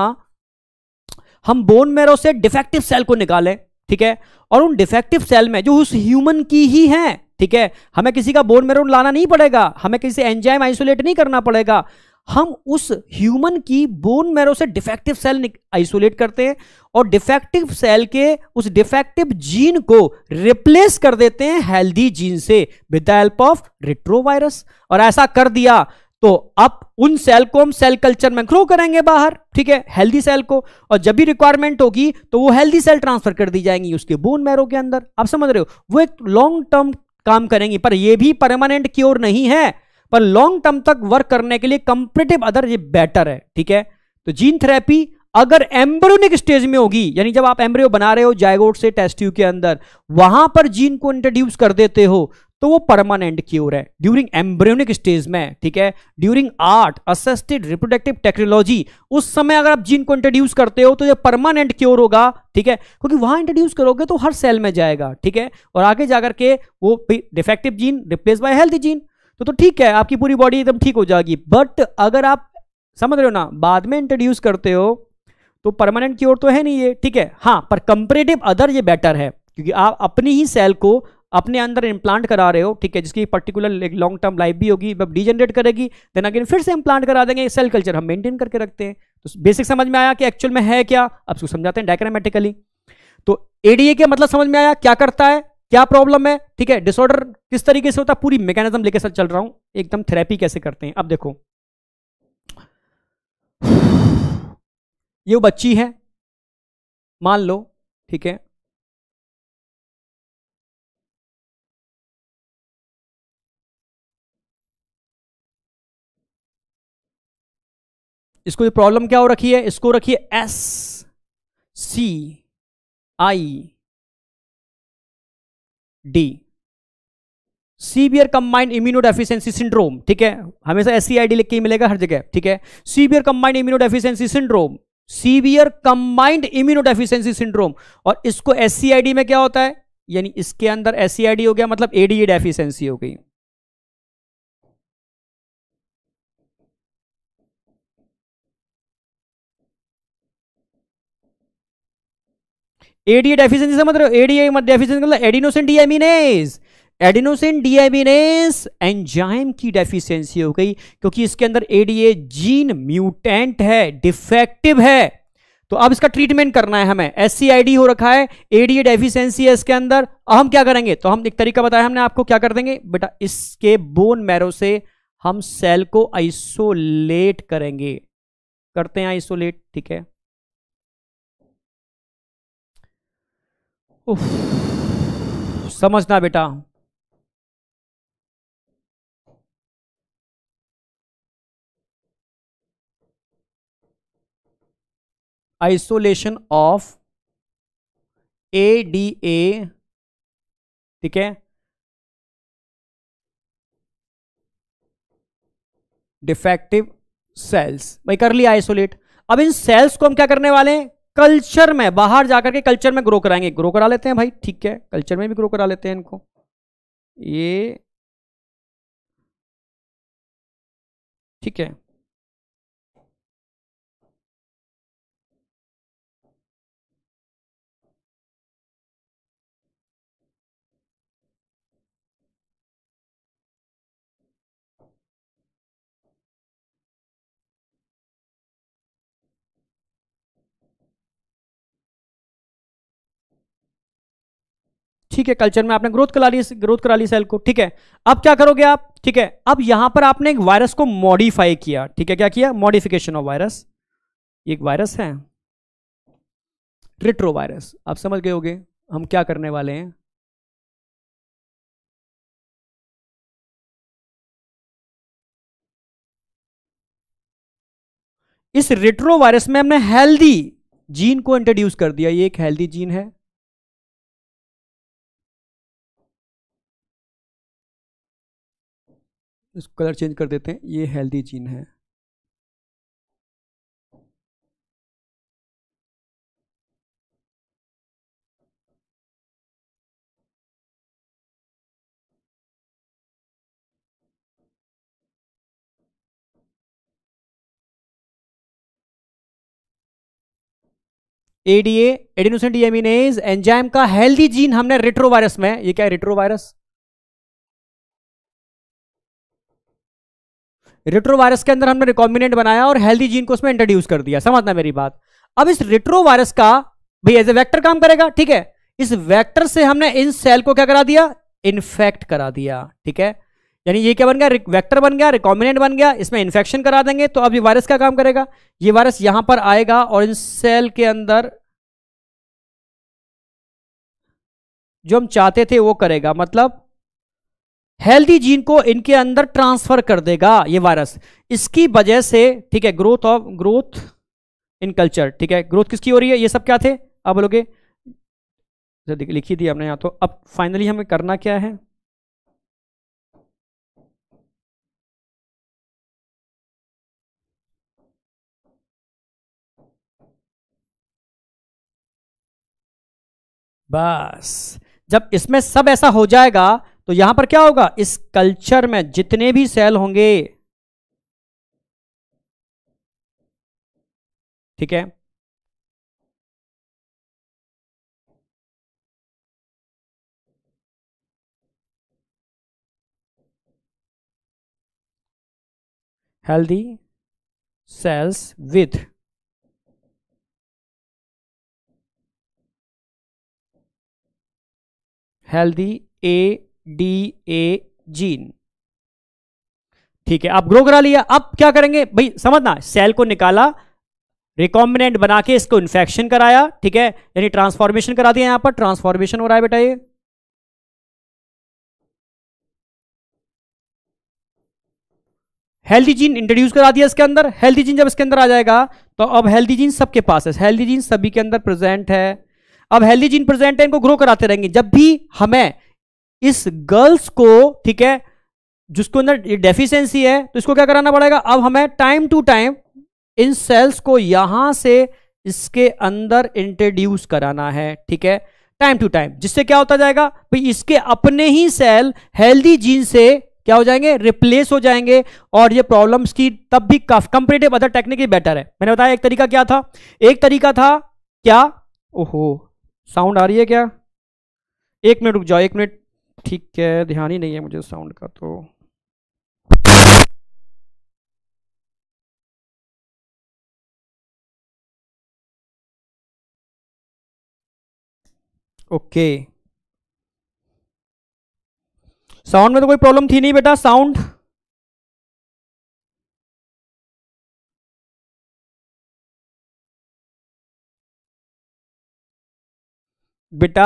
C: हम बोन मेरो से डिफेक्टिव सेल को निकालें ठीक है और उन डिफेक्टिव सेल में जो उस ह्यूमन की ही है ठीक है हमें किसी का बोन मेरो लाना नहीं पड़ेगा हमें किसी एंजाइम आइसोलेट नहीं करना पड़ेगा हम उस ह्यूमन की बोन मैरो से डिफेक्टिव सेल आइसोलेट करते हैं और डिफेक्टिव सेल के उस डिफेक्टिव जीन को रिप्लेस कर देते हैं हेल्दी जीन से with the help of retrovirus और ऐसा कर दिया तो अब उन सेल को हम सेल कल्चर में ग्रो करेंगे बाहर ठीक है हेल्दी सेल को और जब भी रिक्वायरमेंट होगी तो वो हेल्दी सेल ट्रांसफर कर दी जाएंगी उसके बोन मैरो के अंदर आप समझ रहे हो वो एक लॉन्ग टर्म काम करेंगी पर ये भी परमानेंट क्योर नहीं है पर लॉन्ग टर्म तक वर्क करने के लिए कंपेटिव अदर ये बेटर है ठीक है तो जीन थेरेपी अगर एम्ब्रोनिक स्टेज में होगी यानी जब आप एम्ब्रियो बना रहे हो जायगोट से टेस्ट्यू के अंदर वहां पर जीन को इंट्रोड्यूस कर देते हो तो वो परमानेंट क्योर है ड्यूरिंग एम्ब्रियोनिक स्टेज में ठीक है during ART assisted reproductive technology उस समय अगर आप जीन को इंट्रोड्यूस करते हो तो ये परमानेंट क्योर होगा ठीक है क्योंकि वहां इंट्रोड्यूस करोगे तो हर सेल में जाएगा ठीक है और आगे जाकर के वो defective gene replace by healthy gene तो तो ठीक है आपकी पूरी बॉडी एकदम ठीक हो जाएगी बट अगर आप समझ रहे हो ना बाद में इंट्रोड्यूस करते हो तो परमानेंट की ओर तो है नहीं ये ठीक है हाँ पर कंपेरेटिव अदर ये बेटर है क्योंकि आप अपनी ही सेल को अपने अंदर इम्प्लांट करा रहे हो ठीक है जिसकी पर्टिकुलर एक लॉन्ग टर्म लाइफ भी होगी मतलब डीजनरेट करेगी देन अगेन फिर से इम्प्लांट करा देंगे सेल कल्चर हम मेंटेन करके रखते हैं तो बेसिक समझ में आया कि एक्चुअल में है क्या आप उसको समझाते हैं डायग्रामेटिकली तो एडीए के मतलब समझ में आया क्या करता है क्या प्रॉब्लम है ठीक है डिसऑर्डर किस तरीके से होता है पूरी मैकेनिज्म लेके चल रहा हूं एकदम थेरेपी कैसे करते हैं अब देखो ये बच्ची है
B: मान लो ठीक है इसको प्रॉब्लम क्या हो रखी है इसको रखिए S C I D
C: severe combined immunodeficiency syndrome ठीक है हमेशा एस सी लिख के मिलेगा हर जगह ठीक है severe combined immuno syndrome severe combined immunodeficiency syndrome और इसको एस में क्या होता है यानी इसके अंदर एस हो गया मतलब एडीए डेफिशियंसी e हो गई एडीए डेफिशिएंसी समझ रहे हो एडीए डेफिशिएंसी मतलब adenosine deaminase adenosine deaminase enzyme की डेफिशिएंसी हो गई क्योंकि इसके अंदर एडीए जीन म्यूटेंट है डिफेक्टिव है तो अब इसका ट्रीटमेंट करना है हमें एस हो रखा है एडीए डेफिशिएंसी है इसके अंदर अब हम क्या करेंगे तो हम एक तरीका बताया हमने आपको क्या कर देंगे बेटा इसके बोन मैरो से हम सेल को आइसोलेट करेंगे करते हैं आइसोलेट ठीक है समझना बेटा
B: isolation of A D A ठीक है
C: डिफेक्टिव सेल्स भाई कर लिया आइसोलेट अब इन सेल्स को हम क्या करने वाले हैं कल्चर में बाहर जाकर के कल्चर में ग्रो कराएंगे ग्रो करा लेते हैं भाई ठीक है कल्चर में भी ग्रो करा लेते हैं इनको
B: ये ठीक है
C: ठीक है कल्चर में आपने ग्रोथ करा ली ग्रोथ करा ली सेल को ठीक है अब क्या करोगे आप ठीक है अब यहां पर आपने एक वायरस को मॉडिफाई किया ठीक है क्या किया मॉडिफिकेशन ऑफ वायरस एक वायरस है रिट्रो वायरस आप समझ गए होगे हम क्या करने वाले हैं
B: इस रिट्रो वायरस में हमने हेल्दी जीन को इंट्रोड्यूस कर दिया ये एक हेल्दी जीन है इसको कलर चेंज कर देते हैं ये हेल्दी जीन है
C: एडीए एडिनोसेंट डीएमिनेज एंजाइम का हेल्दी जीन हमने रेट्रोवायरस में ये क्या है रेट्रोवायरस रेट्रोवायरस के अंदर हमने रिकॉम्बिनेंट बनाया और हेल्दी जीन को उसमें इंट्रोड्यूस कर दिया समझना मेरी बात अब इस रेट्रोवायरस का भाई एज ए वैक्टर काम करेगा ठीक है इस वैक्टर से हमने इन सेल को क्या करा दिया इन्फेक्ट करा दिया ठीक है यानी ये क्या बन गया वेक्टर बन गया रिकॉम्बिनेंट बन गया इसमें इन्फेक्शन करा देंगे तो अब ये वायरस का काम करेगा ये वायरस यहां पर आएगा और इन सेल के अंदर जो हम चाहते थे वो करेगा मतलब हेल्दी जीन को इनके अंदर ट्रांसफर कर देगा ये वायरस इसकी वजह से ठीक है growth of growth in culture ठीक है ग्रोथ किसकी हो रही है ये सब क्या थे अब बोलोगे लिखी थी हमने यहां तो अब फाइनली हमें करना क्या है बस जब इसमें सब ऐसा हो जाएगा तो यहां पर क्या होगा इस कल्चर में जितने भी सेल होंगे
B: ठीक है healthy cells with healthy A
C: D A gene ठीक है आप ग्रो करा लिया अब क्या करेंगे भाई समझना सेल को निकाला रिकॉम्बिनेंट बना के इसको इन्फेक्शन कराया ठीक है यानी ट्रांसफॉर्मेशन करा दिया यहां पर ट्रांसफॉर्मेशन हो रहा है बेटा ये हेल्दी जीन इंट्रोड्यूस करा दिया इसके अंदर हेल्दी जीन जब इसके अंदर आ जाएगा तो अब हेल्दी जीन सबके पास है हेल्दी जीन सभी के अंदर प्रेजेंट है अब हेल्दी जीन प्रेजेंट है इनको ग्रो कराते रहेंगे जब भी हमें इस गर्ल्स को ठीक है जिसको अंदर ये डेफिशिएंसी है तो इसको क्या कराना पड़ेगा अब हमें टाइम टू टाइम इन सेल्स को यहां से इसके अंदर इंट्रोड्यूस कराना है ठीक है टाइम टू टाइम जिससे क्या होता जाएगा भाई इसके अपने ही सेल हेल्दी जीन से क्या हो जाएंगे रिप्लेस हो जाएंगे और ये प्रॉब्लम्स की तब भी कंपेरेटिव अदर टेक्निक बेटर है मैंने बताया एक तरीका क्या था एक तरीका था क्या ओहो साउंड आ रही है क्या एक मिनट रुक जाओ एक मिनट ठीक है ध्यान ही नहीं है मुझे साउंड का तो
B: ओके साउंड में तो कोई प्रॉब्लम थी नहीं बेटा साउंड
C: बेटा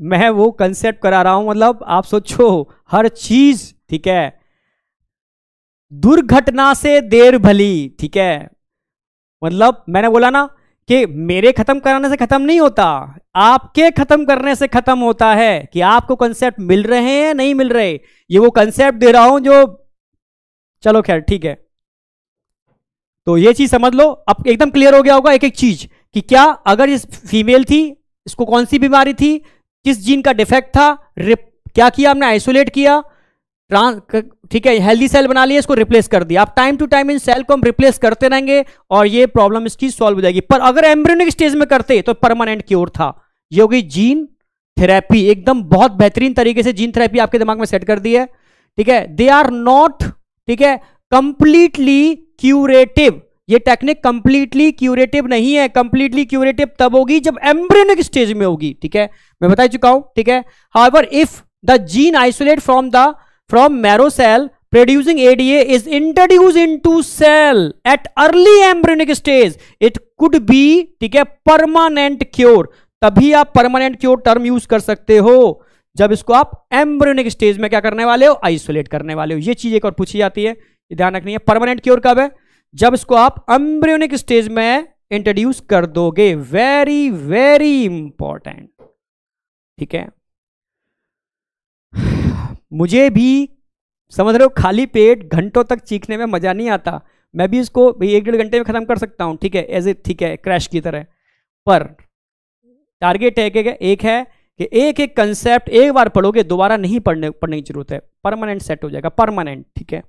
C: मैं वो कंसेप्ट करा रहा हूं मतलब आप सोचो हर चीज ठीक है दुर्घटना से देर भली ठीक है मतलब मैंने बोला ना कि मेरे खत्म कराने से खत्म नहीं होता आपके खत्म करने से खत्म होता है कि आपको कंसेप्ट मिल रहे हैं नहीं मिल रहे ये वो कंसेप्ट दे रहा हूं जो चलो खैर ठीक है तो ये चीज समझ लो अब एकदम क्लियर हो गया होगा एक एक चीज कि क्या अगर इस फीमेल थी इसको कौन सी बीमारी थी किस जीन का डिफेक्ट था क्या किया आपने आइसोलेट किया ठीक है हेल्दी सेल बना लिया इसको रिप्लेस कर दिया आप टाइम टू टाइम इन सेल को हम रिप्लेस करते रहेंगे और ये प्रॉब्लम इसकी सॉल्व हो जाएगी पर अगर एम्ब्रियोनिक स्टेज में करते तो परमानेंट क्योर था ये होगी जीन थेरेपी एकदम बहुत बेहतरीन तरीके से जीन थेरेपी आपके दिमाग में सेट कर दी है ठीक है दे आर नॉट ठीक है कंप्लीटली क्यूरेटिव ये टेक्निक कंप्लीटली क्यूरेटिव नहीं है कंप्लीटली क्यूरेटिव तब होगी जब एम्ब्रियनिक स्टेज में होगी ठीक है मैं बता चुका हूं ठीक है however if the gene isolate from the from marrow cell producing is is into cell at early embryonic stage it could be ठीक है परमानेंट क्योर तभी आप परमानेंट क्योर टर्म यूज कर सकते हो जब इसको आप एम्ब्रियनिक स्टेज में क्या करने वाले हो आइसोलेट करने वाले हो ये चीज एक और पूछी जाती है ध्यान रखनी है परमानेंट क्योर कब है जब इसको आप अम्ब्रियोनिक स्टेज में इंट्रोड्यूस कर दोगे वेरी वेरी इंपॉर्टेंट ठीक है [SIGHS] मुझे भी समझ रहे हो खाली पेट घंटों तक चीखने में मज़ा नहीं आता मैं भी इसको भाई एक डेढ़ घंटे में ख़त्म कर सकता हूं ठीक है एज ए ठीक है क्रैश की तरह पर टारगेट है कि एक है कि एक एक कंसेप्ट एक बार पढ़ोगे दोबारा नहीं पढ़ने पढ़ने की जरूरत है परमानेंट सेट हो जाएगा परमानेंट ठीक है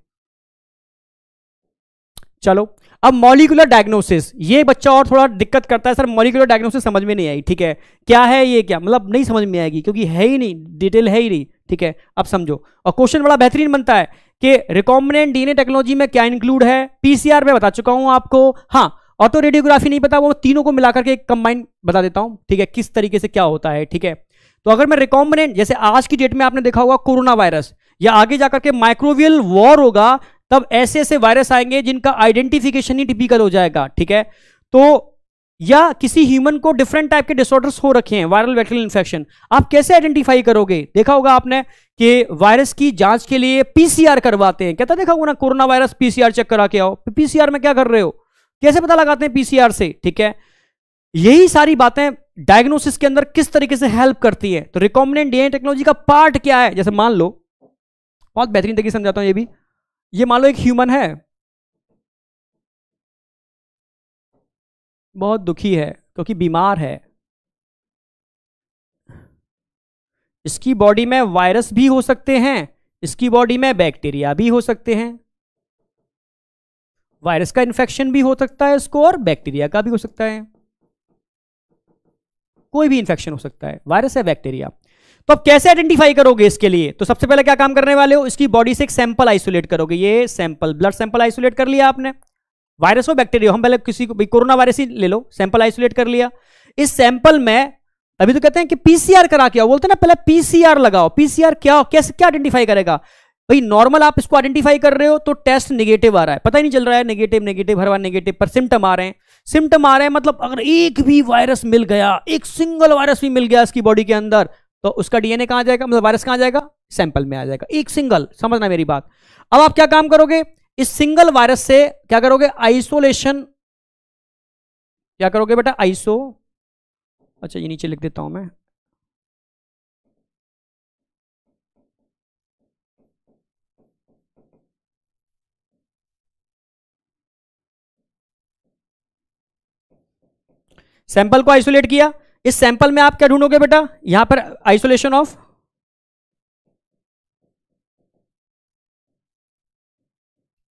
C: चलो अब मॉलिकुलर डायग्नोसिस ये बच्चा और थोड़ा दिक्कत करता है सर मॉलिकुलर डायग्नोसिस समझ में नहीं आई ठीक है क्या है ये क्या मतलब नहीं समझ में आएगी क्योंकि है ही नहीं डिटेल है ही नहीं ठीक है अब समझो और क्वेश्चन बड़ा बेहतरीन बनता है कि रिकॉम्बिनेंट डीएनए टेक्नोलॉजी में क्या इंक्लूड है पीसीआर में बता चुका हूं आपको हाँ ऑटो रेडियोग्राफी नहीं पता वो तीनों को मिलाकर के एक बता देता हूं ठीक है किस तरीके से क्या होता है ठीक है तो अगर मैं रिकॉम्बिनेंट जैसे आज की डेट में आपने देखा होगा कोरोना वायरस या आगे जाकर के माइक्रोवियल वॉर होगा तब ऐसे ऐसे वायरस आएंगे जिनका आइडेंटिफिकेशन ही टिपिकल हो जाएगा ठीक है तो या किसी ह्यूमन को डिफरेंट टाइप के डिसऑर्डर्स हो रखे हैं वायरल वैक्टरल इन्फेक्शन आप कैसे आइडेंटिफाई करोगे देखा होगा आपने कि वायरस की जांच के लिए पीसीआर करवाते हैं कहता देखा होगा ना कोरोना वायरस पीसीआर चेक करा के आओ पीसीआर तो में क्या कर रहे हो कैसे पता लगाते हैं पीसीआर से ठीक है यही सारी बातें डायग्नोसिस के अंदर किस तरीके से हेल्प करती है तो रिकॉमेंडेंट डीएनए टेक्नोलॉजी का पार्ट क्या है जैसे मान लो बहुत बेहतरीन तरीके समझाता हूं ये भी ये मान लो एक ह्यूमन है
B: बहुत दुखी है क्योंकि बीमार है
C: इसकी बॉडी में वायरस भी हो सकते हैं इसकी बॉडी में बैक्टीरिया भी हो सकते हैं वायरस का इंफेक्शन भी हो सकता है इसको और बैक्टीरिया का भी हो सकता है कोई भी इंफेक्शन हो सकता है वायरस है बैक्टीरिया तो आप कैसे आइडेंटिफाई करोगे इसके लिए तो सबसे पहले क्या काम करने वाले हो इसकी बॉडी से एक सैंपल आइसोलेट करोगे ये सैंपल ब्लड सैंपल आइसोलेट कर लिया आपने वायरस हो बैक्टीरिया हम पहले किसी को कोरोना वायरस ही ले लो सैंपल आइसोलेट कर लिया इस सैंपल में अभी तो कहते हैं कि पीसीआर करा के आओ बोलते ना पहले पीसीआर लगाओ पीसीआर क्या कैसे क्या आइडेंटिफाई करेगा भाई नॉर्मल आप इसको आइडेंटिफाई कर रहे हो तो टेस्ट निगेटिव आ रहा है पता ही नहीं चल रहा है निगेटिव निगेटिव हर बार निगेटिव पर सिम्टम आ रहे हैं सिम्टम आ रहे हैं मतलब अगर एक भी वायरस मिल गया एक सिंगल वायरस भी मिल गया इसकी बॉडी के अंदर तो उसका डीएनए कहां जाएगा मतलब वायरस कहां जाएगा सैंपल में आ जाएगा एक सिंगल समझना मेरी बात अब आप क्या काम करोगे इस सिंगल वायरस से क्या करोगे आइसोलेशन क्या करोगे बेटा आइसो
B: अच्छा ये नीचे लिख देता हूं मैं
C: सैंपल को आइसोलेट किया इस सैंपल में आप क्या ढूंढोगे बेटा यहां पर आइसोलेशन ऑफ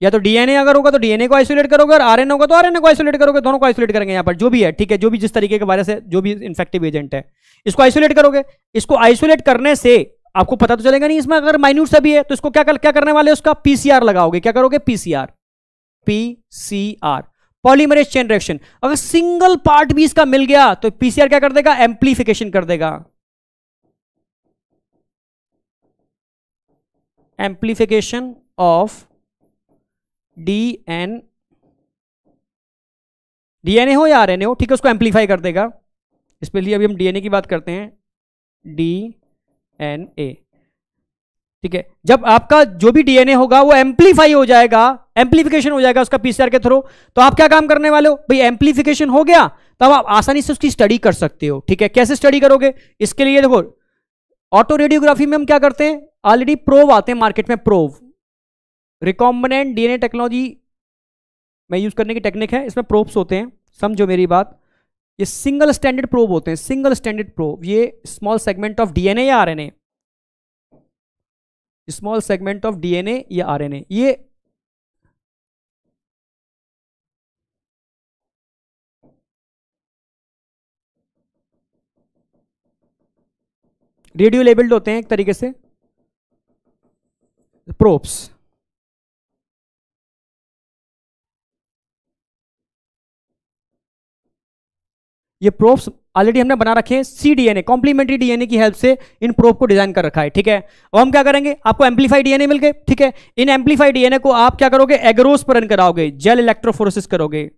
C: या तो डीएनए अगर होगा तो डीएनए को आइसोलेट करोगे और आरएनए होगा तो आरएनए को आइसोलेट करोगे दोनों को आइसोलेट करेंगे यहां पर जो भी है ठीक है जो भी जिस तरीके के वायरस है जो भी इन्फेक्टिव एजेंट है इसको आइसोलेट करोगे इसको आइसोलेट करने से आपको पता तो चलेगा नहीं इसमें अगर माइन्यूट सा भी है तो इसको क्या कर, क्या करने वाले उसका पीसीआर लगाओगे क्या करोगे PCR PCR polymerase chain reaction अगर सिंगल पार्ट भी इसका मिल गया तो पीसीआर क्या कर देगा एम्प्लीफिकेशन कर देगा amplification of D N DNA हो या आरएनए हो ठीक है उसको एम्प्लीफाई कर देगा स्पेशली अभी हम डीएनए की बात करते हैं डी एन ए ठीक है जब आपका जो भी डीएनए होगा वो एम्प्लीफाई हो जाएगा एम्पलीफिकेशन हो जाएगा उसका पीसीआर के थ्रू तो आप क्या काम करने वाले हो भाई एम्पलीफिकेशन हो गया तब आप आसानी से उसकी स्टडी कर सकते हो ठीक है कैसे स्टडी करोगे इसके लिए देखो ऑटो रेडियोग्राफी में हम क्या करते हैं ऑलरेडी प्रोव आते हैं मार्केट में प्रोव रिकॉम्बनेंट डीएनए टेक्नोलॉजी में यूज करने की टेक्निक है इसमें प्रोब्स होते हैं समझो मेरी बात ये सिंगल स्टैंडर्ड प्रोव होते हैं सिंगल स्टैंडर्ड प्रोव ये स्मॉल सेगमेंट ऑफ डीएनए या RNA small segment of DNA या आरएनए ये
B: रेडियो लेबल्ड होते हैं एक तरीके से प्रोप्स
C: ये प्रोप्स ऑलरेडी हमने बना रखे हैं सी डीएनए कॉम्प्लीमेंट्री डीएनए की हेल्प से इन प्रोप को डिजाइन कर रखा है ठीक है अब हम क्या करेंगे आपको एम्पलीफाई डीएनए मिल गए ठीक है इन एम्पलीफाइड डीएनए को आप क्या करोगे एग्रोस पर रन कराओगे जेल इलेक्ट्रोफोरोसिस करोगे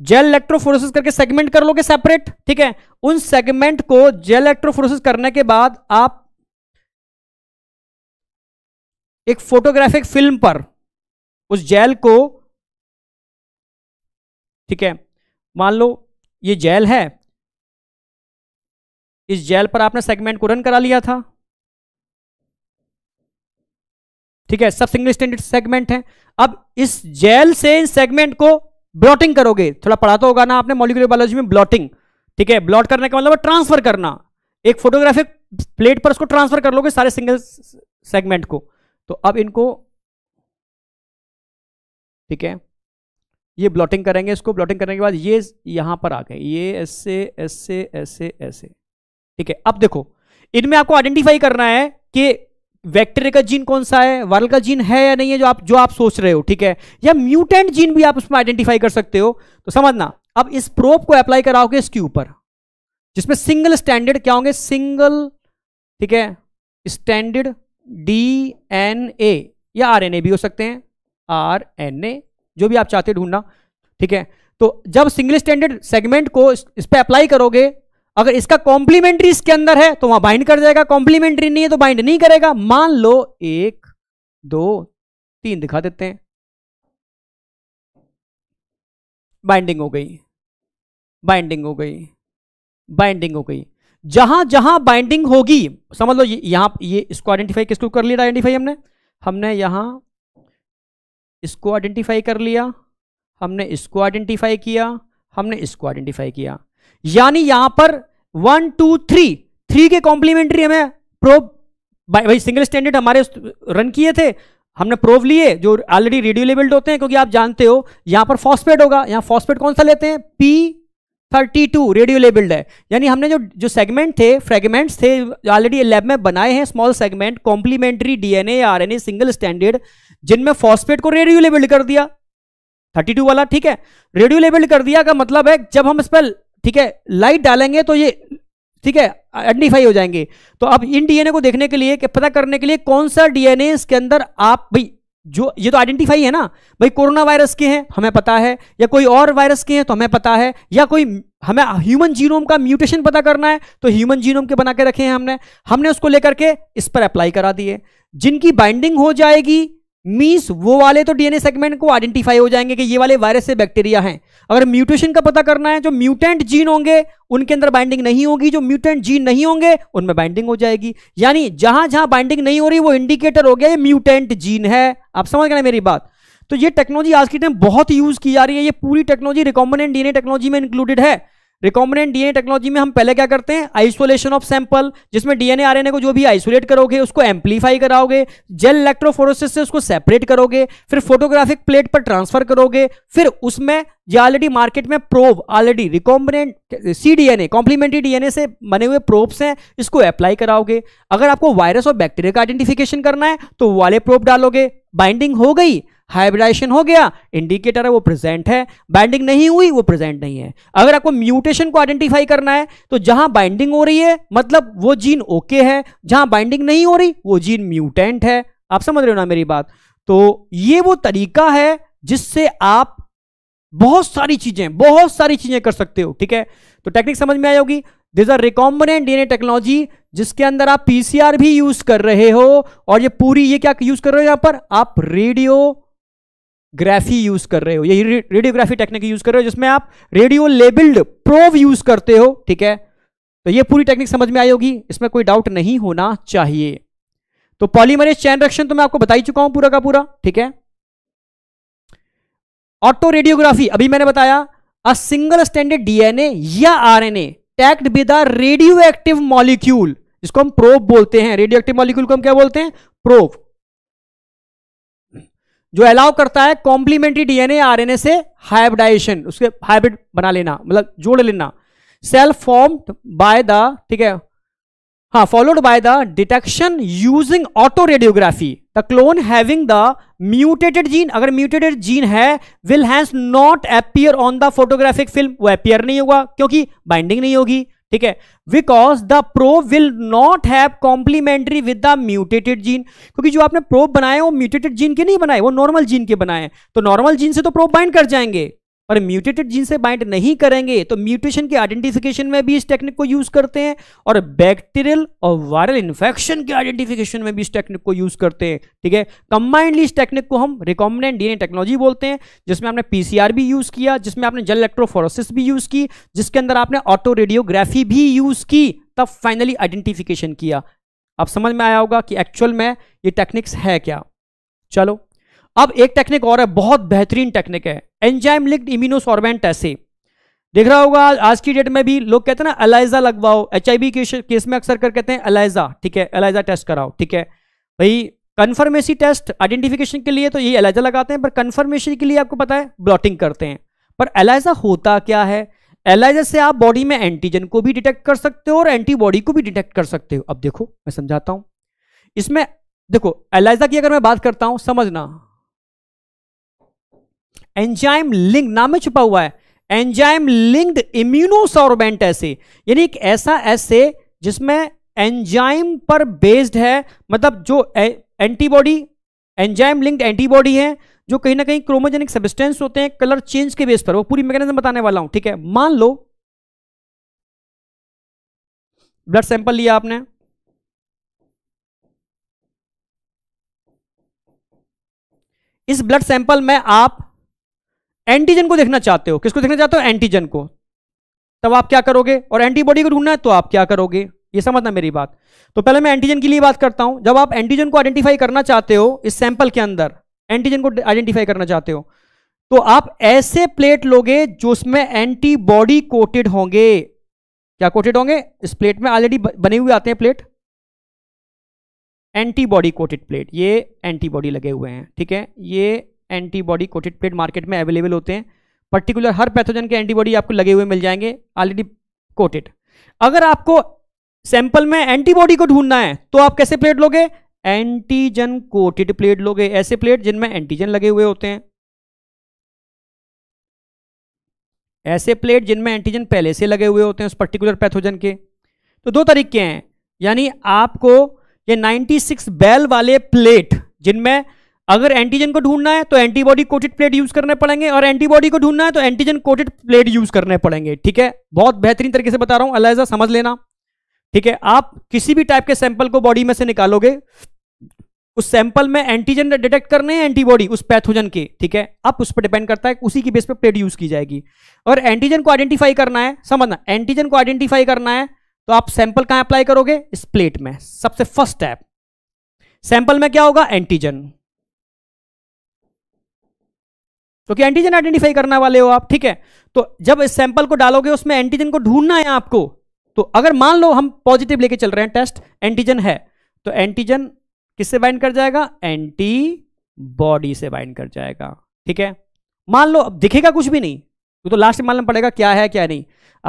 C: जेल इलेक्ट्रोफोरोसिस करके सेगमेंट कर लोगे सेपरेट ठीक है उन सेगमेंट को जेल इलेक्ट्रोफोरोसिस करने के बाद आप एक फोटोग्राफिक
B: फिल्म पर उस जेल को ठीक है
C: मान लो ये जेल है इस जेल पर आपने सेगमेंट को रन करा लिया था ठीक है सब सिंगल स्टैंडर्ड सेगमेंट है अब इस जेल से इन सेगमेंट को ब्लॉटिंग करोगे थोड़ा पढ़ा तो होगा ना आपने मॉलिकुलर बायोलॉजी में ब्लॉटिंग ठीक है ब्लॉट करने का मतलब ट्रांसफर करना एक फोटोग्राफिक प्लेट पर उसको ट्रांसफर कर लोगे सारे सिंगल सेगमेंट को तो अब इनको ठीक है ये ब्लॉटिंग करेंगे इसको ब्लॉटिंग करने के बाद ये यहां पर आ गए ये ऐसे ऐसे ऐसे ऐसे ठीक है अब देखो इनमें आपको आइडेंटिफाई करना है कि बैक्टीरिया का जीन कौन सा है वायरल का जीन है या नहीं है जो आप जो आप सोच रहे हो ठीक है या म्यूटेंट जीन भी आप उसमें आइडेंटिफाई कर सकते हो तो समझना अब इस प्रोप को अप्लाई कराओगे इसके ऊपर जिसमें सिंगल स्टैंडर्ड क्या होंगे सिंगल ठीक है स्टैंडर्ड डी एन ए या आर एन ए भी हो सकते हैं आर एन ए जो भी आप चाहते ढूंढना ठीक है तो जब सिंगल स्टैंडर्ड सेगमेंट को इस पर अप्लाई करोगे अगर इसका कॉम्प्लीमेंट्री इसके अंदर है तो वहां बाइंड कर जाएगा कॉम्प्लीमेंट्री नहीं है तो बाइंड नहीं करेगा मान लो एक दो तीन दिखा देते हैं बाइंडिंग हो गई बाइंडिंग हो गई बाइंडिंग हो गई जहां जहां बाइंडिंग होगी समझ लो यहां ये इसको आइडेंटिफाई किसको कर लिया आइडेंटिफाई हमने हमने यहां इसको आइडेंटिफाई कर लिया हमने इसको आइडेंटिफाई किया हमने इसको आइडेंटिफाई किया यानी यहां पर वन टू थ्री थ्री के कॉम्प्लीमेंट्री हमें प्रोब भाई सिंगल स्टैंडर्ड हमारे रन किए थे हमने प्रोव लिए जो ऑलरेडी रेडियो लेबल्ड होते हैं क्योंकि आप जानते हो यहां पर फॉस्फेट होगा यहां फॉस्फेट कौन सा लेते हैं P thirty two radio labelled है यानी हमने जो जो सेगमेंट थे फ्रेगमेंट्स थे ऑलरेडी लैब में बनाए हैं स्मॉल सेगमेंट कॉम्प्लीमेंट्री डीएनए या आरएनए सिंगल स्टैंडर्ड जिनमें फॉस्फेट को रेडियो लेबल्ड कर दिया 32 वाला ठीक है रेडियो लेबल्ड कर दिया का मतलब है जब हम इस पर ठीक है लाइट डालेंगे तो ये ठीक है आइडेंटिफाई हो जाएंगे तो अब इन डीएनए को देखने के लिए पता करने के लिए कौन सा डीएनए इसके अंदर आप भाई जो ये तो आइडेंटिफाई है ना भाई कोरोना वायरस के हैं हमें पता है या कोई और वायरस के हैं तो हमें पता है या कोई हमें ह्यूमन जीनोम का म्यूटेशन पता करना है तो ह्यूमन जीनोम के बना के रखे हैं हमने हमने उसको लेकर के इस पर अप्लाई करा दिए जिनकी बाइंडिंग हो जाएगी मीन्स वो वाले तो डीएनए सेगमेंट को आइडेंटिफाई हो जाएंगे कि ये वाले वायरस से बैक्टीरिया हैं अगर म्यूटेशन का पता करना है जो म्यूटेंट जीन होंगे उनके अंदर बाइंडिंग नहीं होगी जो म्यूटेंट जीन नहीं होंगे उनमें बाइंडिंग हो जाएगी यानी जहां जहां बाइंडिंग नहीं हो रही वो इंडिकेटर हो गया ये म्यूटेंट जीन है आप समझ गए मेरी बात तो ये टेक्नोलॉजी आज के टाइम बहुत यूज की जा रही है ये पूरी टेक्नोलॉजी रिकॉम्बिनेंट डीएनए टेक्नोलॉजी में इंक्लूडेड है रिकॉम्बिनेंट डीएनए टेक्नोलॉजी में हम पहले क्या करते हैं आइसोलेशन ऑफ सैंपल जिसमें डीएनए आरएनए को जो भी आइसोलेट करोगे उसको एम्पलीफाई कराओगे जेल इलेक्ट्रोफोरोसिस से उसको सेपरेट करोगे फिर फोटोग्राफिक प्लेट पर ट्रांसफर करोगे फिर उसमें जो ऑलरेडी मार्केट में probe already recombinant C DNA complementary DNA से बने हुए प्रोब्स हैं इसको अप्लाई कराओगे अगर आपको वायरस और बैक्टीरिया का आइडेंटिफिकेशन करना है तो वाले प्रोब डालोगे बाइंडिंग हो गई हाइब्रिडाइजेशन हो गया इंडिकेटर है वो प्रेजेंट है बाइंडिंग नहीं हुई वो प्रेजेंट नहीं है अगर आपको म्यूटेशन को आइडेंटिफाई करना है तो जहां बाइंडिंग हो रही है मतलब वो जीन ओके है जहां बाइंडिंग नहीं हो रही वो जीन म्यूटेंट है आप समझ रहे हो ना मेरी बात तो ये वो तरीका है जिससे आप बहुत सारी चीजें बहुत सारी चीजें कर सकते हो ठीक है तो टेक्निक समझ में आई होगी this are recombinant DNA technology जिसके अंदर आप पीसीआर भी यूज कर रहे हो और ये पूरी ये क्या यूज कर रहे हो यहां पर आप रेडियो ग्राफी यूज कर रहे हो यही रेडियोग्राफी टेक्निक यूज कर रहे हो जिसमें आप रेडियो लेबल्ड प्रोव यूज करते हो ठीक है तो ये पूरी टेक्निक समझ में आई होगी इसमें कोई डाउट नहीं होना चाहिए तो पॉलीमरेज चैन रक्षण तो मैं आपको बताई चुका हूं पूरा का पूरा ठीक है ऑटो रेडियोग्राफी अभी मैंने बताया अ सिंगल स्टैंडर्ड डीएनए या RNA tagged with a radioactive molecule जिसको हम प्रोव बोलते हैं रेडियो एक्टिव मॉलिक्यूल को हम क्या बोलते हैं प्रोव जो अलाउ करता है कॉम्प्लीमेंट्री डीएनए आरएनए से हाइब्रिडाइजेशन उसके हाइब्रिड बना लेना मतलब जोड़ लेना सेल्फ फॉर्म बाय द ठीक है हाँ followed by the detection using autoradiography the clone having the mutated gene अगर म्यूटेटेड जीन है will has not appear on the photographic film वो अपियर नहीं होगा क्योंकि बाइंडिंग नहीं होगी ठीक है because the probe will not have complementary with the mutated gene क्योंकि जो आपने प्रोब बनाए वो म्यूटेटेड जीन के नहीं बनाए वो नॉर्मल जीन के बनाए तो नॉर्मल जीन से तो प्रोब बाइंड कर जाएंगे पर म्यूटेटेड जीन से बाइंड नहीं करेंगे तो म्यूटेशन के आइडेंटिफिकेशन में भी इस टेक्निक को यूज करते हैं और बैक्टीरियल और वायरल इन्फेक्शन के आइडेंटिफिकेशन में भी इस टेक्निक को यूज करते हैं ठीक है कंबाइंडली इस टेक्निक को हम रिकॉम्बिनेंट डीएनए टेक्नोलॉजी बोलते हैं जिसमें आपने पीसीआर भी यूज किया जिसमें आपने जल इलेक्ट्रोफोरोसिस भी यूज की जिसके अंदर आपने ऑटो रेडियोग्राफी भी यूज की तब फाइनली आइडेंटिफिकेशन किया आप समझ में आया होगा कि एक्चुअल में ये टेक्निक्स है क्या चलो अब एक टेक्निक और है बहुत बेहतरीन टेक्निक है एंजाइम लिक्ड इम्यूनोसॉर्बेंट ऐसे देख रहा होगा आज की डेट में भी लोग कहते हैं ना अलाइजा लगवाओ एच आई केस, केस में अक्सर कर कहते हैं अलाइजा ठीक है अलाइजा टेस्ट कराओ ठीक है भाई कन्फर्मेसी टेस्ट आइडेंटिफिकेशन के लिए तो यही अलाइजा लगाते हैं पर कन्फर्मेशन के लिए आपको पता है ब्लॉटिंग करते हैं पर एलाइजा होता क्या है एलाइजा से आप बॉडी में एंटीजन को भी डिटेक्ट कर सकते हो और एंटीबॉडी को भी डिटेक्ट कर सकते हो अब देखो मैं समझाता हूं इसमें देखो एलाइजा की अगर मैं बात करता हूं समझना एंजाइम लिंक नाम में छुपा हुआ है एंजाइम लिंक्ड इम्यूनोसॉर्बेंट ऐसे यानी एक ऐसा ऐसे जिसमें एंजाइम पर बेस्ड है मतलब जो एंटीबॉडी एंजाइम लिंक्ड एंटीबॉडी है जो कहीं ना कहीं क्रोमोजेनिक सबिस्टेंस होते हैं कलर चेंज के बेस पर वो पूरी मैकेनिज्म बताने वाला हूं ठीक है मान लो ब्लड सैंपल लिया आपने इस ब्लड सैंपल में आप एंटीजन को देखना चाहते हो किसको देखना चाहते हो एंटीजन को तब आप क्या करोगे और एंटीबॉडी को ढूंढना है तो आप क्या करोगे ये समझना मेरी बात तो पहले मैं एंटीजन के लिए बात करता हूं जब आप एंटीजन को आइडेंटिफाई करना चाहते हो इस सैंपल के अंदर एंटीजन को आइडेंटिफाई करना चाहते हो तो आप ऐसे प्लेट लोगे जो उसमें एंटीबॉडी कोटेड होंगे क्या कोटेड होंगे इस प्लेट में ऑलरेडी बने हुए आते हैं प्लेट एंटीबॉडी कोटेड प्लेट ये एंटीबॉडी लगे हुए हैं ठीक है ये एंटीबॉडी कोटेड प्लेट मार्केट में अवेलेबल होते हैं पर्टिकुलर हर पैथोजन के एंटीबॉडी आपको लगे हुए मिल जाएंगे ऑलरेडी कोटेड अगर आपको सैंपल में एंटीबॉडी को ढूंढना है तो आप कैसे प्लेट लोगे एंटीजन कोटेड प्लेट लोगे ऐसे प्लेट जिनमें एंटीजन लगे हुए होते हैं ऐसे प्लेट जिनमें एंटीजन पहले से लगे हुए होते हैं उस पर्टिकुलर पैथोजन के तो दो तरीके हैं यानी आपको ये 96 बेल वाले प्लेट जिनमें अगर एंटीजन को ढूंढना है तो एंटीबॉडी कोटेड प्लेट यूज करने पड़ेंगे और एंटीबॉडी को ढूंढना है तो एंटीजन कोटेड प्लेट यूज करने पड़ेंगे ठीक है बहुत बेहतरीन तरीके से बता रहा हूं अलहजा समझ लेना ठीक है आप किसी भी टाइप के सैंपल को बॉडी में से निकालोगे उस सैंपल में एंटीजन डिटेक्ट करने हैं एंटीबॉडी उस पैथोजन के ठीक है अब उस पर डिपेंड करता है उसी की बेस पर प्लेट यूज की जाएगी और एंटीजन को आइडेंटिफाई करना है समझना एंटीजन को आइडेंटिफाई करना है तो आप सैंपल कहां अप्लाई करोगे इस प्लेट में सबसे फर्स्ट स्टेप सैंपल में क्या होगा एंटीजन क्योंकि तो एंटीजन आइडेंटिफाई करने वाले हो आप ठीक है तो जब इस सैंपल को डालोगे उसमें एंटीजन को ढूंढना है आपको तो अगर मान लो हम पॉजिटिव लेके चल रहे हैं टेस्ट एंटीजन है तो एंटीजन किससे बाइंड कर जाएगा एंटी बॉडी से बाइंड कर जाएगा ठीक है मान लो अब दिखेगा कुछ भी नहीं तो, तो लास्ट में मालूम पड़ेगा क्या है क्या नहीं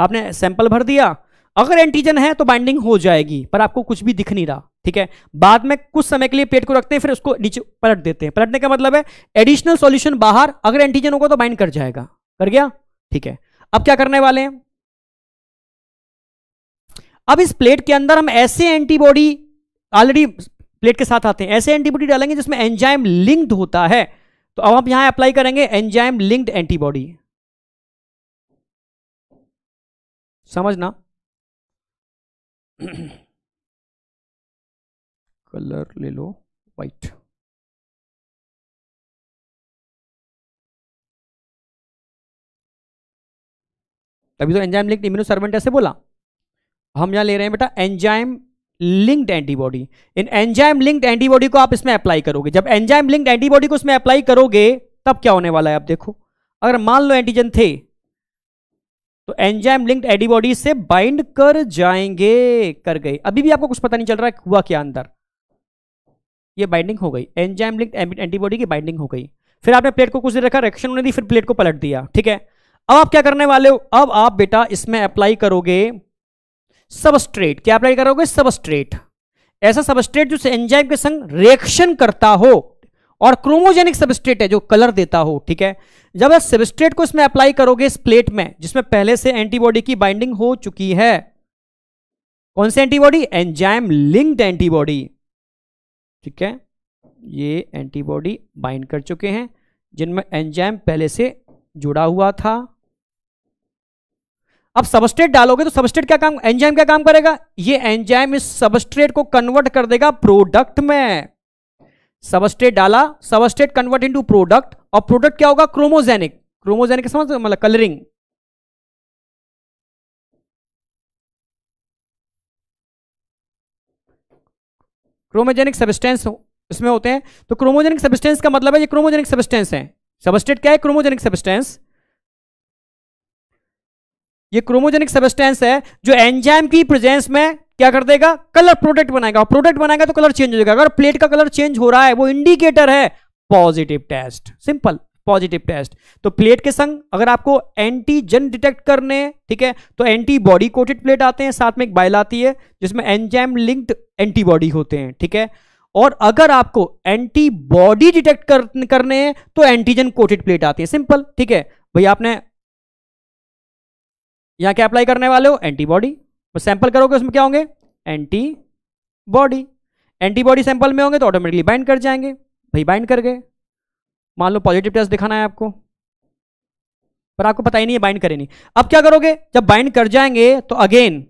C: आपने सैंपल भर दिया अगर एंटीजन है तो बाइंडिंग हो जाएगी पर आपको कुछ भी दिख नहीं रहा ठीक है बाद में कुछ समय के लिए पेट को रखते हैं फिर उसको नीचे पलट देते हैं पलटने का मतलब है एडिशनल सॉल्यूशन बाहर अगर एंटीजन होगा तो बाइंड कर जाएगा कर गया ठीक है अब क्या करने वाले हैं अब इस प्लेट के अंदर हम ऐसे एंटीबॉडी ऑलरेडी प्लेट के साथ आते हैं ऐसे एंटीबॉडी डालेंगे जिसमें एंजाइम लिंक्ड होता है तो अब आप यहां अप्लाई करेंगे एंजाइम लिंक्ड एंटीबॉडी
B: समझना
A: कलर ले लो वाइट
C: तभी तो एंजाइम लिंक्ड इम्यूनो सर्वेंट ऐसे बोला हम यहां ले रहे हैं बेटा एंजाइम लिंक्ड एंटीबॉडी इन एंजाइम लिंक्ड एंटीबॉडी को आप इसमें अप्लाई करोगे जब एंजाइम लिंक्ड एंटीबॉडी को इसमें अप्लाई करोगे तब क्या होने वाला है आप देखो अगर मान लो एंटीजन थे तो एंजाइम लिंक्ड एडीबॉडी से बाइंड कर जाएंगे कर गए अभी भी आपको कुछ पता नहीं चल रहा है हुआ क्या अंदर ये बाइंडिंग हो गई एंजाइम लिंक्ड एंटीबॉडी की बाइंडिंग हो गई फिर आपने प्लेट को कुछ देर रखा रिएक्शन होने दी फिर प्लेट को पलट दिया ठीक है अब आप क्या करने वाले हो अब आप बेटा इसमें अप्लाई करोगे सबस्ट्रेट क्या अप्लाई करोगे सबस्ट्रेट ऐसा सबस्ट्रेट जो एंजाइम के संग रिएक्शन करता हो और क्रोमोजेनिक सबस्ट्रेट है जो कलर देता हो ठीक है जब सबस्ट्रेट को इसमें अप्लाई करोगे इस प्लेट में जिसमें पहले से एंटीबॉडी की बाइंडिंग हो चुकी है कौन सी एंटीबॉडी एंजाइम लिंक्ड एंटीबॉडी ठीक है ये एंटीबॉडी बाइंड कर चुके हैं जिनमें एंजाइम पहले से जुड़ा हुआ था अब सबस्ट्रेट डालोगे तो सबस्ट्रेट क्या काम एंजाइम क्या काम करेगा ये एंजाइम इस सबस्ट्रेट को कन्वर्ट कर देगा प्रोडक्ट में सबस्टेट डाला सबस्टेट कन्वर्ट इनटू प्रोडक्ट और प्रोडक्ट क्या होगा क्रोमोजेनिक क्रोमोजेनिक समझ मतलब कलरिंग क्रोमोजेनिक सबस्टेंस इसमें होते हैं तो क्रोमोजेनिक सबस्टेंस का मतलब है ये क्रोमोजेनिक सबस्टेंस है सबस्टेट क्या है क्रोमोजेनिक सबस्टेंस ये क्रोमोजेनिक सबस्टेंस है जो एंजाइम की प्रेजेंस में क्या कर देगा कलर प्रोडक्ट बनाएगा प्रोडक्ट बनाएगा तो कलर चेंज हो जाएगा अगर प्लेट का कलर चेंज हो रहा है वो इंडिकेटर है positive test simple positive test तो प्लेट के संग अगर आपको एंटीजन डिटेक्ट करने हैं ठीक है तो एंटीबॉडी कोटेड प्लेट आते हैं साथ में एक बाइल आती है जिसमें एंजाइम लिंक्ड एंटीबॉडी होते हैं ठीक है और अगर आपको एंटीबॉडी डिटेक्ट कर, करने हैं तो एंटीजन कोटेड प्लेट आती है सिंपल ठीक है भाई आपने यहां क्या अप्लाई करने वाले हो एंटीबॉडी वो सैंपल करोगे उसमें क्या होंगे एंटी बॉडी एंटीबॉडी सैंपल में होंगे तो ऑटोमेटिकली बाइंड कर जाएंगे भाई बाइंड कर गए मान लो पॉजिटिव टेस्ट दिखाना है आपको पर आपको पता ही नहीं है बाइंड करें नहीं अब क्या करोगे जब बाइंड कर जाएंगे तो अगेन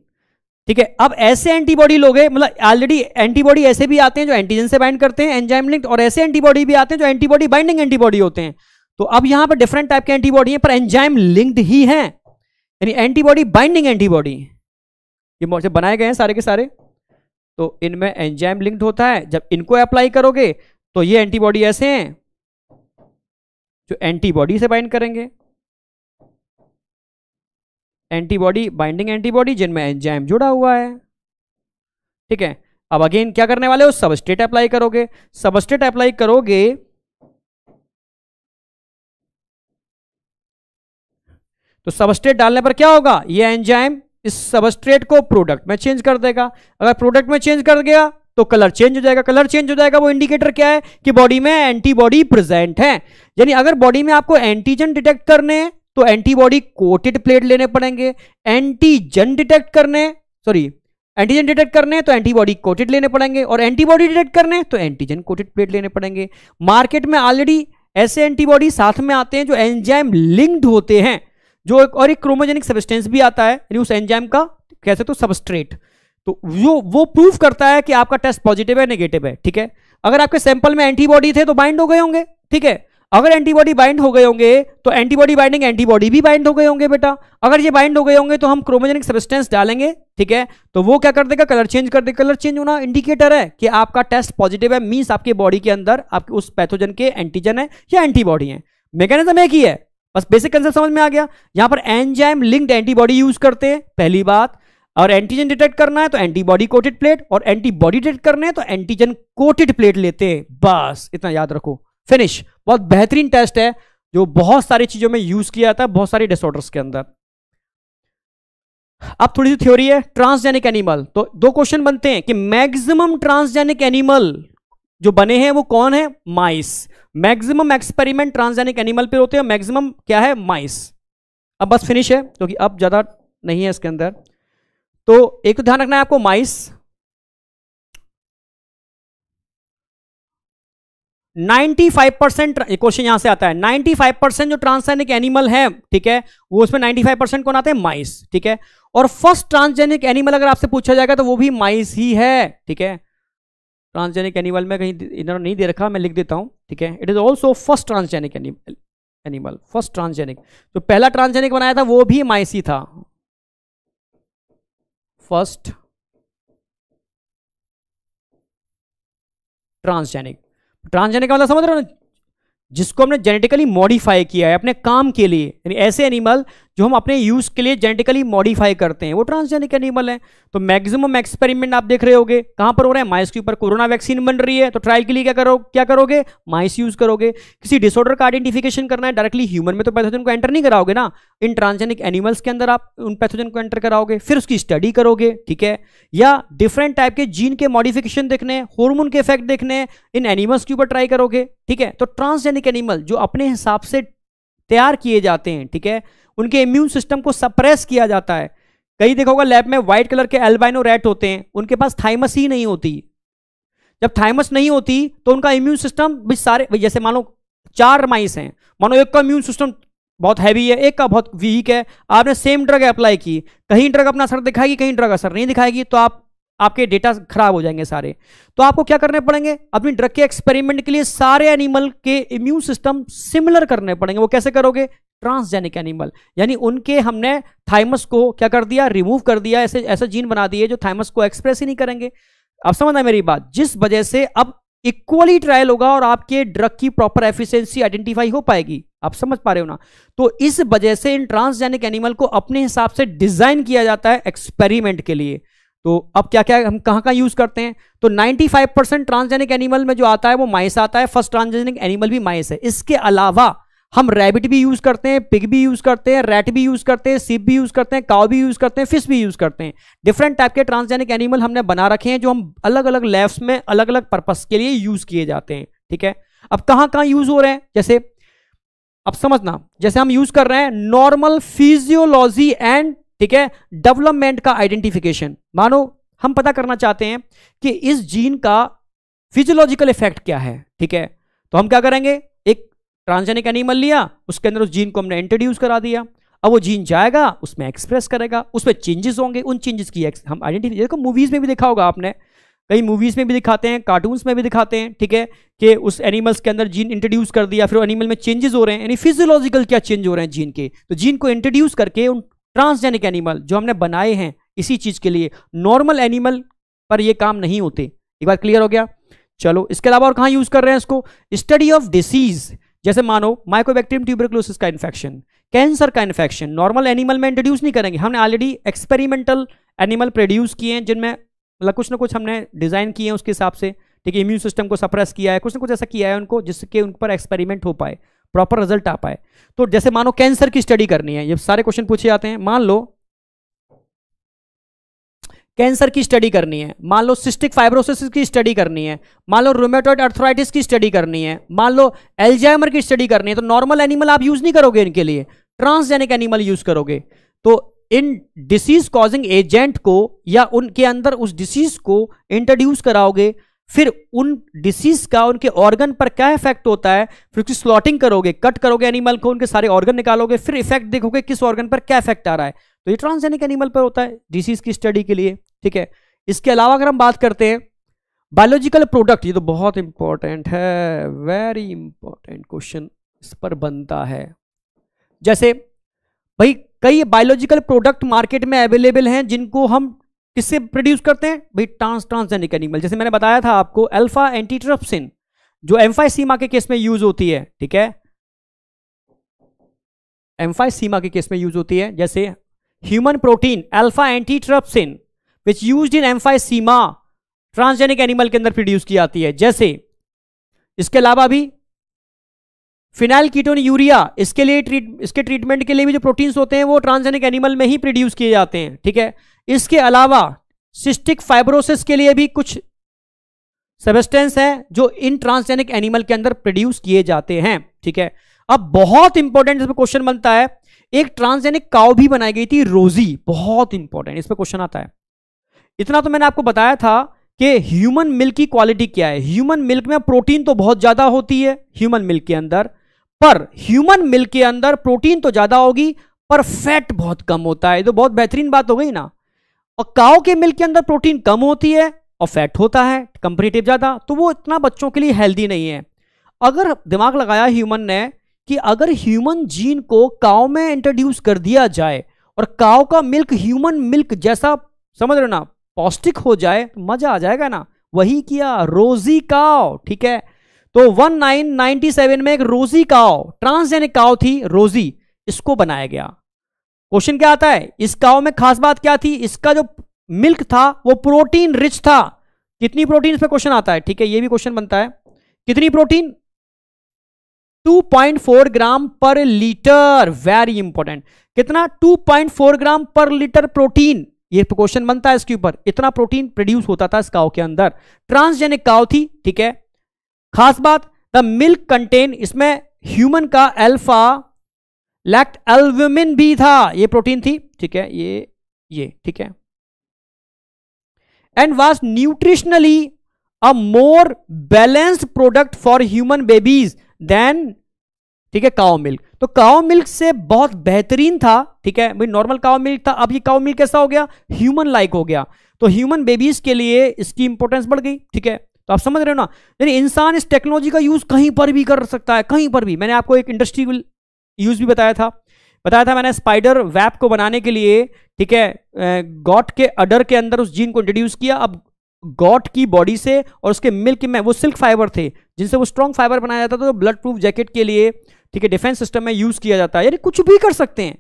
C: ठीक है अब ऐसे एंटीबॉडी लोगे मतलब ऑलरेडी एंटीबॉडी ऐसे भी आते हैं जो एंटीजन से बाइंड करते हैं एंजाइम लिंक्ड और ऐसे एंटीबॉडी भी आते हैं जो एंटीबॉडी बाइंडिंग एंटीबॉडी होते हैं तो अब यहां पर डिफरेंट टाइप के एंटीबॉडी है पर एंजाइम लिंक्ड ही है यानी एंटीबॉडी बाइंडिंग एंटीबॉडी ये मोर्चे बनाए गए हैं सारे के सारे तो इनमें एंजाइम लिंक्ड होता है जब इनको अप्लाई करोगे तो ये एंटीबॉडी ऐसे हैं जो एंटीबॉडी से बाइंड करेंगे एंटीबॉडी बाइंडिंग एंटीबॉडी जिनमें एंजाइम जुड़ा हुआ है ठीक है अब अगेन क्या करने वाले हो सबस्टेट अप्लाई करोगे सबस्टेट अप्लाई करोगे तो सबस्टेट डालने पर क्या होगा ये एंजाइम इस सबस्ट्रेट को प्रोडक्ट में चेंज कर देगा अगर प्रोडक्ट में चेंज कर गया तो कलर चेंज हो जाएगा कलर चेंज हो जाएगा वो इंडिकेटर क्या है कि बॉडी में एंटीबॉडी प्रेजेंट है यानी अगर बॉडी में आपको एंटीजन डिटेक्ट करने हैं तो एंटीबॉडी कोटेड प्लेट लेने पड़ेंगे एंटीजन डिटेक्ट करने सॉरी एंटीजन डिटेक्ट करने तो एंटीबॉडी कोटेड लेने पड़ेंगे और एंटीबॉडी डिटेक्ट करने तो एंटीजन कोटेड प्लेट लेने पड़ेंगे मार्केट में ऑलरेडी ऐसे एंटीबॉडी साथ में आते हैं जो एंजाइम लिंक्ड होते हैं जो एक और एक क्रोमोजेनिक सबस्टेंस भी आता है यानी उस एंजाइम का कह सकते हो सबस्ट्रेट तो जो वो प्रूव करता है कि आपका टेस्ट पॉजिटिव है नेगेटिव है ठीक है अगर आपके सैंपल में एंटीबॉडी थे तो बाइंड हो गए होंगे ठीक है अगर एंटीबॉडी बाइंड हो गए होंगे तो एंटीबॉडी बाइंडिंग एंटीबॉडी भी बाइंड हो गए होंगे बेटा अगर ये बाइंड हो गए होंगे तो हम क्रोमोजेनिक सब्सटेंस डालेंगे ठीक है तो वो क्या कर देगा कलर चेंज कर देगा कलर चेंज होना इंडिकेटर है कि आपका टेस्ट पॉजिटिव है मीन्स आपके बॉडी के अंदर आपके उस पैथोजन के एंटीजन है या एंटीबॉडी है मैकेनिज्म एक ही है बस बेसिक कंसेप्ट समझ में आ गया यहां पर एंजाइम लिंक्ड एंटीबॉडी यूज करते हैं पहली बात और एंटीजन डिटेक्ट करना है तो एंटीबॉडी कोटेड प्लेट और एंटीबॉडी डिटेक्ट करने है तो एंटीजन कोटेड प्लेट लेते हैं बस इतना याद रखो फिनिश बहुत बेहतरीन टेस्ट है जो बहुत सारी चीजों में यूज किया जाता है बहुत सारे डिसऑर्डर्स के अंदर अब थोड़ी सी थ्योरी है ट्रांसजेनिक एनिमल तो दो क्वेश्चन बनते हैं कि मैक्सिमम ट्रांसजेनिक एनिमल जो बने हैं वो कौन है mice maximum experiment transgenic animal पे होते हैं मैक्सिमम क्या है माइस अब बस फिनिश है क्योंकि अब ज़्यादा नहीं है इसके अंदर तो एक तो ध्यान रखना है आपको mice ninety five percent question यहां से आता है नाइन्टी फाइव परसेंट जो ट्रांसजेनिक एनिमल है ठीक है वो उसमें नाइन्टी फाइव परसेंट कौन आते हैं माइस ठीक है और फर्स्ट ट्रांसजेनिक एनिमल अगर आपसे पूछा जाएगा तो वो भी माइस ही है ठीक है ट्रांसजेनिक एनिमल में कहीं इन्होंने नहीं दे रखा मैं लिख देता हूँ ठीक है it is also first transgenic animal first transgenic तो पहला ट्रांसजेनिक बनाया था वो भी माइसी था फर्स्ट ट्रांसजेनिक ट्रांसजेनिक मतलब समझ रहे हो ना जिसको हमने जेनेटिकली मॉडिफाई किया है अपने काम के लिए यानी ऐसे एनिमल जो हम अपने यूज़ के लिए जेनेटिकली मॉडिफाई करते हैं वो ट्रांसजेनिक एनिमल है तो मैक्सिमम एक्सपेरिमेंट आप देख रहे होगे कहां पर हो रहा है माइस के ऊपर कोरोना वैक्सीन बन रही है तो ट्रायल के लिए क्या करो क्या करोगे माइस यूज़ करोगे किसी डिसऑर्डर का आइडेंटिफिकेशन करना है डायरेक्टली ह्यूमन में तो पैथोजन को एंटर नहीं कराओगे ना इन ट्रांसजेनिक एनिमल्स के अंदर आप उन पैथोजन को एंटर कराओगे फिर उसकी स्टडी करोगे ठीक है या डिफरेंट टाइप के जीन के मॉडिफिकेशन देखने हॉर्मोन के इफेक्ट देखने इन एनिमल्स के ऊपर ट्राई करोगे ठीक है तो ट्रांसजेनिक एनिमल जो अपने हिसाब से तैयार किए जाते हैं ठीक है उनके इम्यून सिस्टम को सप्रेस किया जाता है कहीं देखोगा लैब में व्हाइट कलर के एल्बाइनो रेट होते हैं उनके पास थाइमस ही नहीं होती जब थाइमस नहीं होती तो उनका इम्यून सिस्टम भी सारे जैसे मानो चार माइस हैं मानो एक का इम्यून सिस्टम बहुत हैवी है एक का बहुत वीक है आपने सेम ड्रग अप्लाई की कहीं ड्रग अपना असर दिखाएगी कहीं ड्रग असर नहीं दिखाएगी तो आप आपके डेटा खराब हो जाएंगे सारे तो आपको क्या करने पड़ेंगे अपनी ड्रग के एक्सपेरिमेंट के लिए सारे एनिमल के इम्यून सिस्टम सिमिलर करने पड़ेंगे वो कैसे करोगे ट्रांसजेनिक एनिमल यानी उनके हमने थाइमस को क्या कर दिया रिमूव कर दिया ऐसे ऐसे जीन बना दिए जो थाइमस को एक्सप्रेस ही नहीं करेंगे अब समझना मेरी बात जिस वजह से अब इक्वली ट्रायल होगा और आपके ड्रग की प्रॉपर एफिशिएंसी आइडेंटिफाई हो पाएगी आप समझ पा रहे हो ना तो इस वजह से इन ट्रांसजेनिक एनिमल को अपने हिसाब से डिजाइन किया जाता है एक्सपेरिमेंट के लिए तो अब क्या क्या हम कहां कहां यूज करते हैं तो 95 परसेंट ट्रांसजेनिक एनिमल में जो आता है वो माइस आता है फर्स्ट ट्रांसजेनिक एनिमल भी माइस है इसके अलावा हम रैबिट भी यूज करते हैं पिग भी यूज करते हैं रैट भी यूज करते हैं सिप भी यूज करते हैं काव भी यूज करते हैं फिश भी यूज करते हैं डिफरेंट टाइप के ट्रांसजेनिक एनिमल हमने बना रखे हैं जो हम अलग अलग लैब्स में अलग अलग पर्पस के लिए यूज किए जाते हैं ठीक है अब कहां कहां यूज हो रहे हैं जैसे अब समझना जैसे हम यूज कर रहे हैं नॉर्मल फिजियोलॉजी एंड ठीक है डेवलपमेंट का आइडेंटिफिकेशन मानो हम पता करना चाहते हैं कि इस जीन का फिजियोलॉजिकल इफेक्ट क्या है ठीक है तो हम क्या करेंगे ट्रांसजेनिक एनिमल लिया उसके अंदर उस जीन को हमने इंट्रोड्यूस करा दिया अब वो जीन जाएगा उसमें एक्सप्रेस करेगा उसमें चेंजेस होंगे उन चेंजेस की हम आइडेंटिफी देखो मूवीज़ में भी देखा होगा आपने कई मूवीज़ में भी दिखाते हैं कार्टून्स में भी दिखाते हैं ठीक है कि उस एनिमल्स के अंदर जीन इंट्रोड्यूस कर दिया फिर एनिमल में चेंजेस हो रहे हैं यानी फिजियोलॉजिकल क्या चेंज हो रहे हैं जीन के तो जीन को इंट्रोड्यूस करके उन ट्रांसजेनिक एनिमल जो हमने बनाए हैं इसी चीज़ के लिए नॉर्मल एनिमल पर यह काम नहीं होते एक बार क्लियर हो गया चलो इसके अलावा और कहाँ यूज़ कर रहे हैं इसको स्टडी ऑफ डिसीज़ जैसे मानो माइकोबैक्टीरियम ट्यूबरक्लोसिस का इन्फेक्शन कैंसर का इन्फेक्शन नॉर्मल एनिमल में इंट्रोड्यूस नहीं करेंगे हमने ऑलरेडी एक्सपेरिमेंटल एनिमल प्रोड्यूस किए हैं जिनमें मतलब कुछ ना कुछ हमने डिज़ाइन किए हैं उसके हिसाब से ठीक है इम्यून सिस्टम को सप्रेस किया है कुछ ना कुछ ऐसा किया है उनको जिसके उन पर एक्सपेरिमेंट हो पाए प्रॉपर रिजल्ट आ पाए तो जैसे मानो कैंसर की स्टडी करनी है ये सारे क्वेश्चन पूछे जाते हैं मान लो कैंसर की स्टडी करनी है मान लो सिस्टिक फाइब्रोसिस की स्टडी करनी है मान लो रोमेटोइड अर्थराइटिस की स्टडी करनी है मान लो एल्जाइमर की स्टडी करनी है तो नॉर्मल एनिमल आप यूज़ नहीं करोगे इनके लिए ट्रांसजेनिक एनिमल यूज़ करोगे तो इन डिसीज कॉजिंग एजेंट को या उनके अंदर उस डिसीज को इंट्रोड्यूस कराओगे फिर उन डिसीज का उनके ऑर्गन पर क्या इफेक्ट होता है फिर उसकी स्लॉटिंग करोगे कट करोगे एनिमल को उनके सारे ऑर्गन निकालोगे फिर इफेक्ट देखोगे किस ऑर्गन पर क्या इफेक्ट आ रहा है तो ये ट्रांसजेनिक एनिमल पर होता है डिसीज की स्टडी के लिए ठीक है इसके अलावा अगर हम बात करते हैं बायोलॉजिकल प्रोडक्ट ये तो बहुत इंपॉर्टेंट है वेरी इंपॉर्टेंट क्वेश्चन इस पर बनता है जैसे भाई कई बायोलॉजिकल प्रोडक्ट मार्केट में अवेलेबल हैं जिनको हम किससे प्रोड्यूस करते हैं भाई ट्रांस ट्रांसजेनिक एनिमल जैसे मैंने बताया था आपको अल्फा एंटीट्रप्सिन जो एम्फाइसीमा के केस में यूज होती है ठीक है एम्फाइसीमा के केस में यूज होती है जैसे human protein alpha antitrypsin which use in सीमा ट्रांसजेनिक एनिमल के अंदर प्रोड्यूस की जाती है जैसे इसके अलावा भी फिनाइल कीटोन यूरिया इसके लिए ट्रीट इसके ट्रीटमेंट के लिए भी जो प्रोटीन्स होते हैं वो ट्रांसजेनिक एनिमल में ही प्रोड्यूस किए जाते हैं ठीक है इसके अलावा सिस्टिक फाइब्रोसिस के लिए भी कुछ सबस्टेंस है जो इन ट्रांसजेनिक एनिमल के अंदर प्रोड्यूस किए जाते हैं ठीक है अब बहुत इंपॉर्टेंट इसमें क्वेश्चन बनता है एक ट्रांसजेनिक काउ भी बनाई गई थी रोजी बहुत इंपॉर्टेंट इसमें क्वेश्चन आता है इतना तो मैंने आपको बताया था कि ह्यूमन मिल्क की क्वालिटी क्या है ह्यूमन मिल्क में प्रोटीन तो बहुत ज़्यादा होती है ह्यूमन मिल्क के अंदर पर ह्यूमन मिल्क के अंदर प्रोटीन तो ज़्यादा होगी पर फैट बहुत कम होता है तो बहुत बेहतरीन बात हो गई ना और काओ के मिल्क के अंदर प्रोटीन कम होती है और फैट होता है कंपेरेटिव ज़्यादा तो वो इतना बच्चों के लिए हेल्दी नहीं है अगर दिमाग लगाया ह्यूमन ने कि अगर ह्यूमन जीन को काओ में इंट्रोड्यूस कर दिया जाए और काओ का मिल्क ह्यूमन मिल्क जैसा समझ रहे ना पौष्टिक हो जाए तो मजा आ जाएगा ना वही किया रोजी काओ ठीक है तो 1997 में एक रोजी काओ ट्रांसजेनिक काओ थी रोजी इसको बनाया गया क्वेश्चन क्या आता है इस काव में खास बात क्या थी इसका जो मिल्क था वो प्रोटीन रिच था कितनी प्रोटीन पे क्वेश्चन आता है ठीक है ये भी क्वेश्चन बनता है कितनी प्रोटीन 2.4 ग्राम पर लीटर वेरी इंपॉर्टेंट कितना 2.4 ग्राम पर लीटर प्रोटीन ये क्वेश्चन बनता है इसके ऊपर इतना प्रोटीन प्रोड्यूस होता था इस काव के अंदर ट्रांसजेनिक काव थी ठीक है खास बात द मिल्क कंटेन इसमें ह्यूमन का एल्फा लैक्ट एल्वमिन भी था ये प्रोटीन थी ठीक है ये ये ठीक है and was nutritionally a more balanced product for human babies than ठीक है काओ मिल्क तो काओ मिल्क से बहुत बेहतरीन था ठीक है भाई नॉर्मल काओ मिल्क था अब ये काओ मिल्क कैसा हो गया ह्यूमन लाइक हो गया तो ह्यूमन बेबीज के लिए इसकी इंपॉर्टेंस बढ़ गई ठीक है तो आप समझ रहे हो ना यानी इंसान इस टेक्नोलॉजी का यूज कहीं पर भी कर सकता है कहीं पर भी मैंने आपको एक इंडस्ट्रियल यूज भी बताया था बताया था मैंने स्पाइडर वैप को बनाने के लिए ठीक है गॉट के अडर के अंदर उस जीन को इंट्रोड्यूस किया अब गॉट की बॉडी से और उसके मिल्क में वो सिल्क फाइबर थे जिनसे वो स्ट्रॉन्ग फाइबर बनाया जाता था तो ब्लड प्रूफ जैकेट के लिए ठीक है डिफेंस सिस्टम में यूज किया जाता है यानी कुछ भी कर सकते हैं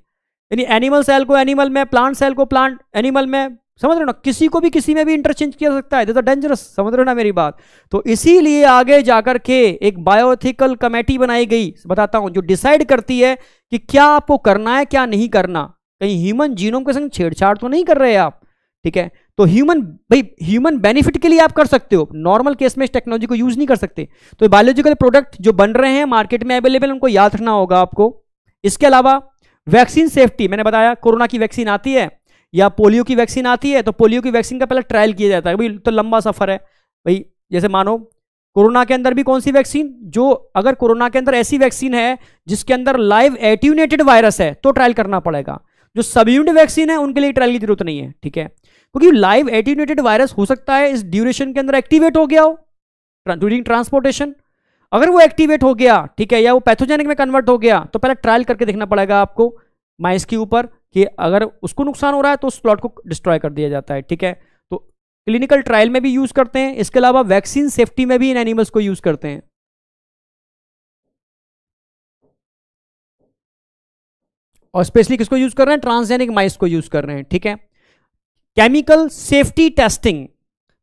C: यानी एनिमल सेल को एनिमल में प्लांट सेल को प्लांट एनिमल में समझ रहे हो ना किसी को भी किसी में भी इंटरचेंज किया सकता है डेंजरस समझ रहे हो ना मेरी बात तो इसीलिए आगे जाकर के एक बायोथिकल कमेटी बनाई गई बताता हूं जो डिसाइड करती है कि क्या आपको करना है क्या नहीं करना कहीं ह्यूमन जीनोम के संग छेड़छाड़ तो नहीं कर रहे आप ठीक है तो ह्यूमन भाई ह्यूमन बेनिफिट के लिए आप कर सकते हो नॉर्मल केस में इस टेक्नोलॉजी को यूज नहीं कर सकते तो बायोलॉजिकल प्रोडक्ट जो बन रहे हैं मार्केट में अवेलेबल उनको याद रखना होगा आपको इसके अलावा वैक्सीन सेफ्टी मैंने बताया कोरोना की वैक्सीन आती है या पोलियो की वैक्सीन आती है तो पोलियो की वैक्सीन का पहले ट्रायल किया जाता है भाई तो लंबा सफर है भाई जैसे मानो कोरोना के अंदर भी कौन सी वैक्सीन जो अगर कोरोना के अंदर ऐसी वैक्सीन है जिसके अंदर लाइव एट्यूनेटेड वायरस है तो ट्रायल करना पड़ेगा जो यूनिट वैक्सीन है उनके लिए ट्रायल की जरूरत नहीं है ठीक है क्योंकि लाइव एटीनेटेड वायरस हो सकता है इस ड्यूरेशन के अंदर एक्टिवेट हो गया हो ड्यूरिंग ट्रांसपोर्टेशन अगर वो एक्टिवेट हो गया ठीक है या वो पैथोजेनिक में कन्वर्ट हो गया तो पहले ट्रायल करके देखना पड़ेगा आपको माइस के ऊपर कि अगर उसको नुकसान हो रहा है तो उस प्लॉट को डिस्ट्रॉय कर दिया जाता है ठीक है तो क्लिनिकल ट्रायल में भी यूज करते हैं इसके अलावा वैक्सीन सेफ्टी में भी इन एनिमल्स को यूज करते हैं और स्पेशली किसको यूज कर रहे हैं ट्रांसजेनिक माइस को यूज कर रहे हैं ठीक है केमिकल सेफ्टी टेस्टिंग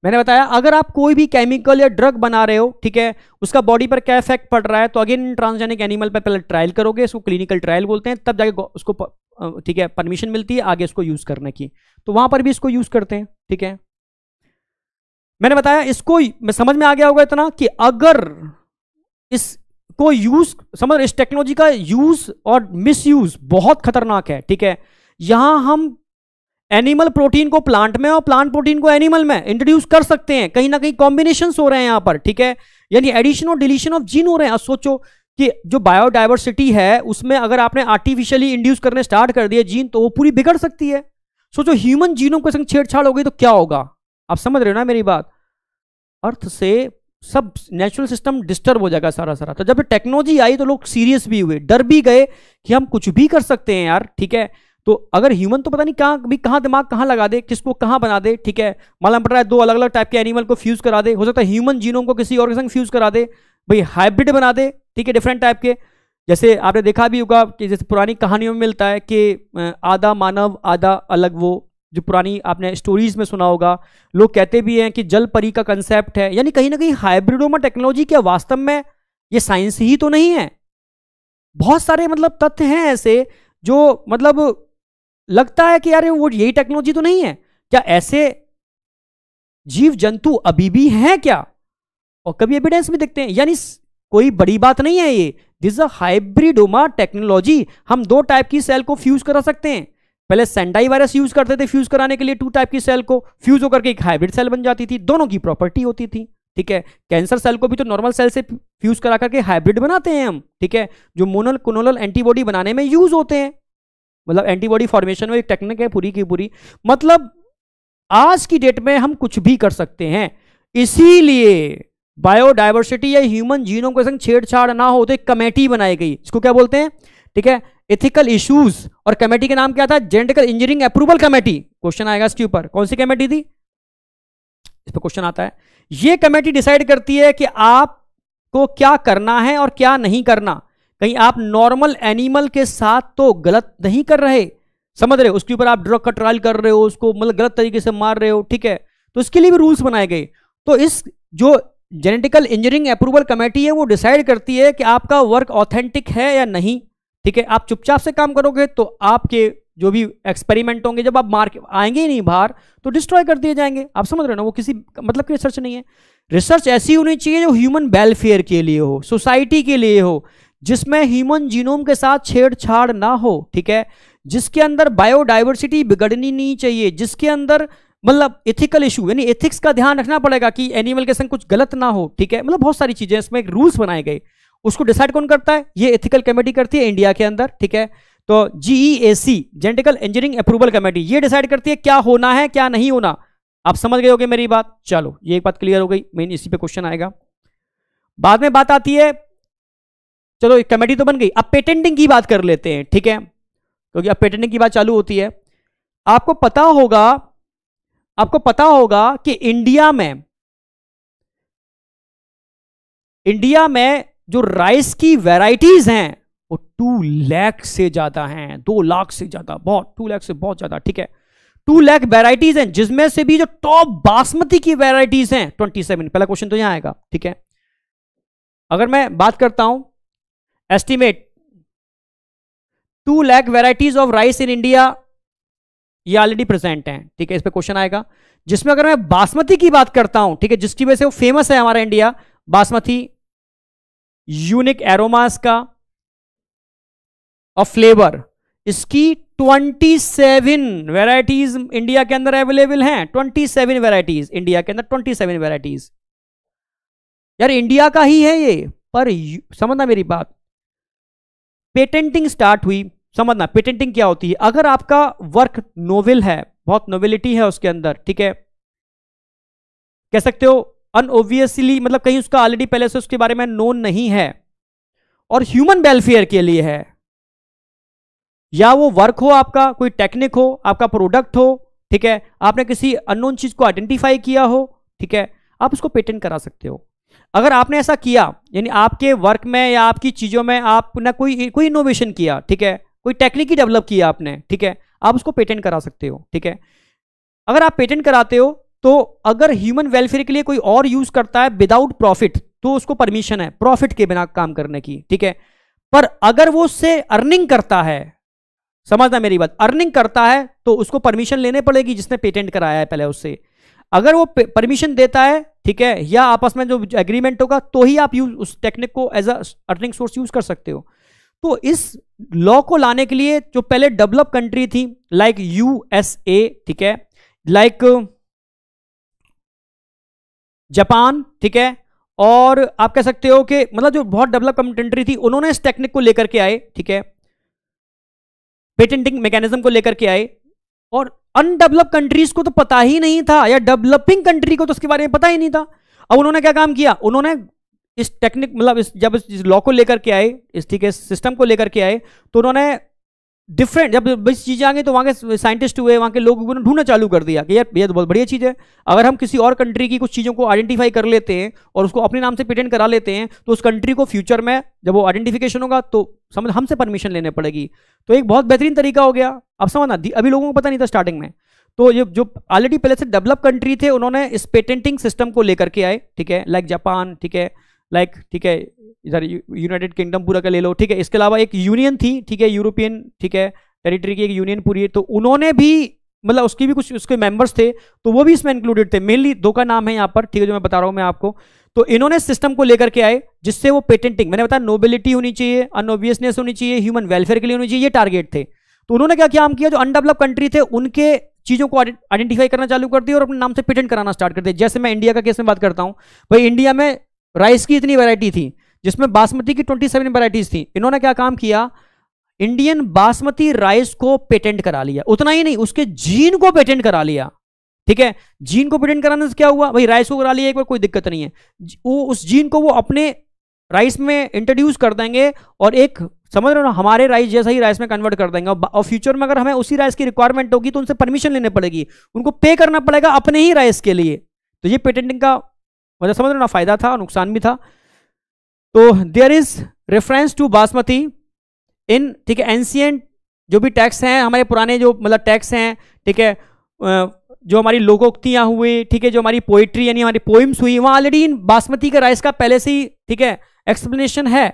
C: मैंने बताया अगर आप कोई भी केमिकल या ड्रग बना रहे हो ठीक है उसका बॉडी पर क्या इफेक्ट पड़ रहा है तो अगेन ट्रांसजेनिक एनिमल पर पहले ट्रायल करोगे इसको क्लिनिकल ट्रायल बोलते हैं तब जाके उसको ठीक है परमिशन मिलती है आगे इसको यूज़ करने की तो वहां पर भी इसको यूज़ करते हैं ठीक है मैंने बताया इसको मैं समझ में आ गया होगा इतना कि अगर इसको यूज़ समझ इस टेक्नोलॉजी का यूज़ और मिस बहुत खतरनाक है ठीक है यहां हम एनिमल प्रोटीन को प्लांट में और प्लांट प्रोटीन को एनिमल में इंट्रोड्यूस कर सकते हैं कहीं ना कहीं कॉम्बिनेशन हो रहे हैं यहाँ पर ठीक है यानी एडिशन और डिलीशन ऑफ जीन हो रहे हैं सोचो कि जो बायोडाइवर्सिटी है उसमें अगर आपने आर्टिफिशियली इंड्यूस करने स्टार्ट कर दिया जीन तो वो पूरी बिगड़ सकती है सोचो ह्यूमन जीनों के संग छेड़छाड़ हो गई तो क्या होगा आप समझ रहे हो ना मेरी बात अर्थ से सब नेचुरल सिस्टम डिस्टर्ब हो जाएगा सारा सारा तो जब टेक्नोलॉजी आई तो लोग सीरियस भी हुए डर भी गए कि हम कुछ भी कर सकते हैं यार ठीक है तो अगर ह्यूमन तो पता नहीं कहाँ भी कहाँ दिमाग कहाँ लगा दे किसको कहाँ बना दे ठीक है मालूम पड़ रहा है दो अलग अलग टाइप के एनिमल को फ्यूज़ करा दे हो सकता है ह्यूमन जीनों को किसी और के संग फ्यूज़ करा दे भाई हाइब्रिड बना दे ठीक है डिफरेंट टाइप के जैसे आपने देखा भी होगा कि जैसे पुरानी कहानियों में मिलता है कि आधा मानव आधा अलग वो जो पुरानी आपने स्टोरीज में सुना होगा लोग कहते भी हैं कि जल परी का कंसेप्ट है यानी कहीं ना कहीं में टेक्नोलॉजी क्या वास्तव में ये साइंस ही तो नहीं है बहुत सारे मतलब तथ्य हैं ऐसे जो मतलब लगता है कि यार वो यही टेक्नोलॉजी तो नहीं है क्या ऐसे जीव जंतु अभी भी हैं क्या और कभी एविडेंस भी देखते हैं यानी कोई बड़ी बात नहीं है ये दिस अ हाइब्रिडोमा टेक्नोलॉजी हम दो टाइप की सेल को फ्यूज करा सकते हैं पहले सेंडाई वायरस यूज करते थे फ्यूज कराने के लिए टू टाइप की सेल को फ्यूज होकर के एक हाइब्रिड सेल बन जाती थी दोनों की प्रॉपर्टी होती थी ठीक है कैंसर सेल को भी तो नॉर्मल सेल से फ्यूज करा करके हाइब्रिड बनाते हैं हम ठीक है जो मोनल कोनोनल एंटीबॉडी बनाने में यूज होते हैं मतलब एंटीबॉडी फॉर्मेशन में एक टेक्निक है पूरी की पूरी मतलब आज की डेट में हम कुछ भी कर सकते हैं इसीलिए बायोडाइवर्सिटी या ह्यूमन जीनों के संग छेड़छाड़ ना हो तो एक कमेटी बनाई गई इसको क्या बोलते हैं ठीक है एथिकल इश्यूज और कमेटी का नाम क्या था genetical engineering approval committee question आएगा इसके ऊपर कौन सी कमेटी थी इस पर क्वेश्चन आता है ये कमेटी डिसाइड करती है कि आपको क्या करना है और क्या नहीं करना कहीं आप नॉर्मल एनिमल के साथ तो गलत नहीं कर रहे समझ रहे हो उसके ऊपर आप ड्रग का ट्रायल कर रहे हो उसको मतलब गलत तरीके से मार रहे हो ठीक है तो इसके लिए भी रूल्स बनाए गए तो इस जो जेनेटिकल इंजीनियरिंग अप्रूवल कमेटी है वो डिसाइड करती है कि आपका वर्क ऑथेंटिक है या नहीं ठीक है आप चुपचाप से काम करोगे तो आपके जो भी एक्सपेरिमेंट होंगे जब आप मार्केट आएंगे ही नहीं बाहर तो डिस्ट्रॉय कर दिए जाएंगे आप समझ रहे हो ना वो किसी मतलब की रिसर्च नहीं है रिसर्च ऐसी होनी चाहिए जो ह्यूमन वेलफेयर के लिए हो सोसाइटी के लिए हो जिसमें ह्यूमन जीनोम के साथ छेड़छाड़ ना हो ठीक है जिसके अंदर बायोडाइवर्सिटी बिगड़नी नहीं चाहिए जिसके अंदर मतलब एथिकल इशू यानी एथिक्स का ध्यान रखना पड़ेगा कि एनिमल के संग कुछ गलत ना हो ठीक है मतलब बहुत सारी चीजें इसमें एक रूल्स बनाए गए उसको डिसाइड कौन करता है ये एथिकल कमेटी करती है इंडिया के अंदर ठीक है तो GEAC genetical engineering approval committee ये डिसाइड करती है क्या होना है क्या नहीं होना आप समझ गए होगे मेरी बात चलो ये एक बात क्लियर हो गई मेन इसी पे क्वेश्चन आएगा बाद में बात आती है चलो एक कमेटी तो बन गई अब पेटेंटिंग की बात कर लेते हैं ठीक है क्योंकि अब पेटेंटिंग की बात चालू होती है आपको पता होगा आपको पता होगा कि इंडिया में इंडिया में जो राइस की वेराइटीज हैं वो टू लैख से ज्यादा हैं दो लाख से ज्यादा बहुत टू लैख से बहुत ज्यादा ठीक है टू लैख वेराइटीज हैं जिसमें से भी जो टॉप बासमती की वेराइटीज हैं ट्वेंटी सेवन पहला क्वेश्चन तो यहां आएगा ठीक है अगर मैं बात करता हूं estimate two lakh varieties of rice in India ये ऑलरेडी प्रेजेंट हैं ठीक है इस पे क्वेश्चन आएगा जिसमें अगर मैं बासमती की बात करता हूं ठीक है जिसकी वजह से वो फेमस है हमारा इंडिया बासमती यूनिक एरोमास का और फ्लेवर इसकी 27 सेवन वेराइटीज इंडिया के अंदर अवेलेबल हैं 27 सेवन वेराइटीज इंडिया के अंदर 27 सेवन वेराइटीज यार इंडिया का ही है ये पर समझना मेरी बात पेटेंटिंग स्टार्ट हुई समझना पेटेंटिंग क्या होती है अगर आपका वर्क नोवेल है बहुत नोवेलिटी है उसके अंदर ठीक है कह सकते हो अनओबियसली मतलब कहीं उसका ऑलरेडी पहले से उसके बारे में नोन नहीं है और ह्यूमन वेलफेयर के लिए है या वो वर्क हो आपका कोई टेक्निक हो आपका प्रोडक्ट हो ठीक है आपने किसी अननोन चीज को आइडेंटिफाई किया हो ठीक है आप उसको पेटेंट करा सकते हो अगर आपने ऐसा किया यानी आपके वर्क में या आपकी चीज़ों में आप ना कोई कोई इनोवेशन किया ठीक है कोई टेक्निक ही डेवलप किया आपने ठीक है आप उसको पेटेंट करा सकते हो ठीक है अगर आप पेटेंट कराते हो तो अगर ह्यूमन वेलफेयर के लिए कोई और यूज़ करता है विदाउट प्रॉफिट तो उसको परमिशन है प्रॉफिट के बिना काम करने की ठीक है पर अगर वो उससे अर्निंग करता है समझना मेरी बात अर्निंग करता है तो उसको परमिशन लेने पड़ेगी जिसने पेटेंट कराया है पहले उससे अगर वो परमिशन देता है ठीक है या आपस में जो एग्रीमेंट होगा तो ही आप यूज उस टेक्निक को एज अर्निंग सोर्स यूज कर सकते हो तो इस लॉ को लाने के लिए जो पहले डेवलप कंट्री थी लाइक यूएसए ठीक है लाइक जापान ठीक है और आप कह सकते हो कि मतलब जो बहुत डेवलप कंट्री थी उन्होंने इस टेक्निक को लेकर के आए ठीक है पेटेंटिंग मैकेनिज्म को लेकर के आए और अनडेवलप कंट्रीज को तो पता ही नहीं था या डेवलपिंग कंट्री को तो उसके बारे में पता ही नहीं था अब उन्होंने क्या काम किया उन्होंने इस टेक्निक मतलब इस जब इस लॉ को लेकर के आए इस ठीक है सिस्टम को लेकर के आए तो उन्होंने डिफरेंट जब बस चीज़ें आ गई तो वहाँ के साइंटिस्ट हुए वहां के लोगों ने ढूंढना चालू कर दिया कि यार ये तो बहुत बढ़िया चीज़ है अगर हम किसी और कंट्री की कुछ चीज़ों को आइडेंटिफाई कर लेते हैं और उसको अपने नाम से पेटेंट करा लेते हैं तो उस कंट्री को फ्यूचर में जब वो आइडेंटिफिकेशन होगा तो समझ हमसे परमिशन लेने पड़ेगी तो एक बहुत बेहतरीन तरीका हो गया अब समझना अभी लोगों को पता नहीं था स्टार्टिंग में तो ये जो ऑलरेडी पहले से डेवलप कंट्री थे उन्होंने इस पेटेंटिंग सिस्टम को लेकर के आए ठीक है लाइक जापान ठीक है लाइक ठीक है इधर यूनाइटेड किंगडम पूरा का ले लो ठीक है इसके अलावा एक यूनियन थी ठीक है यूरोपियन ठीक है टेरिटरी की एक यूनियन पूरी है तो उन्होंने भी मतलब उसकी भी कुछ उसके मेंबर्स थे तो वो भी इसमें इंक्लूडेड थे मेनली दो का नाम है यहाँ पर ठीक है जो मैं बता रहा हूँ मैं आपको तो इन्होंने सिस्टम को लेकर के आए जिससे वो पेटेंटिंग मैंने बताया नोबिलिटी होनी चाहिए अनोबियसनेस होनी चाहिए ह्यूमन वेलफेयर के लिए होनी चाहिए ये टारगेट थे तो उन्होंने क्या काम किया जो अनडेवलप कंट्री थे उनके चीज़ों को आइडेंटिफाई करना चालू कर दिया और अपने नाम से पेटेंट कराना स्टार्ट कर दिया जैसे मैं इंडिया का केस में बात करता हूँ भाई इंडिया में राइस की इतनी वैरायटी थी जिसमें बासमती की 27 सेवन वैरायटीज थी इन्होंने क्या काम किया इंडियन बासमती राइस को पेटेंट करा लिया उतना ही नहीं उसके जीन को पेटेंट करा लिया ठीक है जीन को पेटेंट कराने से क्या हुआ भाई राइस को करा लिया एक बार कोई दिक्कत नहीं है वो उस जीन को वो अपने राइस में इंट्रोड्यूस कर देंगे और एक समझ रहे हो हमारे राइस जैसा ही राइस में कन्वर्ट कर देंगे और फ्यूचर में अगर हमें उसी राइस की रिक्वायरमेंट होगी तो उनसे परमिशन लेने पड़ेगी उनको पे करना पड़ेगा अपने ही राइस के लिए तो ये पेटेंटिंग का मतलब समझ रहे ना फायदा था नुकसान भी था तो there is reference to basmati in ठीक है एंशियंट जो भी टैक्स हैं हमारे पुराने जो मतलब टैक्स हैं ठीक है जो हमारी लोकोक्तियाँ हुई ठीक है जो हमारी पोइट्री यानी हमारी पोइम्स हुई वहाँ ऑलरेडी इन बासमती का राइस का पहले से ही ठीक है एक्सप्लेनेशन है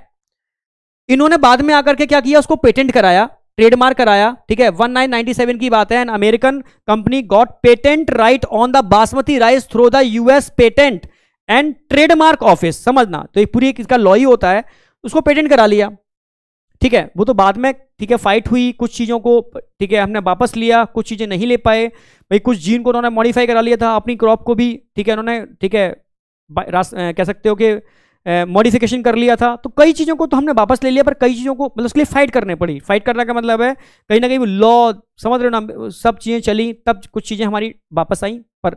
C: इन्होंने बाद में आकर के क्या किया उसको पेटेंट कराया ट्रेडमार्क कराया ठीक है 1997 की बात है an American company got patent right on the basmati rice through the US patent and trademark office समझना तो एक पूरी एक इसका लॉ ही होता है उसको पेटेंट करा लिया ठीक है वो तो बाद में ठीक है फाइट हुई कुछ चीज़ों को ठीक है हमने वापस लिया कुछ चीज़ें नहीं ले पाए भाई कुछ जीन को उन्होंने मॉडिफाई करा लिया था अपनी क्रॉप को भी ठीक है उन्होंने ठीक है कह सकते हो कि मॉडिफिकेशन कर लिया था तो कई चीज़ों को तो हमने वापस ले लिया पर कई चीज़ों को मतलब उसके लिए फाइट करने पड़ी फाइट करने का मतलब है कहीं ना कहीं वो लॉ समझ रहे हो ना सब चीज़ें चली तब कुछ चीज़ें हमारी वापस आई पर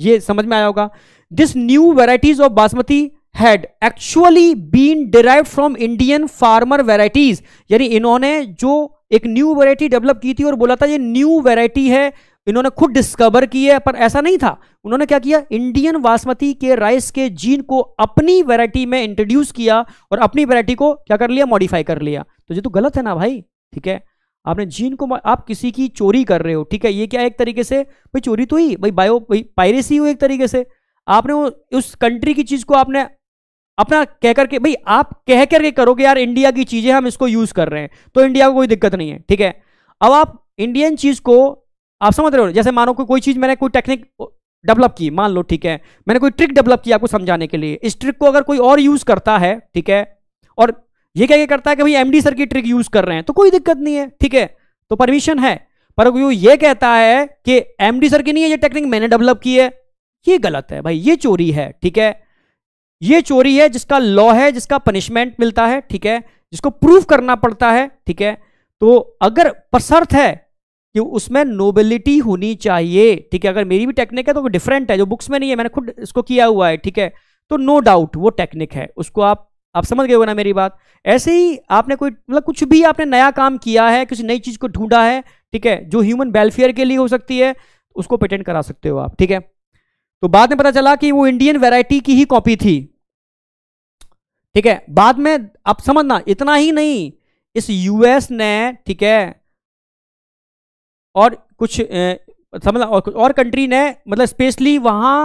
C: ये समझ में आया होगा this new varieties of basmati had actually been derive from Indian farmer varieties यानी इन्होंने जो एक न्यू वेराइटी डेवलप की थी और बोला था ये न्यू वेराइटी है इन्होंने खुद डिस्कवर की है पर ऐसा नहीं था उन्होंने क्या किया इंडियन बासमती के राइस के जीन को अपनी वेराइटी में इंट्रोड्यूस किया और अपनी वेराइटी को क्या कर लिया मॉडिफाई कर लिया तो ये तो गलत है ना भाई ठीक है आपने जीन को आप किसी की चोरी कर रहे हो ठीक है ये क्या है एक तरीके से भाई चोरी तो ही भाई बायो भाई पायरेसी हो एक तरीके से आपने वो उस कंट्री की चीज़ को आपने अपना कह करके भाई आप कह करके करोगे यार इंडिया की चीज़ें हम इसको यूज़ कर रहे हैं तो इंडिया को कोई दिक्कत नहीं है ठीक है अब आप इंडियन चीज़ को आप समझ रहे हो जैसे मानो कोई कोई चीज़ मैंने कोई टेक्निक डेवलप की मान लो ठीक है मैंने कोई ट्रिक डेवलप की आपको समझाने के लिए इस ट्रिक को अगर कोई और यूज़ करता है ठीक है और ये क्या क्या करता है कि भाई एमडी सर की ट्रिक यूज कर रहे हैं तो कोई दिक्कत नहीं है ठीक है तो परमिशन है पर वो ये कहता है कि एमडी सर की नहीं है ये टेक्निक मैंने डेवलप की है ये गलत है भाई ये चोरी है ठीक है ये चोरी है जिसका लॉ है जिसका पनिशमेंट मिलता है ठीक है जिसको प्रूफ करना पड़ता है ठीक है तो अगर प्रसर्थ है कि उसमें नोबिलिटी होनी चाहिए ठीक है अगर मेरी भी टेक्निक है तो वो डिफरेंट है जो बुक्स में नहीं है मैंने खुद इसको किया हुआ है ठीक है तो नो no डाउट वो टेक्निक है उसको आप आप समझ गए हो ना मेरी बात ऐसे ही आपने कोई मतलब कुछ भी आपने नया काम किया है किसी नई चीज़ को ढूंढा है ठीक है जो ह्यूमन वेलफेयर के लिए हो सकती है उसको पेटेंट करा सकते हो आप ठीक है तो बाद में पता चला कि वो इंडियन वेराइटी की ही कॉपी थी ठीक है बाद में आप समझना इतना ही नहीं इस यूएस ने ठीक है और कुछ समझना और कुछ और कंट्री ने मतलब स्पेशली वहां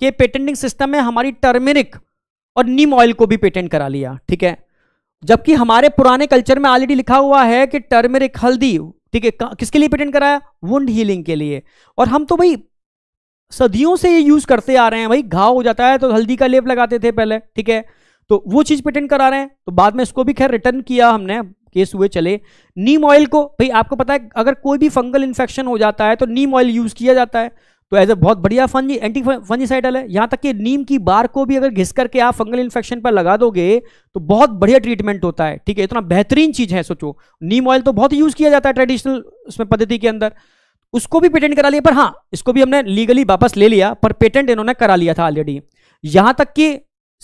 C: के पेटेंटिंग सिस्टम में हमारी टर्मेरिक और नीम ऑयल को भी पेटेंट करा लिया ठीक है जबकि हमारे पुराने कल्चर में ऑलरेडी लिखा हुआ है कि टर्मेरिक हल्दी ठीक है किसके लिए पेटेंट कराया वुंड हीलिंग के लिए और हम तो भाई सदियों से ये यूज करते आ रहे हैं भाई घाव हो जाता है तो हल्दी का लेप लगाते थे पहले ठीक है तो वो चीज पेटेंट करा रहे हैं तो बाद में इसको भी खैर रिटर्न किया हमने केस हुए चले नीम ऑयल को भाई आपको पता है अगर कोई भी फंगल इन्फेक्शन हो जाता है तो नीम ऑयल यूज किया जाता है तो एज ए बहुत बढ़िया फंजी एंटी फंजीसाइडल है यहाँ तक कि नीम की बार को भी अगर घिस करके आप फंगल इन्फेक्शन पर लगा दोगे तो बहुत बढ़िया ट्रीटमेंट होता है ठीक है इतना बेहतरीन चीज़ है सोचो नीम ऑयल तो बहुत यूज़ किया जाता है ट्रेडिशनल उसमें पद्धति के अंदर उसको भी पेटेंट करा लिया पर हाँ इसको भी हमने लीगली वापस ले लिया पर पेटेंट इन्होंने करा लिया था ऑलरेडी यहां तक कि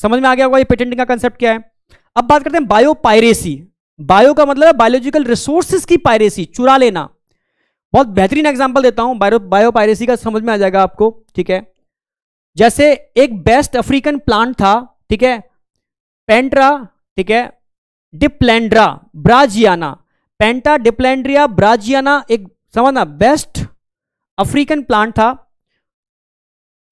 C: समझ में आ गया होगा ये पेटेंट का कंसेप्ट क्या है अब बात करते हैं बायो पायरेसी बायो का मतलब है बायोलॉजिकल रिसोर्सेज की पायरेसी चुरा लेना बहुत बेहतरीन एग्जाम्पल देता हूं बायो बायोपायरेसी का समझ में आ जाएगा आपको ठीक है जैसे एक बेस्ट अफ्रीकन प्लांट था ठीक है पेंट्रा ठीक है डिप्लेंड्रा ब्राजियाना पेंटा डिप्लेंड्रिया ब्राजियाना एक समझना बेस्ट अफ्रीकन प्लांट था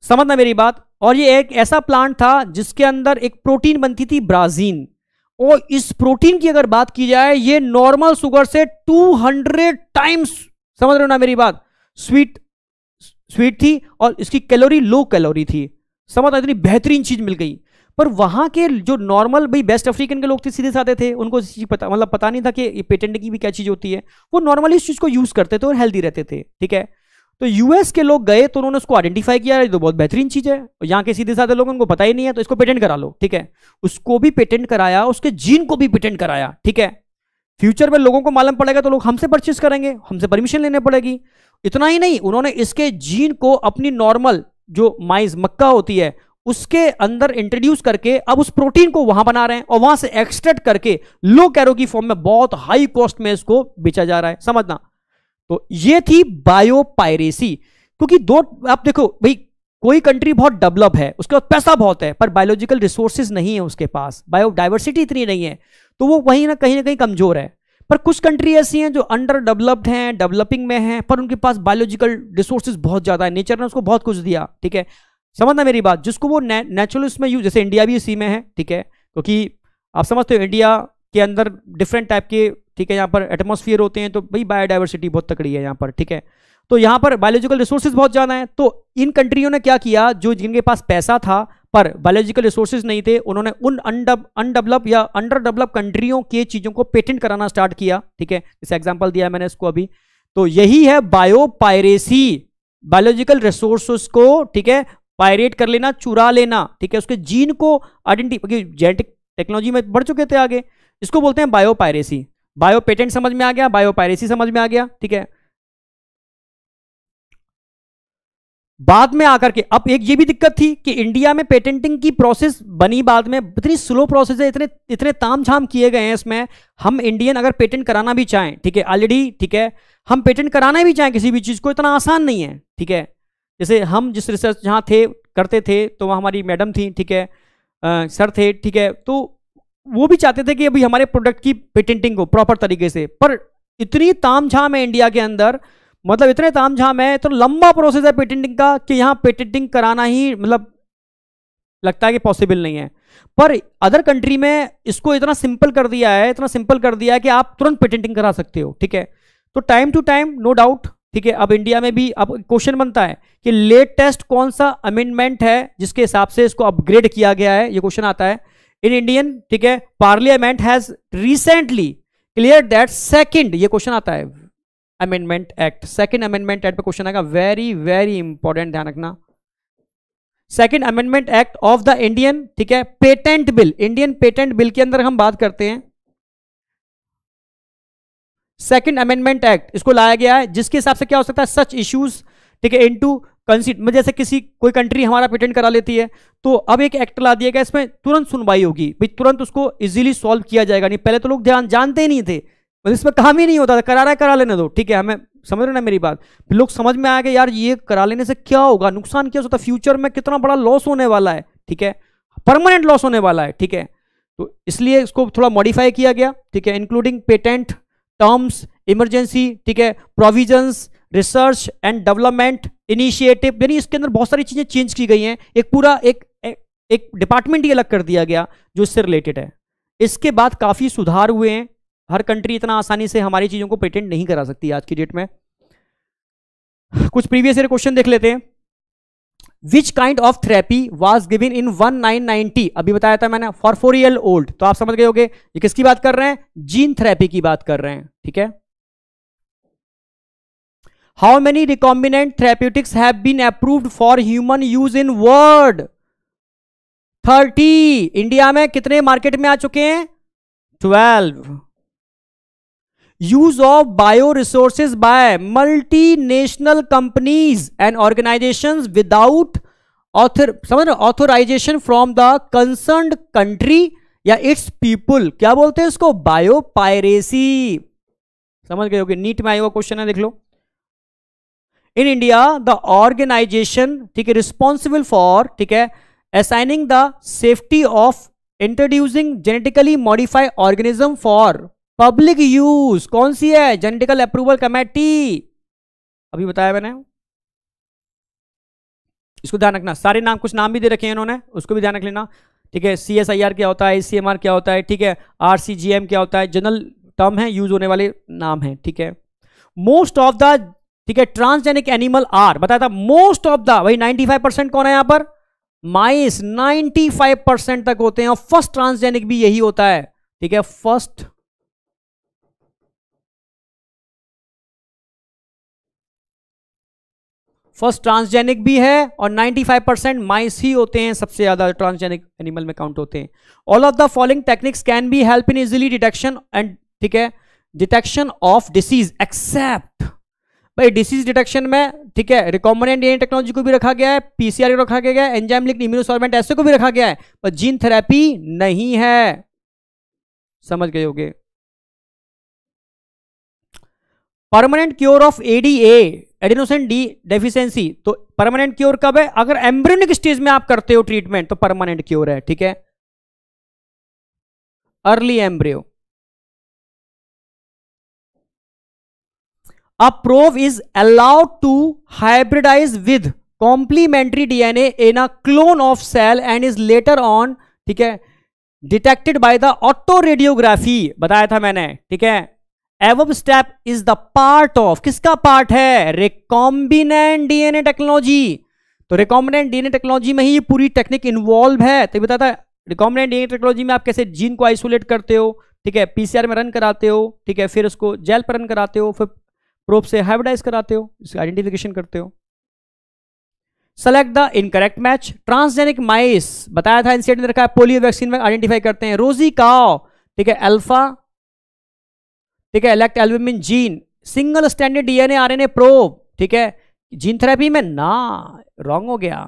C: समझना मेरी बात और ये एक ऐसा प्लांट था जिसके अंदर एक प्रोटीन बनती थी ब्राजीन और इस प्रोटीन की अगर बात की जाए ये नॉर्मल शुगर से 200 टाइम्स समझ रहे हो ना मेरी बात स्वीट स्वीट थी और इसकी कैलोरी लो कैलोरी थी समझ इतनी बेहतरीन चीज़ मिल गई पर वहाँ के जो नॉर्मल भाई बेस्ट अफ्रीकन के लोग थे सीधे साधे थे उनको चीज़ पता मतलब पता नहीं था कि पेटेंट की भी क्या चीज़ होती है वो नॉर्मली इस चीज़ को यूज़ करते थे और हेल्दी रहते थे ठीक है तो यूएस के लोग गए तो उन्होंने उसको आइडेंटिफाई किया तो बहुत बेहतरीन चीज़ है और यहाँ के सीधे साधे लोग उनको पता ही नहीं है तो इसको पेटेंट करा लो ठीक है उसको भी पेटेंट कराया उसके जीन को भी पेटेंट कराया ठीक है फ्यूचर में लोगों को मालूम पड़ेगा तो लोग हमसे परचेस करेंगे हमसे परमिशन लेने पड़ेगी इतना ही नहीं उन्होंने इसके जीन को अपनी नॉर्मल जो माइज मक्का होती है उसके अंदर इंट्रोड्यूस करके अब उस प्रोटीन को वहां बना रहे हैं और वहां से एक्सट्रेक्ट करके लो कैरो की फॉर्म में बहुत हाई कॉस्ट में इसको बेचा जा रहा है समझना तो ये थी बायोपायरेसी क्योंकि दो आप देखो भाई कोई कंट्री बहुत डेवलप है उसके पास पैसा बहुत है पर बायोलॉजिकल रिसोर्सेज नहीं है उसके पास बायोडाइवर्सिटी इतनी नहीं है तो वो वहीं ना कहीं ना कहीं कमज़ोर है पर कुछ कंट्री ऐसी हैं जो अंडर डेवलप्ड हैं डेवलपिंग में हैं पर उनके पास बायोलॉजिकल रिसोर्सेज बहुत ज़्यादा है नेचर ने उसको बहुत कुछ दिया ठीक है समझना मेरी बात जिसको वो नेचुरल उसमें यूज जैसे इंडिया भी इसी में है ठीक है क्योंकि आप समझते हो इंडिया के अंदर डिफरेंट टाइप के ठीक है यहाँ पर एटमोसफियर होते हैं तो भाई बायोडाइवर्सिटी बहुत तकड़ी है यहाँ पर ठीक है तो यहाँ पर बायोलॉजिकल रिसोर्सेज बहुत ज़्यादा है तो इन कंट्रियों ने क्या किया जो जिनके पास पैसा था पर बायोलॉजिकल रिसोर्सेज नहीं थे उन्होंने उन अनडेवलप या अंडर डेवलप कंट्रियों के चीज़ों को पेटेंट कराना स्टार्ट किया ठीक है इसे एग्जाम्पल दिया मैंने इसको अभी तो यही है बायो पायरेसी बायोलॉजिकल रिसोर्सेस को ठीक है पायरेट कर लेना चुरा लेना ठीक है उसके जीन को आइडेंटिफाई जेनेटिक टेक्नोलॉजी में बढ़ चुके थे आगे इसको बोलते हैं बायो पायरेसी बायो पेटेंट समझ में आ गया बायो पायरेसी समझ में आ गया ठीक है बाद में आकर के अब एक ये भी दिक्कत थी कि इंडिया में पेटेंटिंग की प्रोसेस बनी बाद में इतनी स्लो प्रोसेस है इतने इतने ताम झाम किए गए हैं इसमें हम इंडियन अगर पेटेंट कराना भी चाहें ठीक है ऑलरेडी ठीक है हम पेटेंट कराना भी चाहें किसी भी चीज़ को इतना आसान नहीं है ठीक है जैसे हम जिस रिसर्च जहाँ थे करते थे तो वहाँ हमारी मैडम थी ठीक है आ, सर थे ठीक है तो वो भी चाहते थे कि अभी हमारे प्रोडक्ट की पेटेंटिंग हो प्रॉपर तरीके से पर इतनी ताम झाम है इंडिया के अंदर मतलब इतने ताम झाम है तो लंबा प्रोसेस है पेटेंटिंग का कि यहाँ पेटेंटिंग कराना ही मतलब लगता है कि पॉसिबल नहीं है पर अदर कंट्री में इसको इतना सिंपल कर दिया है इतना सिंपल कर दिया है कि आप तुरंत पेटेंटिंग करा सकते हो ठीक है तो time to time no doubt ठीक है अब इंडिया में भी अब क्वेश्चन बनता है कि लेटेस्ट कौन सा अमेंडमेंट है जिसके हिसाब से इसको अपग्रेड किया गया है ये क्वेश्चन आता है इन इंडियन ठीक है parliament has recently clear that second ये क्वेश्चन आता है amendment act second amendment act पे क्वेश्चन आएगा वेरी वेरी इंपॉर्टेंट ध्यान रखना second amendment act of the Indian ठीक है patent bill Indian patent bill के अंदर हम बात करते हैं सेकंड अमेंडमेंट एक्ट इसको लाया गया है जिसके हिसाब से क्या हो सकता है सच इश्यूज ठीक है इनटू मतलब जैसे किसी कोई कंट्री हमारा पेटेंट करा लेती है तो अब एक एक्ट ला दिया गया इसमें तुरंत सुनवाई होगी भाई तुरंत उसको इजीली सॉल्व किया जाएगा नहीं पहले तो लोग ध्यान जानते ही नहीं थे बस मतलब इसमें काम ही नहीं होता था करा रहा है करा लेने दो ठीक है हमें समझ रहे ना मेरी बात फिर लोग समझ में आया कि यार ये करा लेने से क्या होगा नुकसान क्या होता फ्यूचर में कितना बड़ा लॉस होने वाला है ठीक है परमानेंट लॉस होने वाला है ठीक है तो इसलिए इसको थोड़ा मॉडिफाई किया गया ठीक है इंक्लूडिंग पेटेंट टर्म्स इमरजेंसी ठीक है provisions research and development initiative यानी इसके अंदर बहुत सारी चीज़ें चेंज की गई हैं एक पूरा एक एक डिपार्टमेंट ही अलग कर दिया गया जो इससे रिलेटेड है इसके बाद काफ़ी सुधार हुए हैं हर कंट्री इतना आसानी से हमारी चीज़ों को पेटेंट नहीं करा सकती आज की डेट में कुछ प्रीवियस ईयर क्वेश्चन देख लेते हैं which kind of therapy was given in one nine ninety अभी बताया था मैंने फॉर फोर ईयर ओल्ड तो आप समझ गए होंगे ये किसकी बात कर रहे हैं जीन थेरेपी की बात कर रहे हैं ठीक है how many recombinant therapeutics have been approved for human use in world thirty India में कितने मार्केट में आ चुके हैं twelve use of bioresources by multinational companies and organisation without author समझ रहे authorisation from the concern country या its people क्या बोलते हैं इसको बायो पायरेसी समझ गए होगी नीट में आएगा हुआ क्वेश्चन है देख लो इन इंडिया द ऑर्गेनाइजेशन ठीक है रिस्पॉन्सिबल फॉर ठीक है assigning the safety of introducing genetically modified organism for public use कौन सी है जेनेटिकल अप्रूवल कमेटी अभी बताया मैंने इसको ध्यान रखना सारे नाम कुछ नाम भी दे रखे हैं इन्होंने उसको भी ध्यान रख लेना ठीक है सी एस आई आर क्या होता है सी एम आर क्या होता है ठीक है आर सी जी एम क्या होता है जनरल टर्म है यूज होने वाले नाम है ठीक है मोस्ट ऑफ द ठीक है ट्रांसजेनिक एनिमल आर बताया था मोस्ट ऑफ द वही 95 परसेंट कौन है यहां पर माइस 95 परसेंट तक होते हैं और फर्स्ट ट्रांसजेनिक भी यही होता है ठीक है फर्स्ट फर्स्ट ट्रांसजेनिक भी है और 95 परसेंट माइस ही होते हैं सबसे ज़्यादा ट्रांसजेनिक एनिमल में काउंट होते हैं all of the following techniques can be help in easily detection and ठीक है डिटेक्शन ऑफ डिसीज एक्सेप्ट भाई डिसीज डिटेक्शन में ठीक है रिकॉमेंट डी टेक्नोलॉजी को भी रखा गया है पीसीआर को रखा गया है एंजाइमलिक इम्यूनोसॉर्मेंट ऐसे को भी रखा गया है पर जीन थेरेपी नहीं है समझ गए होगे permanent cure of ADA adenosine D deficiency तो परमानेंट क्योर कब है अगर एम्ब्रियोनिक स्टेज में आप करते हो ट्रीटमेंट तो परमानेंट क्योर है ठीक है early embryo a probe is allowed to hybridize with complementary DNA in a clone of cell and is later on ठीक है detected by the autoradiography बताया था मैंने ठीक है above step is the part of किसका part है recombinant DNA technology तो रिकॉम्बिनेंट डीएनए टेक्नोलॉजी में ही ये पूरी टेक्निक इन्वॉल्व है तो बताता है रिकॉम्बिनेंट डीएनए टेक्नोलॉजी में आप कैसे जीन को आइसोलेट करते हो ठीक है पीसीआर में रन कराते हो ठीक है फिर उसको जेल पर रन कराते हो फिर प्रोप से हाइब्रिडाइज कराते हो इसका आइडेंटिफिकेशन करते हो select the incorrect match transgenic mice बताया था इंसिडेंट e रखा है पोलियो वैक्सीन में आइडेंटिफाई करते हैं रोजी का ठीक है अल्फा ठीक है lactalbumin gene single standard DNA RNA probe ठीक है जीन थेरेपी में ना रॉन्ग हो गया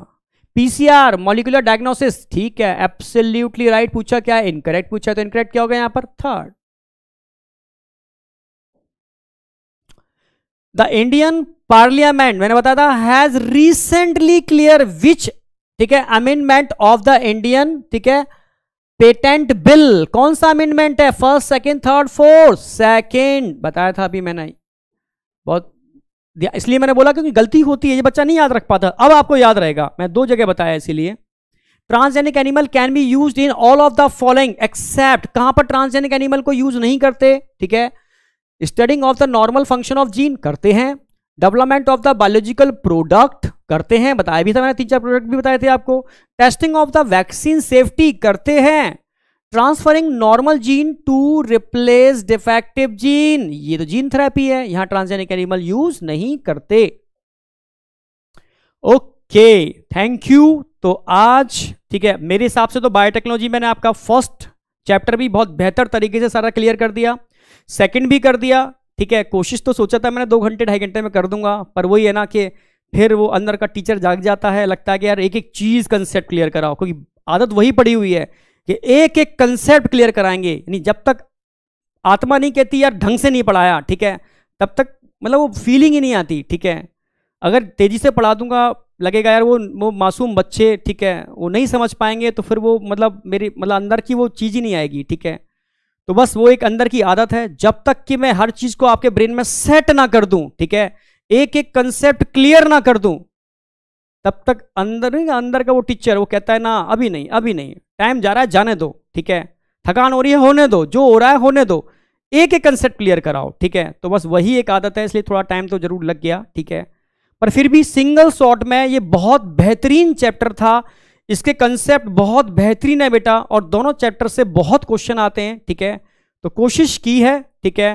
C: पीसीआर मॉलिकुलर डायग्नोसिस ठीक है एब्सोल्युटली राइट पूछा क्या इनकरेक्ट पूछा तो इनकरेक्ट क्या हो गया यहां पर थर्ड द इंडियन पार्लियामेंट मैंने बताया था हैज रिसेंटली क्लियर विच ठीक है अमेंडमेंट ऑफ द इंडियन ठीक है पेटेंट बिल कौन सा अमेंडमेंट है first second third fourth second बताया था अभी मैंने बहुत इसलिए मैंने बोला क्योंकि गलती होती है ये बच्चा नहीं याद रख पाता अब आपको याद रहेगा मैं दो जगह बताया इसीलिए transgenic animal can be use in all of the following except कहां पर ट्रांसजेनिक एनिमल को यूज नहीं करते ठीक है studying of the normal function of gene करते हैं development of the biological product करते हैं बताया भी था मैंने तीन चार प्रोडक्ट भी बताए थे आपको testing of the vaccine safety करते हैं transferring normal gene to replace defective gene ये तो जीन थेरेपी है यहां ट्रांसजेनिक एनिमल यूज नहीं करते ओके थैंक यू तो आज ठीक है मेरे हिसाब से तो बायोटेक्नोलॉजी मैंने आपका फर्स्ट चैप्टर भी बहुत बेहतर तरीके से सारा क्लियर कर दिया सेकंड भी कर दिया ठीक है कोशिश तो सोचा था मैंने दो घंटे ढाई घंटे में कर दूंगा पर वही है ना कि फिर वो अंदर का टीचर जाग जाता है लगता है कि यार एक एक चीज़ कंसेप्ट क्लियर कराओ क्योंकि आदत वही पड़ी हुई है कि एक एक कंसेप्ट क्लियर कराएंगे यानी जब तक आत्मा नहीं कहती यार ढंग से नहीं पढ़ाया ठीक है तब तक मतलब वो फीलिंग ही नहीं आती ठीक है अगर तेज़ी से पढ़ा दूंगा लगेगा यार वो वो मासूम बच्चे ठीक है वो नहीं समझ पाएंगे तो फिर वो मतलब मेरी मतलब अंदर की वो चीज़ ही नहीं आएगी ठीक है तो बस वो एक अंदर की आदत है जब तक कि मैं हर चीज को आपके ब्रेन में सेट ना कर दूं ठीक है एक एक कंसेप्ट क्लियर ना कर दूं तब तक अंदर नहीं अंदर का वो टीचर वो कहता है ना अभी नहीं अभी नहीं टाइम जा रहा है जाने दो ठीक है थकान हो रही है होने दो जो हो रहा है होने दो एक एक कंसेप्ट क्लियर कराओ ठीक है तो बस वही एक आदत है इसलिए थोड़ा टाइम तो जरूर लग गया ठीक है पर फिर भी सिंगल शॉट में ये बहुत बेहतरीन चैप्टर था इसके कंसेप्ट बहुत बेहतरीन है बेटा और दोनों चैप्टर से बहुत क्वेश्चन आते हैं ठीक है तो कोशिश की है ठीक है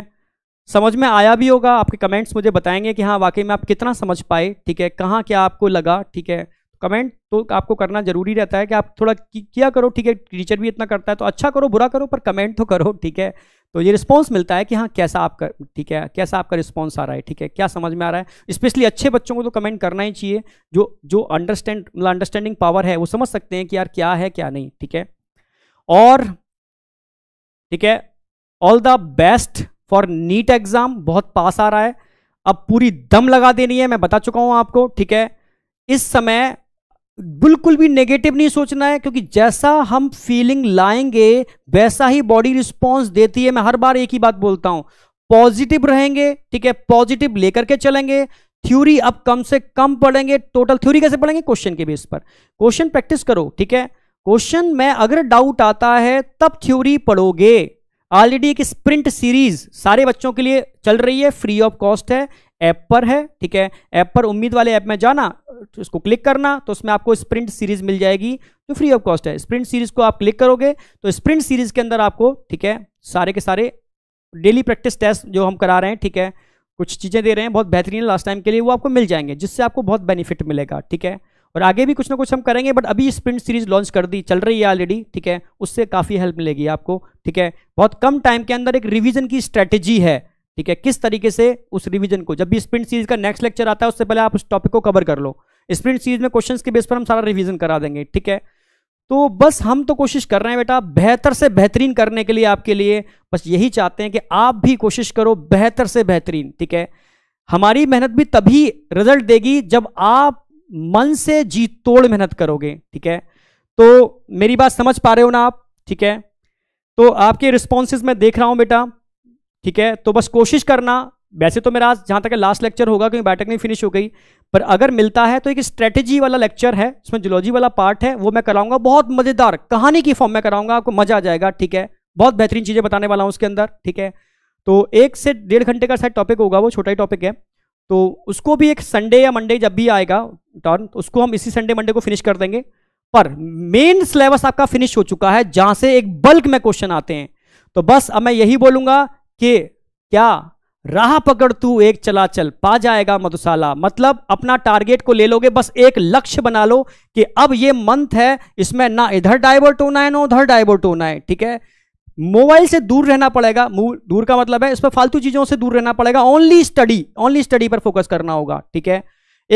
C: समझ में आया भी होगा आपके कमेंट्स मुझे बताएंगे कि हाँ वाकई में आप कितना समझ पाए ठीक है कहाँ क्या आपको लगा ठीक है कमेंट तो आपको करना जरूरी रहता है कि आप थोड़ा किया करो ठीक है टीचर भी इतना करता है तो अच्छा करो बुरा करो पर कमेंट तो करो ठीक है तो ये रिस्पॉन्स मिलता है कि हाँ कैसा आपका ठीक है कैसा आपका रिस्पॉन्स आ रहा है ठीक है क्या समझ में आ रहा है स्पेशली अच्छे बच्चों को तो कमेंट करना ही चाहिए जो जो अंडरस्टैंड मतलब अंडरस्टैंडिंग पावर है वो समझ सकते हैं कि यार क्या है क्या नहीं ठीक है और ठीक है all the best for NEET exam बहुत पास आ रहा है अब पूरी दम लगा देनी है मैं बता चुका हूं आपको ठीक है इस समय बिल्कुल भी नेगेटिव नहीं सोचना है क्योंकि जैसा हम फीलिंग लाएंगे वैसा ही बॉडी रिस्पॉन्स देती है मैं हर बार एक ही बात बोलता हूं पॉजिटिव रहेंगे ठीक है पॉजिटिव लेकर के चलेंगे थ्योरी अब कम से कम पढ़ेंगे टोटल थ्योरी कैसे पढ़ेंगे क्वेश्चन के बेस पर क्वेश्चन प्रैक्टिस करो ठीक है क्वेश्चन में अगर डाउट आता है तब थ्योरी पढ़ोगे ऑलरेडी एक स्प्रिंट सीरीज सारे बच्चों के लिए चल रही है फ्री ऑफ कॉस्ट है ऐप पर है ठीक है ऐप पर उम्मीद वाले ऐप में जाना तो इसको क्लिक करना तो उसमें आपको स्प्रिंट सीरीज मिल जाएगी जो फ्री ऑफ कॉस्ट है स्प्रिंट सीरीज को आप क्लिक करोगे तो स्प्रिंट सीरीज के अंदर आपको ठीक है सारे के सारे डेली प्रैक्टिस टेस्ट जो हम करा रहे हैं ठीक है कुछ चीज़ें दे रहे हैं बहुत बेहतरीन लास्ट टाइम के लिए वो आपको मिल जाएंगे जिससे आपको बहुत बेनिफिट मिलेगा ठीक है और आगे भी कुछ ना कुछ हम करेंगे बट अभी स्प्रिंट सीरीज लॉन्च कर दी चल रही है ऑलरेडी ठीक है उससे काफ़ी हेल्प मिलेगी आपको ठीक है बहुत कम टाइम के अंदर एक रिविजन की स्ट्रैटेजी है ठीक है किस तरीके से उस रिवीजन को जब भी स्प्रिंट सीरीज का नेक्स्ट लेक्चर आता है उससे पहले आप उस टॉपिक को कवर कर लो स्प्रिंट सीरीज में क्वेश्चंस के बेस पर हम सारा रिवीजन करा देंगे ठीक है तो बस हम तो कोशिश कर रहे हैं बेटा बेहतर से बेहतरीन करने के लिए आपके लिए बस यही चाहते हैं कि आप भी कोशिश करो बेहतर से बेहतरीन ठीक है हमारी मेहनत भी तभी रिजल्ट देगी जब आप मन से जी तोड़ मेहनत करोगे ठीक है तो मेरी बात समझ पा रहे हो ना आप ठीक है तो आपके रिस्पॉन्सेज मैं देख रहा हूं बेटा ठीक है तो बस कोशिश करना वैसे तो मेरा आज जहाँ तक लास्ट लेक्चर होगा क्योंकि बैठक नहीं फिनिश हो गई पर अगर मिलता है तो एक स्ट्रेटेजी वाला लेक्चर है उसमें जोलॉजी वाला पार्ट है वो मैं कराऊंगा बहुत मज़ेदार कहानी की फॉर्म में कराऊंगा आपको मज़ा आ जाएगा ठीक है बहुत बेहतरीन चीज़ें बताने वाला हूँ उसके अंदर ठीक है तो एक से डेढ़ घंटे का शायद टॉपिक होगा वो छोटा ही टॉपिक है तो उसको भी एक संडे या मंडे जब भी आएगा टर्न तो उसको हम इसी संडे मंडे को फिनिश कर देंगे पर मेन सिलेबस आपका फिनिश हो चुका है जहाँ से एक बल्क में क्वेश्चन आते हैं तो बस अब मैं यही बोलूंगा कि क्या राह पकड़ तू एक चला चल पा जाएगा मधुशाला मतलब अपना टारगेट को ले लोगे बस एक लक्ष्य बना लो कि अब ये मंथ है इसमें ना इधर डाइवर्ट होना है ना उधर डाइवर्ट होना है ठीक है मोबाइल से दूर रहना पड़ेगा दूर का मतलब है इस पर फालतू चीजों से दूर रहना पड़ेगा ओनली स्टडी ओनली स्टडी पर फोकस करना होगा ठीक है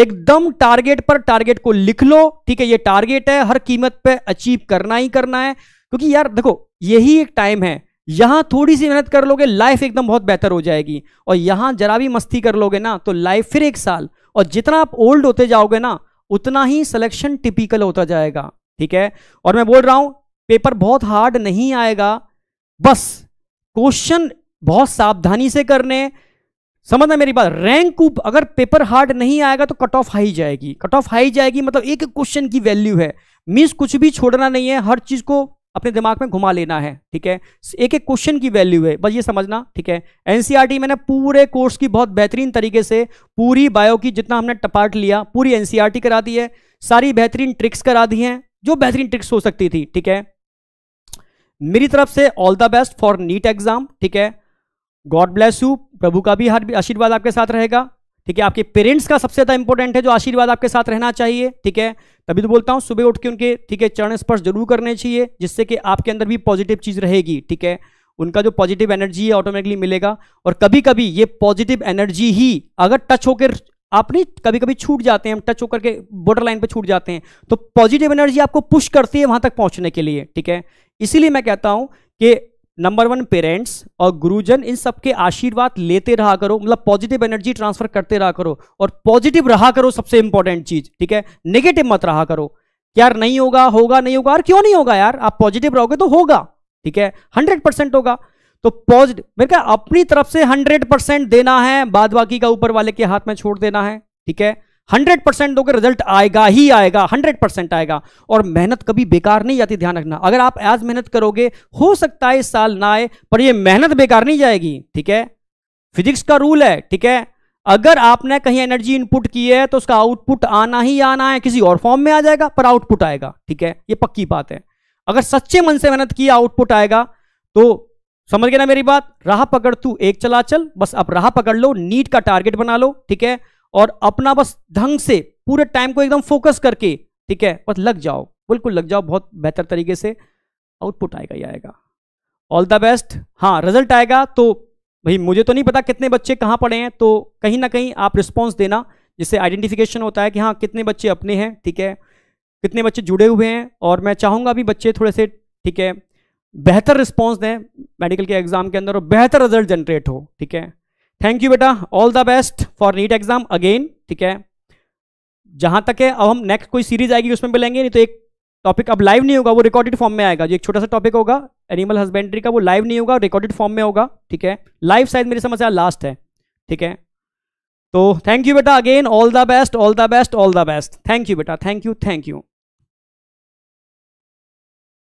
C: एकदम टारगेट पर टारगेट को लिख लो ठीक है ये टारगेट है हर कीमत पर अचीव करना ही करना है क्योंकि यार देखो यही एक टाइम है यहां थोड़ी सी मेहनत कर लोगे लाइफ एकदम बहुत बेहतर हो जाएगी और यहां जरा भी मस्ती कर लोगे ना तो लाइफ फिर एक साल और जितना आप ओल्ड होते जाओगे ना उतना ही सिलेक्शन टिपिकल होता जाएगा ठीक है और मैं बोल रहा हूं पेपर बहुत हार्ड नहीं आएगा बस क्वेश्चन बहुत सावधानी से करने समझना मेरी बात रैंक अगर पेपर हार्ड नहीं आएगा तो कट ऑफ हाई जाएगी कट ऑफ हाई जाएगी मतलब एक क्वेश्चन की वैल्यू है मीन्स कुछ भी छोड़ना नहीं है हर चीज को अपने दिमाग में घुमा लेना है ठीक है एक एक क्वेश्चन की वैल्यू है बस ये समझना ठीक है एनसीईआरटी e मैंने पूरे कोर्स की बहुत बेहतरीन तरीके से पूरी बायो की जितना हमने टपाट लिया पूरी एनसीईआरटी e करा दी है सारी बेहतरीन ट्रिक्स करा दी हैं जो बेहतरीन ट्रिक्स हो सकती थी ठीक है मेरी तरफ से all the best for NEET exam ठीक है गॉड ब्लेस यू प्रभु का भी हर आशीर्वाद आपके साथ रहेगा ठीक है आपके पेरेंट्स का सबसे ज्यादा इंपॉर्टेंट है जो आशीर्वाद आपके साथ रहना चाहिए ठीक है तभी तो बोलता हूं सुबह उठ के उनके ठीक है चरण स्पर्श जरूर करने चाहिए जिससे कि आपके अंदर भी पॉजिटिव चीज़ रहेगी ठीक है उनका जो पॉजिटिव एनर्जी है ऑटोमेटिकली मिलेगा और कभी कभी ये पॉजिटिव एनर्जी ही अगर टच होकर आप नहीं कभी कभी छूट जाते हैं हम टच होकर के बॉर्डर लाइन पर छूट जाते हैं तो पॉजिटिव एनर्जी आपको पुश करती है वहां तक पहुंचने के लिए ठीक है इसीलिए मैं कहता हूं कि नंबर वन पेरेंट्स और गुरुजन इन सबके आशीर्वाद लेते रहा करो मतलब पॉजिटिव एनर्जी ट्रांसफर करते रहा करो और पॉजिटिव रहा करो सबसे इंपॉर्टेंट चीज ठीक है नेगेटिव मत रहा करो यार नहीं होगा होगा नहीं होगा यार क्यों नहीं होगा यार आप पॉजिटिव रहोगे तो होगा ठीक है हंड्रेड परसेंट होगा तो पॉजिटिव मेरे क्या अपनी तरफ से हंड्रेड परसेंट देना है बाद बाकी का ऊपर वाले के हाथ में छोड़ देना है ठीक है हंड्रेड परसेंट दोगे रिजल्ट आएगा ही आएगा हंड्रेड परसेंट आएगा और मेहनत कभी बेकार नहीं जाती ध्यान रखना अगर आप आज मेहनत करोगे हो सकता है इस साल ना आए पर यह मेहनत बेकार नहीं जाएगी ठीक है फिजिक्स का रूल है ठीक है अगर आपने कहीं एनर्जी इनपुट की है तो उसका आउटपुट आना ही आना है किसी और फॉर्म में आ जाएगा पर आउटपुट आएगा ठीक है ये पक्की बात है अगर सच्चे मन से मेहनत की आउटपुट आएगा तो समझ गए ना मेरी बात राह पकड़ तू एक चला चल बस अब राह पकड़ लो नीट का टारगेट बना लो ठीक है और अपना बस ढंग से पूरे टाइम को एकदम फोकस करके ठीक है बस लग जाओ बिल्कुल लग जाओ बहुत बेहतर तरीके से आउटपुट आएगा ही आएगा ऑल द बेस्ट हाँ रिजल्ट आएगा तो भाई मुझे तो नहीं पता कितने बच्चे कहाँ पढ़े हैं तो कहीं ना कहीं आप रिस्पॉन्स देना जिससे आइडेंटिफिकेशन होता है कि हाँ कितने बच्चे अपने हैं ठीक है कितने बच्चे जुड़े हुए हैं और मैं चाहूँगा भी बच्चे थोड़े से ठीक है बेहतर रिस्पॉन्स दें मेडिकल के एग्ज़ाम के अंदर और बेहतर रिजल्ट जनरेट हो ठीक है थैंक यू बेटा all the best for NEET exam again ठीक है जहां तक है अब हम नेक्स्ट कोई सीरीज आएगी उसमें भी लेंगे नहीं तो एक टॉपिक अब लाइव नहीं होगा वो रिकॉर्डेड फॉर्म में आएगा जो एक छोटा सा टॉपिक होगा एनिमल हस्बेंड्री का वो लाइव नहीं होगा रिकॉर्डेड फॉर्म में होगा ठीक है लाइव शायद मेरी समस्या लास्ट है ठीक है तो थैंक यू बेटा again all the best all the best all the best thank you बेटा थैंक यू थैंक यू